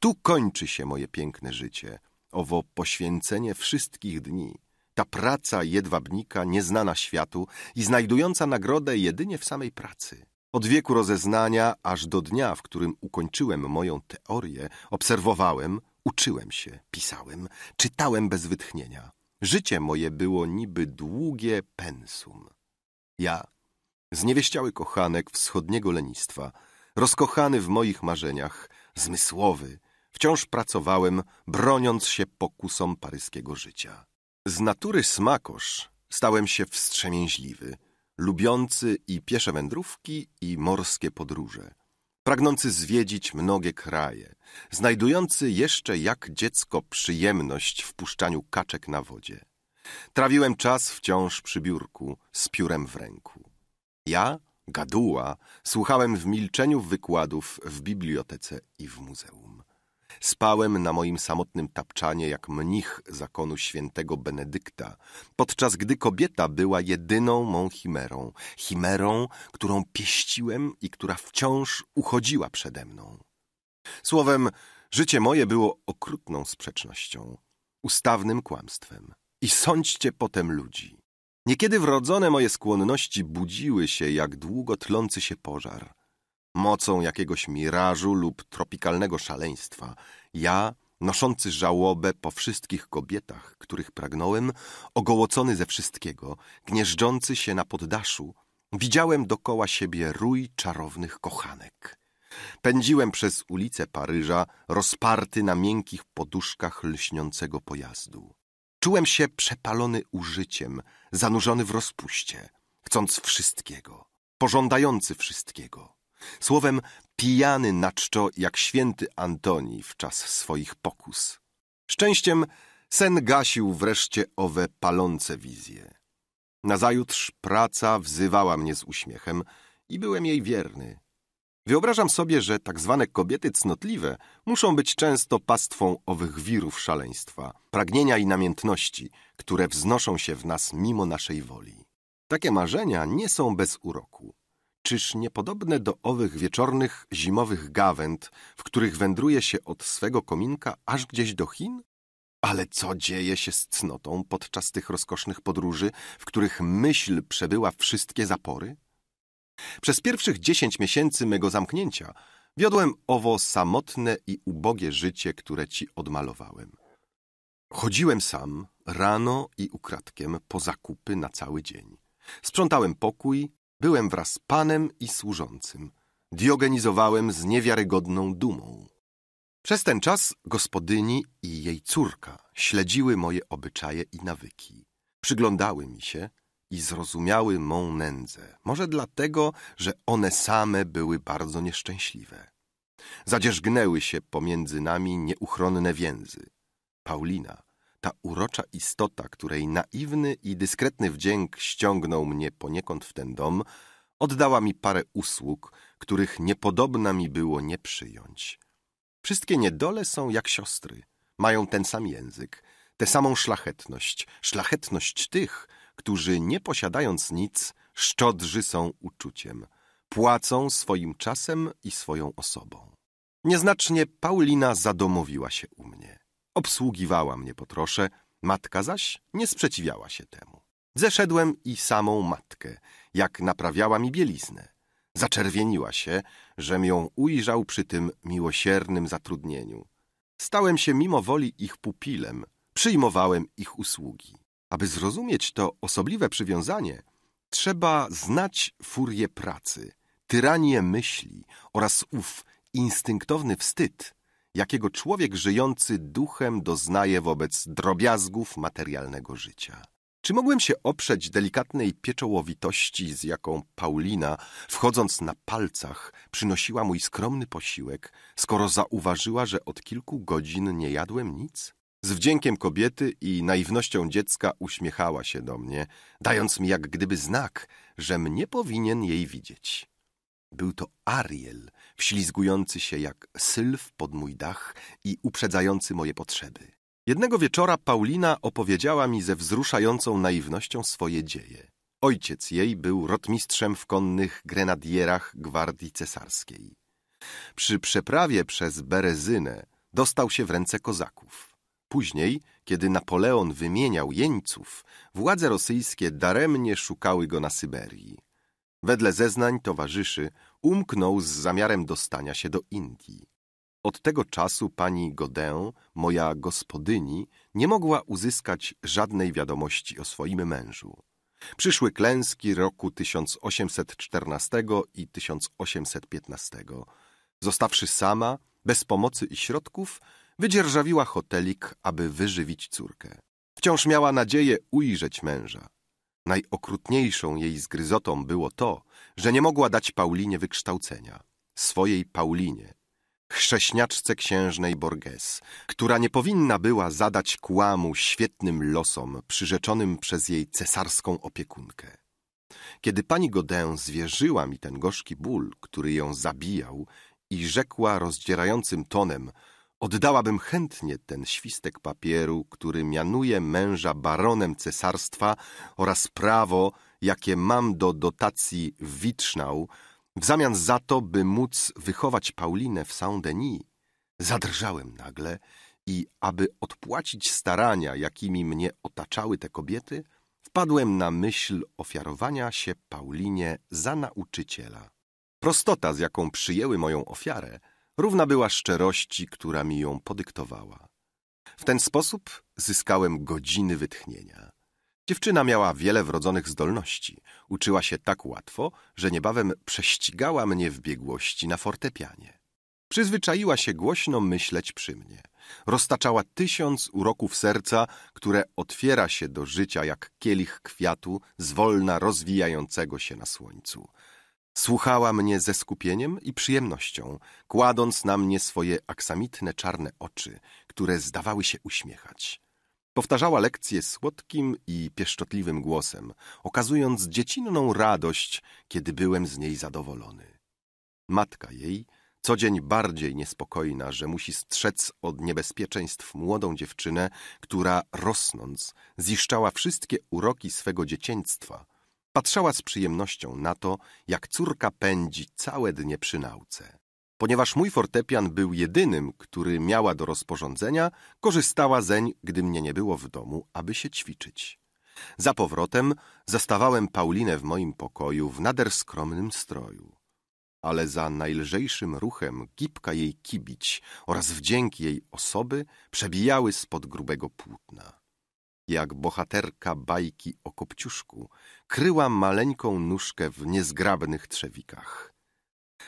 Tu kończy się moje piękne życie, owo poświęcenie wszystkich dni, ta praca jedwabnika nieznana światu i znajdująca nagrodę jedynie w samej pracy. Od wieku rozeznania aż do dnia, w którym ukończyłem moją teorię, obserwowałem, uczyłem się, pisałem, czytałem bez wytchnienia. Życie moje było niby długie pensum. Ja, zniewieściały kochanek wschodniego lenistwa, rozkochany w moich marzeniach, zmysłowy, wciąż pracowałem, broniąc się pokusom paryskiego życia. Z natury smakosz stałem się wstrzemięźliwy – lubiący i piesze wędrówki i morskie podróże, pragnący zwiedzić mnogie kraje, znajdujący jeszcze jak dziecko przyjemność w puszczaniu kaczek na wodzie. Trawiłem czas wciąż przy biurku, z piórem w ręku. Ja, gaduła, słuchałem w milczeniu wykładów w bibliotece i w muzeum. Spałem na moim samotnym tapczanie jak mnich zakonu świętego Benedykta, podczas gdy kobieta była jedyną mą chimerą, chimerą, którą pieściłem i która wciąż uchodziła przede mną. Słowem, życie moje było okrutną sprzecznością, ustawnym kłamstwem. I sądźcie potem ludzi. Niekiedy wrodzone moje skłonności budziły się jak długo tlący się pożar, mocą jakiegoś mirażu lub tropikalnego szaleństwa. Ja, noszący żałobę po wszystkich kobietach, których pragnąłem, ogołocony ze wszystkiego, gnieżdżący się na poddaszu, widziałem dokoła siebie rój czarownych kochanek. Pędziłem przez ulice Paryża, rozparty na miękkich poduszkach lśniącego pojazdu. Czułem się przepalony użyciem, zanurzony w rozpuście, chcąc wszystkiego, pożądający wszystkiego. Słowem, pijany na czczo jak święty Antoni w czas swoich pokus. Szczęściem sen gasił wreszcie owe palące wizje. Nazajutrz praca wzywała mnie z uśmiechem i byłem jej wierny. Wyobrażam sobie, że tak zwane kobiety cnotliwe muszą być często pastwą owych wirów szaleństwa, pragnienia i namiętności, które wznoszą się w nas mimo naszej woli. Takie marzenia nie są bez uroku. Czyż niepodobne do owych wieczornych zimowych gawęd, w których wędruje się od swego kominka aż gdzieś do Chin? Ale co dzieje się z cnotą podczas tych rozkosznych podróży, w których myśl przebyła wszystkie zapory? Przez pierwszych dziesięć miesięcy mego zamknięcia wiodłem owo samotne i ubogie życie, które ci odmalowałem. Chodziłem sam, rano i ukradkiem, po zakupy na cały dzień. Sprzątałem pokój, Byłem wraz z panem i służącym. Diogenizowałem z niewiarygodną dumą. Przez ten czas gospodyni i jej córka śledziły moje obyczaje i nawyki. Przyglądały mi się i zrozumiały mą nędzę. Może dlatego, że one same były bardzo nieszczęśliwe. Zadzierzgnęły się pomiędzy nami nieuchronne więzy. Paulina ta urocza istota, której naiwny i dyskretny wdzięk ściągnął mnie poniekąd w ten dom, oddała mi parę usług, których niepodobna mi było nie przyjąć. Wszystkie niedole są jak siostry, mają ten sam język, tę samą szlachetność, szlachetność tych, którzy nie posiadając nic, szczodrzy są uczuciem, płacą swoim czasem i swoją osobą. Nieznacznie Paulina zadomowiła się u mnie. Obsługiwała mnie po trosze, matka zaś nie sprzeciwiała się temu. Zeszedłem i samą matkę, jak naprawiała mi bieliznę. Zaczerwieniła się, żem ją ujrzał przy tym miłosiernym zatrudnieniu. Stałem się mimo woli ich pupilem, przyjmowałem ich usługi. Aby zrozumieć to osobliwe przywiązanie, trzeba znać furię pracy, tyranię myśli oraz ów instynktowny wstyd, jakiego człowiek żyjący duchem doznaje wobec drobiazgów materialnego życia. Czy mogłem się oprzeć delikatnej pieczołowitości, z jaką Paulina, wchodząc na palcach, przynosiła mój skromny posiłek, skoro zauważyła, że od kilku godzin nie jadłem nic? Z wdziękiem kobiety i naiwnością dziecka uśmiechała się do mnie, dając mi jak gdyby znak, że mnie powinien jej widzieć. Był to Ariel, wślizgujący się jak sylw pod mój dach i uprzedzający moje potrzeby. Jednego wieczora Paulina opowiedziała mi ze wzruszającą naiwnością swoje dzieje. Ojciec jej był rotmistrzem w konnych grenadierach gwardii cesarskiej. Przy przeprawie przez Berezynę dostał się w ręce kozaków. Później, kiedy Napoleon wymieniał jeńców, władze rosyjskie daremnie szukały go na Syberii. Wedle zeznań towarzyszy umknął z zamiarem dostania się do Indii. Od tego czasu pani Godin, moja gospodyni, nie mogła uzyskać żadnej wiadomości o swoim mężu. Przyszły klęski roku 1814 i 1815. Zostawszy sama, bez pomocy i środków, wydzierżawiła hotelik, aby wyżywić córkę. Wciąż miała nadzieję ujrzeć męża. Najokrutniejszą jej zgryzotą było to, że nie mogła dać Paulinie wykształcenia, swojej Paulinie, chrześniaczce księżnej Borges, która nie powinna była zadać kłamu świetnym losom przyrzeczonym przez jej cesarską opiekunkę. Kiedy pani Godin zwierzyła mi ten gorzki ból, który ją zabijał i rzekła rozdzierającym tonem – Oddałabym chętnie ten świstek papieru, który mianuje męża baronem cesarstwa oraz prawo, jakie mam do dotacji w Witchnau, w zamian za to, by móc wychować Paulinę w Saint-Denis. Zadrżałem nagle i aby odpłacić starania, jakimi mnie otaczały te kobiety, wpadłem na myśl ofiarowania się Paulinie za nauczyciela. Prostota, z jaką przyjęły moją ofiarę, Równa była szczerości, która mi ją podyktowała. W ten sposób zyskałem godziny wytchnienia. Dziewczyna miała wiele wrodzonych zdolności. Uczyła się tak łatwo, że niebawem prześcigała mnie w biegłości na fortepianie. Przyzwyczaiła się głośno myśleć przy mnie. Roztaczała tysiąc uroków serca, które otwiera się do życia jak kielich kwiatu zwolna rozwijającego się na słońcu. Słuchała mnie ze skupieniem i przyjemnością, kładąc na mnie swoje aksamitne czarne oczy, które zdawały się uśmiechać. Powtarzała lekcje słodkim i pieszczotliwym głosem, okazując dziecinną radość, kiedy byłem z niej zadowolony. Matka jej, co dzień bardziej niespokojna, że musi strzec od niebezpieczeństw młodą dziewczynę, która rosnąc ziszczała wszystkie uroki swego dziecięctwa – Patrzała z przyjemnością na to, jak córka pędzi całe dnie przy nauce. Ponieważ mój fortepian był jedynym, który miała do rozporządzenia, korzystała zeń, gdy mnie nie było w domu, aby się ćwiczyć. Za powrotem zastawałem Paulinę w moim pokoju w nader skromnym stroju. Ale za najlżejszym ruchem gipka jej kibić oraz wdzięk jej osoby przebijały spod grubego płótna jak bohaterka bajki o kopciuszku, kryła maleńką nóżkę w niezgrabnych trzewikach.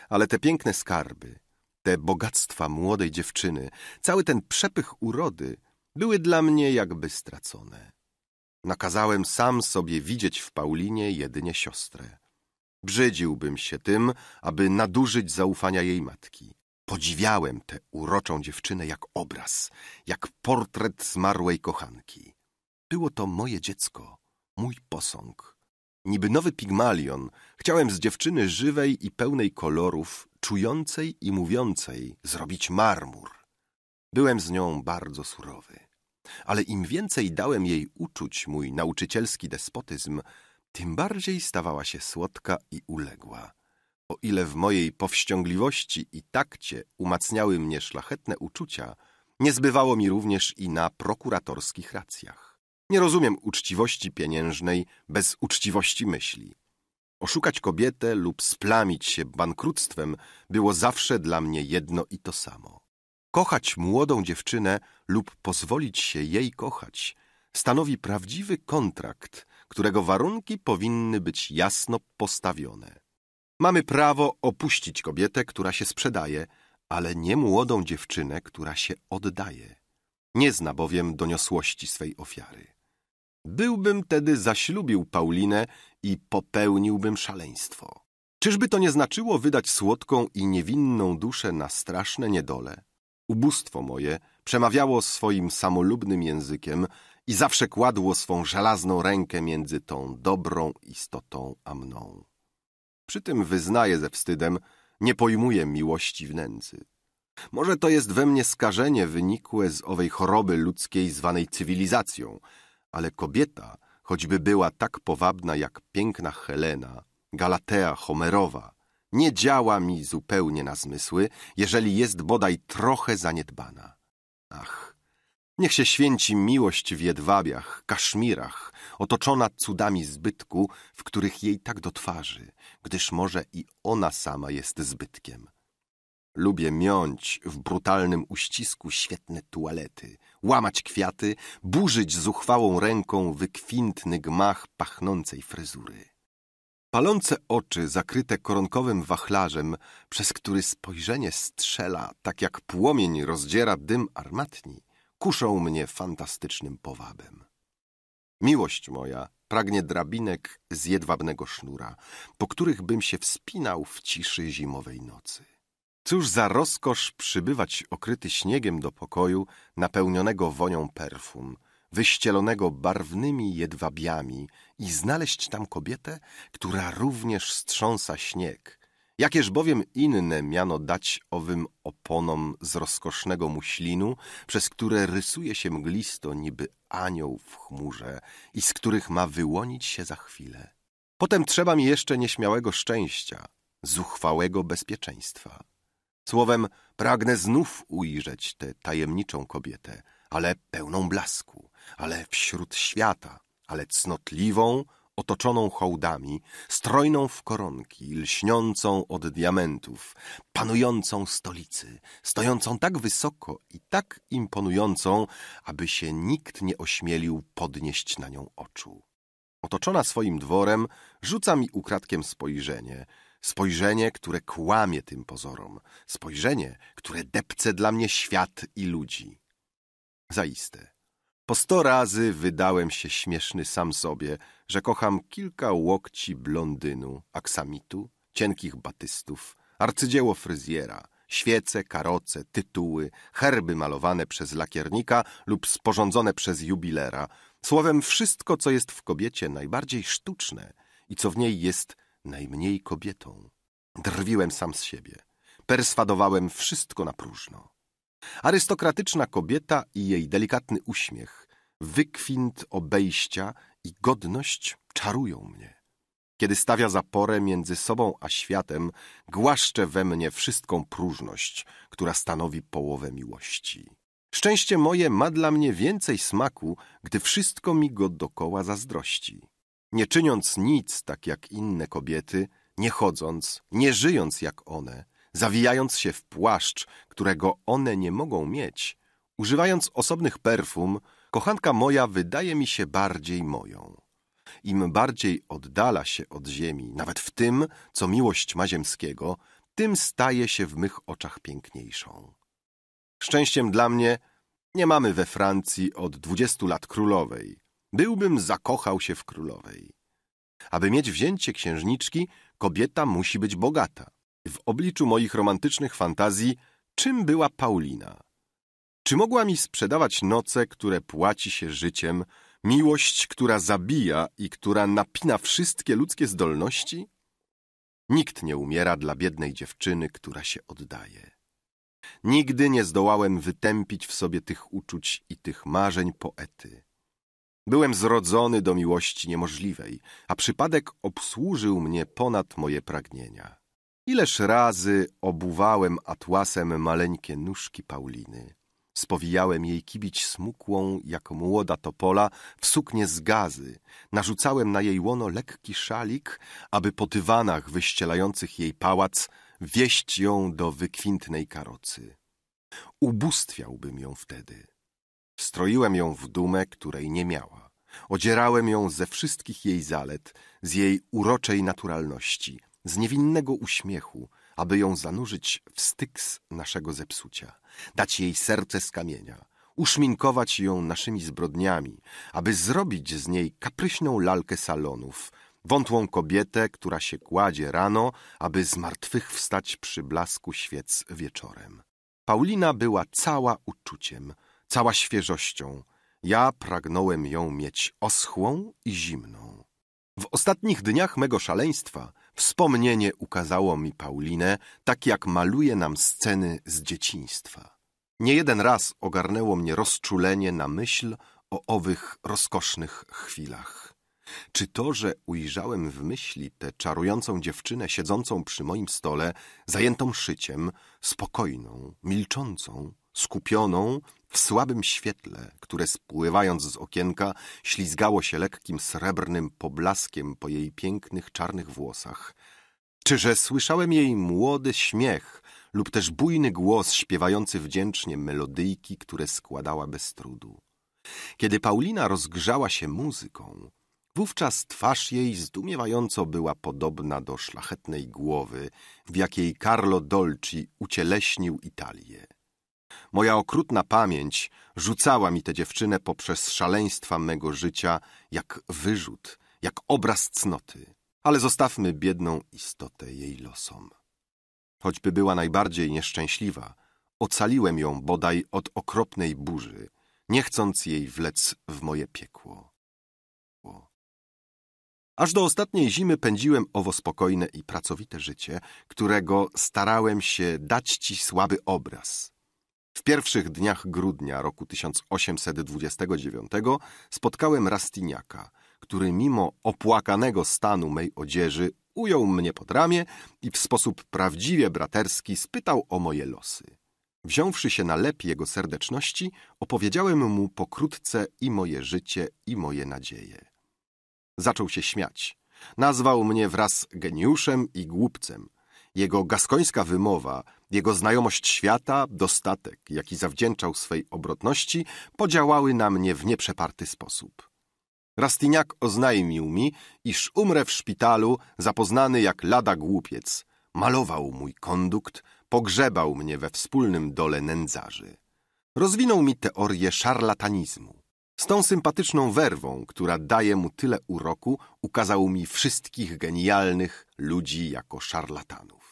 Ale te piękne skarby, te bogactwa młodej dziewczyny, cały ten przepych urody były dla mnie jakby stracone. Nakazałem sam sobie widzieć w Paulinie jedynie siostrę. Brzydziłbym się tym, aby nadużyć zaufania jej matki. Podziwiałem tę uroczą dziewczynę jak obraz, jak portret zmarłej kochanki. Było to moje dziecko, mój posąg. Niby nowy pigmalion, chciałem z dziewczyny żywej i pełnej kolorów, czującej i mówiącej, zrobić marmur. Byłem z nią bardzo surowy. Ale im więcej dałem jej uczuć mój nauczycielski despotyzm, tym bardziej stawała się słodka i uległa. O ile w mojej powściągliwości i takcie umacniały mnie szlachetne uczucia, nie zbywało mi również i na prokuratorskich racjach. Nie rozumiem uczciwości pieniężnej bez uczciwości myśli. Oszukać kobietę lub splamić się bankructwem było zawsze dla mnie jedno i to samo. Kochać młodą dziewczynę lub pozwolić się jej kochać stanowi prawdziwy kontrakt, którego warunki powinny być jasno postawione. Mamy prawo opuścić kobietę, która się sprzedaje, ale nie młodą dziewczynę, która się oddaje. Nie zna bowiem doniosłości swej ofiary. Byłbym tedy zaślubił Paulinę i popełniłbym szaleństwo. Czyżby to nie znaczyło wydać słodką i niewinną duszę na straszne niedole? Ubóstwo moje przemawiało swoim samolubnym językiem i zawsze kładło swą żelazną rękę między tą dobrą istotą a mną. Przy tym wyznaję ze wstydem, nie pojmuję miłości w nędzy. Może to jest we mnie skażenie wynikłe z owej choroby ludzkiej zwanej cywilizacją – ale kobieta, choćby była tak powabna jak piękna Helena, Galatea Homerowa, nie działa mi zupełnie na zmysły, jeżeli jest bodaj trochę zaniedbana. Ach, niech się święci miłość w jedwabiach, kaszmirach, otoczona cudami zbytku, w których jej tak do twarzy, gdyż może i ona sama jest zbytkiem. Lubię miąć w brutalnym uścisku świetne tualety – łamać kwiaty, burzyć zuchwałą ręką wykwintny gmach pachnącej fryzury. Palące oczy, zakryte koronkowym wachlarzem, przez który spojrzenie strzela, tak jak płomień rozdziera dym armatni, kuszą mnie fantastycznym powabem. Miłość moja pragnie drabinek z jedwabnego sznura, po których bym się wspinał w ciszy zimowej nocy. Cóż za rozkosz przybywać okryty śniegiem do pokoju, napełnionego wonią perfum, wyścielonego barwnymi jedwabiami i znaleźć tam kobietę, która również strząsa śnieg. Jakież bowiem inne miano dać owym oponom z rozkosznego muślinu, przez które rysuje się mglisto niby anioł w chmurze i z których ma wyłonić się za chwilę. Potem trzeba mi jeszcze nieśmiałego szczęścia, zuchwałego bezpieczeństwa. Słowem, pragnę znów ujrzeć tę tajemniczą kobietę, ale pełną blasku, ale wśród świata, ale cnotliwą, otoczoną hołdami, strojną w koronki, lśniącą od diamentów, panującą stolicy, stojącą tak wysoko i tak imponującą, aby się nikt nie ośmielił podnieść na nią oczu. Otoczona swoim dworem, rzuca mi ukradkiem spojrzenie – Spojrzenie, które kłamie tym pozorom. Spojrzenie, które depce dla mnie świat i ludzi. Zaiste. Po sto razy wydałem się śmieszny sam sobie, że kocham kilka łokci blondynu, aksamitu, cienkich batystów, arcydzieło fryzjera, świece, karoce, tytuły, herby malowane przez lakiernika lub sporządzone przez jubilera. Słowem, wszystko, co jest w kobiecie najbardziej sztuczne i co w niej jest najmniej kobietą. Drwiłem sam z siebie. Perswadowałem wszystko na próżno. Arystokratyczna kobieta i jej delikatny uśmiech, wykwint obejścia i godność czarują mnie. Kiedy stawia zaporę między sobą a światem, głaszcze we mnie wszystką próżność, która stanowi połowę miłości. Szczęście moje ma dla mnie więcej smaku, gdy wszystko mi go dokoła zazdrości nie czyniąc nic tak jak inne kobiety, nie chodząc, nie żyjąc jak one, zawijając się w płaszcz, którego one nie mogą mieć, używając osobnych perfum, kochanka moja wydaje mi się bardziej moją. Im bardziej oddala się od ziemi, nawet w tym, co miłość ma ziemskiego, tym staje się w mych oczach piękniejszą. Szczęściem dla mnie nie mamy we Francji od dwudziestu lat królowej, Byłbym zakochał się w królowej. Aby mieć wzięcie księżniczki, kobieta musi być bogata. W obliczu moich romantycznych fantazji, czym była Paulina? Czy mogła mi sprzedawać noce, które płaci się życiem, miłość, która zabija i która napina wszystkie ludzkie zdolności? Nikt nie umiera dla biednej dziewczyny, która się oddaje. Nigdy nie zdołałem wytępić w sobie tych uczuć i tych marzeń poety. Byłem zrodzony do miłości niemożliwej, a przypadek obsłużył mnie ponad moje pragnienia. Ileż razy obuwałem atłasem maleńkie nóżki Pauliny. Spowijałem jej kibić smukłą, jak młoda topola, w suknię z gazy. Narzucałem na jej łono lekki szalik, aby po dywanach wyścielających jej pałac wieść ją do wykwintnej karocy. Ubóstwiałbym ją wtedy. Stroiłem ją w dumę, której nie miała. Odzierałem ją ze wszystkich jej zalet, z jej uroczej naturalności, z niewinnego uśmiechu, aby ją zanurzyć w styks naszego zepsucia, dać jej serce z kamienia, uszminkować ją naszymi zbrodniami, aby zrobić z niej kapryśną lalkę salonów, wątłą kobietę, która się kładzie rano, aby z martwych wstać przy blasku świec wieczorem. Paulina była cała uczuciem – cała świeżością. Ja pragnąłem ją mieć oschłą i zimną. W ostatnich dniach mego szaleństwa wspomnienie ukazało mi Paulinę, tak jak maluje nam sceny z dzieciństwa. Nie jeden raz ogarnęło mnie rozczulenie na myśl o owych rozkosznych chwilach. Czy to, że ujrzałem w myśli tę czarującą dziewczynę siedzącą przy moim stole, zajętą szyciem, spokojną, milczącą, skupioną w słabym świetle, które spływając z okienka ślizgało się lekkim srebrnym poblaskiem po jej pięknych czarnych włosach. Czyże słyszałem jej młody śmiech lub też bujny głos śpiewający wdzięcznie melodyjki, które składała bez trudu. Kiedy Paulina rozgrzała się muzyką, Wówczas twarz jej zdumiewająco była podobna do szlachetnej głowy, w jakiej Carlo Dolci ucieleśnił Italię. Moja okrutna pamięć rzucała mi tę dziewczynę poprzez szaleństwa mego życia jak wyrzut, jak obraz cnoty. Ale zostawmy biedną istotę jej losom. Choćby była najbardziej nieszczęśliwa, ocaliłem ją bodaj od okropnej burzy, nie chcąc jej wlec w moje piekło. Aż do ostatniej zimy pędziłem owo spokojne i pracowite życie, którego starałem się dać ci słaby obraz. W pierwszych dniach grudnia roku 1829 spotkałem Rastiniaka, który mimo opłakanego stanu mej odzieży ujął mnie pod ramię i w sposób prawdziwie braterski spytał o moje losy. Wziąwszy się na lep jego serdeczności, opowiedziałem mu pokrótce i moje życie, i moje nadzieje. Zaczął się śmiać. Nazwał mnie wraz geniuszem i głupcem. Jego gaskońska wymowa jego znajomość świata, dostatek, jaki zawdzięczał swej obrotności, podziałały na mnie w nieprzeparty sposób. Rastiniak oznajmił mi, iż umrę w szpitalu, zapoznany jak lada głupiec. Malował mój kondukt, pogrzebał mnie we wspólnym dole nędzarzy. Rozwinął mi teorię szarlatanizmu. Z tą sympatyczną werwą, która daje mu tyle uroku, ukazał mi wszystkich genialnych ludzi jako szarlatanów.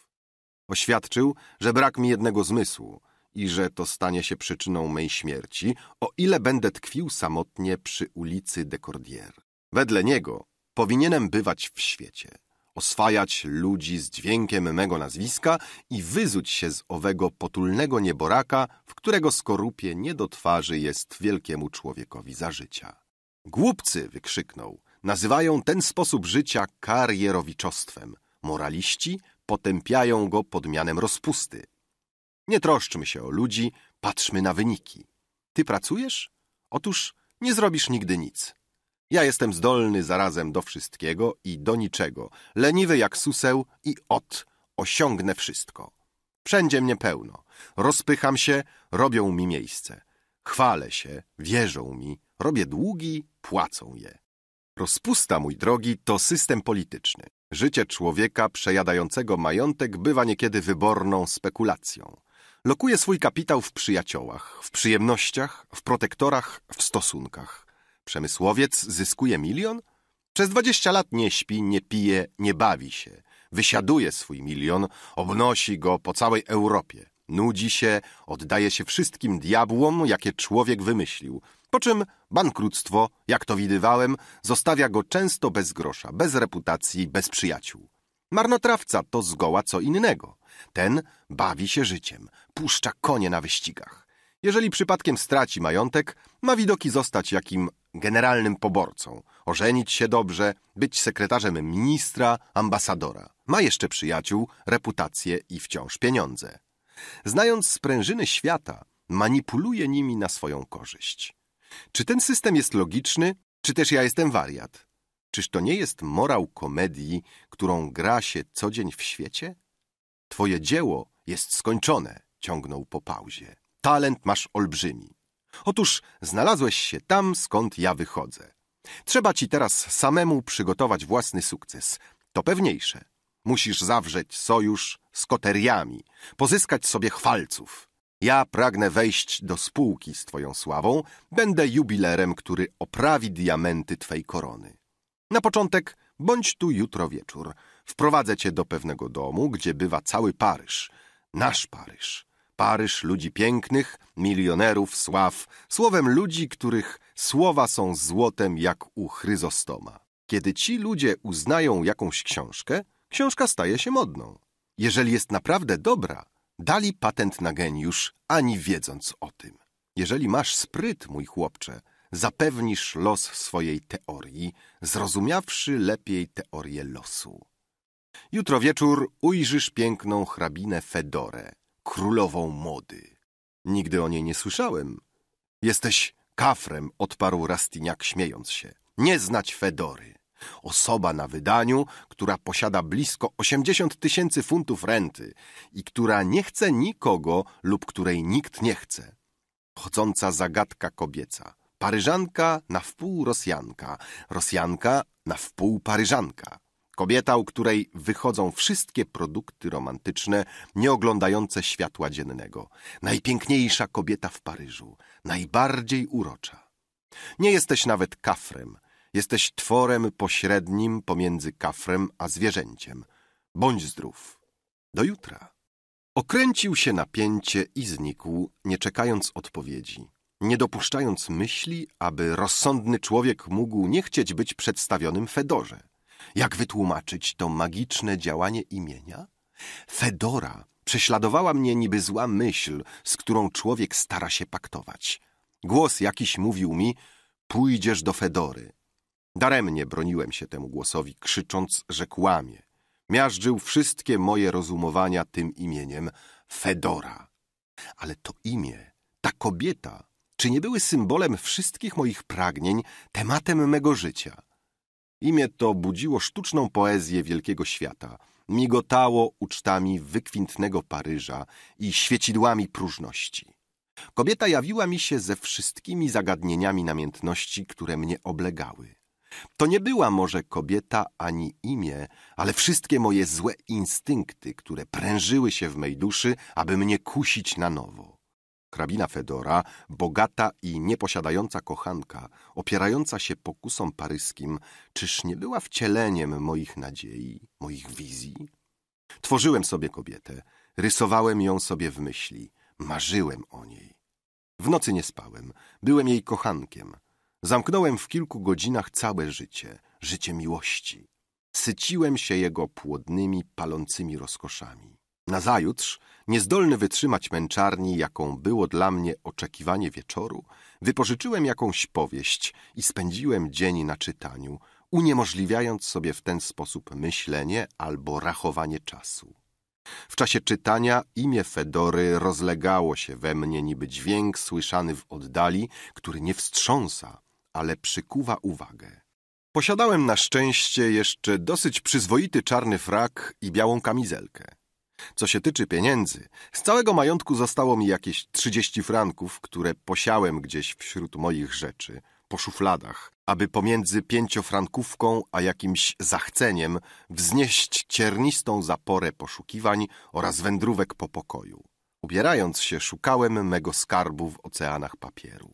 Oświadczył, że brak mi jednego zmysłu i że to stanie się przyczyną mej śmierci, o ile będę tkwił samotnie przy ulicy de Cordier. Wedle niego powinienem bywać w świecie, oswajać ludzi z dźwiękiem mego nazwiska i wyzuć się z owego potulnego nieboraka, w którego skorupie nie do twarzy jest wielkiemu człowiekowi za życia. Głupcy, wykrzyknął, nazywają ten sposób życia karierowiczostwem. Moraliści potępiają go pod mianem rozpusty. Nie troszczmy się o ludzi, patrzmy na wyniki. Ty pracujesz? Otóż nie zrobisz nigdy nic. Ja jestem zdolny zarazem do wszystkiego i do niczego, leniwy jak suseł i ot, osiągnę wszystko. Wszędzie mnie pełno, rozpycham się, robią mi miejsce. Chwalę się, wierzą mi, robię długi, płacą je. Rozpusta, mój drogi, to system polityczny. Życie człowieka przejadającego majątek bywa niekiedy wyborną spekulacją. Lokuje swój kapitał w przyjaciołach, w przyjemnościach, w protektorach, w stosunkach. Przemysłowiec zyskuje milion? Przez dwadzieścia lat nie śpi, nie pije, nie bawi się. Wysiaduje swój milion, obnosi go po całej Europie. Nudzi się, oddaje się wszystkim diabłom, jakie człowiek wymyślił – po czym bankructwo, jak to widywałem, zostawia go często bez grosza, bez reputacji, bez przyjaciół. Marnotrawca to zgoła co innego. Ten bawi się życiem, puszcza konie na wyścigach. Jeżeli przypadkiem straci majątek, ma widoki zostać jakim generalnym poborcą, ożenić się dobrze, być sekretarzem ministra, ambasadora. Ma jeszcze przyjaciół, reputację i wciąż pieniądze. Znając sprężyny świata, manipuluje nimi na swoją korzyść. Czy ten system jest logiczny, czy też ja jestem wariat? Czyż to nie jest morał komedii, którą gra się co dzień w świecie? Twoje dzieło jest skończone, ciągnął po pauzie. Talent masz olbrzymi. Otóż znalazłeś się tam, skąd ja wychodzę. Trzeba ci teraz samemu przygotować własny sukces. To pewniejsze. Musisz zawrzeć sojusz z koteriami, pozyskać sobie chwalców. Ja pragnę wejść do spółki z Twoją sławą, będę jubilerem, który oprawi diamenty Twej korony. Na początek bądź tu jutro wieczór. Wprowadzę Cię do pewnego domu, gdzie bywa cały Paryż. Nasz Paryż. Paryż ludzi pięknych, milionerów, sław. Słowem ludzi, których słowa są złotem jak u chryzostoma. Kiedy ci ludzie uznają jakąś książkę, książka staje się modną. Jeżeli jest naprawdę dobra, Dali patent na geniusz, ani wiedząc o tym. Jeżeli masz spryt, mój chłopcze, zapewnisz los swojej teorii, zrozumiawszy lepiej teorię losu. Jutro wieczór ujrzysz piękną hrabinę Fedorę, królową mody. Nigdy o niej nie słyszałem. Jesteś kafrem, odparł Rastiniak śmiejąc się. Nie znać Fedory. Osoba na wydaniu, która posiada blisko 80 tysięcy funtów renty i która nie chce nikogo lub której nikt nie chce. Chodząca zagadka kobieca. Paryżanka na wpół Rosjanka, Rosjanka na wpół Paryżanka. Kobieta, u której wychodzą wszystkie produkty romantyczne, nie oglądające światła dziennego. Najpiękniejsza kobieta w Paryżu, najbardziej urocza. Nie jesteś nawet kafrem, Jesteś tworem pośrednim pomiędzy kafrem a zwierzęciem. Bądź zdrów. Do jutra. Okręcił się napięcie i znikł, nie czekając odpowiedzi, nie dopuszczając myśli, aby rozsądny człowiek mógł nie chcieć być przedstawionym Fedorze. Jak wytłumaczyć to magiczne działanie imienia? Fedora prześladowała mnie niby zła myśl, z którą człowiek stara się paktować. Głos jakiś mówił mi, pójdziesz do Fedory. Daremnie broniłem się temu głosowi, krzycząc, że kłamie. Miażdżył wszystkie moje rozumowania tym imieniem Fedora. Ale to imię, ta kobieta, czy nie były symbolem wszystkich moich pragnień, tematem mego życia? Imię to budziło sztuczną poezję wielkiego świata, migotało ucztami wykwintnego Paryża i świecidłami próżności. Kobieta jawiła mi się ze wszystkimi zagadnieniami namiętności, które mnie oblegały. To nie była może kobieta ani imię, ale wszystkie moje złe instynkty, które prężyły się w mej duszy, aby mnie kusić na nowo. Hrabina Fedora, bogata i nieposiadająca kochanka, opierająca się pokusom paryskim, czyż nie była wcieleniem moich nadziei, moich wizji? Tworzyłem sobie kobietę, rysowałem ją sobie w myśli, marzyłem o niej. W nocy nie spałem, byłem jej kochankiem – Zamknąłem w kilku godzinach całe życie, życie miłości. Syciłem się jego płodnymi, palącymi rozkoszami. Nazajutrz, niezdolny wytrzymać męczarni, jaką było dla mnie oczekiwanie wieczoru, wypożyczyłem jakąś powieść i spędziłem dzień na czytaniu, uniemożliwiając sobie w ten sposób myślenie albo rachowanie czasu. W czasie czytania imię Fedory rozlegało się we mnie niby dźwięk słyszany w oddali, który nie wstrząsa, ale przykuwa uwagę. Posiadałem na szczęście jeszcze dosyć przyzwoity czarny frak i białą kamizelkę. Co się tyczy pieniędzy, z całego majątku zostało mi jakieś 30 franków, które posiałem gdzieś wśród moich rzeczy, po szufladach, aby pomiędzy pięciofrankówką a jakimś zachceniem wznieść ciernistą zaporę poszukiwań oraz wędrówek po pokoju. Ubierając się, szukałem mego skarbu w oceanach papieru.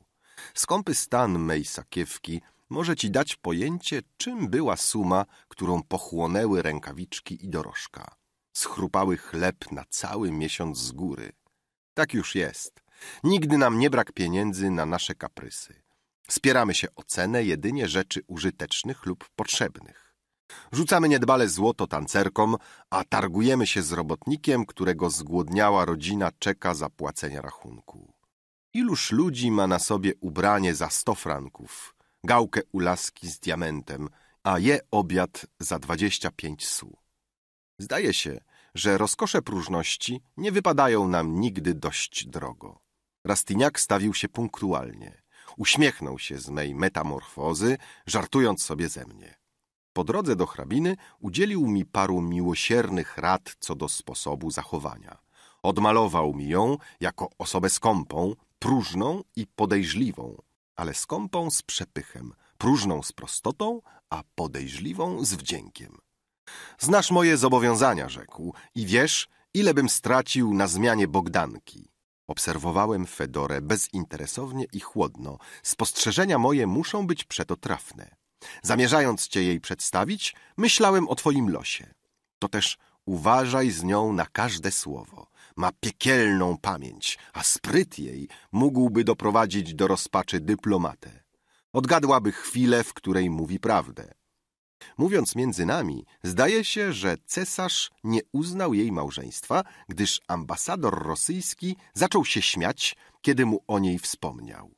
Skąpy stan mej sakiewki może ci dać pojęcie, czym była suma, którą pochłonęły rękawiczki i dorożka. Schrupały chleb na cały miesiąc z góry. Tak już jest. Nigdy nam nie brak pieniędzy na nasze kaprysy. Spieramy się o cenę jedynie rzeczy użytecznych lub potrzebnych. Rzucamy niedbale złoto tancerkom, a targujemy się z robotnikiem, którego zgłodniała rodzina czeka zapłacenia rachunku. Iluż ludzi ma na sobie ubranie za sto franków, gałkę u laski z diamentem, a je obiad za dwadzieścia pięć su. Zdaje się, że rozkosze próżności nie wypadają nam nigdy dość drogo. Rastiniak stawił się punktualnie. Uśmiechnął się z mej metamorfozy, żartując sobie ze mnie. Po drodze do hrabiny udzielił mi paru miłosiernych rad co do sposobu zachowania. Odmalował mi ją jako osobę skąpą, próżną i podejrzliwą, ale skąpą z przepychem, próżną z prostotą, a podejrzliwą z wdziękiem. Znasz moje zobowiązania, rzekł, i wiesz, ilebym stracił na zmianie Bogdanki. Obserwowałem Fedorę bezinteresownie i chłodno. Spostrzeżenia moje muszą być przeto trafne. Zamierzając cię jej przedstawić, myślałem o twoim losie. To też uważaj z nią na każde słowo ma piekielną pamięć, a spryt jej mógłby doprowadzić do rozpaczy dyplomatę. Odgadłaby chwilę, w której mówi prawdę. Mówiąc między nami, zdaje się, że cesarz nie uznał jej małżeństwa, gdyż ambasador rosyjski zaczął się śmiać, kiedy mu o niej wspomniał.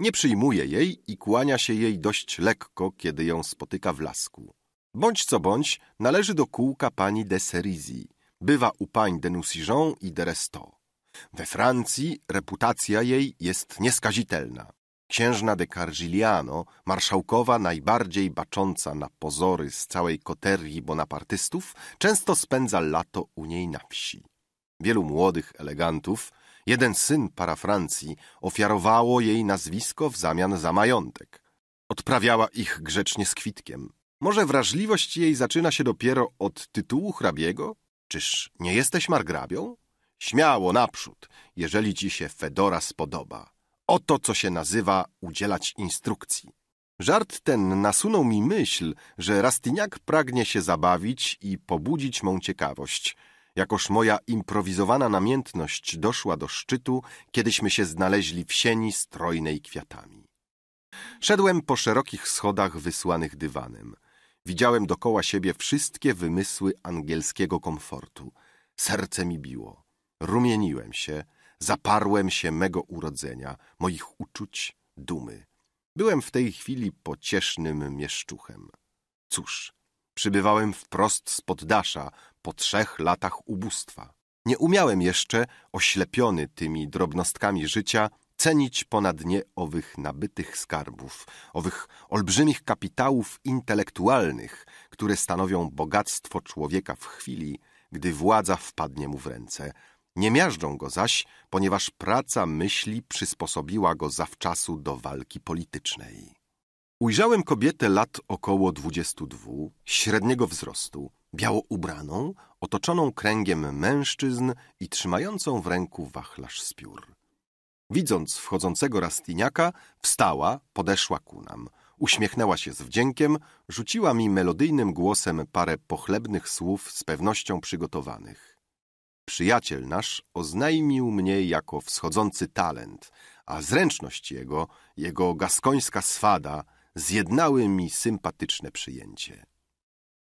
Nie przyjmuje jej i kłania się jej dość lekko, kiedy ją spotyka w lasku. Bądź co bądź, należy do kółka pani de Serizi. Bywa u pań de i de Resto. We Francji reputacja jej jest nieskazitelna. Księżna de Cargigliano, marszałkowa najbardziej bacząca na pozory z całej koterii bonapartystów, często spędza lato u niej na wsi. Wielu młodych elegantów, jeden syn para Francji, ofiarowało jej nazwisko w zamian za majątek. Odprawiała ich grzecznie z kwitkiem. Może wrażliwość jej zaczyna się dopiero od tytułu hrabiego? Czyż nie jesteś margrabią? Śmiało naprzód, jeżeli ci się Fedora spodoba. Oto, co się nazywa udzielać instrukcji. Żart ten nasunął mi myśl, że Rastyniak pragnie się zabawić i pobudzić mą ciekawość. Jakoż moja improwizowana namiętność doszła do szczytu, kiedyśmy się znaleźli w sieni strojnej kwiatami. Szedłem po szerokich schodach wysłanych dywanem. Widziałem dokoła siebie wszystkie wymysły angielskiego komfortu. Serce mi biło. Rumieniłem się, zaparłem się mego urodzenia, moich uczuć, dumy. Byłem w tej chwili pociesznym mieszczuchem. Cóż, przybywałem wprost z poddasza po trzech latach ubóstwa. Nie umiałem jeszcze, oślepiony tymi drobnostkami życia, cenić ponad nie owych nabytych skarbów, owych olbrzymich kapitałów intelektualnych, które stanowią bogactwo człowieka w chwili, gdy władza wpadnie mu w ręce. Nie miażdżą go zaś, ponieważ praca myśli przysposobiła go zawczasu do walki politycznej. Ujrzałem kobietę lat około dwudziestu dwóch, średniego wzrostu, biało ubraną, otoczoną kręgiem mężczyzn i trzymającą w ręku wachlarz z piór. Widząc wchodzącego Rastiniaka, wstała, podeszła ku nam. Uśmiechnęła się z wdziękiem, rzuciła mi melodyjnym głosem parę pochlebnych słów z pewnością przygotowanych. Przyjaciel nasz oznajmił mnie jako wschodzący talent, a zręczność jego, jego gaskońska swada zjednały mi sympatyczne przyjęcie.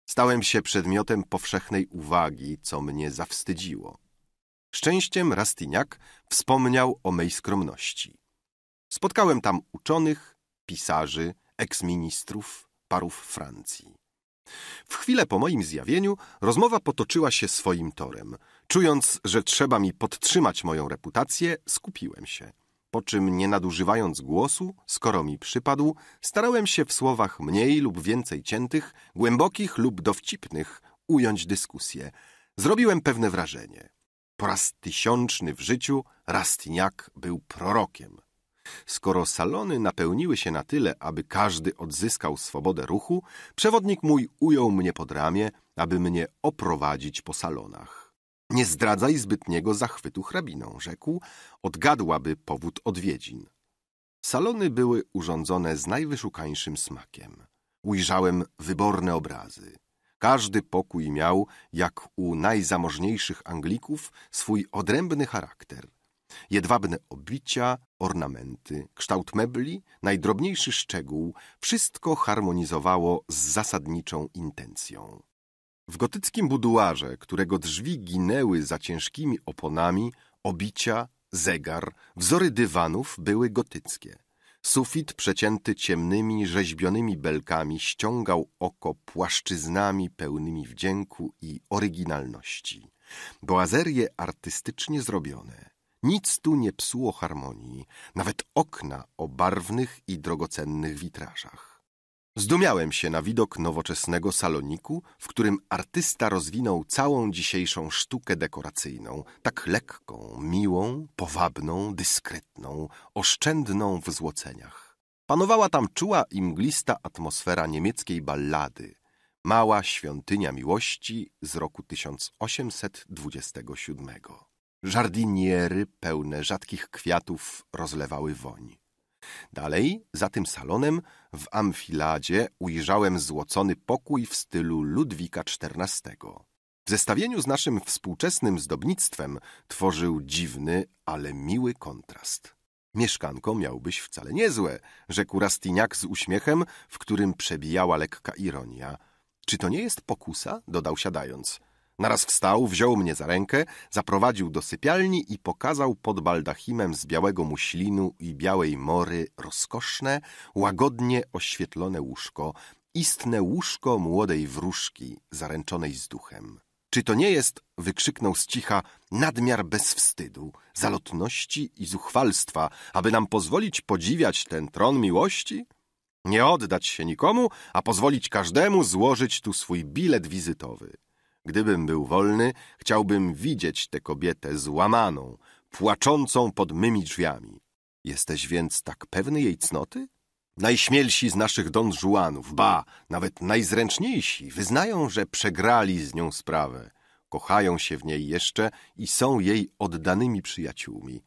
Stałem się przedmiotem powszechnej uwagi, co mnie zawstydziło. Szczęściem Rastyniak wspomniał o mej skromności. Spotkałem tam uczonych, pisarzy, eksministrów, parów Francji. W chwilę po moim zjawieniu rozmowa potoczyła się swoim torem. Czując, że trzeba mi podtrzymać moją reputację, skupiłem się. Po czym, nie nadużywając głosu, skoro mi przypadł, starałem się w słowach mniej lub więcej ciętych, głębokich lub dowcipnych ująć dyskusję. Zrobiłem pewne wrażenie. Po raz tysiączny w życiu Rastignac był prorokiem. Skoro salony napełniły się na tyle, aby każdy odzyskał swobodę ruchu, przewodnik mój ujął mnie pod ramię, aby mnie oprowadzić po salonach. Nie zdradzaj zbytniego zachwytu hrabiną, rzekł, odgadłaby powód odwiedzin. Salony były urządzone z najwyszukańszym smakiem. Ujrzałem wyborne obrazy. Każdy pokój miał, jak u najzamożniejszych Anglików, swój odrębny charakter. Jedwabne obicia, ornamenty, kształt mebli, najdrobniejszy szczegół wszystko harmonizowało z zasadniczą intencją. W gotyckim buduarze, którego drzwi ginęły za ciężkimi oponami, obicia, zegar, wzory dywanów były gotyckie. Sufit przecięty ciemnymi, rzeźbionymi belkami ściągał oko płaszczyznami pełnymi wdzięku i oryginalności. Boazerie artystycznie zrobione. Nic tu nie psuło harmonii, nawet okna o barwnych i drogocennych witrażach. Zdumiałem się na widok nowoczesnego saloniku, w którym artysta rozwinął całą dzisiejszą sztukę dekoracyjną, tak lekką, miłą, powabną, dyskretną, oszczędną w złoceniach. Panowała tam czuła i mglista atmosfera niemieckiej ballady, mała świątynia miłości z roku 1827. Żardiniery pełne rzadkich kwiatów rozlewały woń. Dalej, za tym salonem, w amfiladzie, ujrzałem złocony pokój w stylu Ludwika XIV. W zestawieniu z naszym współczesnym zdobnictwem tworzył dziwny, ale miły kontrast. Mieszkanko miałbyś wcale niezłe, rzekł Rastiniak z uśmiechem, w którym przebijała lekka ironia. Czy to nie jest pokusa? dodał siadając. Naraz wstał, wziął mnie za rękę, zaprowadził do sypialni i pokazał pod baldachimem z białego muślinu i białej mory rozkoszne, łagodnie oświetlone łóżko, istne łóżko młodej wróżki zaręczonej z duchem. Czy to nie jest, wykrzyknął z cicha, nadmiar bezwstydu, zalotności i zuchwalstwa, aby nam pozwolić podziwiać ten tron miłości? Nie oddać się nikomu, a pozwolić każdemu złożyć tu swój bilet wizytowy. Gdybym był wolny, chciałbym widzieć tę kobietę złamaną, płaczącą pod mymi drzwiami. Jesteś więc tak pewny jej cnoty? Najśmielsi z naszych Don Juanów, ba, nawet najzręczniejsi, wyznają, że przegrali z nią sprawę. Kochają się w niej jeszcze i są jej oddanymi przyjaciółmi.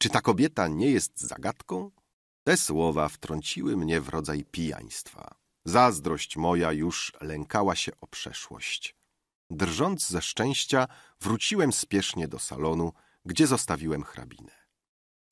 Czy ta kobieta nie jest zagadką? Te słowa wtrąciły mnie w rodzaj pijaństwa. Zazdrość moja już lękała się o przeszłość. Drżąc ze szczęścia, wróciłem spiesznie do salonu, gdzie zostawiłem hrabinę.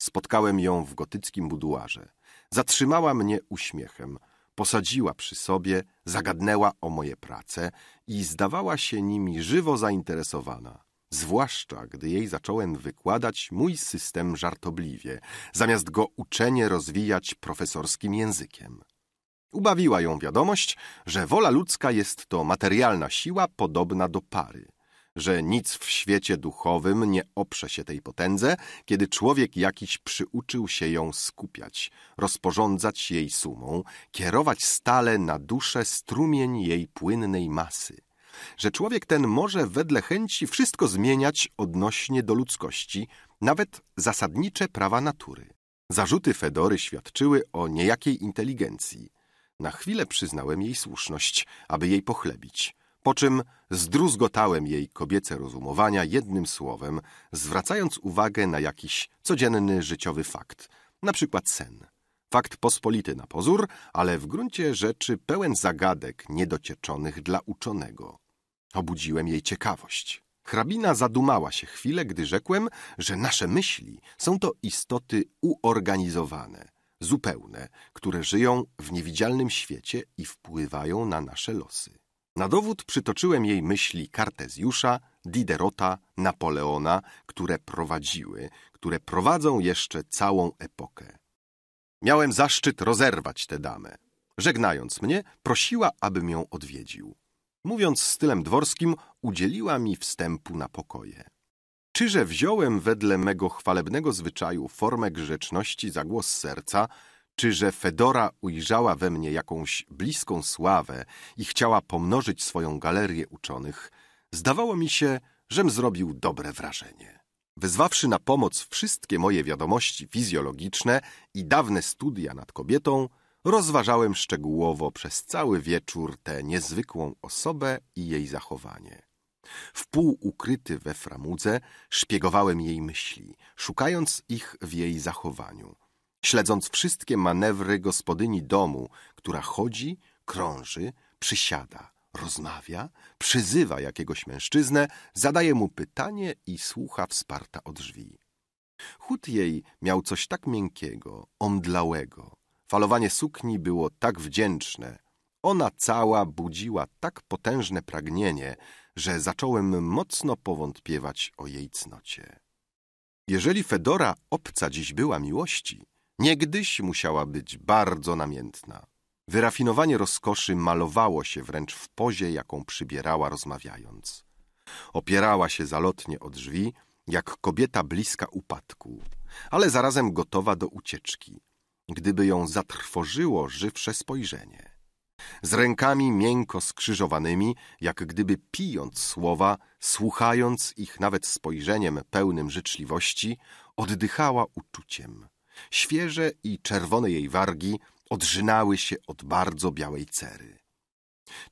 Spotkałem ją w gotyckim buduarze. Zatrzymała mnie uśmiechem, posadziła przy sobie, zagadnęła o moje prace i zdawała się nimi żywo zainteresowana. Zwłaszcza, gdy jej zacząłem wykładać mój system żartobliwie, zamiast go uczenie rozwijać profesorskim językiem. Ubawiła ją wiadomość, że wola ludzka jest to materialna siła podobna do pary, że nic w świecie duchowym nie oprze się tej potędze, kiedy człowiek jakiś przyuczył się ją skupiać, rozporządzać jej sumą, kierować stale na duszę strumień jej płynnej masy że człowiek ten może wedle chęci wszystko zmieniać odnośnie do ludzkości, nawet zasadnicze prawa natury. Zarzuty Fedory świadczyły o niejakiej inteligencji. Na chwilę przyznałem jej słuszność, aby jej pochlebić, po czym zdruzgotałem jej kobiece rozumowania jednym słowem, zwracając uwagę na jakiś codzienny życiowy fakt, na przykład sen. Fakt pospolity na pozór, ale w gruncie rzeczy pełen zagadek niedocieczonych dla uczonego. Obudziłem jej ciekawość. Hrabina zadumała się chwilę, gdy rzekłem, że nasze myśli są to istoty uorganizowane, zupełne, które żyją w niewidzialnym świecie i wpływają na nasze losy. Na dowód przytoczyłem jej myśli Kartezjusza, Diderota, Napoleona, które prowadziły, które prowadzą jeszcze całą epokę. Miałem zaszczyt rozerwać tę damę. Żegnając mnie, prosiła, abym ją odwiedził. Mówiąc stylem dworskim, udzieliła mi wstępu na pokoje. Czyże wziąłem wedle mego chwalebnego zwyczaju formę grzeczności za głos serca, czyże Fedora ujrzała we mnie jakąś bliską sławę i chciała pomnożyć swoją galerię uczonych, zdawało mi się, żem zrobił dobre wrażenie. Wezwawszy na pomoc wszystkie moje wiadomości fizjologiczne i dawne studia nad kobietą, rozważałem szczegółowo przez cały wieczór tę niezwykłą osobę i jej zachowanie. Wpół ukryty we framudze szpiegowałem jej myśli, szukając ich w jej zachowaniu, śledząc wszystkie manewry gospodyni domu, która chodzi, krąży, przysiada, rozmawia, przyzywa jakiegoś mężczyznę, zadaje mu pytanie i słucha wsparta od drzwi. Chód jej miał coś tak miękkiego, omdlałego. Falowanie sukni było tak wdzięczne. Ona cała budziła tak potężne pragnienie, że zacząłem mocno powątpiewać o jej cnocie. Jeżeli Fedora obca dziś była miłości, niegdyś musiała być bardzo namiętna. Wyrafinowanie rozkoszy malowało się wręcz w pozie, jaką przybierała rozmawiając. Opierała się zalotnie o drzwi, jak kobieta bliska upadku, ale zarazem gotowa do ucieczki, gdyby ją zatrwożyło żywsze spojrzenie z rękami miękko skrzyżowanymi, jak gdyby pijąc słowa, słuchając ich nawet spojrzeniem pełnym życzliwości, oddychała uczuciem. Świeże i czerwone jej wargi odrzynały się od bardzo białej cery.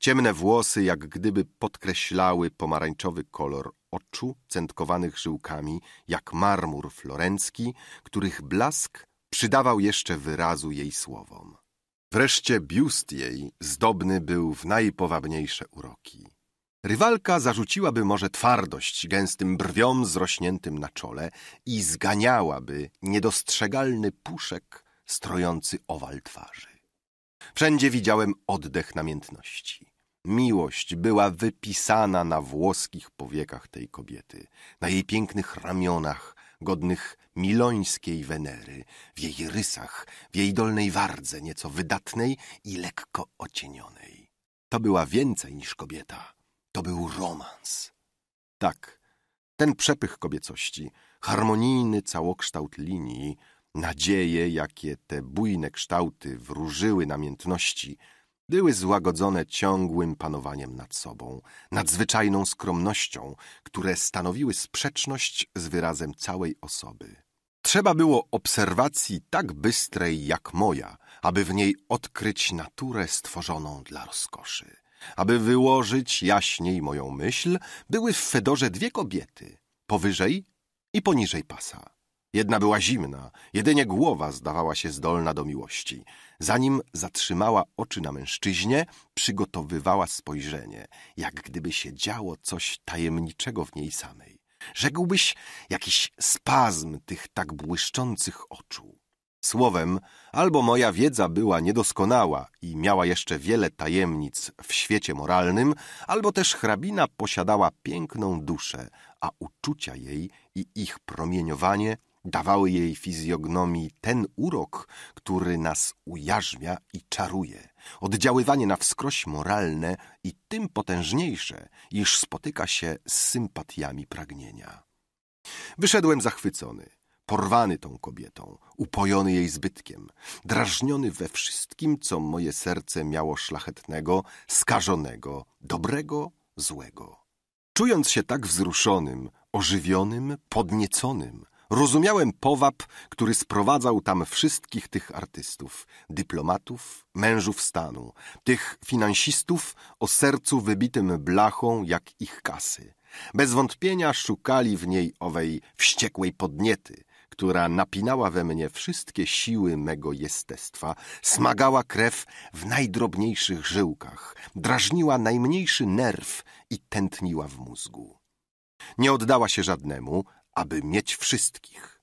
Ciemne włosy jak gdyby podkreślały pomarańczowy kolor oczu centkowanych żyłkami jak marmur florencki, których blask przydawał jeszcze wyrazu jej słowom. Wreszcie biust jej zdobny był w najpowabniejsze uroki. Rywalka zarzuciłaby może twardość gęstym brwiom zrośniętym na czole i zganiałaby niedostrzegalny puszek strojący owal twarzy. Wszędzie widziałem oddech namiętności. Miłość była wypisana na włoskich powiekach tej kobiety, na jej pięknych ramionach, godnych milońskiej Wenery, w jej rysach, w jej dolnej wardze, nieco wydatnej i lekko ocienionej. To była więcej niż kobieta. To był romans. Tak, ten przepych kobiecości, harmonijny całokształt linii, nadzieje, jakie te bujne kształty wróżyły namiętności – były złagodzone ciągłym panowaniem nad sobą, nadzwyczajną skromnością, które stanowiły sprzeczność z wyrazem całej osoby. Trzeba było obserwacji tak bystrej jak moja, aby w niej odkryć naturę stworzoną dla rozkoszy. Aby wyłożyć jaśniej moją myśl, były w Fedorze dwie kobiety, powyżej i poniżej pasa. Jedna była zimna, jedynie głowa zdawała się zdolna do miłości. Zanim zatrzymała oczy na mężczyźnie, przygotowywała spojrzenie, jak gdyby się działo coś tajemniczego w niej samej. Rzekłbyś jakiś spazm tych tak błyszczących oczu. Słowem, albo moja wiedza była niedoskonała i miała jeszcze wiele tajemnic w świecie moralnym, albo też hrabina posiadała piękną duszę, a uczucia jej i ich promieniowanie dawały jej fizjognomii ten urok, który nas ujarzmia i czaruje. Oddziaływanie na wskroś moralne i tym potężniejsze, iż spotyka się z sympatiami pragnienia. Wyszedłem zachwycony, porwany tą kobietą, upojony jej zbytkiem, drażniony we wszystkim, co moje serce miało szlachetnego, skażonego, dobrego, złego. Czując się tak wzruszonym, ożywionym, podnieconym, Rozumiałem powab, który sprowadzał tam wszystkich tych artystów, dyplomatów, mężów stanu, tych finansistów o sercu wybitym blachą jak ich kasy. Bez wątpienia szukali w niej owej wściekłej podniety, która napinała we mnie wszystkie siły mego jestestwa, smagała krew w najdrobniejszych żyłkach, drażniła najmniejszy nerw i tętniła w mózgu. Nie oddała się żadnemu, aby mieć wszystkich.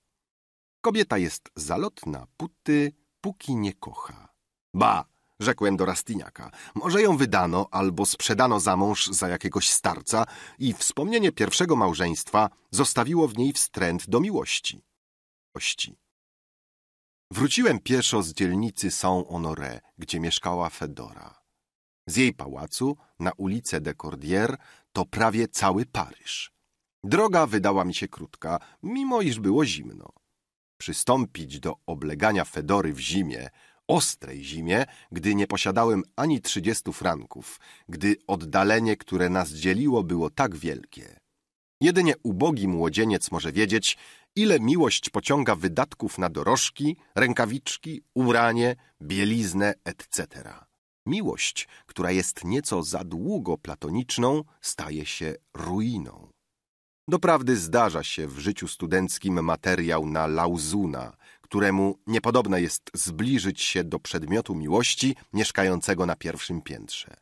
Kobieta jest zalotna, puty, póki nie kocha. Ba, rzekłem do Rastiniaka, może ją wydano albo sprzedano za mąż za jakiegoś starca i wspomnienie pierwszego małżeństwa zostawiło w niej wstręt do miłości. Wróciłem pieszo z dzielnicy Saint-Honoré, gdzie mieszkała Fedora. Z jej pałacu na ulicę de Cordier to prawie cały Paryż. Droga wydała mi się krótka, mimo iż było zimno. Przystąpić do oblegania Fedory w zimie, ostrej zimie, gdy nie posiadałem ani trzydziestu franków, gdy oddalenie, które nas dzieliło, było tak wielkie. Jedynie ubogi młodzieniec może wiedzieć, ile miłość pociąga wydatków na dorożki, rękawiczki, uranie, bieliznę, etc. Miłość, która jest nieco za długo platoniczną, staje się ruiną. Doprawdy zdarza się w życiu studenckim materiał na Lauzuna, któremu niepodobne jest zbliżyć się do przedmiotu miłości mieszkającego na pierwszym piętrze.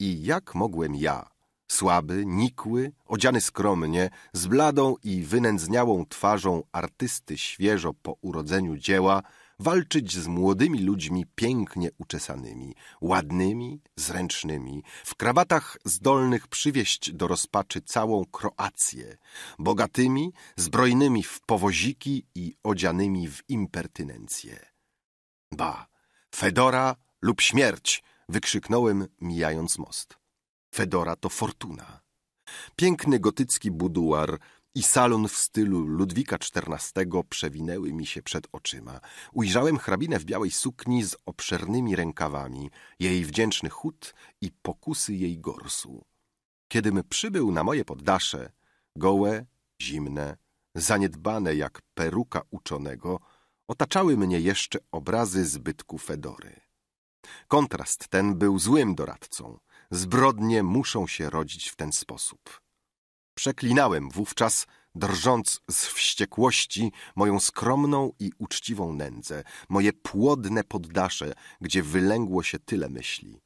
I jak mogłem ja, słaby, nikły, odziany skromnie, z bladą i wynędzniałą twarzą artysty świeżo po urodzeniu dzieła, walczyć z młodymi ludźmi pięknie uczesanymi, ładnymi, zręcznymi, w krawatach zdolnych przywieść do rozpaczy całą Kroację, bogatymi, zbrojnymi w powoziki i odzianymi w impertynencję. Ba, Fedora lub śmierć! wykrzyknąłem, mijając most. Fedora to fortuna. Piękny gotycki buduar i salon w stylu Ludwika XIV przewinęły mi się przed oczyma. Ujrzałem hrabinę w białej sukni z obszernymi rękawami, jej wdzięczny chód i pokusy jej gorsu. Kiedym przybył na moje poddasze, gołe, zimne, zaniedbane jak peruka uczonego, otaczały mnie jeszcze obrazy zbytku Fedory. Kontrast ten był złym doradcą. Zbrodnie muszą się rodzić w ten sposób. Przeklinałem wówczas, drżąc z wściekłości, moją skromną i uczciwą nędzę, moje płodne poddasze, gdzie wylęgło się tyle myśli.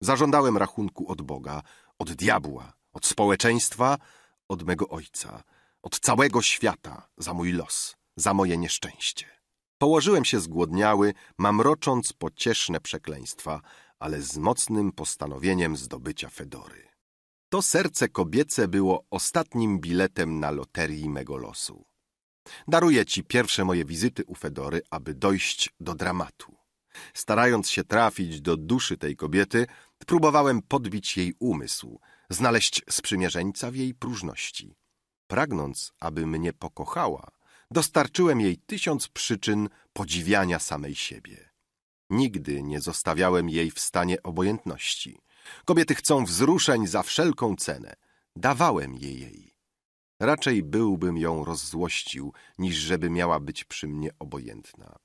Zażądałem rachunku od Boga, od diabła, od społeczeństwa, od mego ojca, od całego świata za mój los, za moje nieszczęście. Położyłem się zgłodniały, mamrocząc pocieszne przekleństwa, ale z mocnym postanowieniem zdobycia Fedory. To serce kobiece było ostatnim biletem na loterii mego losu. Daruję ci pierwsze moje wizyty u Fedory, aby dojść do dramatu. Starając się trafić do duszy tej kobiety, próbowałem podbić jej umysł, znaleźć sprzymierzeńca w jej próżności. Pragnąc, aby mnie pokochała, dostarczyłem jej tysiąc przyczyn podziwiania samej siebie. Nigdy nie zostawiałem jej w stanie obojętności. Kobiety chcą wzruszeń za wszelką cenę. Dawałem je jej. Raczej byłbym ją rozzłościł, niż żeby miała być przy mnie obojętna.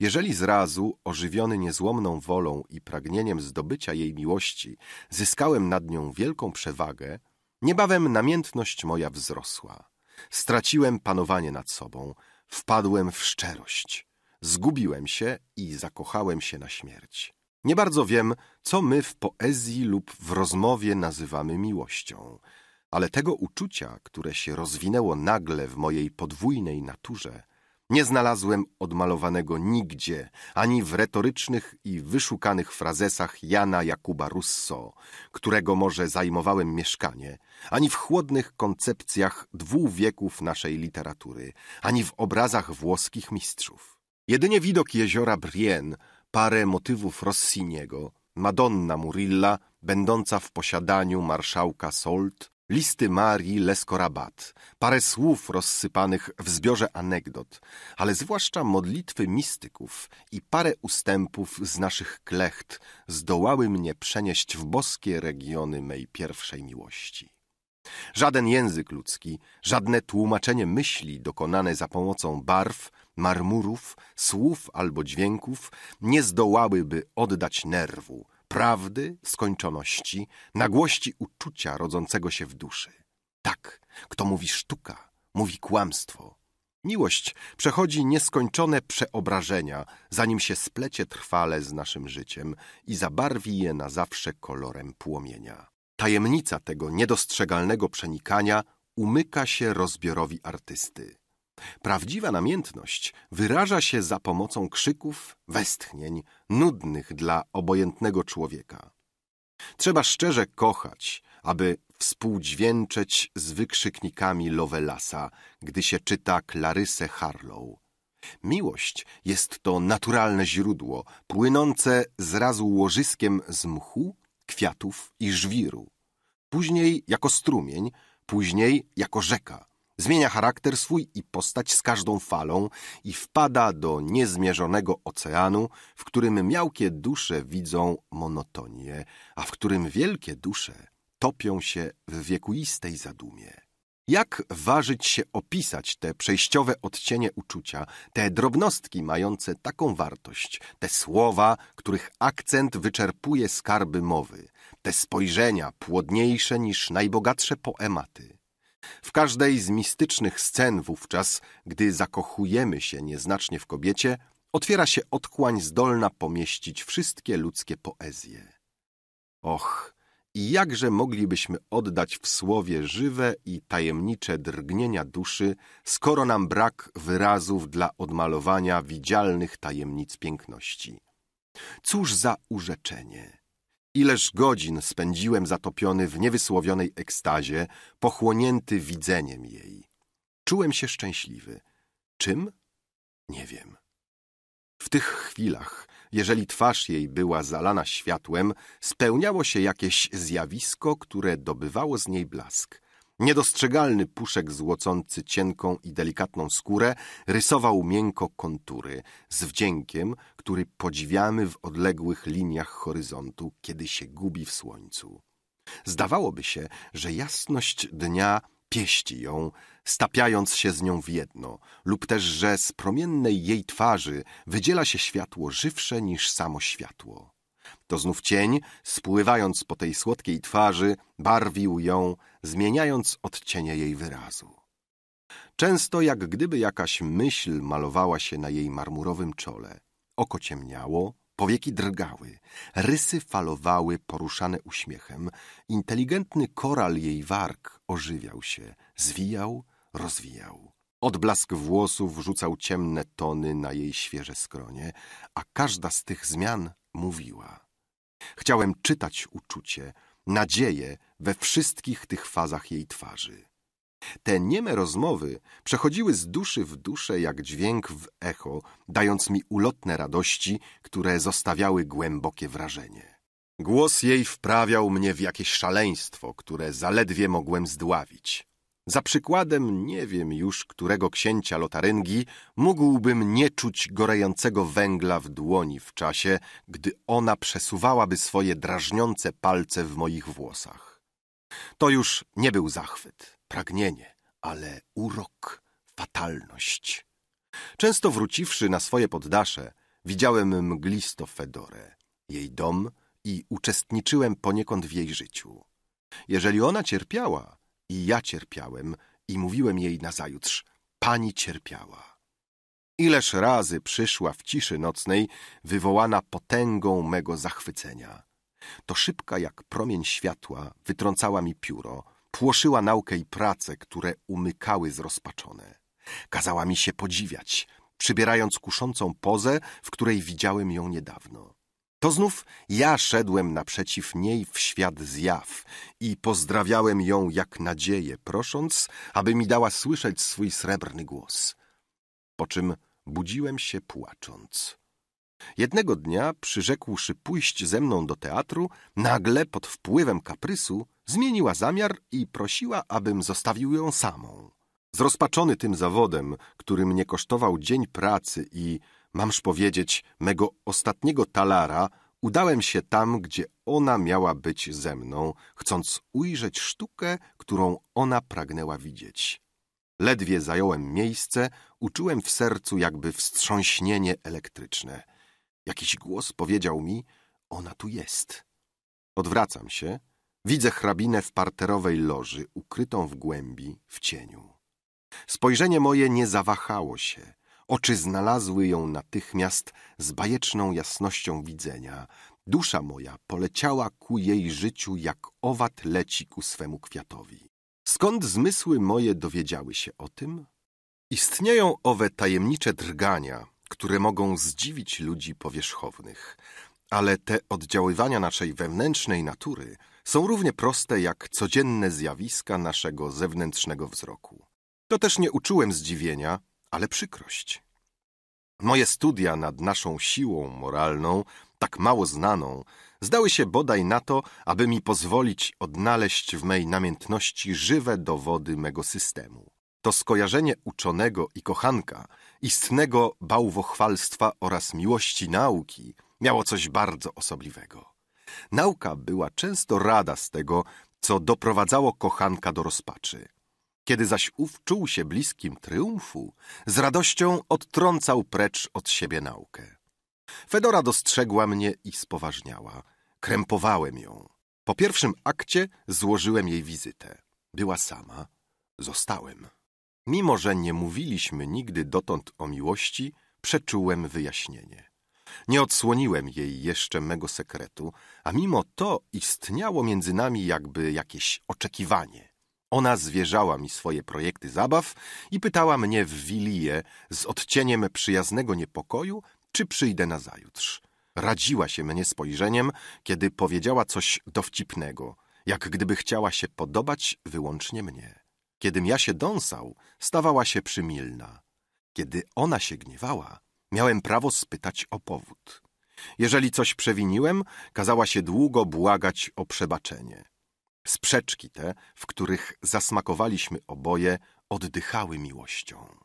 Jeżeli zrazu, ożywiony niezłomną wolą i pragnieniem zdobycia jej miłości, zyskałem nad nią wielką przewagę, niebawem namiętność moja wzrosła. Straciłem panowanie nad sobą, wpadłem w szczerość. Zgubiłem się i zakochałem się na śmierć. Nie bardzo wiem, co my w poezji lub w rozmowie nazywamy miłością, ale tego uczucia, które się rozwinęło nagle w mojej podwójnej naturze, nie znalazłem odmalowanego nigdzie, ani w retorycznych i wyszukanych frazesach Jana Jakuba Russo, którego może zajmowałem mieszkanie, ani w chłodnych koncepcjach dwóch wieków naszej literatury, ani w obrazach włoskich mistrzów. Jedynie widok jeziora Brienne parę motywów Rossiniego, Madonna Murilla, będąca w posiadaniu marszałka Solt, listy Marii Leskorabat, parę słów rozsypanych w zbiorze anegdot, ale zwłaszcza modlitwy mistyków i parę ustępów z naszych klecht zdołały mnie przenieść w boskie regiony mej pierwszej miłości. Żaden język ludzki, żadne tłumaczenie myśli dokonane za pomocą barw marmurów, słów albo dźwięków nie zdołałyby oddać nerwu, prawdy, skończoności, nagłości uczucia rodzącego się w duszy. Tak, kto mówi sztuka, mówi kłamstwo. Miłość przechodzi nieskończone przeobrażenia, zanim się splecie trwale z naszym życiem i zabarwi je na zawsze kolorem płomienia. Tajemnica tego niedostrzegalnego przenikania umyka się rozbiorowi artysty. Prawdziwa namiętność wyraża się za pomocą krzyków, westchnień, nudnych dla obojętnego człowieka. Trzeba szczerze kochać, aby współdźwięczeć z wykrzyknikami Lovelasa, gdy się czyta Clarysę Harlow. Miłość jest to naturalne źródło, płynące z razu łożyskiem z mchu, kwiatów i żwiru. Później jako strumień, później jako rzeka. Zmienia charakter swój i postać z każdą falą i wpada do niezmierzonego oceanu, w którym miałkie dusze widzą monotonię, a w którym wielkie dusze topią się w wiekuistej zadumie. Jak ważyć się opisać te przejściowe odcienie uczucia, te drobnostki mające taką wartość, te słowa, których akcent wyczerpuje skarby mowy, te spojrzenia płodniejsze niż najbogatsze poematy, w każdej z mistycznych scen wówczas, gdy zakochujemy się nieznacznie w kobiecie, otwiera się otchłań zdolna pomieścić wszystkie ludzkie poezje. Och, i jakże moglibyśmy oddać w słowie żywe i tajemnicze drgnienia duszy, skoro nam brak wyrazów dla odmalowania widzialnych tajemnic piękności. Cóż za urzeczenie! Ileż godzin spędziłem zatopiony w niewysłowionej ekstazie, pochłonięty widzeniem jej. Czułem się szczęśliwy. Czym? Nie wiem. W tych chwilach, jeżeli twarz jej była zalana światłem, spełniało się jakieś zjawisko, które dobywało z niej blask. Niedostrzegalny puszek złocący cienką i delikatną skórę rysował miękko kontury z wdziękiem, który podziwiamy w odległych liniach horyzontu, kiedy się gubi w słońcu. Zdawałoby się, że jasność dnia pieści ją, stapiając się z nią w jedno, lub też, że z promiennej jej twarzy wydziela się światło żywsze niż samo światło to znów cień, spływając po tej słodkiej twarzy, barwił ją, zmieniając odcienie jej wyrazu. Często jak gdyby jakaś myśl malowała się na jej marmurowym czole. Oko ciemniało, powieki drgały, rysy falowały poruszane uśmiechem. Inteligentny koral jej warg ożywiał się, zwijał, rozwijał. Odblask włosów rzucał ciemne tony na jej świeże skronie, a każda z tych zmian mówiła. Chciałem czytać uczucie, nadzieję we wszystkich tych fazach jej twarzy. Te nieme rozmowy przechodziły z duszy w duszę jak dźwięk w echo, dając mi ulotne radości, które zostawiały głębokie wrażenie. Głos jej wprawiał mnie w jakieś szaleństwo, które zaledwie mogłem zdławić. Za przykładem nie wiem już którego księcia lotaryngi mógłbym nie czuć gorejącego węgla w dłoni w czasie, gdy ona przesuwałaby swoje drażniące palce w moich włosach. To już nie był zachwyt, pragnienie, ale urok, fatalność. Często wróciwszy na swoje poddasze, widziałem mglisto Fedorę, jej dom i uczestniczyłem poniekąd w jej życiu. Jeżeli ona cierpiała, i ja cierpiałem i mówiłem jej nazajutrz, pani cierpiała. Ileż razy przyszła w ciszy nocnej, wywołana potęgą mego zachwycenia. To szybka jak promień światła wytrącała mi pióro, płoszyła naukę i pracę, które umykały zrozpaczone. Kazała mi się podziwiać, przybierając kuszącą pozę, w której widziałem ją niedawno. To znów ja szedłem naprzeciw niej w świat zjaw i pozdrawiałem ją jak nadzieję, prosząc, aby mi dała słyszeć swój srebrny głos. Po czym budziłem się płacząc. Jednego dnia, przyrzekłszy pójść ze mną do teatru, nagle pod wpływem kaprysu zmieniła zamiar i prosiła, abym zostawił ją samą. Zrozpaczony tym zawodem, który mnie kosztował dzień pracy i mamż powiedzieć, mego ostatniego talara, udałem się tam, gdzie ona miała być ze mną, chcąc ujrzeć sztukę, którą ona pragnęła widzieć. Ledwie zająłem miejsce, uczułem w sercu jakby wstrząśnienie elektryczne. Jakiś głos powiedział mi, ona tu jest. Odwracam się, widzę hrabinę w parterowej loży, ukrytą w głębi, w cieniu. Spojrzenie moje nie zawahało się – Oczy znalazły ją natychmiast z bajeczną jasnością widzenia. Dusza moja poleciała ku jej życiu, jak owad leci ku swemu kwiatowi. Skąd zmysły moje dowiedziały się o tym? Istnieją owe tajemnicze drgania, które mogą zdziwić ludzi powierzchownych, ale te oddziaływania naszej wewnętrznej natury są równie proste jak codzienne zjawiska naszego zewnętrznego wzroku. To też nie uczułem zdziwienia, ale przykrość. Moje studia nad naszą siłą moralną, tak mało znaną, zdały się bodaj na to, aby mi pozwolić odnaleźć w mej namiętności żywe dowody mego systemu. To skojarzenie uczonego i kochanka, istnego bałwochwalstwa oraz miłości nauki miało coś bardzo osobliwego. Nauka była często rada z tego, co doprowadzało kochanka do rozpaczy. Kiedy zaś ów czuł się bliskim triumfu, z radością odtrącał precz od siebie naukę. Fedora dostrzegła mnie i spoważniała. Krępowałem ją. Po pierwszym akcie złożyłem jej wizytę. Była sama. Zostałem. Mimo, że nie mówiliśmy nigdy dotąd o miłości, przeczułem wyjaśnienie. Nie odsłoniłem jej jeszcze mego sekretu, a mimo to istniało między nami jakby jakieś oczekiwanie. Ona zwierzała mi swoje projekty zabaw i pytała mnie w wiliję z odcieniem przyjaznego niepokoju, czy przyjdę nazajutrz. Radziła się mnie spojrzeniem, kiedy powiedziała coś dowcipnego, jak gdyby chciała się podobać wyłącznie mnie. Kiedym ja się dąsał, stawała się przymilna. Kiedy ona się gniewała, miałem prawo spytać o powód. Jeżeli coś przewiniłem, kazała się długo błagać o przebaczenie. Sprzeczki te, w których zasmakowaliśmy oboje, oddychały miłością.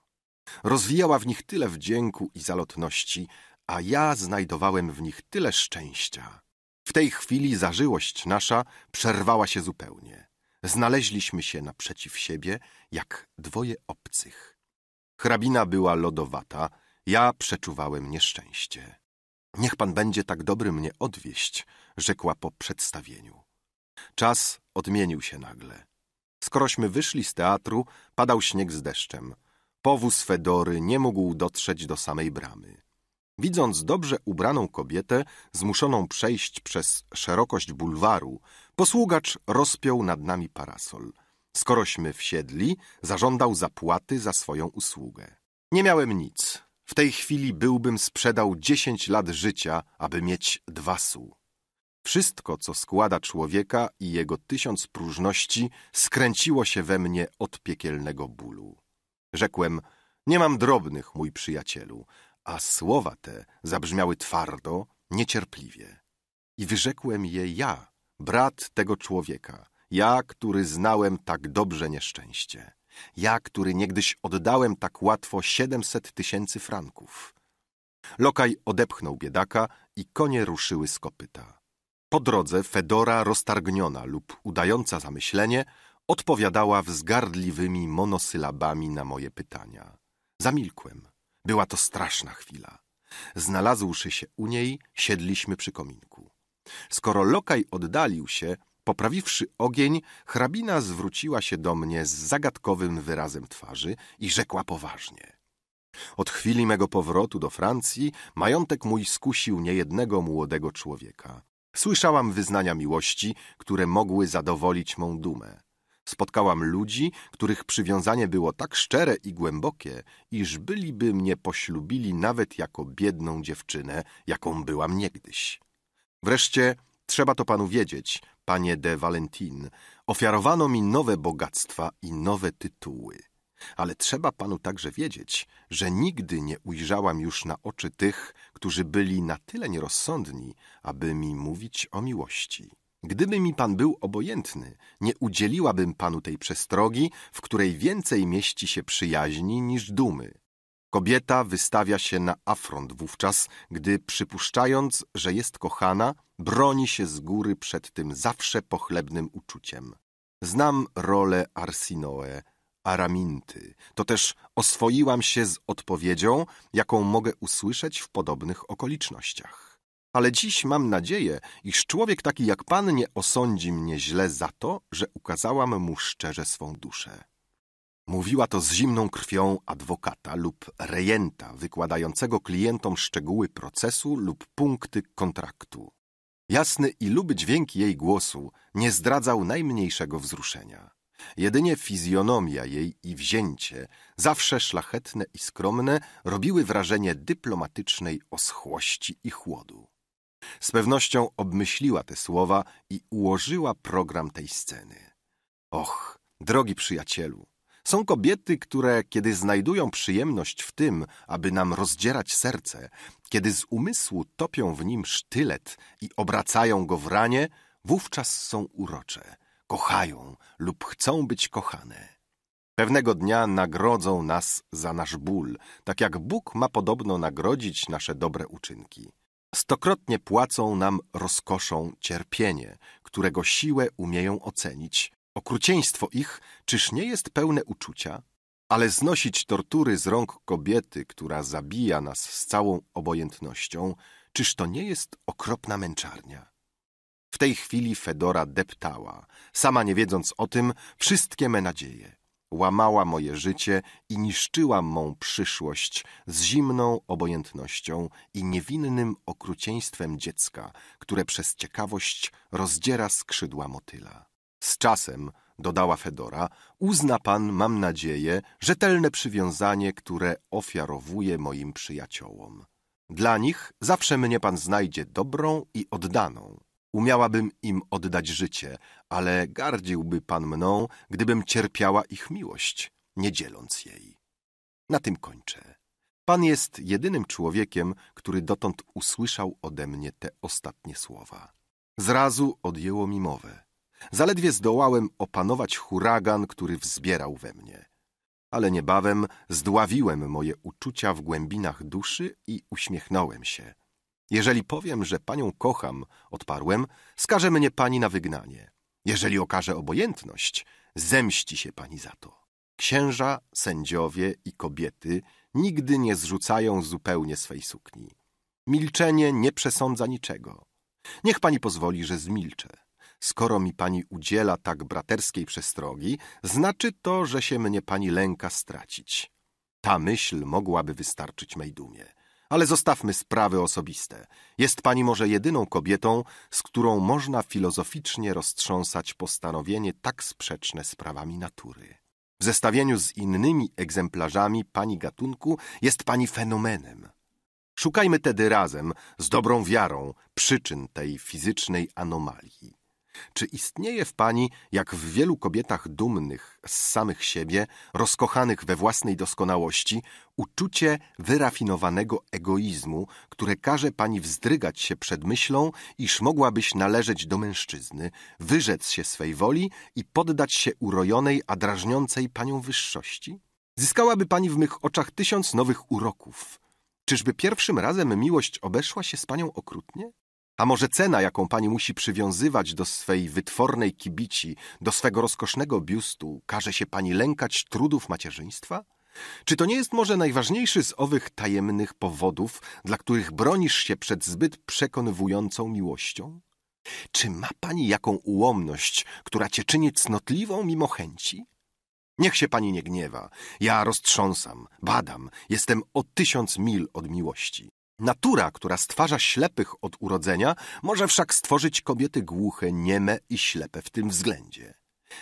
Rozwijała w nich tyle wdzięku i zalotności, a ja znajdowałem w nich tyle szczęścia. W tej chwili zażyłość nasza przerwała się zupełnie. Znaleźliśmy się naprzeciw siebie jak dwoje obcych. Hrabina była lodowata, ja przeczuwałem nieszczęście. Niech pan będzie tak dobry mnie odwieść, rzekła po przedstawieniu. Czas odmienił się nagle. Skorośmy wyszli z teatru, padał śnieg z deszczem. Powóz Fedory nie mógł dotrzeć do samej bramy. Widząc dobrze ubraną kobietę, zmuszoną przejść przez szerokość bulwaru, posługacz rozpiął nad nami parasol. Skorośmy wsiedli, zażądał zapłaty za swoją usługę. Nie miałem nic. W tej chwili byłbym sprzedał dziesięć lat życia, aby mieć dwa słów. Wszystko, co składa człowieka i jego tysiąc próżności, skręciło się we mnie od piekielnego bólu. Rzekłem, nie mam drobnych, mój przyjacielu, a słowa te zabrzmiały twardo, niecierpliwie. I wyrzekłem je ja, brat tego człowieka, ja, który znałem tak dobrze nieszczęście, ja, który niegdyś oddałem tak łatwo siedemset tysięcy franków. Lokaj odepchnął biedaka i konie ruszyły z kopyta. Po drodze Fedora roztargniona lub udająca zamyślenie odpowiadała wzgardliwymi monosylabami na moje pytania. Zamilkłem. Była to straszna chwila. Znalazłszy się u niej, siedliśmy przy kominku. Skoro lokaj oddalił się, poprawiwszy ogień, hrabina zwróciła się do mnie z zagadkowym wyrazem twarzy i rzekła poważnie. Od chwili mego powrotu do Francji majątek mój skusił niejednego młodego człowieka. Słyszałam wyznania miłości, które mogły zadowolić mą dumę. Spotkałam ludzi, których przywiązanie było tak szczere i głębokie, iż byliby mnie poślubili nawet jako biedną dziewczynę, jaką byłam niegdyś. Wreszcie, trzeba to panu wiedzieć, panie de Valentin, ofiarowano mi nowe bogactwa i nowe tytuły. Ale trzeba panu także wiedzieć, że nigdy nie ujrzałam już na oczy tych, którzy byli na tyle nierozsądni, aby mi mówić o miłości. Gdyby mi pan był obojętny, nie udzieliłabym panu tej przestrogi, w której więcej mieści się przyjaźni niż dumy. Kobieta wystawia się na afront wówczas, gdy przypuszczając, że jest kochana, broni się z góry przed tym zawsze pochlebnym uczuciem. Znam rolę Arsinoe Araminty. To też oswoiłam się z odpowiedzią, jaką mogę usłyszeć w podobnych okolicznościach. Ale dziś mam nadzieję, iż człowiek taki jak pan nie osądzi mnie źle za to, że ukazałam mu szczerze swą duszę. Mówiła to z zimną krwią adwokata lub rejenta wykładającego klientom szczegóły procesu lub punkty kontraktu. Jasny i luby dźwięk jej głosu nie zdradzał najmniejszego wzruszenia. Jedynie fizjonomia jej i wzięcie, zawsze szlachetne i skromne, robiły wrażenie dyplomatycznej oschłości i chłodu. Z pewnością obmyśliła te słowa i ułożyła program tej sceny. Och, drogi przyjacielu, są kobiety, które, kiedy znajdują przyjemność w tym, aby nam rozdzierać serce, kiedy z umysłu topią w nim sztylet i obracają go w ranie, wówczas są urocze, kochają lub chcą być kochane. Pewnego dnia nagrodzą nas za nasz ból, tak jak Bóg ma podobno nagrodzić nasze dobre uczynki. Stokrotnie płacą nam rozkoszą cierpienie, którego siłę umieją ocenić. Okrucieństwo ich czyż nie jest pełne uczucia? Ale znosić tortury z rąk kobiety, która zabija nas z całą obojętnością, czyż to nie jest okropna męczarnia? W tej chwili Fedora deptała, sama nie wiedząc o tym, wszystkie me nadzieje. Łamała moje życie i niszczyła mą przyszłość z zimną obojętnością i niewinnym okrucieństwem dziecka, które przez ciekawość rozdziera skrzydła motyla. Z czasem, dodała Fedora, uzna pan, mam nadzieję, rzetelne przywiązanie, które ofiarowuje moim przyjaciołom. Dla nich zawsze mnie pan znajdzie dobrą i oddaną. Umiałabym im oddać życie, ale gardziłby Pan mną, gdybym cierpiała ich miłość, nie dzieląc jej. Na tym kończę. Pan jest jedynym człowiekiem, który dotąd usłyszał ode mnie te ostatnie słowa. Zrazu odjęło mi mowę. Zaledwie zdołałem opanować huragan, który wzbierał we mnie. Ale niebawem zdławiłem moje uczucia w głębinach duszy i uśmiechnąłem się. Jeżeli powiem, że panią kocham, odparłem, skaże mnie pani na wygnanie. Jeżeli okaże obojętność, zemści się pani za to. Księża, sędziowie i kobiety nigdy nie zrzucają zupełnie swej sukni. Milczenie nie przesądza niczego. Niech pani pozwoli, że zmilczę. Skoro mi pani udziela tak braterskiej przestrogi, znaczy to, że się mnie pani lęka stracić. Ta myśl mogłaby wystarczyć mej dumie. Ale zostawmy sprawy osobiste. Jest pani może jedyną kobietą, z którą można filozoficznie roztrząsać postanowienie tak sprzeczne z prawami natury. W zestawieniu z innymi egzemplarzami pani gatunku jest pani fenomenem. Szukajmy tedy razem, z dobrą wiarą, przyczyn tej fizycznej anomalii. Czy istnieje w pani, jak w wielu kobietach dumnych z samych siebie, rozkochanych we własnej doskonałości, uczucie wyrafinowanego egoizmu, które każe pani wzdrygać się przed myślą, iż mogłabyś należeć do mężczyzny, wyrzec się swej woli i poddać się urojonej, a drażniącej panią wyższości? Zyskałaby pani w mych oczach tysiąc nowych uroków. Czyżby pierwszym razem miłość obeszła się z panią okrutnie? A może cena, jaką pani musi przywiązywać do swej wytwornej kibici, do swego rozkosznego biustu, każe się pani lękać trudów macierzyństwa? Czy to nie jest może najważniejszy z owych tajemnych powodów, dla których bronisz się przed zbyt przekonywującą miłością? Czy ma pani jaką ułomność, która cię czyni cnotliwą mimo chęci? Niech się pani nie gniewa. Ja roztrząsam, badam, jestem o tysiąc mil od miłości. Natura, która stwarza ślepych od urodzenia, może wszak stworzyć kobiety głuche, nieme i ślepe w tym względzie.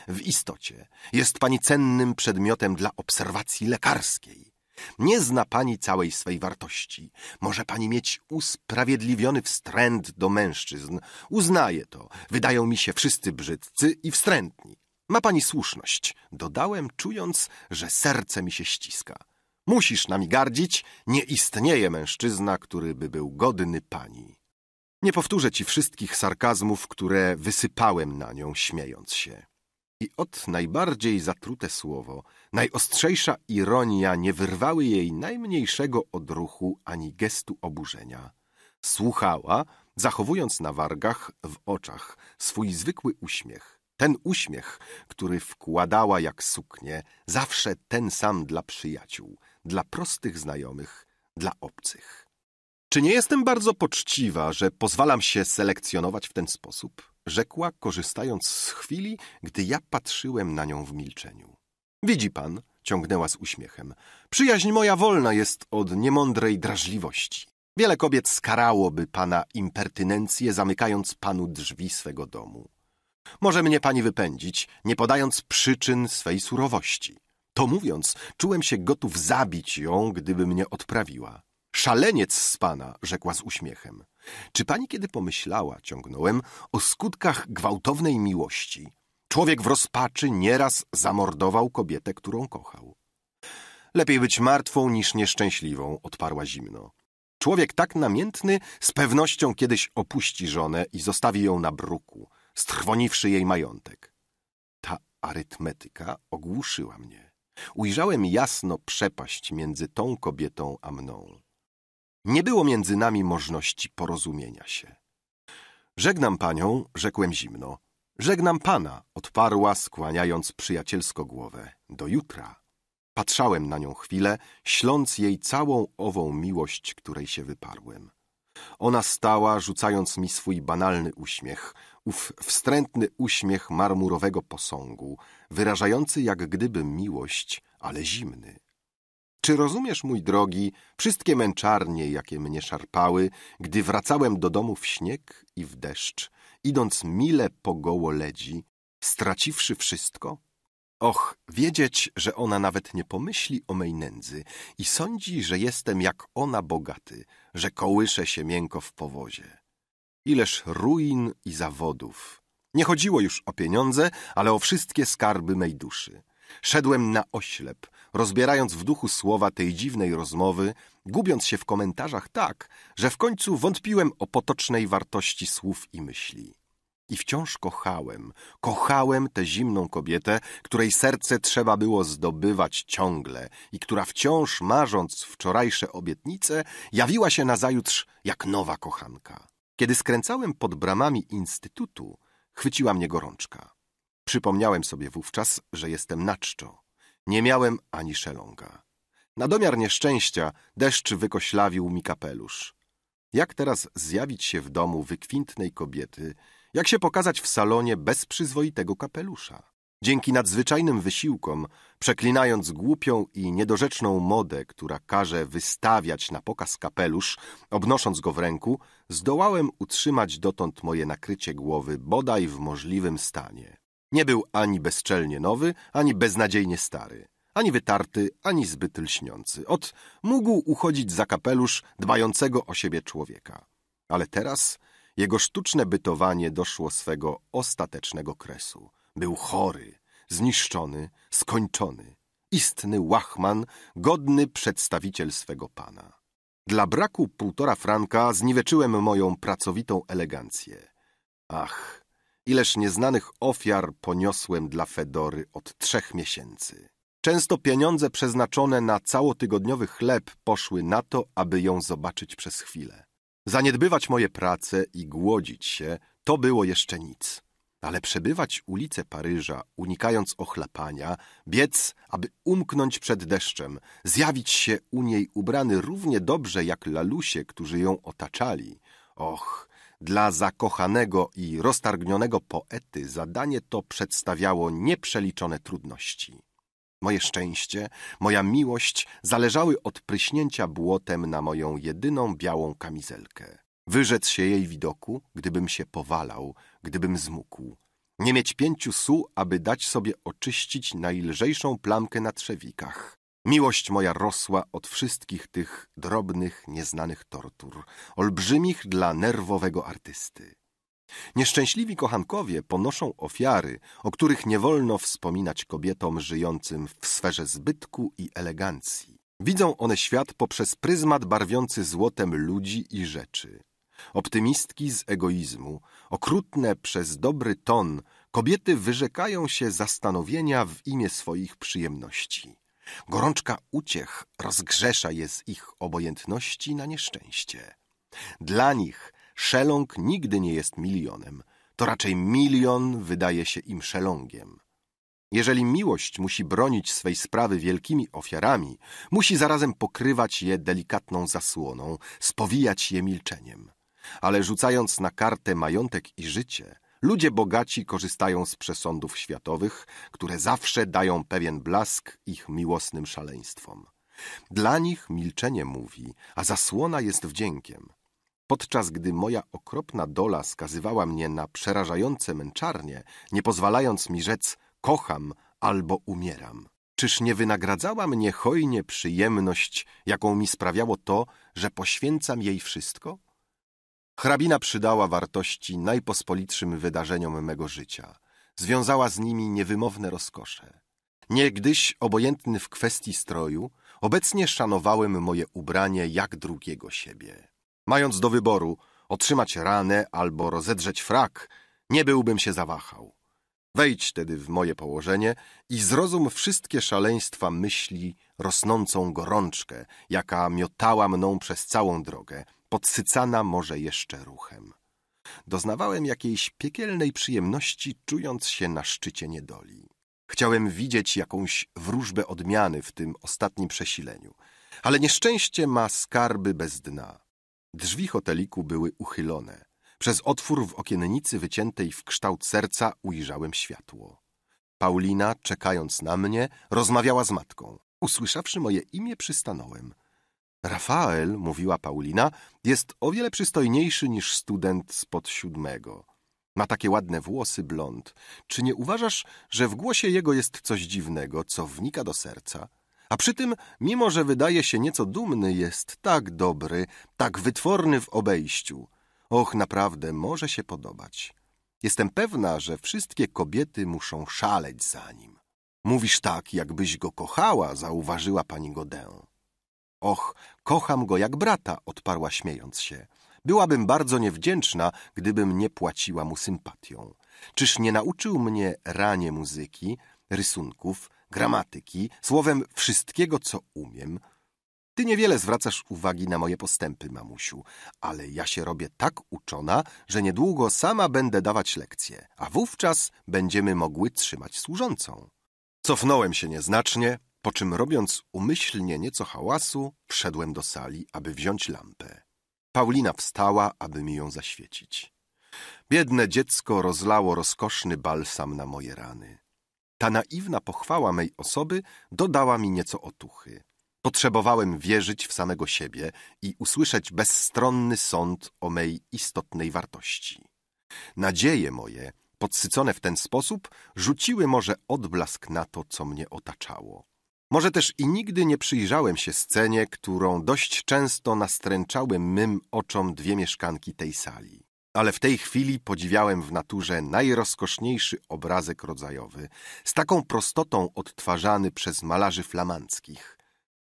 W istocie jest pani cennym przedmiotem dla obserwacji lekarskiej. Nie zna pani całej swej wartości. Może pani mieć usprawiedliwiony wstręt do mężczyzn. Uznaję to. Wydają mi się wszyscy brzydcy i wstrętni. Ma pani słuszność, dodałem, czując, że serce mi się ściska. Musisz nami gardzić, nie istnieje mężczyzna, który by był godny pani. Nie powtórzę ci wszystkich sarkazmów, które wysypałem na nią, śmiejąc się. I od najbardziej zatrute słowo, najostrzejsza ironia nie wyrwały jej najmniejszego odruchu ani gestu oburzenia. Słuchała, zachowując na wargach w oczach swój zwykły uśmiech. Ten uśmiech, który wkładała jak suknię, zawsze ten sam dla przyjaciół, dla prostych znajomych, dla obcych. Czy nie jestem bardzo poczciwa, że pozwalam się selekcjonować w ten sposób? Rzekła, korzystając z chwili, gdy ja patrzyłem na nią w milczeniu. Widzi pan, ciągnęła z uśmiechem, przyjaźń moja wolna jest od niemądrej drażliwości. Wiele kobiet skarałoby pana impertynencję, zamykając panu drzwi swego domu. Może mnie pani wypędzić, nie podając przyczyn swej surowości. To mówiąc, czułem się gotów zabić ją, gdyby mnie odprawiła. Szaleniec z pana, rzekła z uśmiechem. Czy pani kiedy pomyślała, ciągnąłem, o skutkach gwałtownej miłości? Człowiek w rozpaczy nieraz zamordował kobietę, którą kochał. Lepiej być martwą niż nieszczęśliwą, odparła zimno. Człowiek tak namiętny z pewnością kiedyś opuści żonę i zostawi ją na bruku, strwoniwszy jej majątek. Ta arytmetyka ogłuszyła mnie. Ujrzałem jasno przepaść między tą kobietą a mną. Nie było między nami możności porozumienia się. Żegnam panią, rzekłem zimno. Żegnam pana, odparła, skłaniając przyjacielsko głowę. Do jutra. Patrzałem na nią chwilę, śląc jej całą ową miłość, której się wyparłem. Ona stała, rzucając mi swój banalny uśmiech, ów wstrętny uśmiech marmurowego posągu, wyrażający jak gdyby miłość, ale zimny. Czy rozumiesz, mój drogi, wszystkie męczarnie, jakie mnie szarpały, gdy wracałem do domu w śnieg i w deszcz, idąc mile po goło ledzi, straciwszy wszystko? Och, wiedzieć, że ona nawet nie pomyśli o mej nędzy i sądzi, że jestem jak ona bogaty, że kołyszę się miękko w powozie ileż ruin i zawodów. Nie chodziło już o pieniądze, ale o wszystkie skarby mej duszy. Szedłem na oślep, rozbierając w duchu słowa tej dziwnej rozmowy, gubiąc się w komentarzach tak, że w końcu wątpiłem o potocznej wartości słów i myśli. I wciąż kochałem, kochałem tę zimną kobietę, której serce trzeba było zdobywać ciągle i która wciąż marząc wczorajsze obietnice, jawiła się nazajutrz jak nowa kochanka. Kiedy skręcałem pod bramami instytutu, chwyciła mnie gorączka. Przypomniałem sobie wówczas, że jestem na czczo. Nie miałem ani szeląga. Na domiar nieszczęścia deszcz wykoślawił mi kapelusz. Jak teraz zjawić się w domu wykwintnej kobiety, jak się pokazać w salonie bez przyzwoitego kapelusza? Dzięki nadzwyczajnym wysiłkom, przeklinając głupią i niedorzeczną modę, która każe wystawiać na pokaz kapelusz, obnosząc go w ręku, zdołałem utrzymać dotąd moje nakrycie głowy bodaj w możliwym stanie. Nie był ani bezczelnie nowy, ani beznadziejnie stary, ani wytarty, ani zbyt lśniący. Ot, mógł uchodzić za kapelusz dbającego o siebie człowieka. Ale teraz jego sztuczne bytowanie doszło swego ostatecznego kresu. Był chory, zniszczony, skończony. Istny łachman, godny przedstawiciel swego pana. Dla braku półtora franka zniweczyłem moją pracowitą elegancję. Ach, ileż nieznanych ofiar poniosłem dla Fedory od trzech miesięcy. Często pieniądze przeznaczone na całotygodniowy chleb poszły na to, aby ją zobaczyć przez chwilę. Zaniedbywać moje prace i głodzić się to było jeszcze nic ale przebywać ulice Paryża, unikając ochlapania, biec, aby umknąć przed deszczem, zjawić się u niej ubrany równie dobrze jak lalusie, którzy ją otaczali. Och, dla zakochanego i roztargnionego poety zadanie to przedstawiało nieprzeliczone trudności. Moje szczęście, moja miłość zależały od pryśnięcia błotem na moją jedyną białą kamizelkę. Wyrzec się jej widoku, gdybym się powalał, gdybym zmógł. Nie mieć pięciu su, aby dać sobie oczyścić najlżejszą plamkę na trzewikach. Miłość moja rosła od wszystkich tych drobnych, nieznanych tortur, olbrzymich dla nerwowego artysty. Nieszczęśliwi kochankowie ponoszą ofiary, o których nie wolno wspominać kobietom żyjącym w sferze zbytku i elegancji. Widzą one świat poprzez pryzmat barwiący złotem ludzi i rzeczy. Optymistki z egoizmu, okrutne przez dobry ton, kobiety wyrzekają się zastanowienia w imię swoich przyjemności. Gorączka uciech rozgrzesza je z ich obojętności na nieszczęście. Dla nich szeląg nigdy nie jest milionem, to raczej milion wydaje się im szelągiem. Jeżeli miłość musi bronić swej sprawy wielkimi ofiarami, musi zarazem pokrywać je delikatną zasłoną, spowijać je milczeniem ale rzucając na kartę majątek i życie, ludzie bogaci korzystają z przesądów światowych, które zawsze dają pewien blask ich miłosnym szaleństwom. Dla nich milczenie mówi, a zasłona jest wdziękiem. Podczas gdy moja okropna dola skazywała mnie na przerażające męczarnie, nie pozwalając mi rzec kocham albo umieram. Czyż nie wynagradzała mnie hojnie przyjemność, jaką mi sprawiało to, że poświęcam jej wszystko? Hrabina przydała wartości najpospolitszym wydarzeniom mego życia. Związała z nimi niewymowne rozkosze. Niegdyś obojętny w kwestii stroju, obecnie szanowałem moje ubranie jak drugiego siebie. Mając do wyboru otrzymać ranę albo rozedrzeć frak, nie byłbym się zawahał. Wejdź tedy w moje położenie i zrozum wszystkie szaleństwa myśli, rosnącą gorączkę, jaka miotała mną przez całą drogę – podsycana może jeszcze ruchem. Doznawałem jakiejś piekielnej przyjemności, czując się na szczycie niedoli. Chciałem widzieć jakąś wróżbę odmiany w tym ostatnim przesileniu, ale nieszczęście ma skarby bez dna. Drzwi hoteliku były uchylone. Przez otwór w okiennicy wyciętej w kształt serca ujrzałem światło. Paulina, czekając na mnie, rozmawiała z matką. Usłyszawszy moje imię, przystanąłem. Rafael, mówiła Paulina, jest o wiele przystojniejszy niż student spod siódmego. Ma takie ładne włosy blond. Czy nie uważasz, że w głosie jego jest coś dziwnego, co wnika do serca? A przy tym, mimo że wydaje się nieco dumny, jest tak dobry, tak wytworny w obejściu. Och, naprawdę, może się podobać. Jestem pewna, że wszystkie kobiety muszą szaleć za nim. Mówisz tak, jakbyś go kochała, zauważyła pani Godin. Och, kocham go jak brata, odparła śmiejąc się. Byłabym bardzo niewdzięczna, gdybym nie płaciła mu sympatią. Czyż nie nauczył mnie ranie muzyki, rysunków, gramatyki, słowem wszystkiego, co umiem? Ty niewiele zwracasz uwagi na moje postępy, mamusiu, ale ja się robię tak uczona, że niedługo sama będę dawać lekcje, a wówczas będziemy mogły trzymać służącą. Cofnąłem się nieznacznie, po czym robiąc umyślnie nieco hałasu, wszedłem do sali, aby wziąć lampę. Paulina wstała, aby mi ją zaświecić. Biedne dziecko rozlało rozkoszny balsam na moje rany. Ta naiwna pochwała mej osoby dodała mi nieco otuchy. Potrzebowałem wierzyć w samego siebie i usłyszeć bezstronny sąd o mej istotnej wartości. Nadzieje moje, podsycone w ten sposób, rzuciły może odblask na to, co mnie otaczało. Może też i nigdy nie przyjrzałem się scenie, którą dość często nastręczały mym oczom dwie mieszkanki tej sali. Ale w tej chwili podziwiałem w naturze najrozkoszniejszy obrazek rodzajowy, z taką prostotą odtwarzany przez malarzy flamandzkich.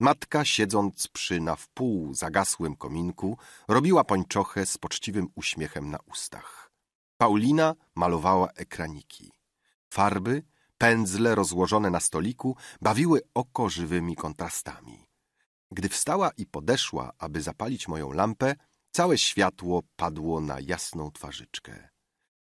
Matka, siedząc przy na wpół zagasłym kominku, robiła pończochę z poczciwym uśmiechem na ustach. Paulina malowała ekraniki. Farby pędzle rozłożone na stoliku bawiły oko żywymi kontrastami. Gdy wstała i podeszła, aby zapalić moją lampę, całe światło padło na jasną twarzyczkę.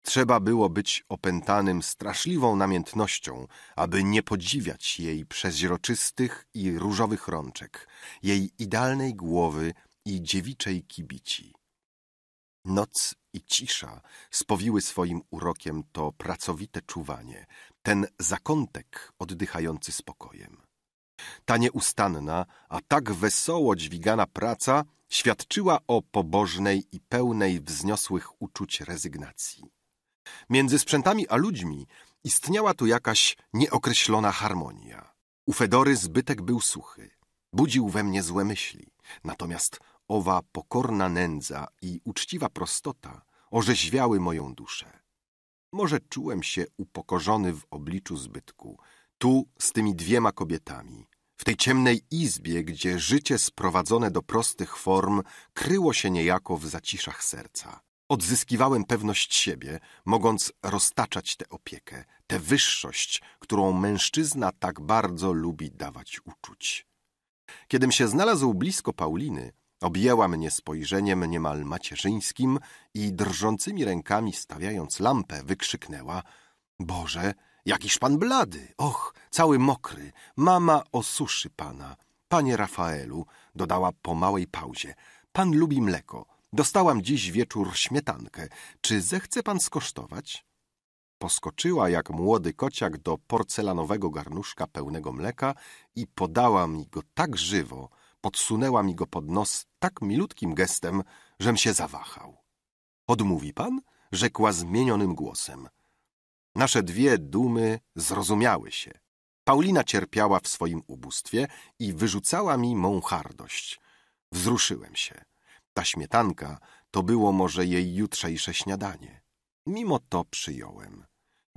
Trzeba było być opętanym straszliwą namiętnością, aby nie podziwiać jej przeźroczystych i różowych rączek, jej idealnej głowy i dziewiczej kibici. Noc i cisza spowiły swoim urokiem to pracowite czuwanie, ten zakątek oddychający spokojem. Ta nieustanna, a tak wesoło dźwigana praca świadczyła o pobożnej i pełnej wzniosłych uczuć rezygnacji. Między sprzętami a ludźmi istniała tu jakaś nieokreślona harmonia. U Fedory zbytek był suchy, budził we mnie złe myśli, natomiast owa pokorna nędza i uczciwa prostota orzeźwiały moją duszę. Może czułem się upokorzony w obliczu zbytku. Tu z tymi dwiema kobietami. W tej ciemnej izbie, gdzie życie sprowadzone do prostych form kryło się niejako w zaciszach serca. Odzyskiwałem pewność siebie, mogąc roztaczać tę opiekę, tę wyższość, którą mężczyzna tak bardzo lubi dawać uczuć. Kiedym się znalazł blisko Pauliny, Objęła mnie spojrzeniem niemal macierzyńskim i drżącymi rękami stawiając lampę wykrzyknęła — Boże, jakiż pan blady! Och, cały mokry! Mama osuszy pana! Panie Rafaelu — dodała po małej pauzie — pan lubi mleko. Dostałam dziś wieczór śmietankę. Czy zechce pan skosztować? Poskoczyła jak młody kociak do porcelanowego garnuszka pełnego mleka i podała mi go tak żywo — podsunęła mi go pod nos tak milutkim gestem, żem się zawahał. Odmówi pan? rzekła zmienionym głosem. Nasze dwie dumy zrozumiały się. Paulina cierpiała w swoim ubóstwie i wyrzucała mi mą hardość. Wzruszyłem się. Ta śmietanka to było może jej jutrzejsze śniadanie. Mimo to przyjąłem.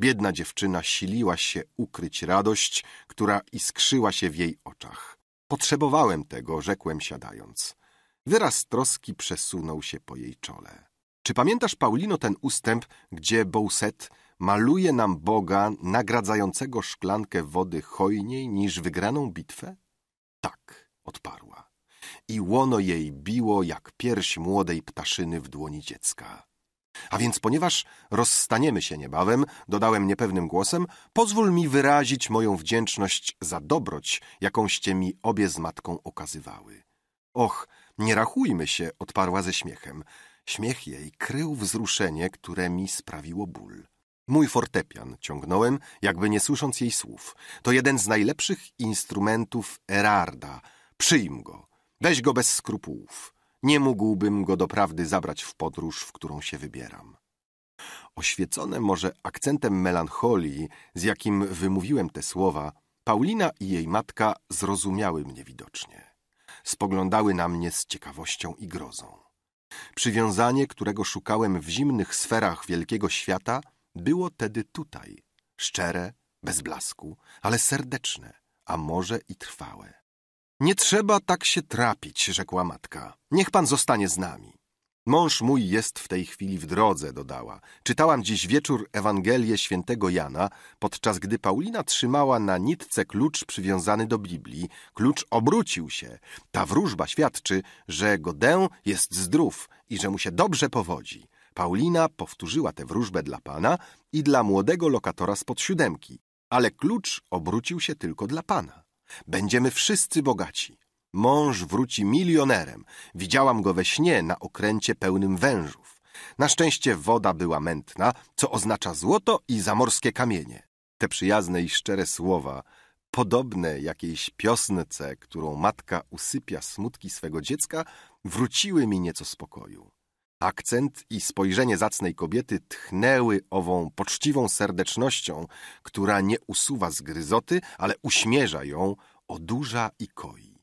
Biedna dziewczyna siliła się ukryć radość, która iskrzyła się w jej oczach. Potrzebowałem tego, rzekłem siadając. Wyraz troski przesunął się po jej czole. Czy pamiętasz, Paulino, ten ustęp, gdzie Bowset maluje nam Boga nagradzającego szklankę wody hojniej niż wygraną bitwę? Tak, odparła. I łono jej biło jak pierś młodej ptaszyny w dłoni dziecka. A więc ponieważ rozstaniemy się niebawem, dodałem niepewnym głosem, pozwól mi wyrazić moją wdzięczność za dobroć, jakąście mi obie z matką okazywały. Och, nie rachujmy się, odparła ze śmiechem. Śmiech jej krył wzruszenie, które mi sprawiło ból. Mój fortepian, ciągnąłem, jakby nie słysząc jej słów. To jeden z najlepszych instrumentów Erarda. Przyjm go. Weź go bez skrupułów nie mógłbym go doprawdy zabrać w podróż, w którą się wybieram. Oświecone może akcentem melancholii, z jakim wymówiłem te słowa, Paulina i jej matka zrozumiały mnie widocznie. Spoglądały na mnie z ciekawością i grozą. Przywiązanie, którego szukałem w zimnych sferach wielkiego świata, było tedy tutaj. Szczere, bez blasku, ale serdeczne, a może i trwałe. Nie trzeba tak się trapić, rzekła matka. Niech pan zostanie z nami. Mąż mój jest w tej chwili w drodze, dodała. Czytałam dziś wieczór Ewangelię świętego Jana, podczas gdy Paulina trzymała na nitce klucz przywiązany do Biblii. Klucz obrócił się. Ta wróżba świadczy, że Godin jest zdrów i że mu się dobrze powodzi. Paulina powtórzyła tę wróżbę dla pana i dla młodego lokatora spod siódemki, ale klucz obrócił się tylko dla pana. Będziemy wszyscy bogaci. Mąż wróci milionerem. Widziałam go we śnie na okręcie pełnym wężów. Na szczęście woda była mętna, co oznacza złoto i zamorskie kamienie. Te przyjazne i szczere słowa, podobne jakiejś piosnce, którą matka usypia smutki swego dziecka, wróciły mi nieco spokoju. Akcent i spojrzenie zacnej kobiety tchnęły ową poczciwą serdecznością, która nie usuwa zgryzoty, ale uśmierza ją, odurza i koi.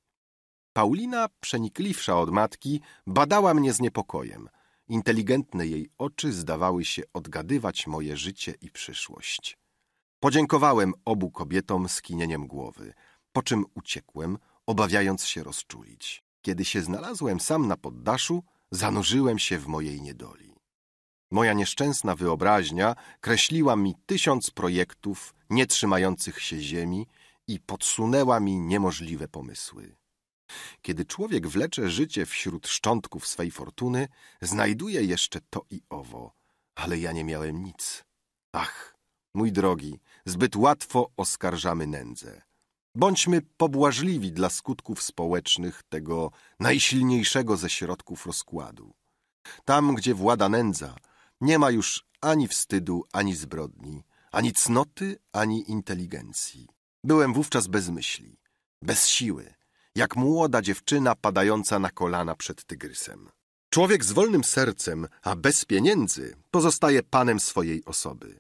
Paulina, przenikliwsza od matki, badała mnie z niepokojem. Inteligentne jej oczy zdawały się odgadywać moje życie i przyszłość. Podziękowałem obu kobietom skinieniem głowy, po czym uciekłem, obawiając się rozczulić. Kiedy się znalazłem sam na poddaszu, zanurzyłem się w mojej niedoli. Moja nieszczęsna wyobraźnia kreśliła mi tysiąc projektów nietrzymających się ziemi i podsunęła mi niemożliwe pomysły. Kiedy człowiek wlecze życie wśród szczątków swej fortuny, znajduje jeszcze to i owo, ale ja nie miałem nic. Ach, mój drogi, zbyt łatwo oskarżamy nędzę. Bądźmy pobłażliwi dla skutków społecznych tego najsilniejszego ze środków rozkładu. Tam, gdzie włada nędza, nie ma już ani wstydu, ani zbrodni, ani cnoty, ani inteligencji. Byłem wówczas bez myśli, bez siły, jak młoda dziewczyna padająca na kolana przed tygrysem. Człowiek z wolnym sercem, a bez pieniędzy, pozostaje panem swojej osoby.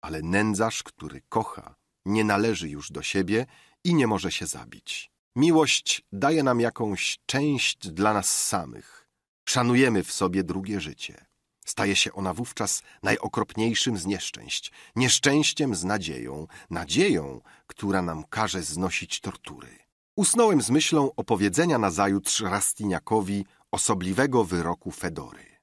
Ale nędzarz, który kocha, nie należy już do siebie i nie może się zabić. Miłość daje nam jakąś część dla nas samych. Szanujemy w sobie drugie życie. Staje się ona wówczas najokropniejszym z nieszczęść, nieszczęściem z nadzieją, nadzieją, która nam każe znosić tortury. Usnąłem z myślą opowiedzenia nazajutrz Rastiniakowi osobliwego wyroku Fedory.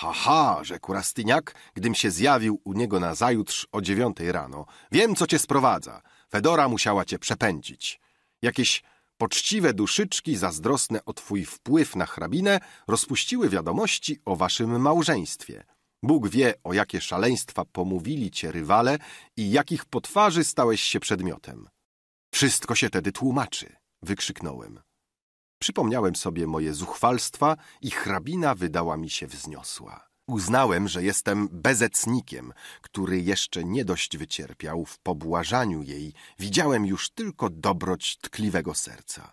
Ha, ha, rzekł Rastyniak, gdym się zjawił u niego nazajutrz o dziewiątej rano. Wiem, co cię sprowadza. Fedora musiała cię przepędzić. Jakieś poczciwe duszyczki zazdrosne o twój wpływ na hrabinę rozpuściły wiadomości o waszym małżeństwie. Bóg wie, o jakie szaleństwa pomówili cię rywale i jakich potwarzy stałeś się przedmiotem. Wszystko się tedy tłumaczy, wykrzyknąłem. Przypomniałem sobie moje zuchwalstwa i hrabina wydała mi się wzniosła. Uznałem, że jestem bezecnikiem, który jeszcze nie dość wycierpiał w pobłażaniu jej. Widziałem już tylko dobroć tkliwego serca.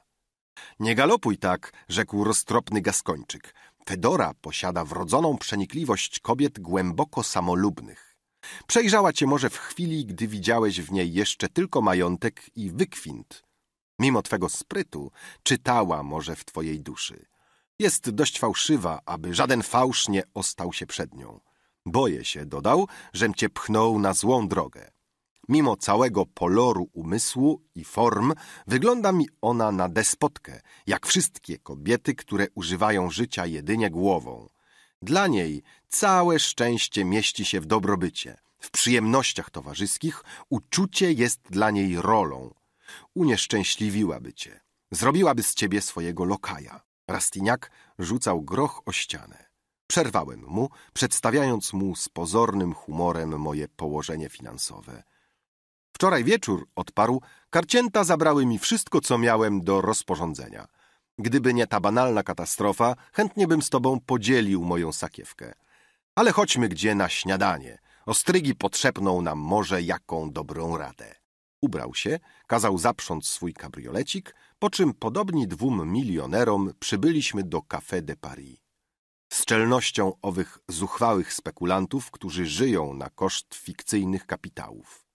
Nie galopuj tak, rzekł roztropny gaskończyk. Fedora posiada wrodzoną przenikliwość kobiet głęboko samolubnych. Przejrzała cię może w chwili, gdy widziałeś w niej jeszcze tylko majątek i wykwint mimo twego sprytu, czytała może w twojej duszy. Jest dość fałszywa, aby żaden fałsz nie ostał się przed nią. Boję się, dodał, żem cię pchnął na złą drogę. Mimo całego poloru umysłu i form, wygląda mi ona na despotkę, jak wszystkie kobiety, które używają życia jedynie głową. Dla niej całe szczęście mieści się w dobrobycie. W przyjemnościach towarzyskich uczucie jest dla niej rolą unieszczęśliwiłaby cię. Zrobiłaby z ciebie swojego lokaja. Rastiniak rzucał groch o ścianę. Przerwałem mu, przedstawiając mu z pozornym humorem moje położenie finansowe. Wczoraj wieczór, odparł, karcięta zabrały mi wszystko, co miałem do rozporządzenia. Gdyby nie ta banalna katastrofa, chętnie bym z tobą podzielił moją sakiewkę. Ale chodźmy gdzie na śniadanie. Ostrygi potrzebną nam może jaką dobrą radę. Ubrał się, kazał zaprząc swój kabriolecik, po czym podobni dwóm milionerom przybyliśmy do Café de Paris. Z czelnością owych zuchwałych spekulantów, którzy żyją na koszt fikcyjnych kapitałów.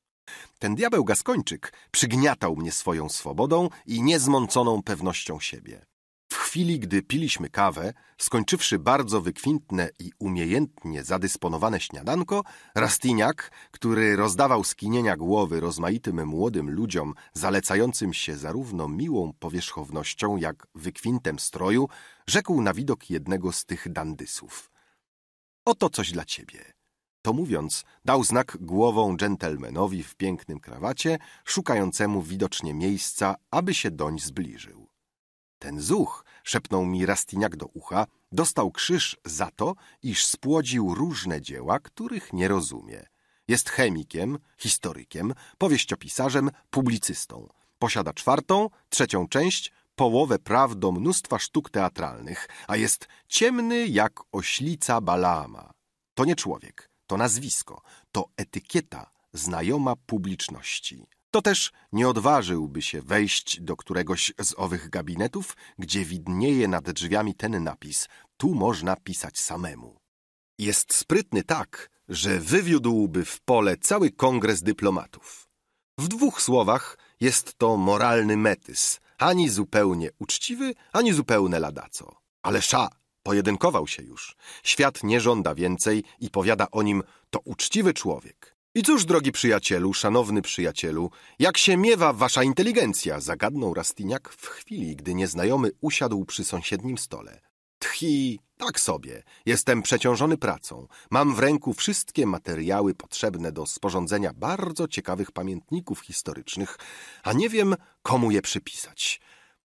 Ten diabeł gaskończyk przygniatał mnie swoją swobodą i niezmąconą pewnością siebie chwili, gdy piliśmy kawę, skończywszy bardzo wykwintne i umiejętnie zadysponowane śniadanko, Rastiniak, który rozdawał skinienia głowy rozmaitym młodym ludziom, zalecającym się zarówno miłą powierzchownością, jak wykwintem stroju, rzekł na widok jednego z tych dandysów. Oto coś dla ciebie. To mówiąc, dał znak głową dżentelmenowi w pięknym krawacie, szukającemu widocznie miejsca, aby się doń zbliżył. Ten zuch, szepnął mi Rastiniak do ucha, dostał krzyż za to, iż spłodził różne dzieła, których nie rozumie. Jest chemikiem, historykiem, powieściopisarzem, publicystą. Posiada czwartą, trzecią część, połowę praw do mnóstwa sztuk teatralnych, a jest ciemny jak oślica Balaama. To nie człowiek, to nazwisko, to etykieta znajoma publiczności to też nie odważyłby się wejść do któregoś z owych gabinetów, gdzie widnieje nad drzwiami ten napis: Tu można pisać samemu. Jest sprytny tak, że wywiódłby w pole cały kongres dyplomatów. W dwóch słowach jest to moralny metys, ani zupełnie uczciwy, ani zupełne ladaco. Ale sza, pojedynkował się już. Świat nie żąda więcej i powiada o nim to uczciwy człowiek. I cóż, drogi przyjacielu, szanowny przyjacielu, jak się miewa wasza inteligencja, zagadnął Rastiniak w chwili, gdy nieznajomy usiadł przy sąsiednim stole. Tchi, tak sobie, jestem przeciążony pracą. Mam w ręku wszystkie materiały potrzebne do sporządzenia bardzo ciekawych pamiętników historycznych, a nie wiem, komu je przypisać.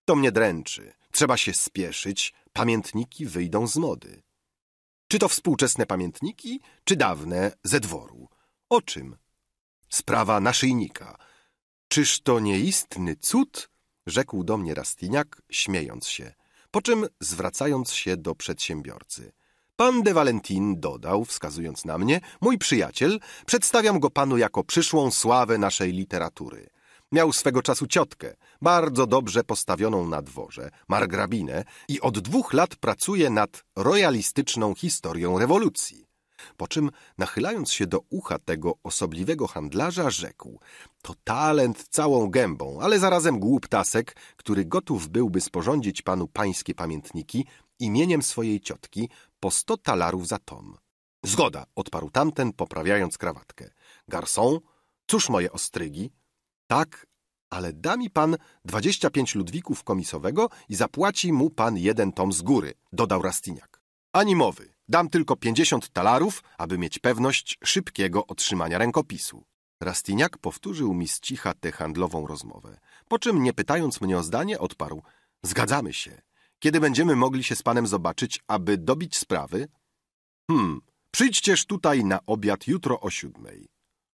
To mnie dręczy, trzeba się spieszyć, pamiętniki wyjdą z mody. Czy to współczesne pamiętniki, czy dawne ze dworu? O czym? Sprawa naszyjnika. Czyż to nieistny cud? Rzekł do mnie Rastiniak, śmiejąc się, po czym zwracając się do przedsiębiorcy. Pan de Valentin dodał, wskazując na mnie, mój przyjaciel, przedstawiam go panu jako przyszłą sławę naszej literatury. Miał swego czasu ciotkę, bardzo dobrze postawioną na dworze, margrabinę i od dwóch lat pracuje nad royalistyczną historią rewolucji. Po czym, nachylając się do ucha tego osobliwego handlarza, rzekł: To talent całą gębą, ale zarazem głup tasek, który gotów byłby sporządzić panu pańskie pamiętniki imieniem swojej ciotki po sto talarów za tom. Zgoda, odparł tamten, poprawiając krawatkę. Garson, cóż moje ostrygi? Tak, ale da mi pan dwadzieścia pięć ludwików komisowego i zapłaci mu pan jeden tom z góry, dodał Rastiniak. Ani mowy. Dam tylko pięćdziesiąt talarów, aby mieć pewność szybkiego otrzymania rękopisu. Rastiniak powtórzył mi z cicha tę handlową rozmowę, po czym, nie pytając mnie o zdanie, odparł – zgadzamy się. Kiedy będziemy mogli się z panem zobaczyć, aby dobić sprawy? Hmm, przyjdźcież tutaj na obiad jutro o siódmej.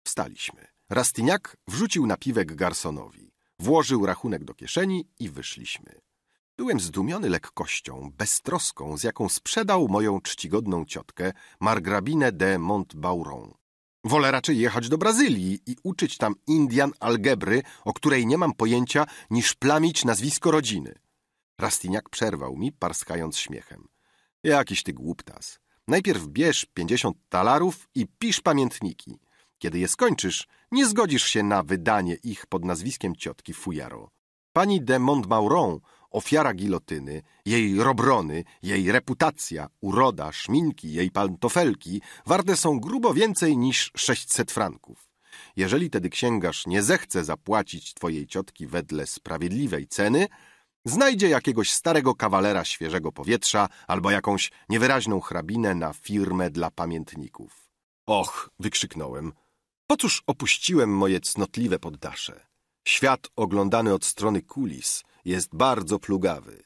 Wstaliśmy. Rastiniak wrzucił napiwek garsonowi. Włożył rachunek do kieszeni i wyszliśmy. Byłem zdumiony lekkością, beztroską, z jaką sprzedał moją czcigodną ciotkę, margrabinę de Montbauron. Wolę raczej jechać do Brazylii i uczyć tam Indian algebry, o której nie mam pojęcia, niż plamić nazwisko rodziny. Rastiniak przerwał mi, parskając śmiechem. Jakiś ty głuptas. Najpierw bierz pięćdziesiąt talarów i pisz pamiętniki. Kiedy je skończysz, nie zgodzisz się na wydanie ich pod nazwiskiem ciotki Fujaro. Pani de Montmauron ofiara gilotyny, jej robrony, jej reputacja, uroda, szminki, jej pantofelki warte są grubo więcej niż 600 franków. Jeżeli tedy księgarz nie zechce zapłacić twojej ciotki wedle sprawiedliwej ceny, znajdzie jakiegoś starego kawalera świeżego powietrza albo jakąś niewyraźną hrabinę na firmę dla pamiętników. Och, wykrzyknąłem, po cóż opuściłem moje cnotliwe poddasze? Świat oglądany od strony kulis jest bardzo plugawy.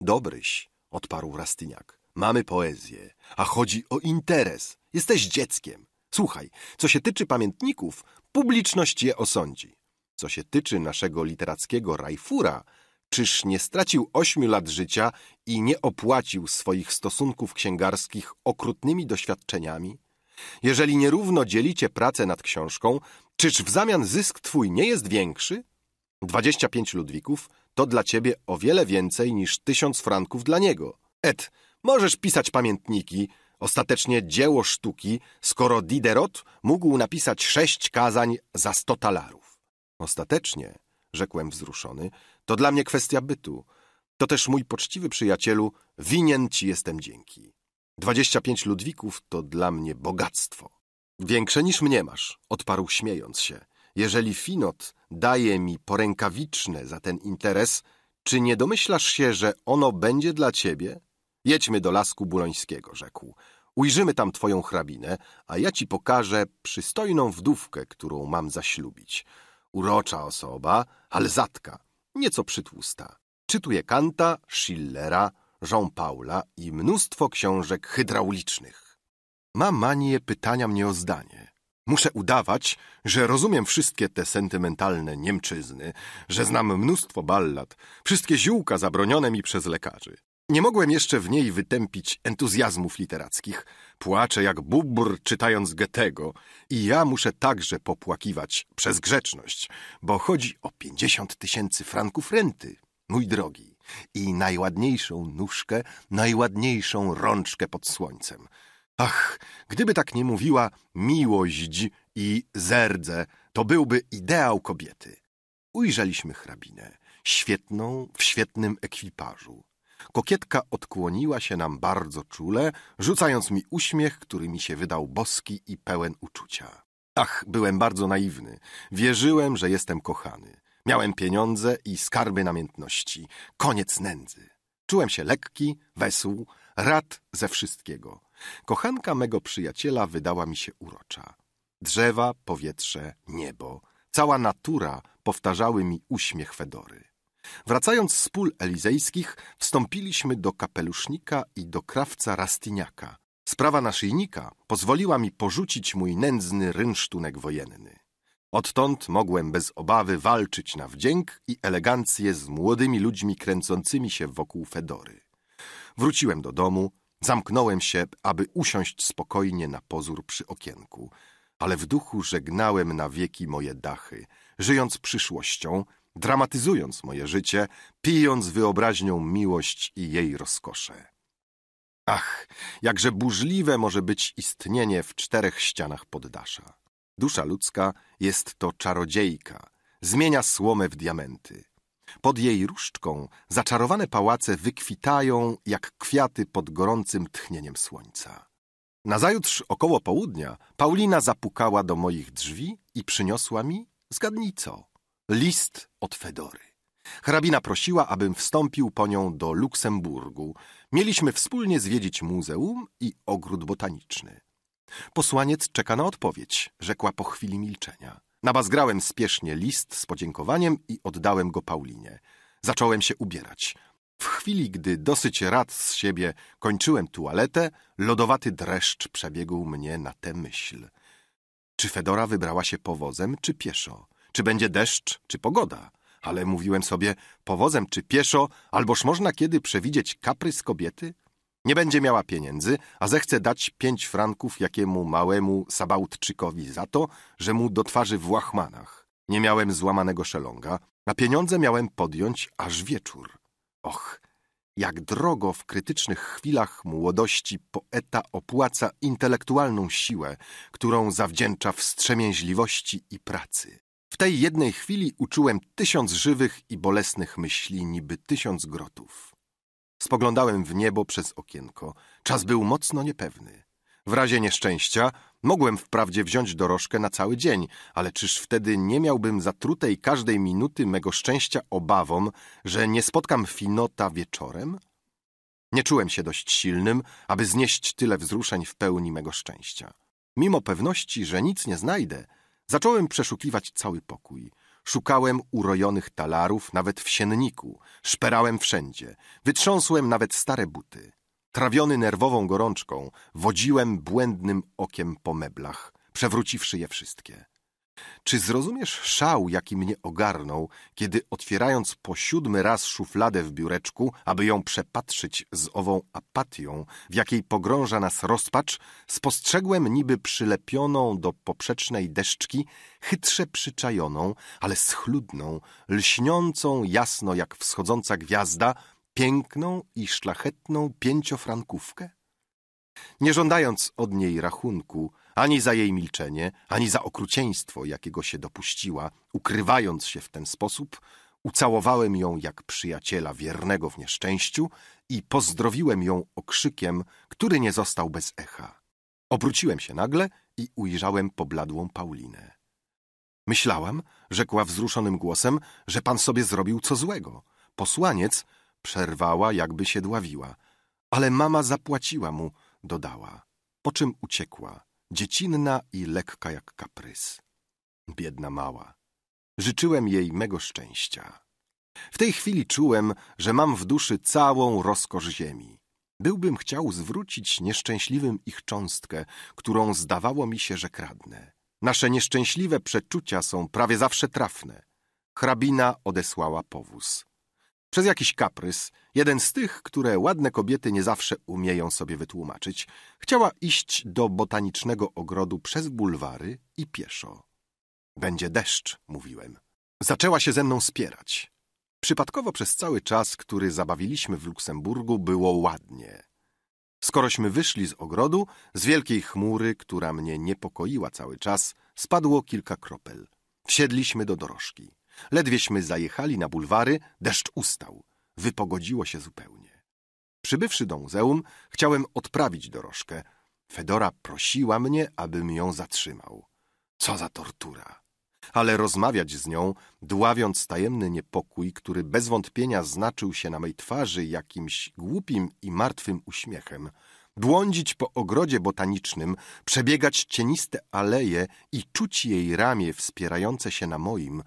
Dobryś, odparł Rastyniak. Mamy poezję, a chodzi o interes. Jesteś dzieckiem. Słuchaj, co się tyczy pamiętników, publiczność je osądzi. Co się tyczy naszego literackiego rajfura, czyż nie stracił ośmiu lat życia i nie opłacił swoich stosunków księgarskich okrutnymi doświadczeniami? Jeżeli nierówno dzielicie pracę nad książką, czyż w zamian zysk twój nie jest większy? 25 Ludwików, to dla ciebie o wiele więcej niż tysiąc franków dla niego. Ed, możesz pisać pamiętniki, ostatecznie dzieło sztuki, skoro Diderot mógł napisać sześć kazań za sto talarów. Ostatecznie, rzekłem wzruszony, to dla mnie kwestia bytu. To też mój poczciwy przyjacielu, winien ci jestem dzięki. Dwadzieścia pięć ludwików to dla mnie bogactwo. Większe niż mnie masz, odparł śmiejąc się. Jeżeli finot daje mi porękawiczne za ten interes, czy nie domyślasz się, że ono będzie dla ciebie? Jedźmy do Lasku Bulońskiego, rzekł. Ujrzymy tam twoją hrabinę, a ja ci pokażę przystojną wdówkę, którą mam zaślubić. Urocza osoba, ale zatka, nieco przytłusta. Czytuje Kanta, Schillera, Jean-Paula i mnóstwo książek hydraulicznych. Ma manię pytania mnie o zdanie. Muszę udawać, że rozumiem wszystkie te sentymentalne Niemczyzny, że znam mnóstwo ballad, wszystkie ziółka zabronione mi przez lekarzy. Nie mogłem jeszcze w niej wytępić entuzjazmów literackich. Płaczę jak bubr czytając Goethego i ja muszę także popłakiwać przez grzeczność, bo chodzi o pięćdziesiąt tysięcy franków renty, mój drogi, i najładniejszą nóżkę, najładniejszą rączkę pod słońcem – Ach, gdyby tak nie mówiła miłość i zerdze, to byłby ideał kobiety. Ujrzeliśmy hrabinę, świetną, w świetnym ekwipażu. Kokietka odkłoniła się nam bardzo czule, rzucając mi uśmiech, który mi się wydał boski i pełen uczucia. Ach, byłem bardzo naiwny. Wierzyłem, że jestem kochany. Miałem pieniądze i skarby namiętności. Koniec nędzy. Czułem się lekki, wesół, rad ze wszystkiego. Kochanka mego przyjaciela wydała mi się urocza. Drzewa, powietrze, niebo, cała natura powtarzały mi uśmiech Fedory. Wracając z pól elizejskich, wstąpiliśmy do kapelusznika i do krawca Rastiniaka. Sprawa naszyjnika pozwoliła mi porzucić mój nędzny rynsztunek wojenny. Odtąd mogłem bez obawy walczyć na wdzięk i elegancję z młodymi ludźmi kręcącymi się wokół Fedory. Wróciłem do domu, Zamknąłem się, aby usiąść spokojnie na pozór przy okienku, ale w duchu żegnałem na wieki moje dachy, żyjąc przyszłością, dramatyzując moje życie, pijąc wyobraźnią miłość i jej rozkosze. Ach, jakże burzliwe może być istnienie w czterech ścianach poddasza. Dusza ludzka jest to czarodziejka, zmienia słomę w diamenty. Pod jej różdżką zaczarowane pałace wykwitają jak kwiaty pod gorącym tchnieniem słońca. Nazajutrz około południa Paulina zapukała do moich drzwi i przyniosła mi, zgadnij co, list od Fedory. Hrabina prosiła, abym wstąpił po nią do Luksemburgu. Mieliśmy wspólnie zwiedzić muzeum i ogród botaniczny. Posłaniec czeka na odpowiedź, rzekła po chwili milczenia. Nabazgrałem spiesznie list z podziękowaniem i oddałem go Paulinie. Zacząłem się ubierać. W chwili, gdy dosyć rad z siebie kończyłem tualetę, lodowaty dreszcz przebiegł mnie na tę myśl. Czy Fedora wybrała się powozem, czy pieszo? Czy będzie deszcz, czy pogoda? Ale mówiłem sobie, powozem czy pieszo, alboż można kiedy przewidzieć kaprys kobiety? Nie będzie miała pieniędzy, a zechce dać pięć franków jakiemu małemu sabałtczykowi za to, że mu do twarzy w łachmanach. Nie miałem złamanego szelonga, a pieniądze miałem podjąć aż wieczór. Och, jak drogo w krytycznych chwilach młodości poeta opłaca intelektualną siłę, którą zawdzięcza wstrzemięźliwości i pracy. W tej jednej chwili uczułem tysiąc żywych i bolesnych myśli, niby tysiąc grotów. Spoglądałem w niebo przez okienko. Czas był mocno niepewny. W razie nieszczęścia mogłem wprawdzie wziąć dorożkę na cały dzień, ale czyż wtedy nie miałbym zatrutej każdej minuty mego szczęścia obawą, że nie spotkam Finota wieczorem? Nie czułem się dość silnym, aby znieść tyle wzruszeń w pełni mego szczęścia. Mimo pewności, że nic nie znajdę, zacząłem przeszukiwać cały pokój – Szukałem urojonych talarów nawet w sienniku, szperałem wszędzie, wytrząsłem nawet stare buty. Trawiony nerwową gorączką, wodziłem błędnym okiem po meblach, przewróciwszy je wszystkie. Czy zrozumiesz szał, jaki mnie ogarnął, kiedy otwierając po siódmy raz szufladę w biureczku, aby ją przepatrzyć z ową apatią, w jakiej pogrąża nas rozpacz, spostrzegłem niby przylepioną do poprzecznej deszczki, chytrze przyczajoną, ale schludną, lśniącą jasno jak wschodząca gwiazda, piękną i szlachetną pięciofrankówkę? Nie żądając od niej rachunku, ani za jej milczenie, ani za okrucieństwo, jakiego się dopuściła, ukrywając się w ten sposób, ucałowałem ją jak przyjaciela wiernego w nieszczęściu i pozdrowiłem ją okrzykiem, który nie został bez echa. Obróciłem się nagle i ujrzałem pobladłą Paulinę. Myślałam, rzekła wzruszonym głosem, że pan sobie zrobił co złego. Posłaniec przerwała, jakby się dławiła. Ale mama zapłaciła mu, dodała, po czym uciekła dziecinna i lekka jak kaprys. Biedna mała. Życzyłem jej mego szczęścia. W tej chwili czułem, że mam w duszy całą rozkosz ziemi. Byłbym chciał zwrócić nieszczęśliwym ich cząstkę, którą zdawało mi się, że kradnę. Nasze nieszczęśliwe przeczucia są prawie zawsze trafne. Hrabina odesłała powóz. Przez jakiś kaprys, jeden z tych, które ładne kobiety nie zawsze umieją sobie wytłumaczyć, chciała iść do botanicznego ogrodu przez bulwary i pieszo. Będzie deszcz, mówiłem. Zaczęła się ze mną spierać. Przypadkowo przez cały czas, który zabawiliśmy w Luksemburgu, było ładnie. Skorośmy wyszli z ogrodu, z wielkiej chmury, która mnie niepokoiła cały czas, spadło kilka kropel. Wsiedliśmy do dorożki. Ledwieśmy zajechali na bulwary, deszcz ustał. Wypogodziło się zupełnie. Przybywszy do muzeum, chciałem odprawić dorożkę. Fedora prosiła mnie, abym ją zatrzymał. Co za tortura! Ale rozmawiać z nią, dławiąc tajemny niepokój, który bez wątpienia znaczył się na mej twarzy jakimś głupim i martwym uśmiechem, błądzić po ogrodzie botanicznym, przebiegać cieniste aleje i czuć jej ramię wspierające się na moim,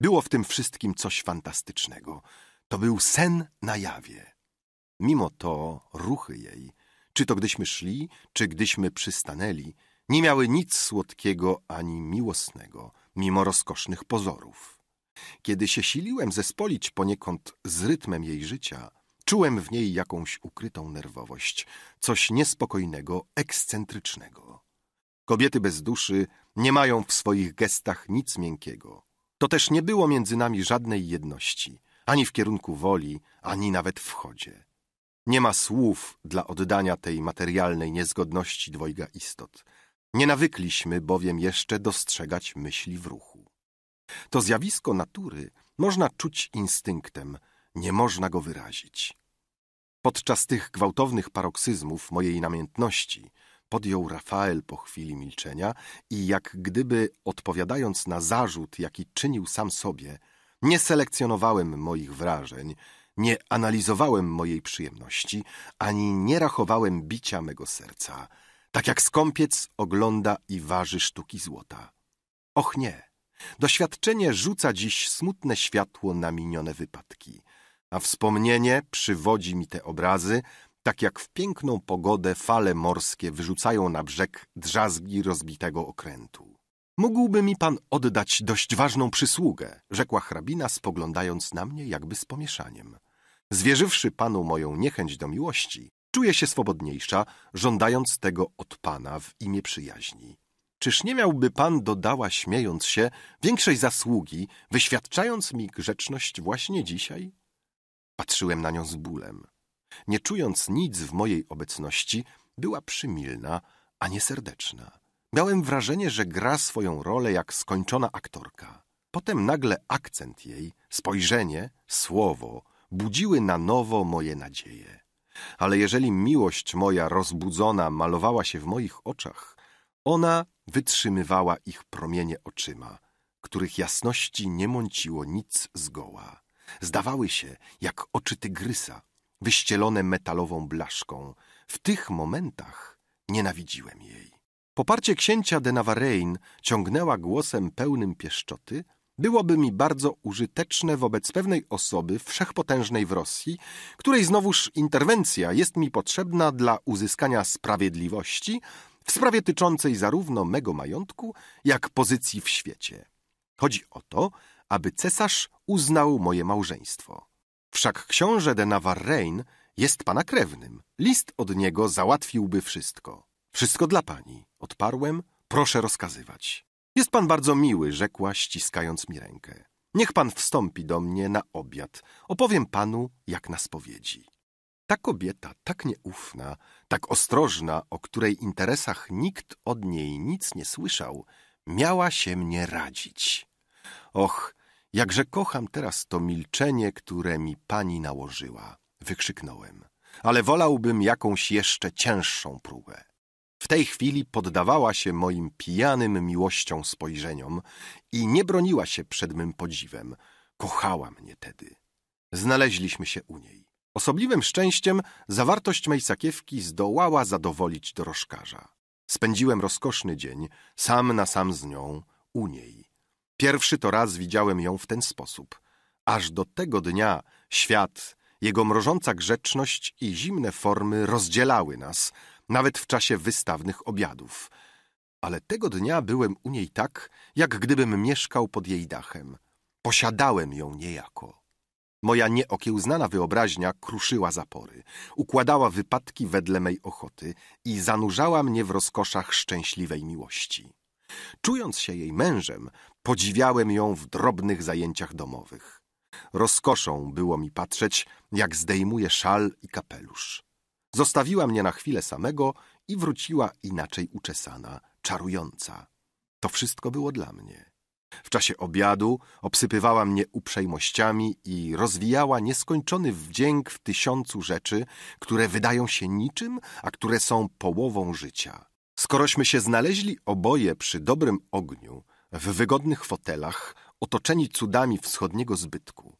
było w tym wszystkim coś fantastycznego. To był sen na jawie. Mimo to ruchy jej, czy to gdyśmy szli, czy gdyśmy przystanęli, nie miały nic słodkiego ani miłosnego, mimo rozkosznych pozorów. Kiedy się siliłem zespolić poniekąd z rytmem jej życia, czułem w niej jakąś ukrytą nerwowość, coś niespokojnego, ekscentrycznego. Kobiety bez duszy nie mają w swoich gestach nic miękkiego. To też nie było między nami żadnej jedności, ani w kierunku woli, ani nawet w chodzie. Nie ma słów dla oddania tej materialnej niezgodności dwojga istot. Nie nawykliśmy bowiem jeszcze dostrzegać myśli w ruchu. To zjawisko natury można czuć instynktem, nie można go wyrazić. Podczas tych gwałtownych paroksyzmów mojej namiętności podjął Rafael po chwili milczenia i jak gdyby odpowiadając na zarzut, jaki czynił sam sobie, nie selekcjonowałem moich wrażeń, nie analizowałem mojej przyjemności, ani nie rachowałem bicia mego serca, tak jak skąpiec ogląda i waży sztuki złota. Och nie! Doświadczenie rzuca dziś smutne światło na minione wypadki, a wspomnienie przywodzi mi te obrazy, tak jak w piękną pogodę fale morskie wyrzucają na brzeg drzazgi rozbitego okrętu. Mógłby mi pan oddać dość ważną przysługę, rzekła hrabina, spoglądając na mnie jakby z pomieszaniem. Zwierzywszy panu moją niechęć do miłości, czuję się swobodniejsza, żądając tego od pana w imię przyjaźni. Czyż nie miałby pan, dodała śmiejąc się, większej zasługi, wyświadczając mi grzeczność właśnie dzisiaj? Patrzyłem na nią z bólem nie czując nic w mojej obecności, była przymilna, a nie serdeczna. Miałem wrażenie, że gra swoją rolę jak skończona aktorka. Potem nagle akcent jej, spojrzenie, słowo budziły na nowo moje nadzieje. Ale jeżeli miłość moja rozbudzona malowała się w moich oczach, ona wytrzymywała ich promienie oczyma, których jasności nie mąciło nic zgoła. Zdawały się jak oczy tygrysa, wyścielone metalową blaszką. W tych momentach nienawidziłem jej. Poparcie księcia de Navarrein ciągnęła głosem pełnym pieszczoty, byłoby mi bardzo użyteczne wobec pewnej osoby wszechpotężnej w Rosji, której znowuż interwencja jest mi potrzebna dla uzyskania sprawiedliwości w sprawie tyczącej zarówno mego majątku, jak pozycji w świecie. Chodzi o to, aby cesarz uznał moje małżeństwo. Wszak książę de Navarrein jest pana krewnym. List od niego załatwiłby wszystko. Wszystko dla pani, odparłem. Proszę rozkazywać. Jest pan bardzo miły, rzekła, ściskając mi rękę. Niech pan wstąpi do mnie na obiad. Opowiem panu, jak na spowiedzi. Ta kobieta, tak nieufna, tak ostrożna, o której interesach nikt od niej nic nie słyszał, miała się mnie radzić. Och, Jakże kocham teraz to milczenie, które mi pani nałożyła, wykrzyknąłem, ale wolałbym jakąś jeszcze cięższą próbę. W tej chwili poddawała się moim pijanym miłością spojrzeniom i nie broniła się przed mym podziwem. Kochała mnie tedy. Znaleźliśmy się u niej. Osobliwym szczęściem zawartość mej sakiewki zdołała zadowolić dorożkarza. Spędziłem rozkoszny dzień, sam na sam z nią, u niej. Pierwszy to raz widziałem ją w ten sposób. Aż do tego dnia świat, jego mrożąca grzeczność i zimne formy rozdzielały nas, nawet w czasie wystawnych obiadów. Ale tego dnia byłem u niej tak, jak gdybym mieszkał pod jej dachem. Posiadałem ją niejako. Moja nieokiełznana wyobraźnia kruszyła zapory, układała wypadki wedle mej ochoty i zanurzała mnie w rozkoszach szczęśliwej miłości. Czując się jej mężem, podziwiałem ją w drobnych zajęciach domowych. Rozkoszą było mi patrzeć, jak zdejmuje szal i kapelusz. Zostawiła mnie na chwilę samego i wróciła inaczej uczesana, czarująca. To wszystko było dla mnie. W czasie obiadu obsypywała mnie uprzejmościami i rozwijała nieskończony wdzięk w tysiącu rzeczy, które wydają się niczym, a które są połową życia. Skorośmy się znaleźli oboje przy dobrym ogniu, w wygodnych fotelach, otoczeni cudami wschodniego zbytku,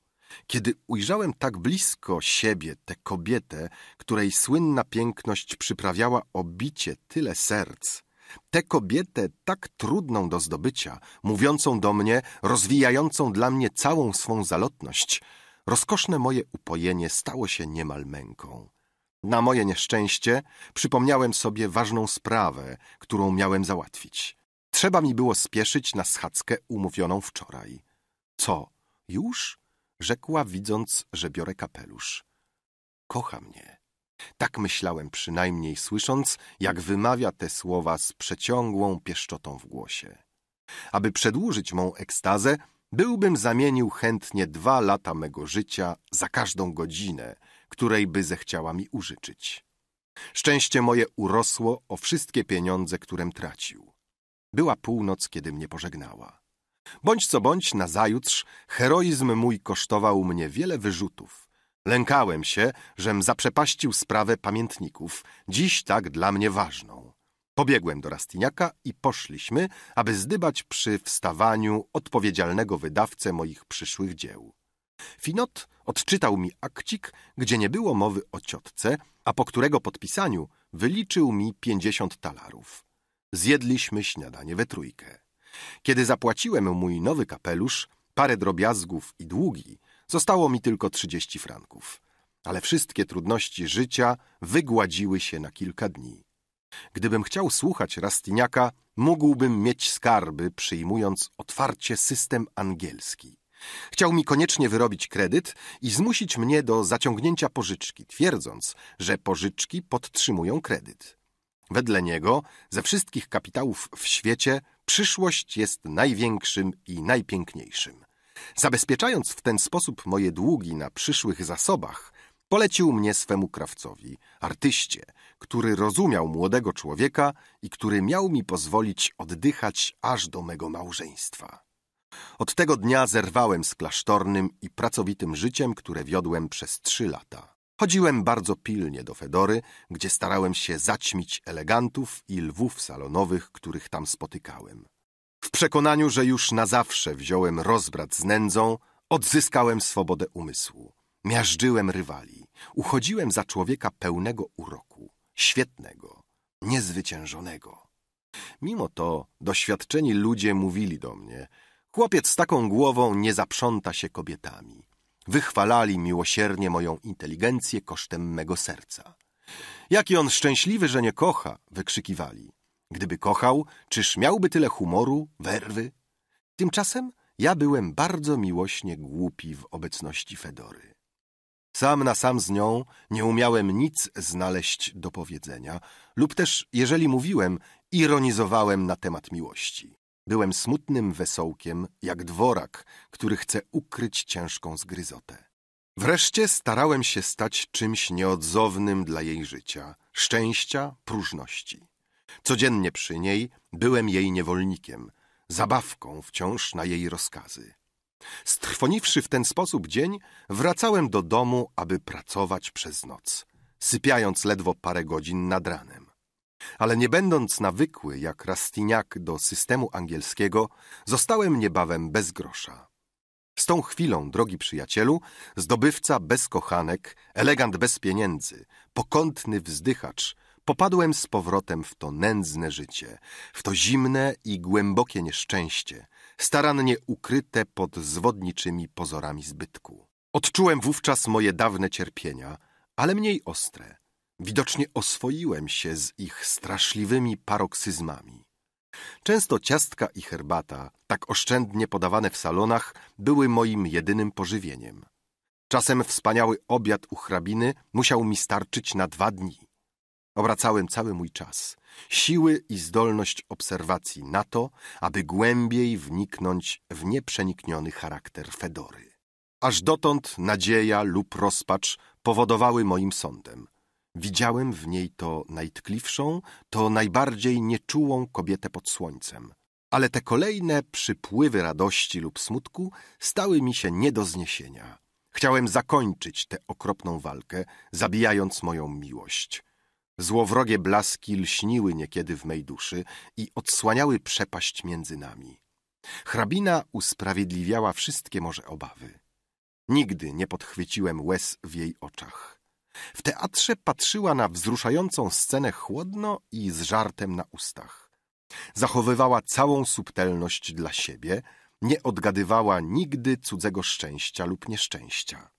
kiedy ujrzałem tak blisko siebie tę kobietę, której słynna piękność przyprawiała o bicie tyle serc, tę kobietę tak trudną do zdobycia, mówiącą do mnie, rozwijającą dla mnie całą swą zalotność, rozkoszne moje upojenie stało się niemal męką. Na moje nieszczęście przypomniałem sobie ważną sprawę, którą miałem załatwić. Trzeba mi było spieszyć na schadzkę umówioną wczoraj. Co, już? rzekła, widząc, że biorę kapelusz. Kocha mnie. Tak myślałem przynajmniej, słysząc, jak wymawia te słowa z przeciągłą pieszczotą w głosie. Aby przedłużyć mą ekstazę, byłbym zamienił chętnie dwa lata mego życia za każdą godzinę, której by zechciała mi użyczyć. Szczęście moje urosło o wszystkie pieniądze, którem tracił. Była północ, kiedy mnie pożegnała. Bądź co bądź, nazajutrz heroizm mój kosztował mnie wiele wyrzutów. Lękałem się, żem zaprzepaścił sprawę pamiętników, dziś tak dla mnie ważną. Pobiegłem do Rastiniaka i poszliśmy, aby zdybać przy wstawaniu odpowiedzialnego wydawcę moich przyszłych dzieł. Finot odczytał mi akcik, gdzie nie było mowy o ciotce, a po którego podpisaniu wyliczył mi pięćdziesiąt talarów. Zjedliśmy śniadanie we trójkę. Kiedy zapłaciłem mój nowy kapelusz, parę drobiazgów i długi, zostało mi tylko trzydzieści franków. Ale wszystkie trudności życia wygładziły się na kilka dni. Gdybym chciał słuchać Rastiniaka, mógłbym mieć skarby, przyjmując otwarcie system angielski. Chciał mi koniecznie wyrobić kredyt i zmusić mnie do zaciągnięcia pożyczki, twierdząc, że pożyczki podtrzymują kredyt. Wedle niego, ze wszystkich kapitałów w świecie, przyszłość jest największym i najpiękniejszym. Zabezpieczając w ten sposób moje długi na przyszłych zasobach, polecił mnie swemu krawcowi, artyście, który rozumiał młodego człowieka i który miał mi pozwolić oddychać aż do mego małżeństwa. Od tego dnia zerwałem z klasztornym i pracowitym życiem, które wiodłem przez trzy lata. Chodziłem bardzo pilnie do Fedory, gdzie starałem się zaćmić elegantów i lwów salonowych, których tam spotykałem. W przekonaniu, że już na zawsze wziąłem rozbrat z nędzą, odzyskałem swobodę umysłu. Miażdżyłem rywali. Uchodziłem za człowieka pełnego uroku, świetnego, niezwyciężonego. Mimo to doświadczeni ludzie mówili do mnie – Chłopiec z taką głową nie zaprząta się kobietami. Wychwalali miłosiernie moją inteligencję kosztem mego serca. Jaki on szczęśliwy, że nie kocha, wykrzykiwali. Gdyby kochał, czyż miałby tyle humoru, werwy? Tymczasem ja byłem bardzo miłośnie głupi w obecności Fedory. Sam na sam z nią nie umiałem nic znaleźć do powiedzenia, lub też, jeżeli mówiłem, ironizowałem na temat miłości. Byłem smutnym wesołkiem, jak dworak, który chce ukryć ciężką zgryzotę. Wreszcie starałem się stać czymś nieodzownym dla jej życia, szczęścia, próżności. Codziennie przy niej byłem jej niewolnikiem, zabawką wciąż na jej rozkazy. Strwoniwszy w ten sposób dzień, wracałem do domu, aby pracować przez noc, sypiając ledwo parę godzin nad ranem. Ale nie będąc nawykły jak Rastiniak do systemu angielskiego, zostałem niebawem bez grosza. Z tą chwilą, drogi przyjacielu, zdobywca bez kochanek, elegant bez pieniędzy, pokątny wzdychacz, popadłem z powrotem w to nędzne życie, w to zimne i głębokie nieszczęście, starannie ukryte pod zwodniczymi pozorami zbytku. Odczułem wówczas moje dawne cierpienia, ale mniej ostre – Widocznie oswoiłem się z ich straszliwymi paroksyzmami. Często ciastka i herbata, tak oszczędnie podawane w salonach, były moim jedynym pożywieniem. Czasem wspaniały obiad u hrabiny musiał mi starczyć na dwa dni. Obracałem cały mój czas, siły i zdolność obserwacji na to, aby głębiej wniknąć w nieprzenikniony charakter Fedory. Aż dotąd nadzieja lub rozpacz powodowały moim sądem – Widziałem w niej to najtkliwszą, to najbardziej nieczułą kobietę pod słońcem. Ale te kolejne przypływy radości lub smutku stały mi się nie do zniesienia. Chciałem zakończyć tę okropną walkę, zabijając moją miłość. Złowrogie blaski lśniły niekiedy w mej duszy i odsłaniały przepaść między nami. Hrabina usprawiedliwiała wszystkie może obawy. Nigdy nie podchwyciłem łez w jej oczach w teatrze patrzyła na wzruszającą scenę chłodno i z żartem na ustach. Zachowywała całą subtelność dla siebie, nie odgadywała nigdy cudzego szczęścia lub nieszczęścia.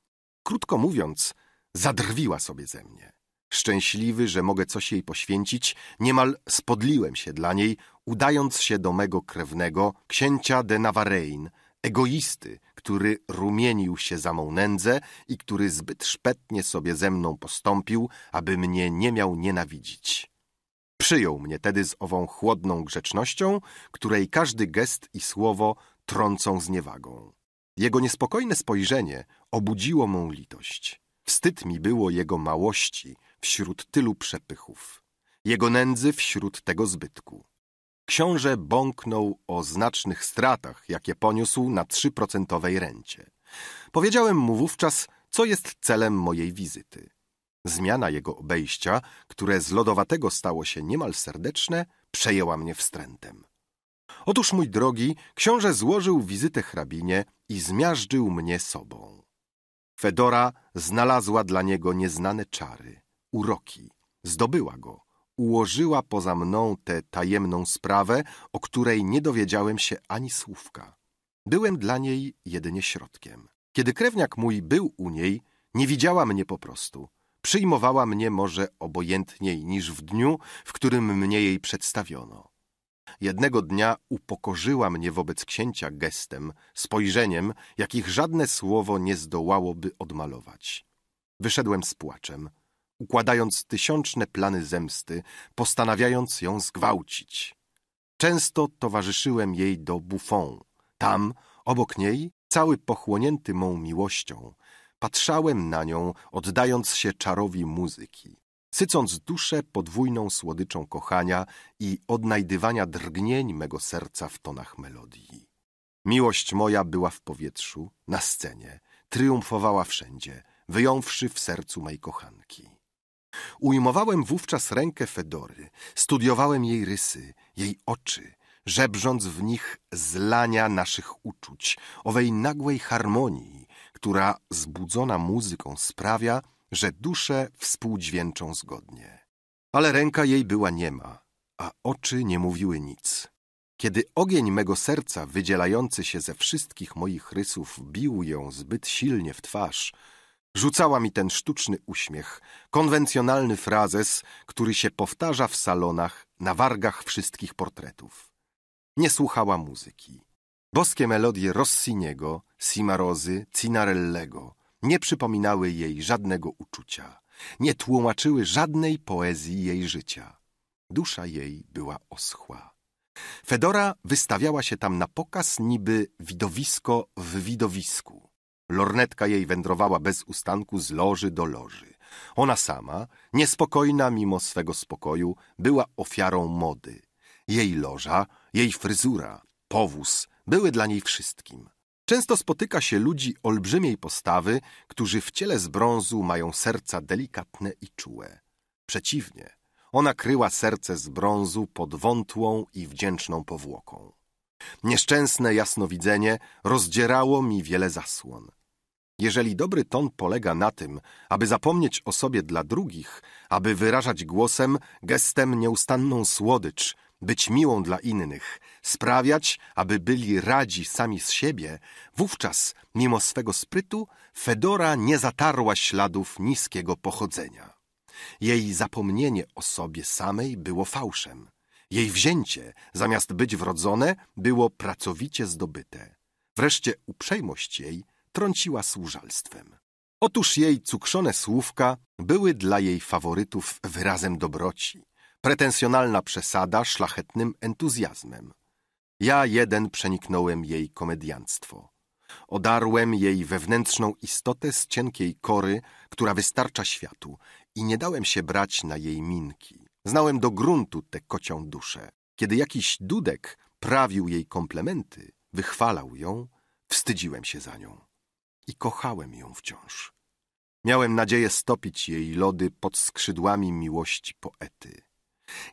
Krótko mówiąc, zadrwiła sobie ze mnie. Szczęśliwy, że mogę coś jej poświęcić, niemal spodliłem się dla niej, udając się do mego krewnego, księcia de Navarrein, egoisty, który rumienił się za mą nędzę i który zbyt szpetnie sobie ze mną postąpił, aby mnie nie miał nienawidzić. Przyjął mnie tedy z ową chłodną grzecznością, której każdy gest i słowo trącą zniewagą. Jego niespokojne spojrzenie obudziło mą litość. Wstyd mi było jego małości wśród tylu przepychów, jego nędzy wśród tego zbytku. Książę bąknął o znacznych stratach, jakie poniósł na trzyprocentowej rencie. Powiedziałem mu wówczas, co jest celem mojej wizyty. Zmiana jego obejścia, które z lodowatego stało się niemal serdeczne, przejęła mnie wstrętem. Otóż, mój drogi, książę złożył wizytę hrabinie i zmiażdżył mnie sobą. Fedora znalazła dla niego nieznane czary, uroki. Zdobyła go, ułożyła poza mną tę tajemną sprawę, o której nie dowiedziałem się ani słówka. Byłem dla niej jedynie środkiem. Kiedy krewniak mój był u niej, nie widziała mnie po prostu. Przyjmowała mnie może obojętniej niż w dniu, w którym mnie jej przedstawiono. Jednego dnia upokorzyła mnie wobec księcia gestem, spojrzeniem, jakich żadne słowo nie zdołałoby odmalować. Wyszedłem z płaczem układając tysiączne plany zemsty, postanawiając ją zgwałcić. Często towarzyszyłem jej do Buffon. Tam, obok niej, cały pochłonięty mą miłością, patrzałem na nią, oddając się czarowi muzyki, sycąc duszę podwójną słodyczą kochania i odnajdywania drgnień mego serca w tonach melodii. Miłość moja była w powietrzu, na scenie, triumfowała wszędzie, wyjąwszy w sercu mej kochanki. Ujmowałem wówczas rękę Fedory, studiowałem jej rysy, jej oczy, żebrząc w nich zlania naszych uczuć, owej nagłej harmonii, która zbudzona muzyką sprawia, że dusze współdźwięczą zgodnie. Ale ręka jej była niema, a oczy nie mówiły nic. Kiedy ogień mego serca, wydzielający się ze wszystkich moich rysów, bił ją zbyt silnie w twarz, Rzucała mi ten sztuczny uśmiech, konwencjonalny frazes, który się powtarza w salonach, na wargach wszystkich portretów. Nie słuchała muzyki. Boskie melodie Rossiniego, Simarozy, Cinarellego nie przypominały jej żadnego uczucia, nie tłumaczyły żadnej poezji jej życia. Dusza jej była oschła. Fedora wystawiała się tam na pokaz niby widowisko w widowisku. Lornetka jej wędrowała bez ustanku z loży do loży. Ona sama, niespokojna mimo swego spokoju, była ofiarą mody. Jej loża, jej fryzura, powóz były dla niej wszystkim. Często spotyka się ludzi olbrzymiej postawy, którzy w ciele z brązu mają serca delikatne i czułe. Przeciwnie, ona kryła serce z brązu pod wątłą i wdzięczną powłoką. Nieszczęsne jasnowidzenie rozdzierało mi wiele zasłon. Jeżeli dobry ton polega na tym, aby zapomnieć o sobie dla drugich, aby wyrażać głosem, gestem nieustanną słodycz, być miłą dla innych, sprawiać, aby byli radzi sami z siebie, wówczas, mimo swego sprytu, Fedora nie zatarła śladów niskiego pochodzenia. Jej zapomnienie o sobie samej było fałszem. Jej wzięcie, zamiast być wrodzone, było pracowicie zdobyte. Wreszcie uprzejmość jej – trąciła służalstwem. Otóż jej cukrzone słówka były dla jej faworytów wyrazem dobroci, pretensjonalna przesada szlachetnym entuzjazmem. Ja jeden przeniknąłem jej komedianstwo. Odarłem jej wewnętrzną istotę z cienkiej kory, która wystarcza światu i nie dałem się brać na jej minki. Znałem do gruntu tę kocią duszę. Kiedy jakiś dudek prawił jej komplementy, wychwalał ją, wstydziłem się za nią i kochałem ją wciąż. Miałem nadzieję stopić jej lody pod skrzydłami miłości poety.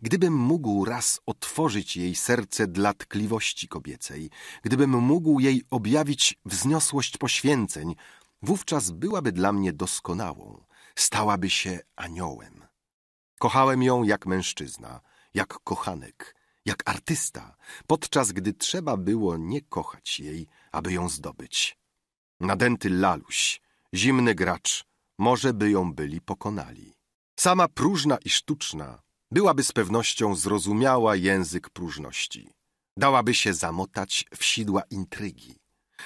Gdybym mógł raz otworzyć jej serce dla tkliwości kobiecej, gdybym mógł jej objawić wzniosłość poświęceń, wówczas byłaby dla mnie doskonałą, stałaby się aniołem. Kochałem ją jak mężczyzna, jak kochanek, jak artysta, podczas gdy trzeba było nie kochać jej, aby ją zdobyć. Nadęty laluś, zimny gracz, może by ją byli pokonali. Sama próżna i sztuczna byłaby z pewnością zrozumiała język próżności. Dałaby się zamotać w sidła intrygi.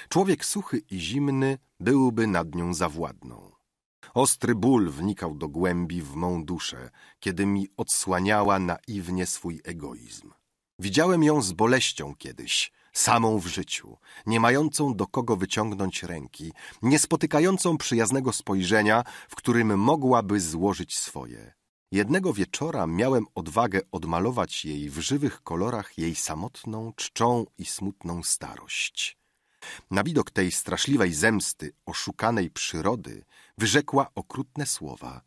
Człowiek suchy i zimny byłby nad nią zawładną. Ostry ból wnikał do głębi w mą duszę, kiedy mi odsłaniała naiwnie swój egoizm. Widziałem ją z boleścią kiedyś, samą w życiu, nie mającą do kogo wyciągnąć ręki, nie spotykającą przyjaznego spojrzenia, w którym mogłaby złożyć swoje. Jednego wieczora miałem odwagę odmalować jej w żywych kolorach jej samotną, czczą i smutną starość. Na widok tej straszliwej zemsty, oszukanej przyrody, wyrzekła okrutne słowa.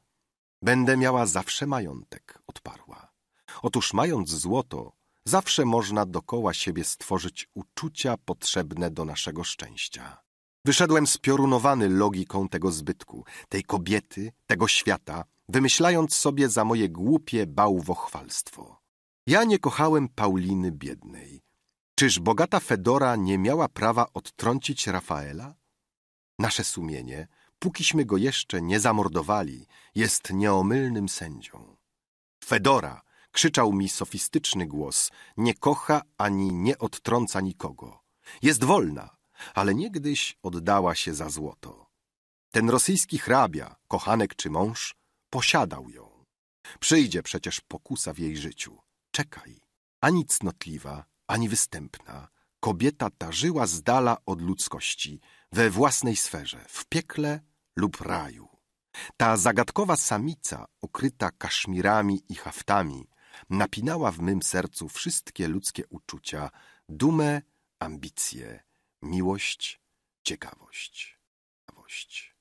Będę miała zawsze majątek, odparła. Otóż mając złoto, Zawsze można dokoła siebie stworzyć uczucia potrzebne do naszego szczęścia. Wyszedłem spiorunowany logiką tego zbytku, tej kobiety, tego świata, wymyślając sobie za moje głupie bałwochwalstwo. Ja nie kochałem Pauliny biednej. Czyż bogata Fedora nie miała prawa odtrącić Rafaela? Nasze sumienie, pókiśmy go jeszcze nie zamordowali, jest nieomylnym sędzią. Fedora Krzyczał mi sofistyczny głos. Nie kocha ani nie odtrąca nikogo. Jest wolna, ale niegdyś oddała się za złoto. Ten rosyjski hrabia, kochanek czy mąż, posiadał ją. Przyjdzie przecież pokusa w jej życiu. Czekaj. Ani cnotliwa, ani występna. Kobieta ta żyła z dala od ludzkości, we własnej sferze, w piekle lub raju. Ta zagadkowa samica, okryta kaszmirami i haftami, napinała w mym sercu wszystkie ludzkie uczucia, dumę, ambicje, miłość, ciekawość. ciekawość.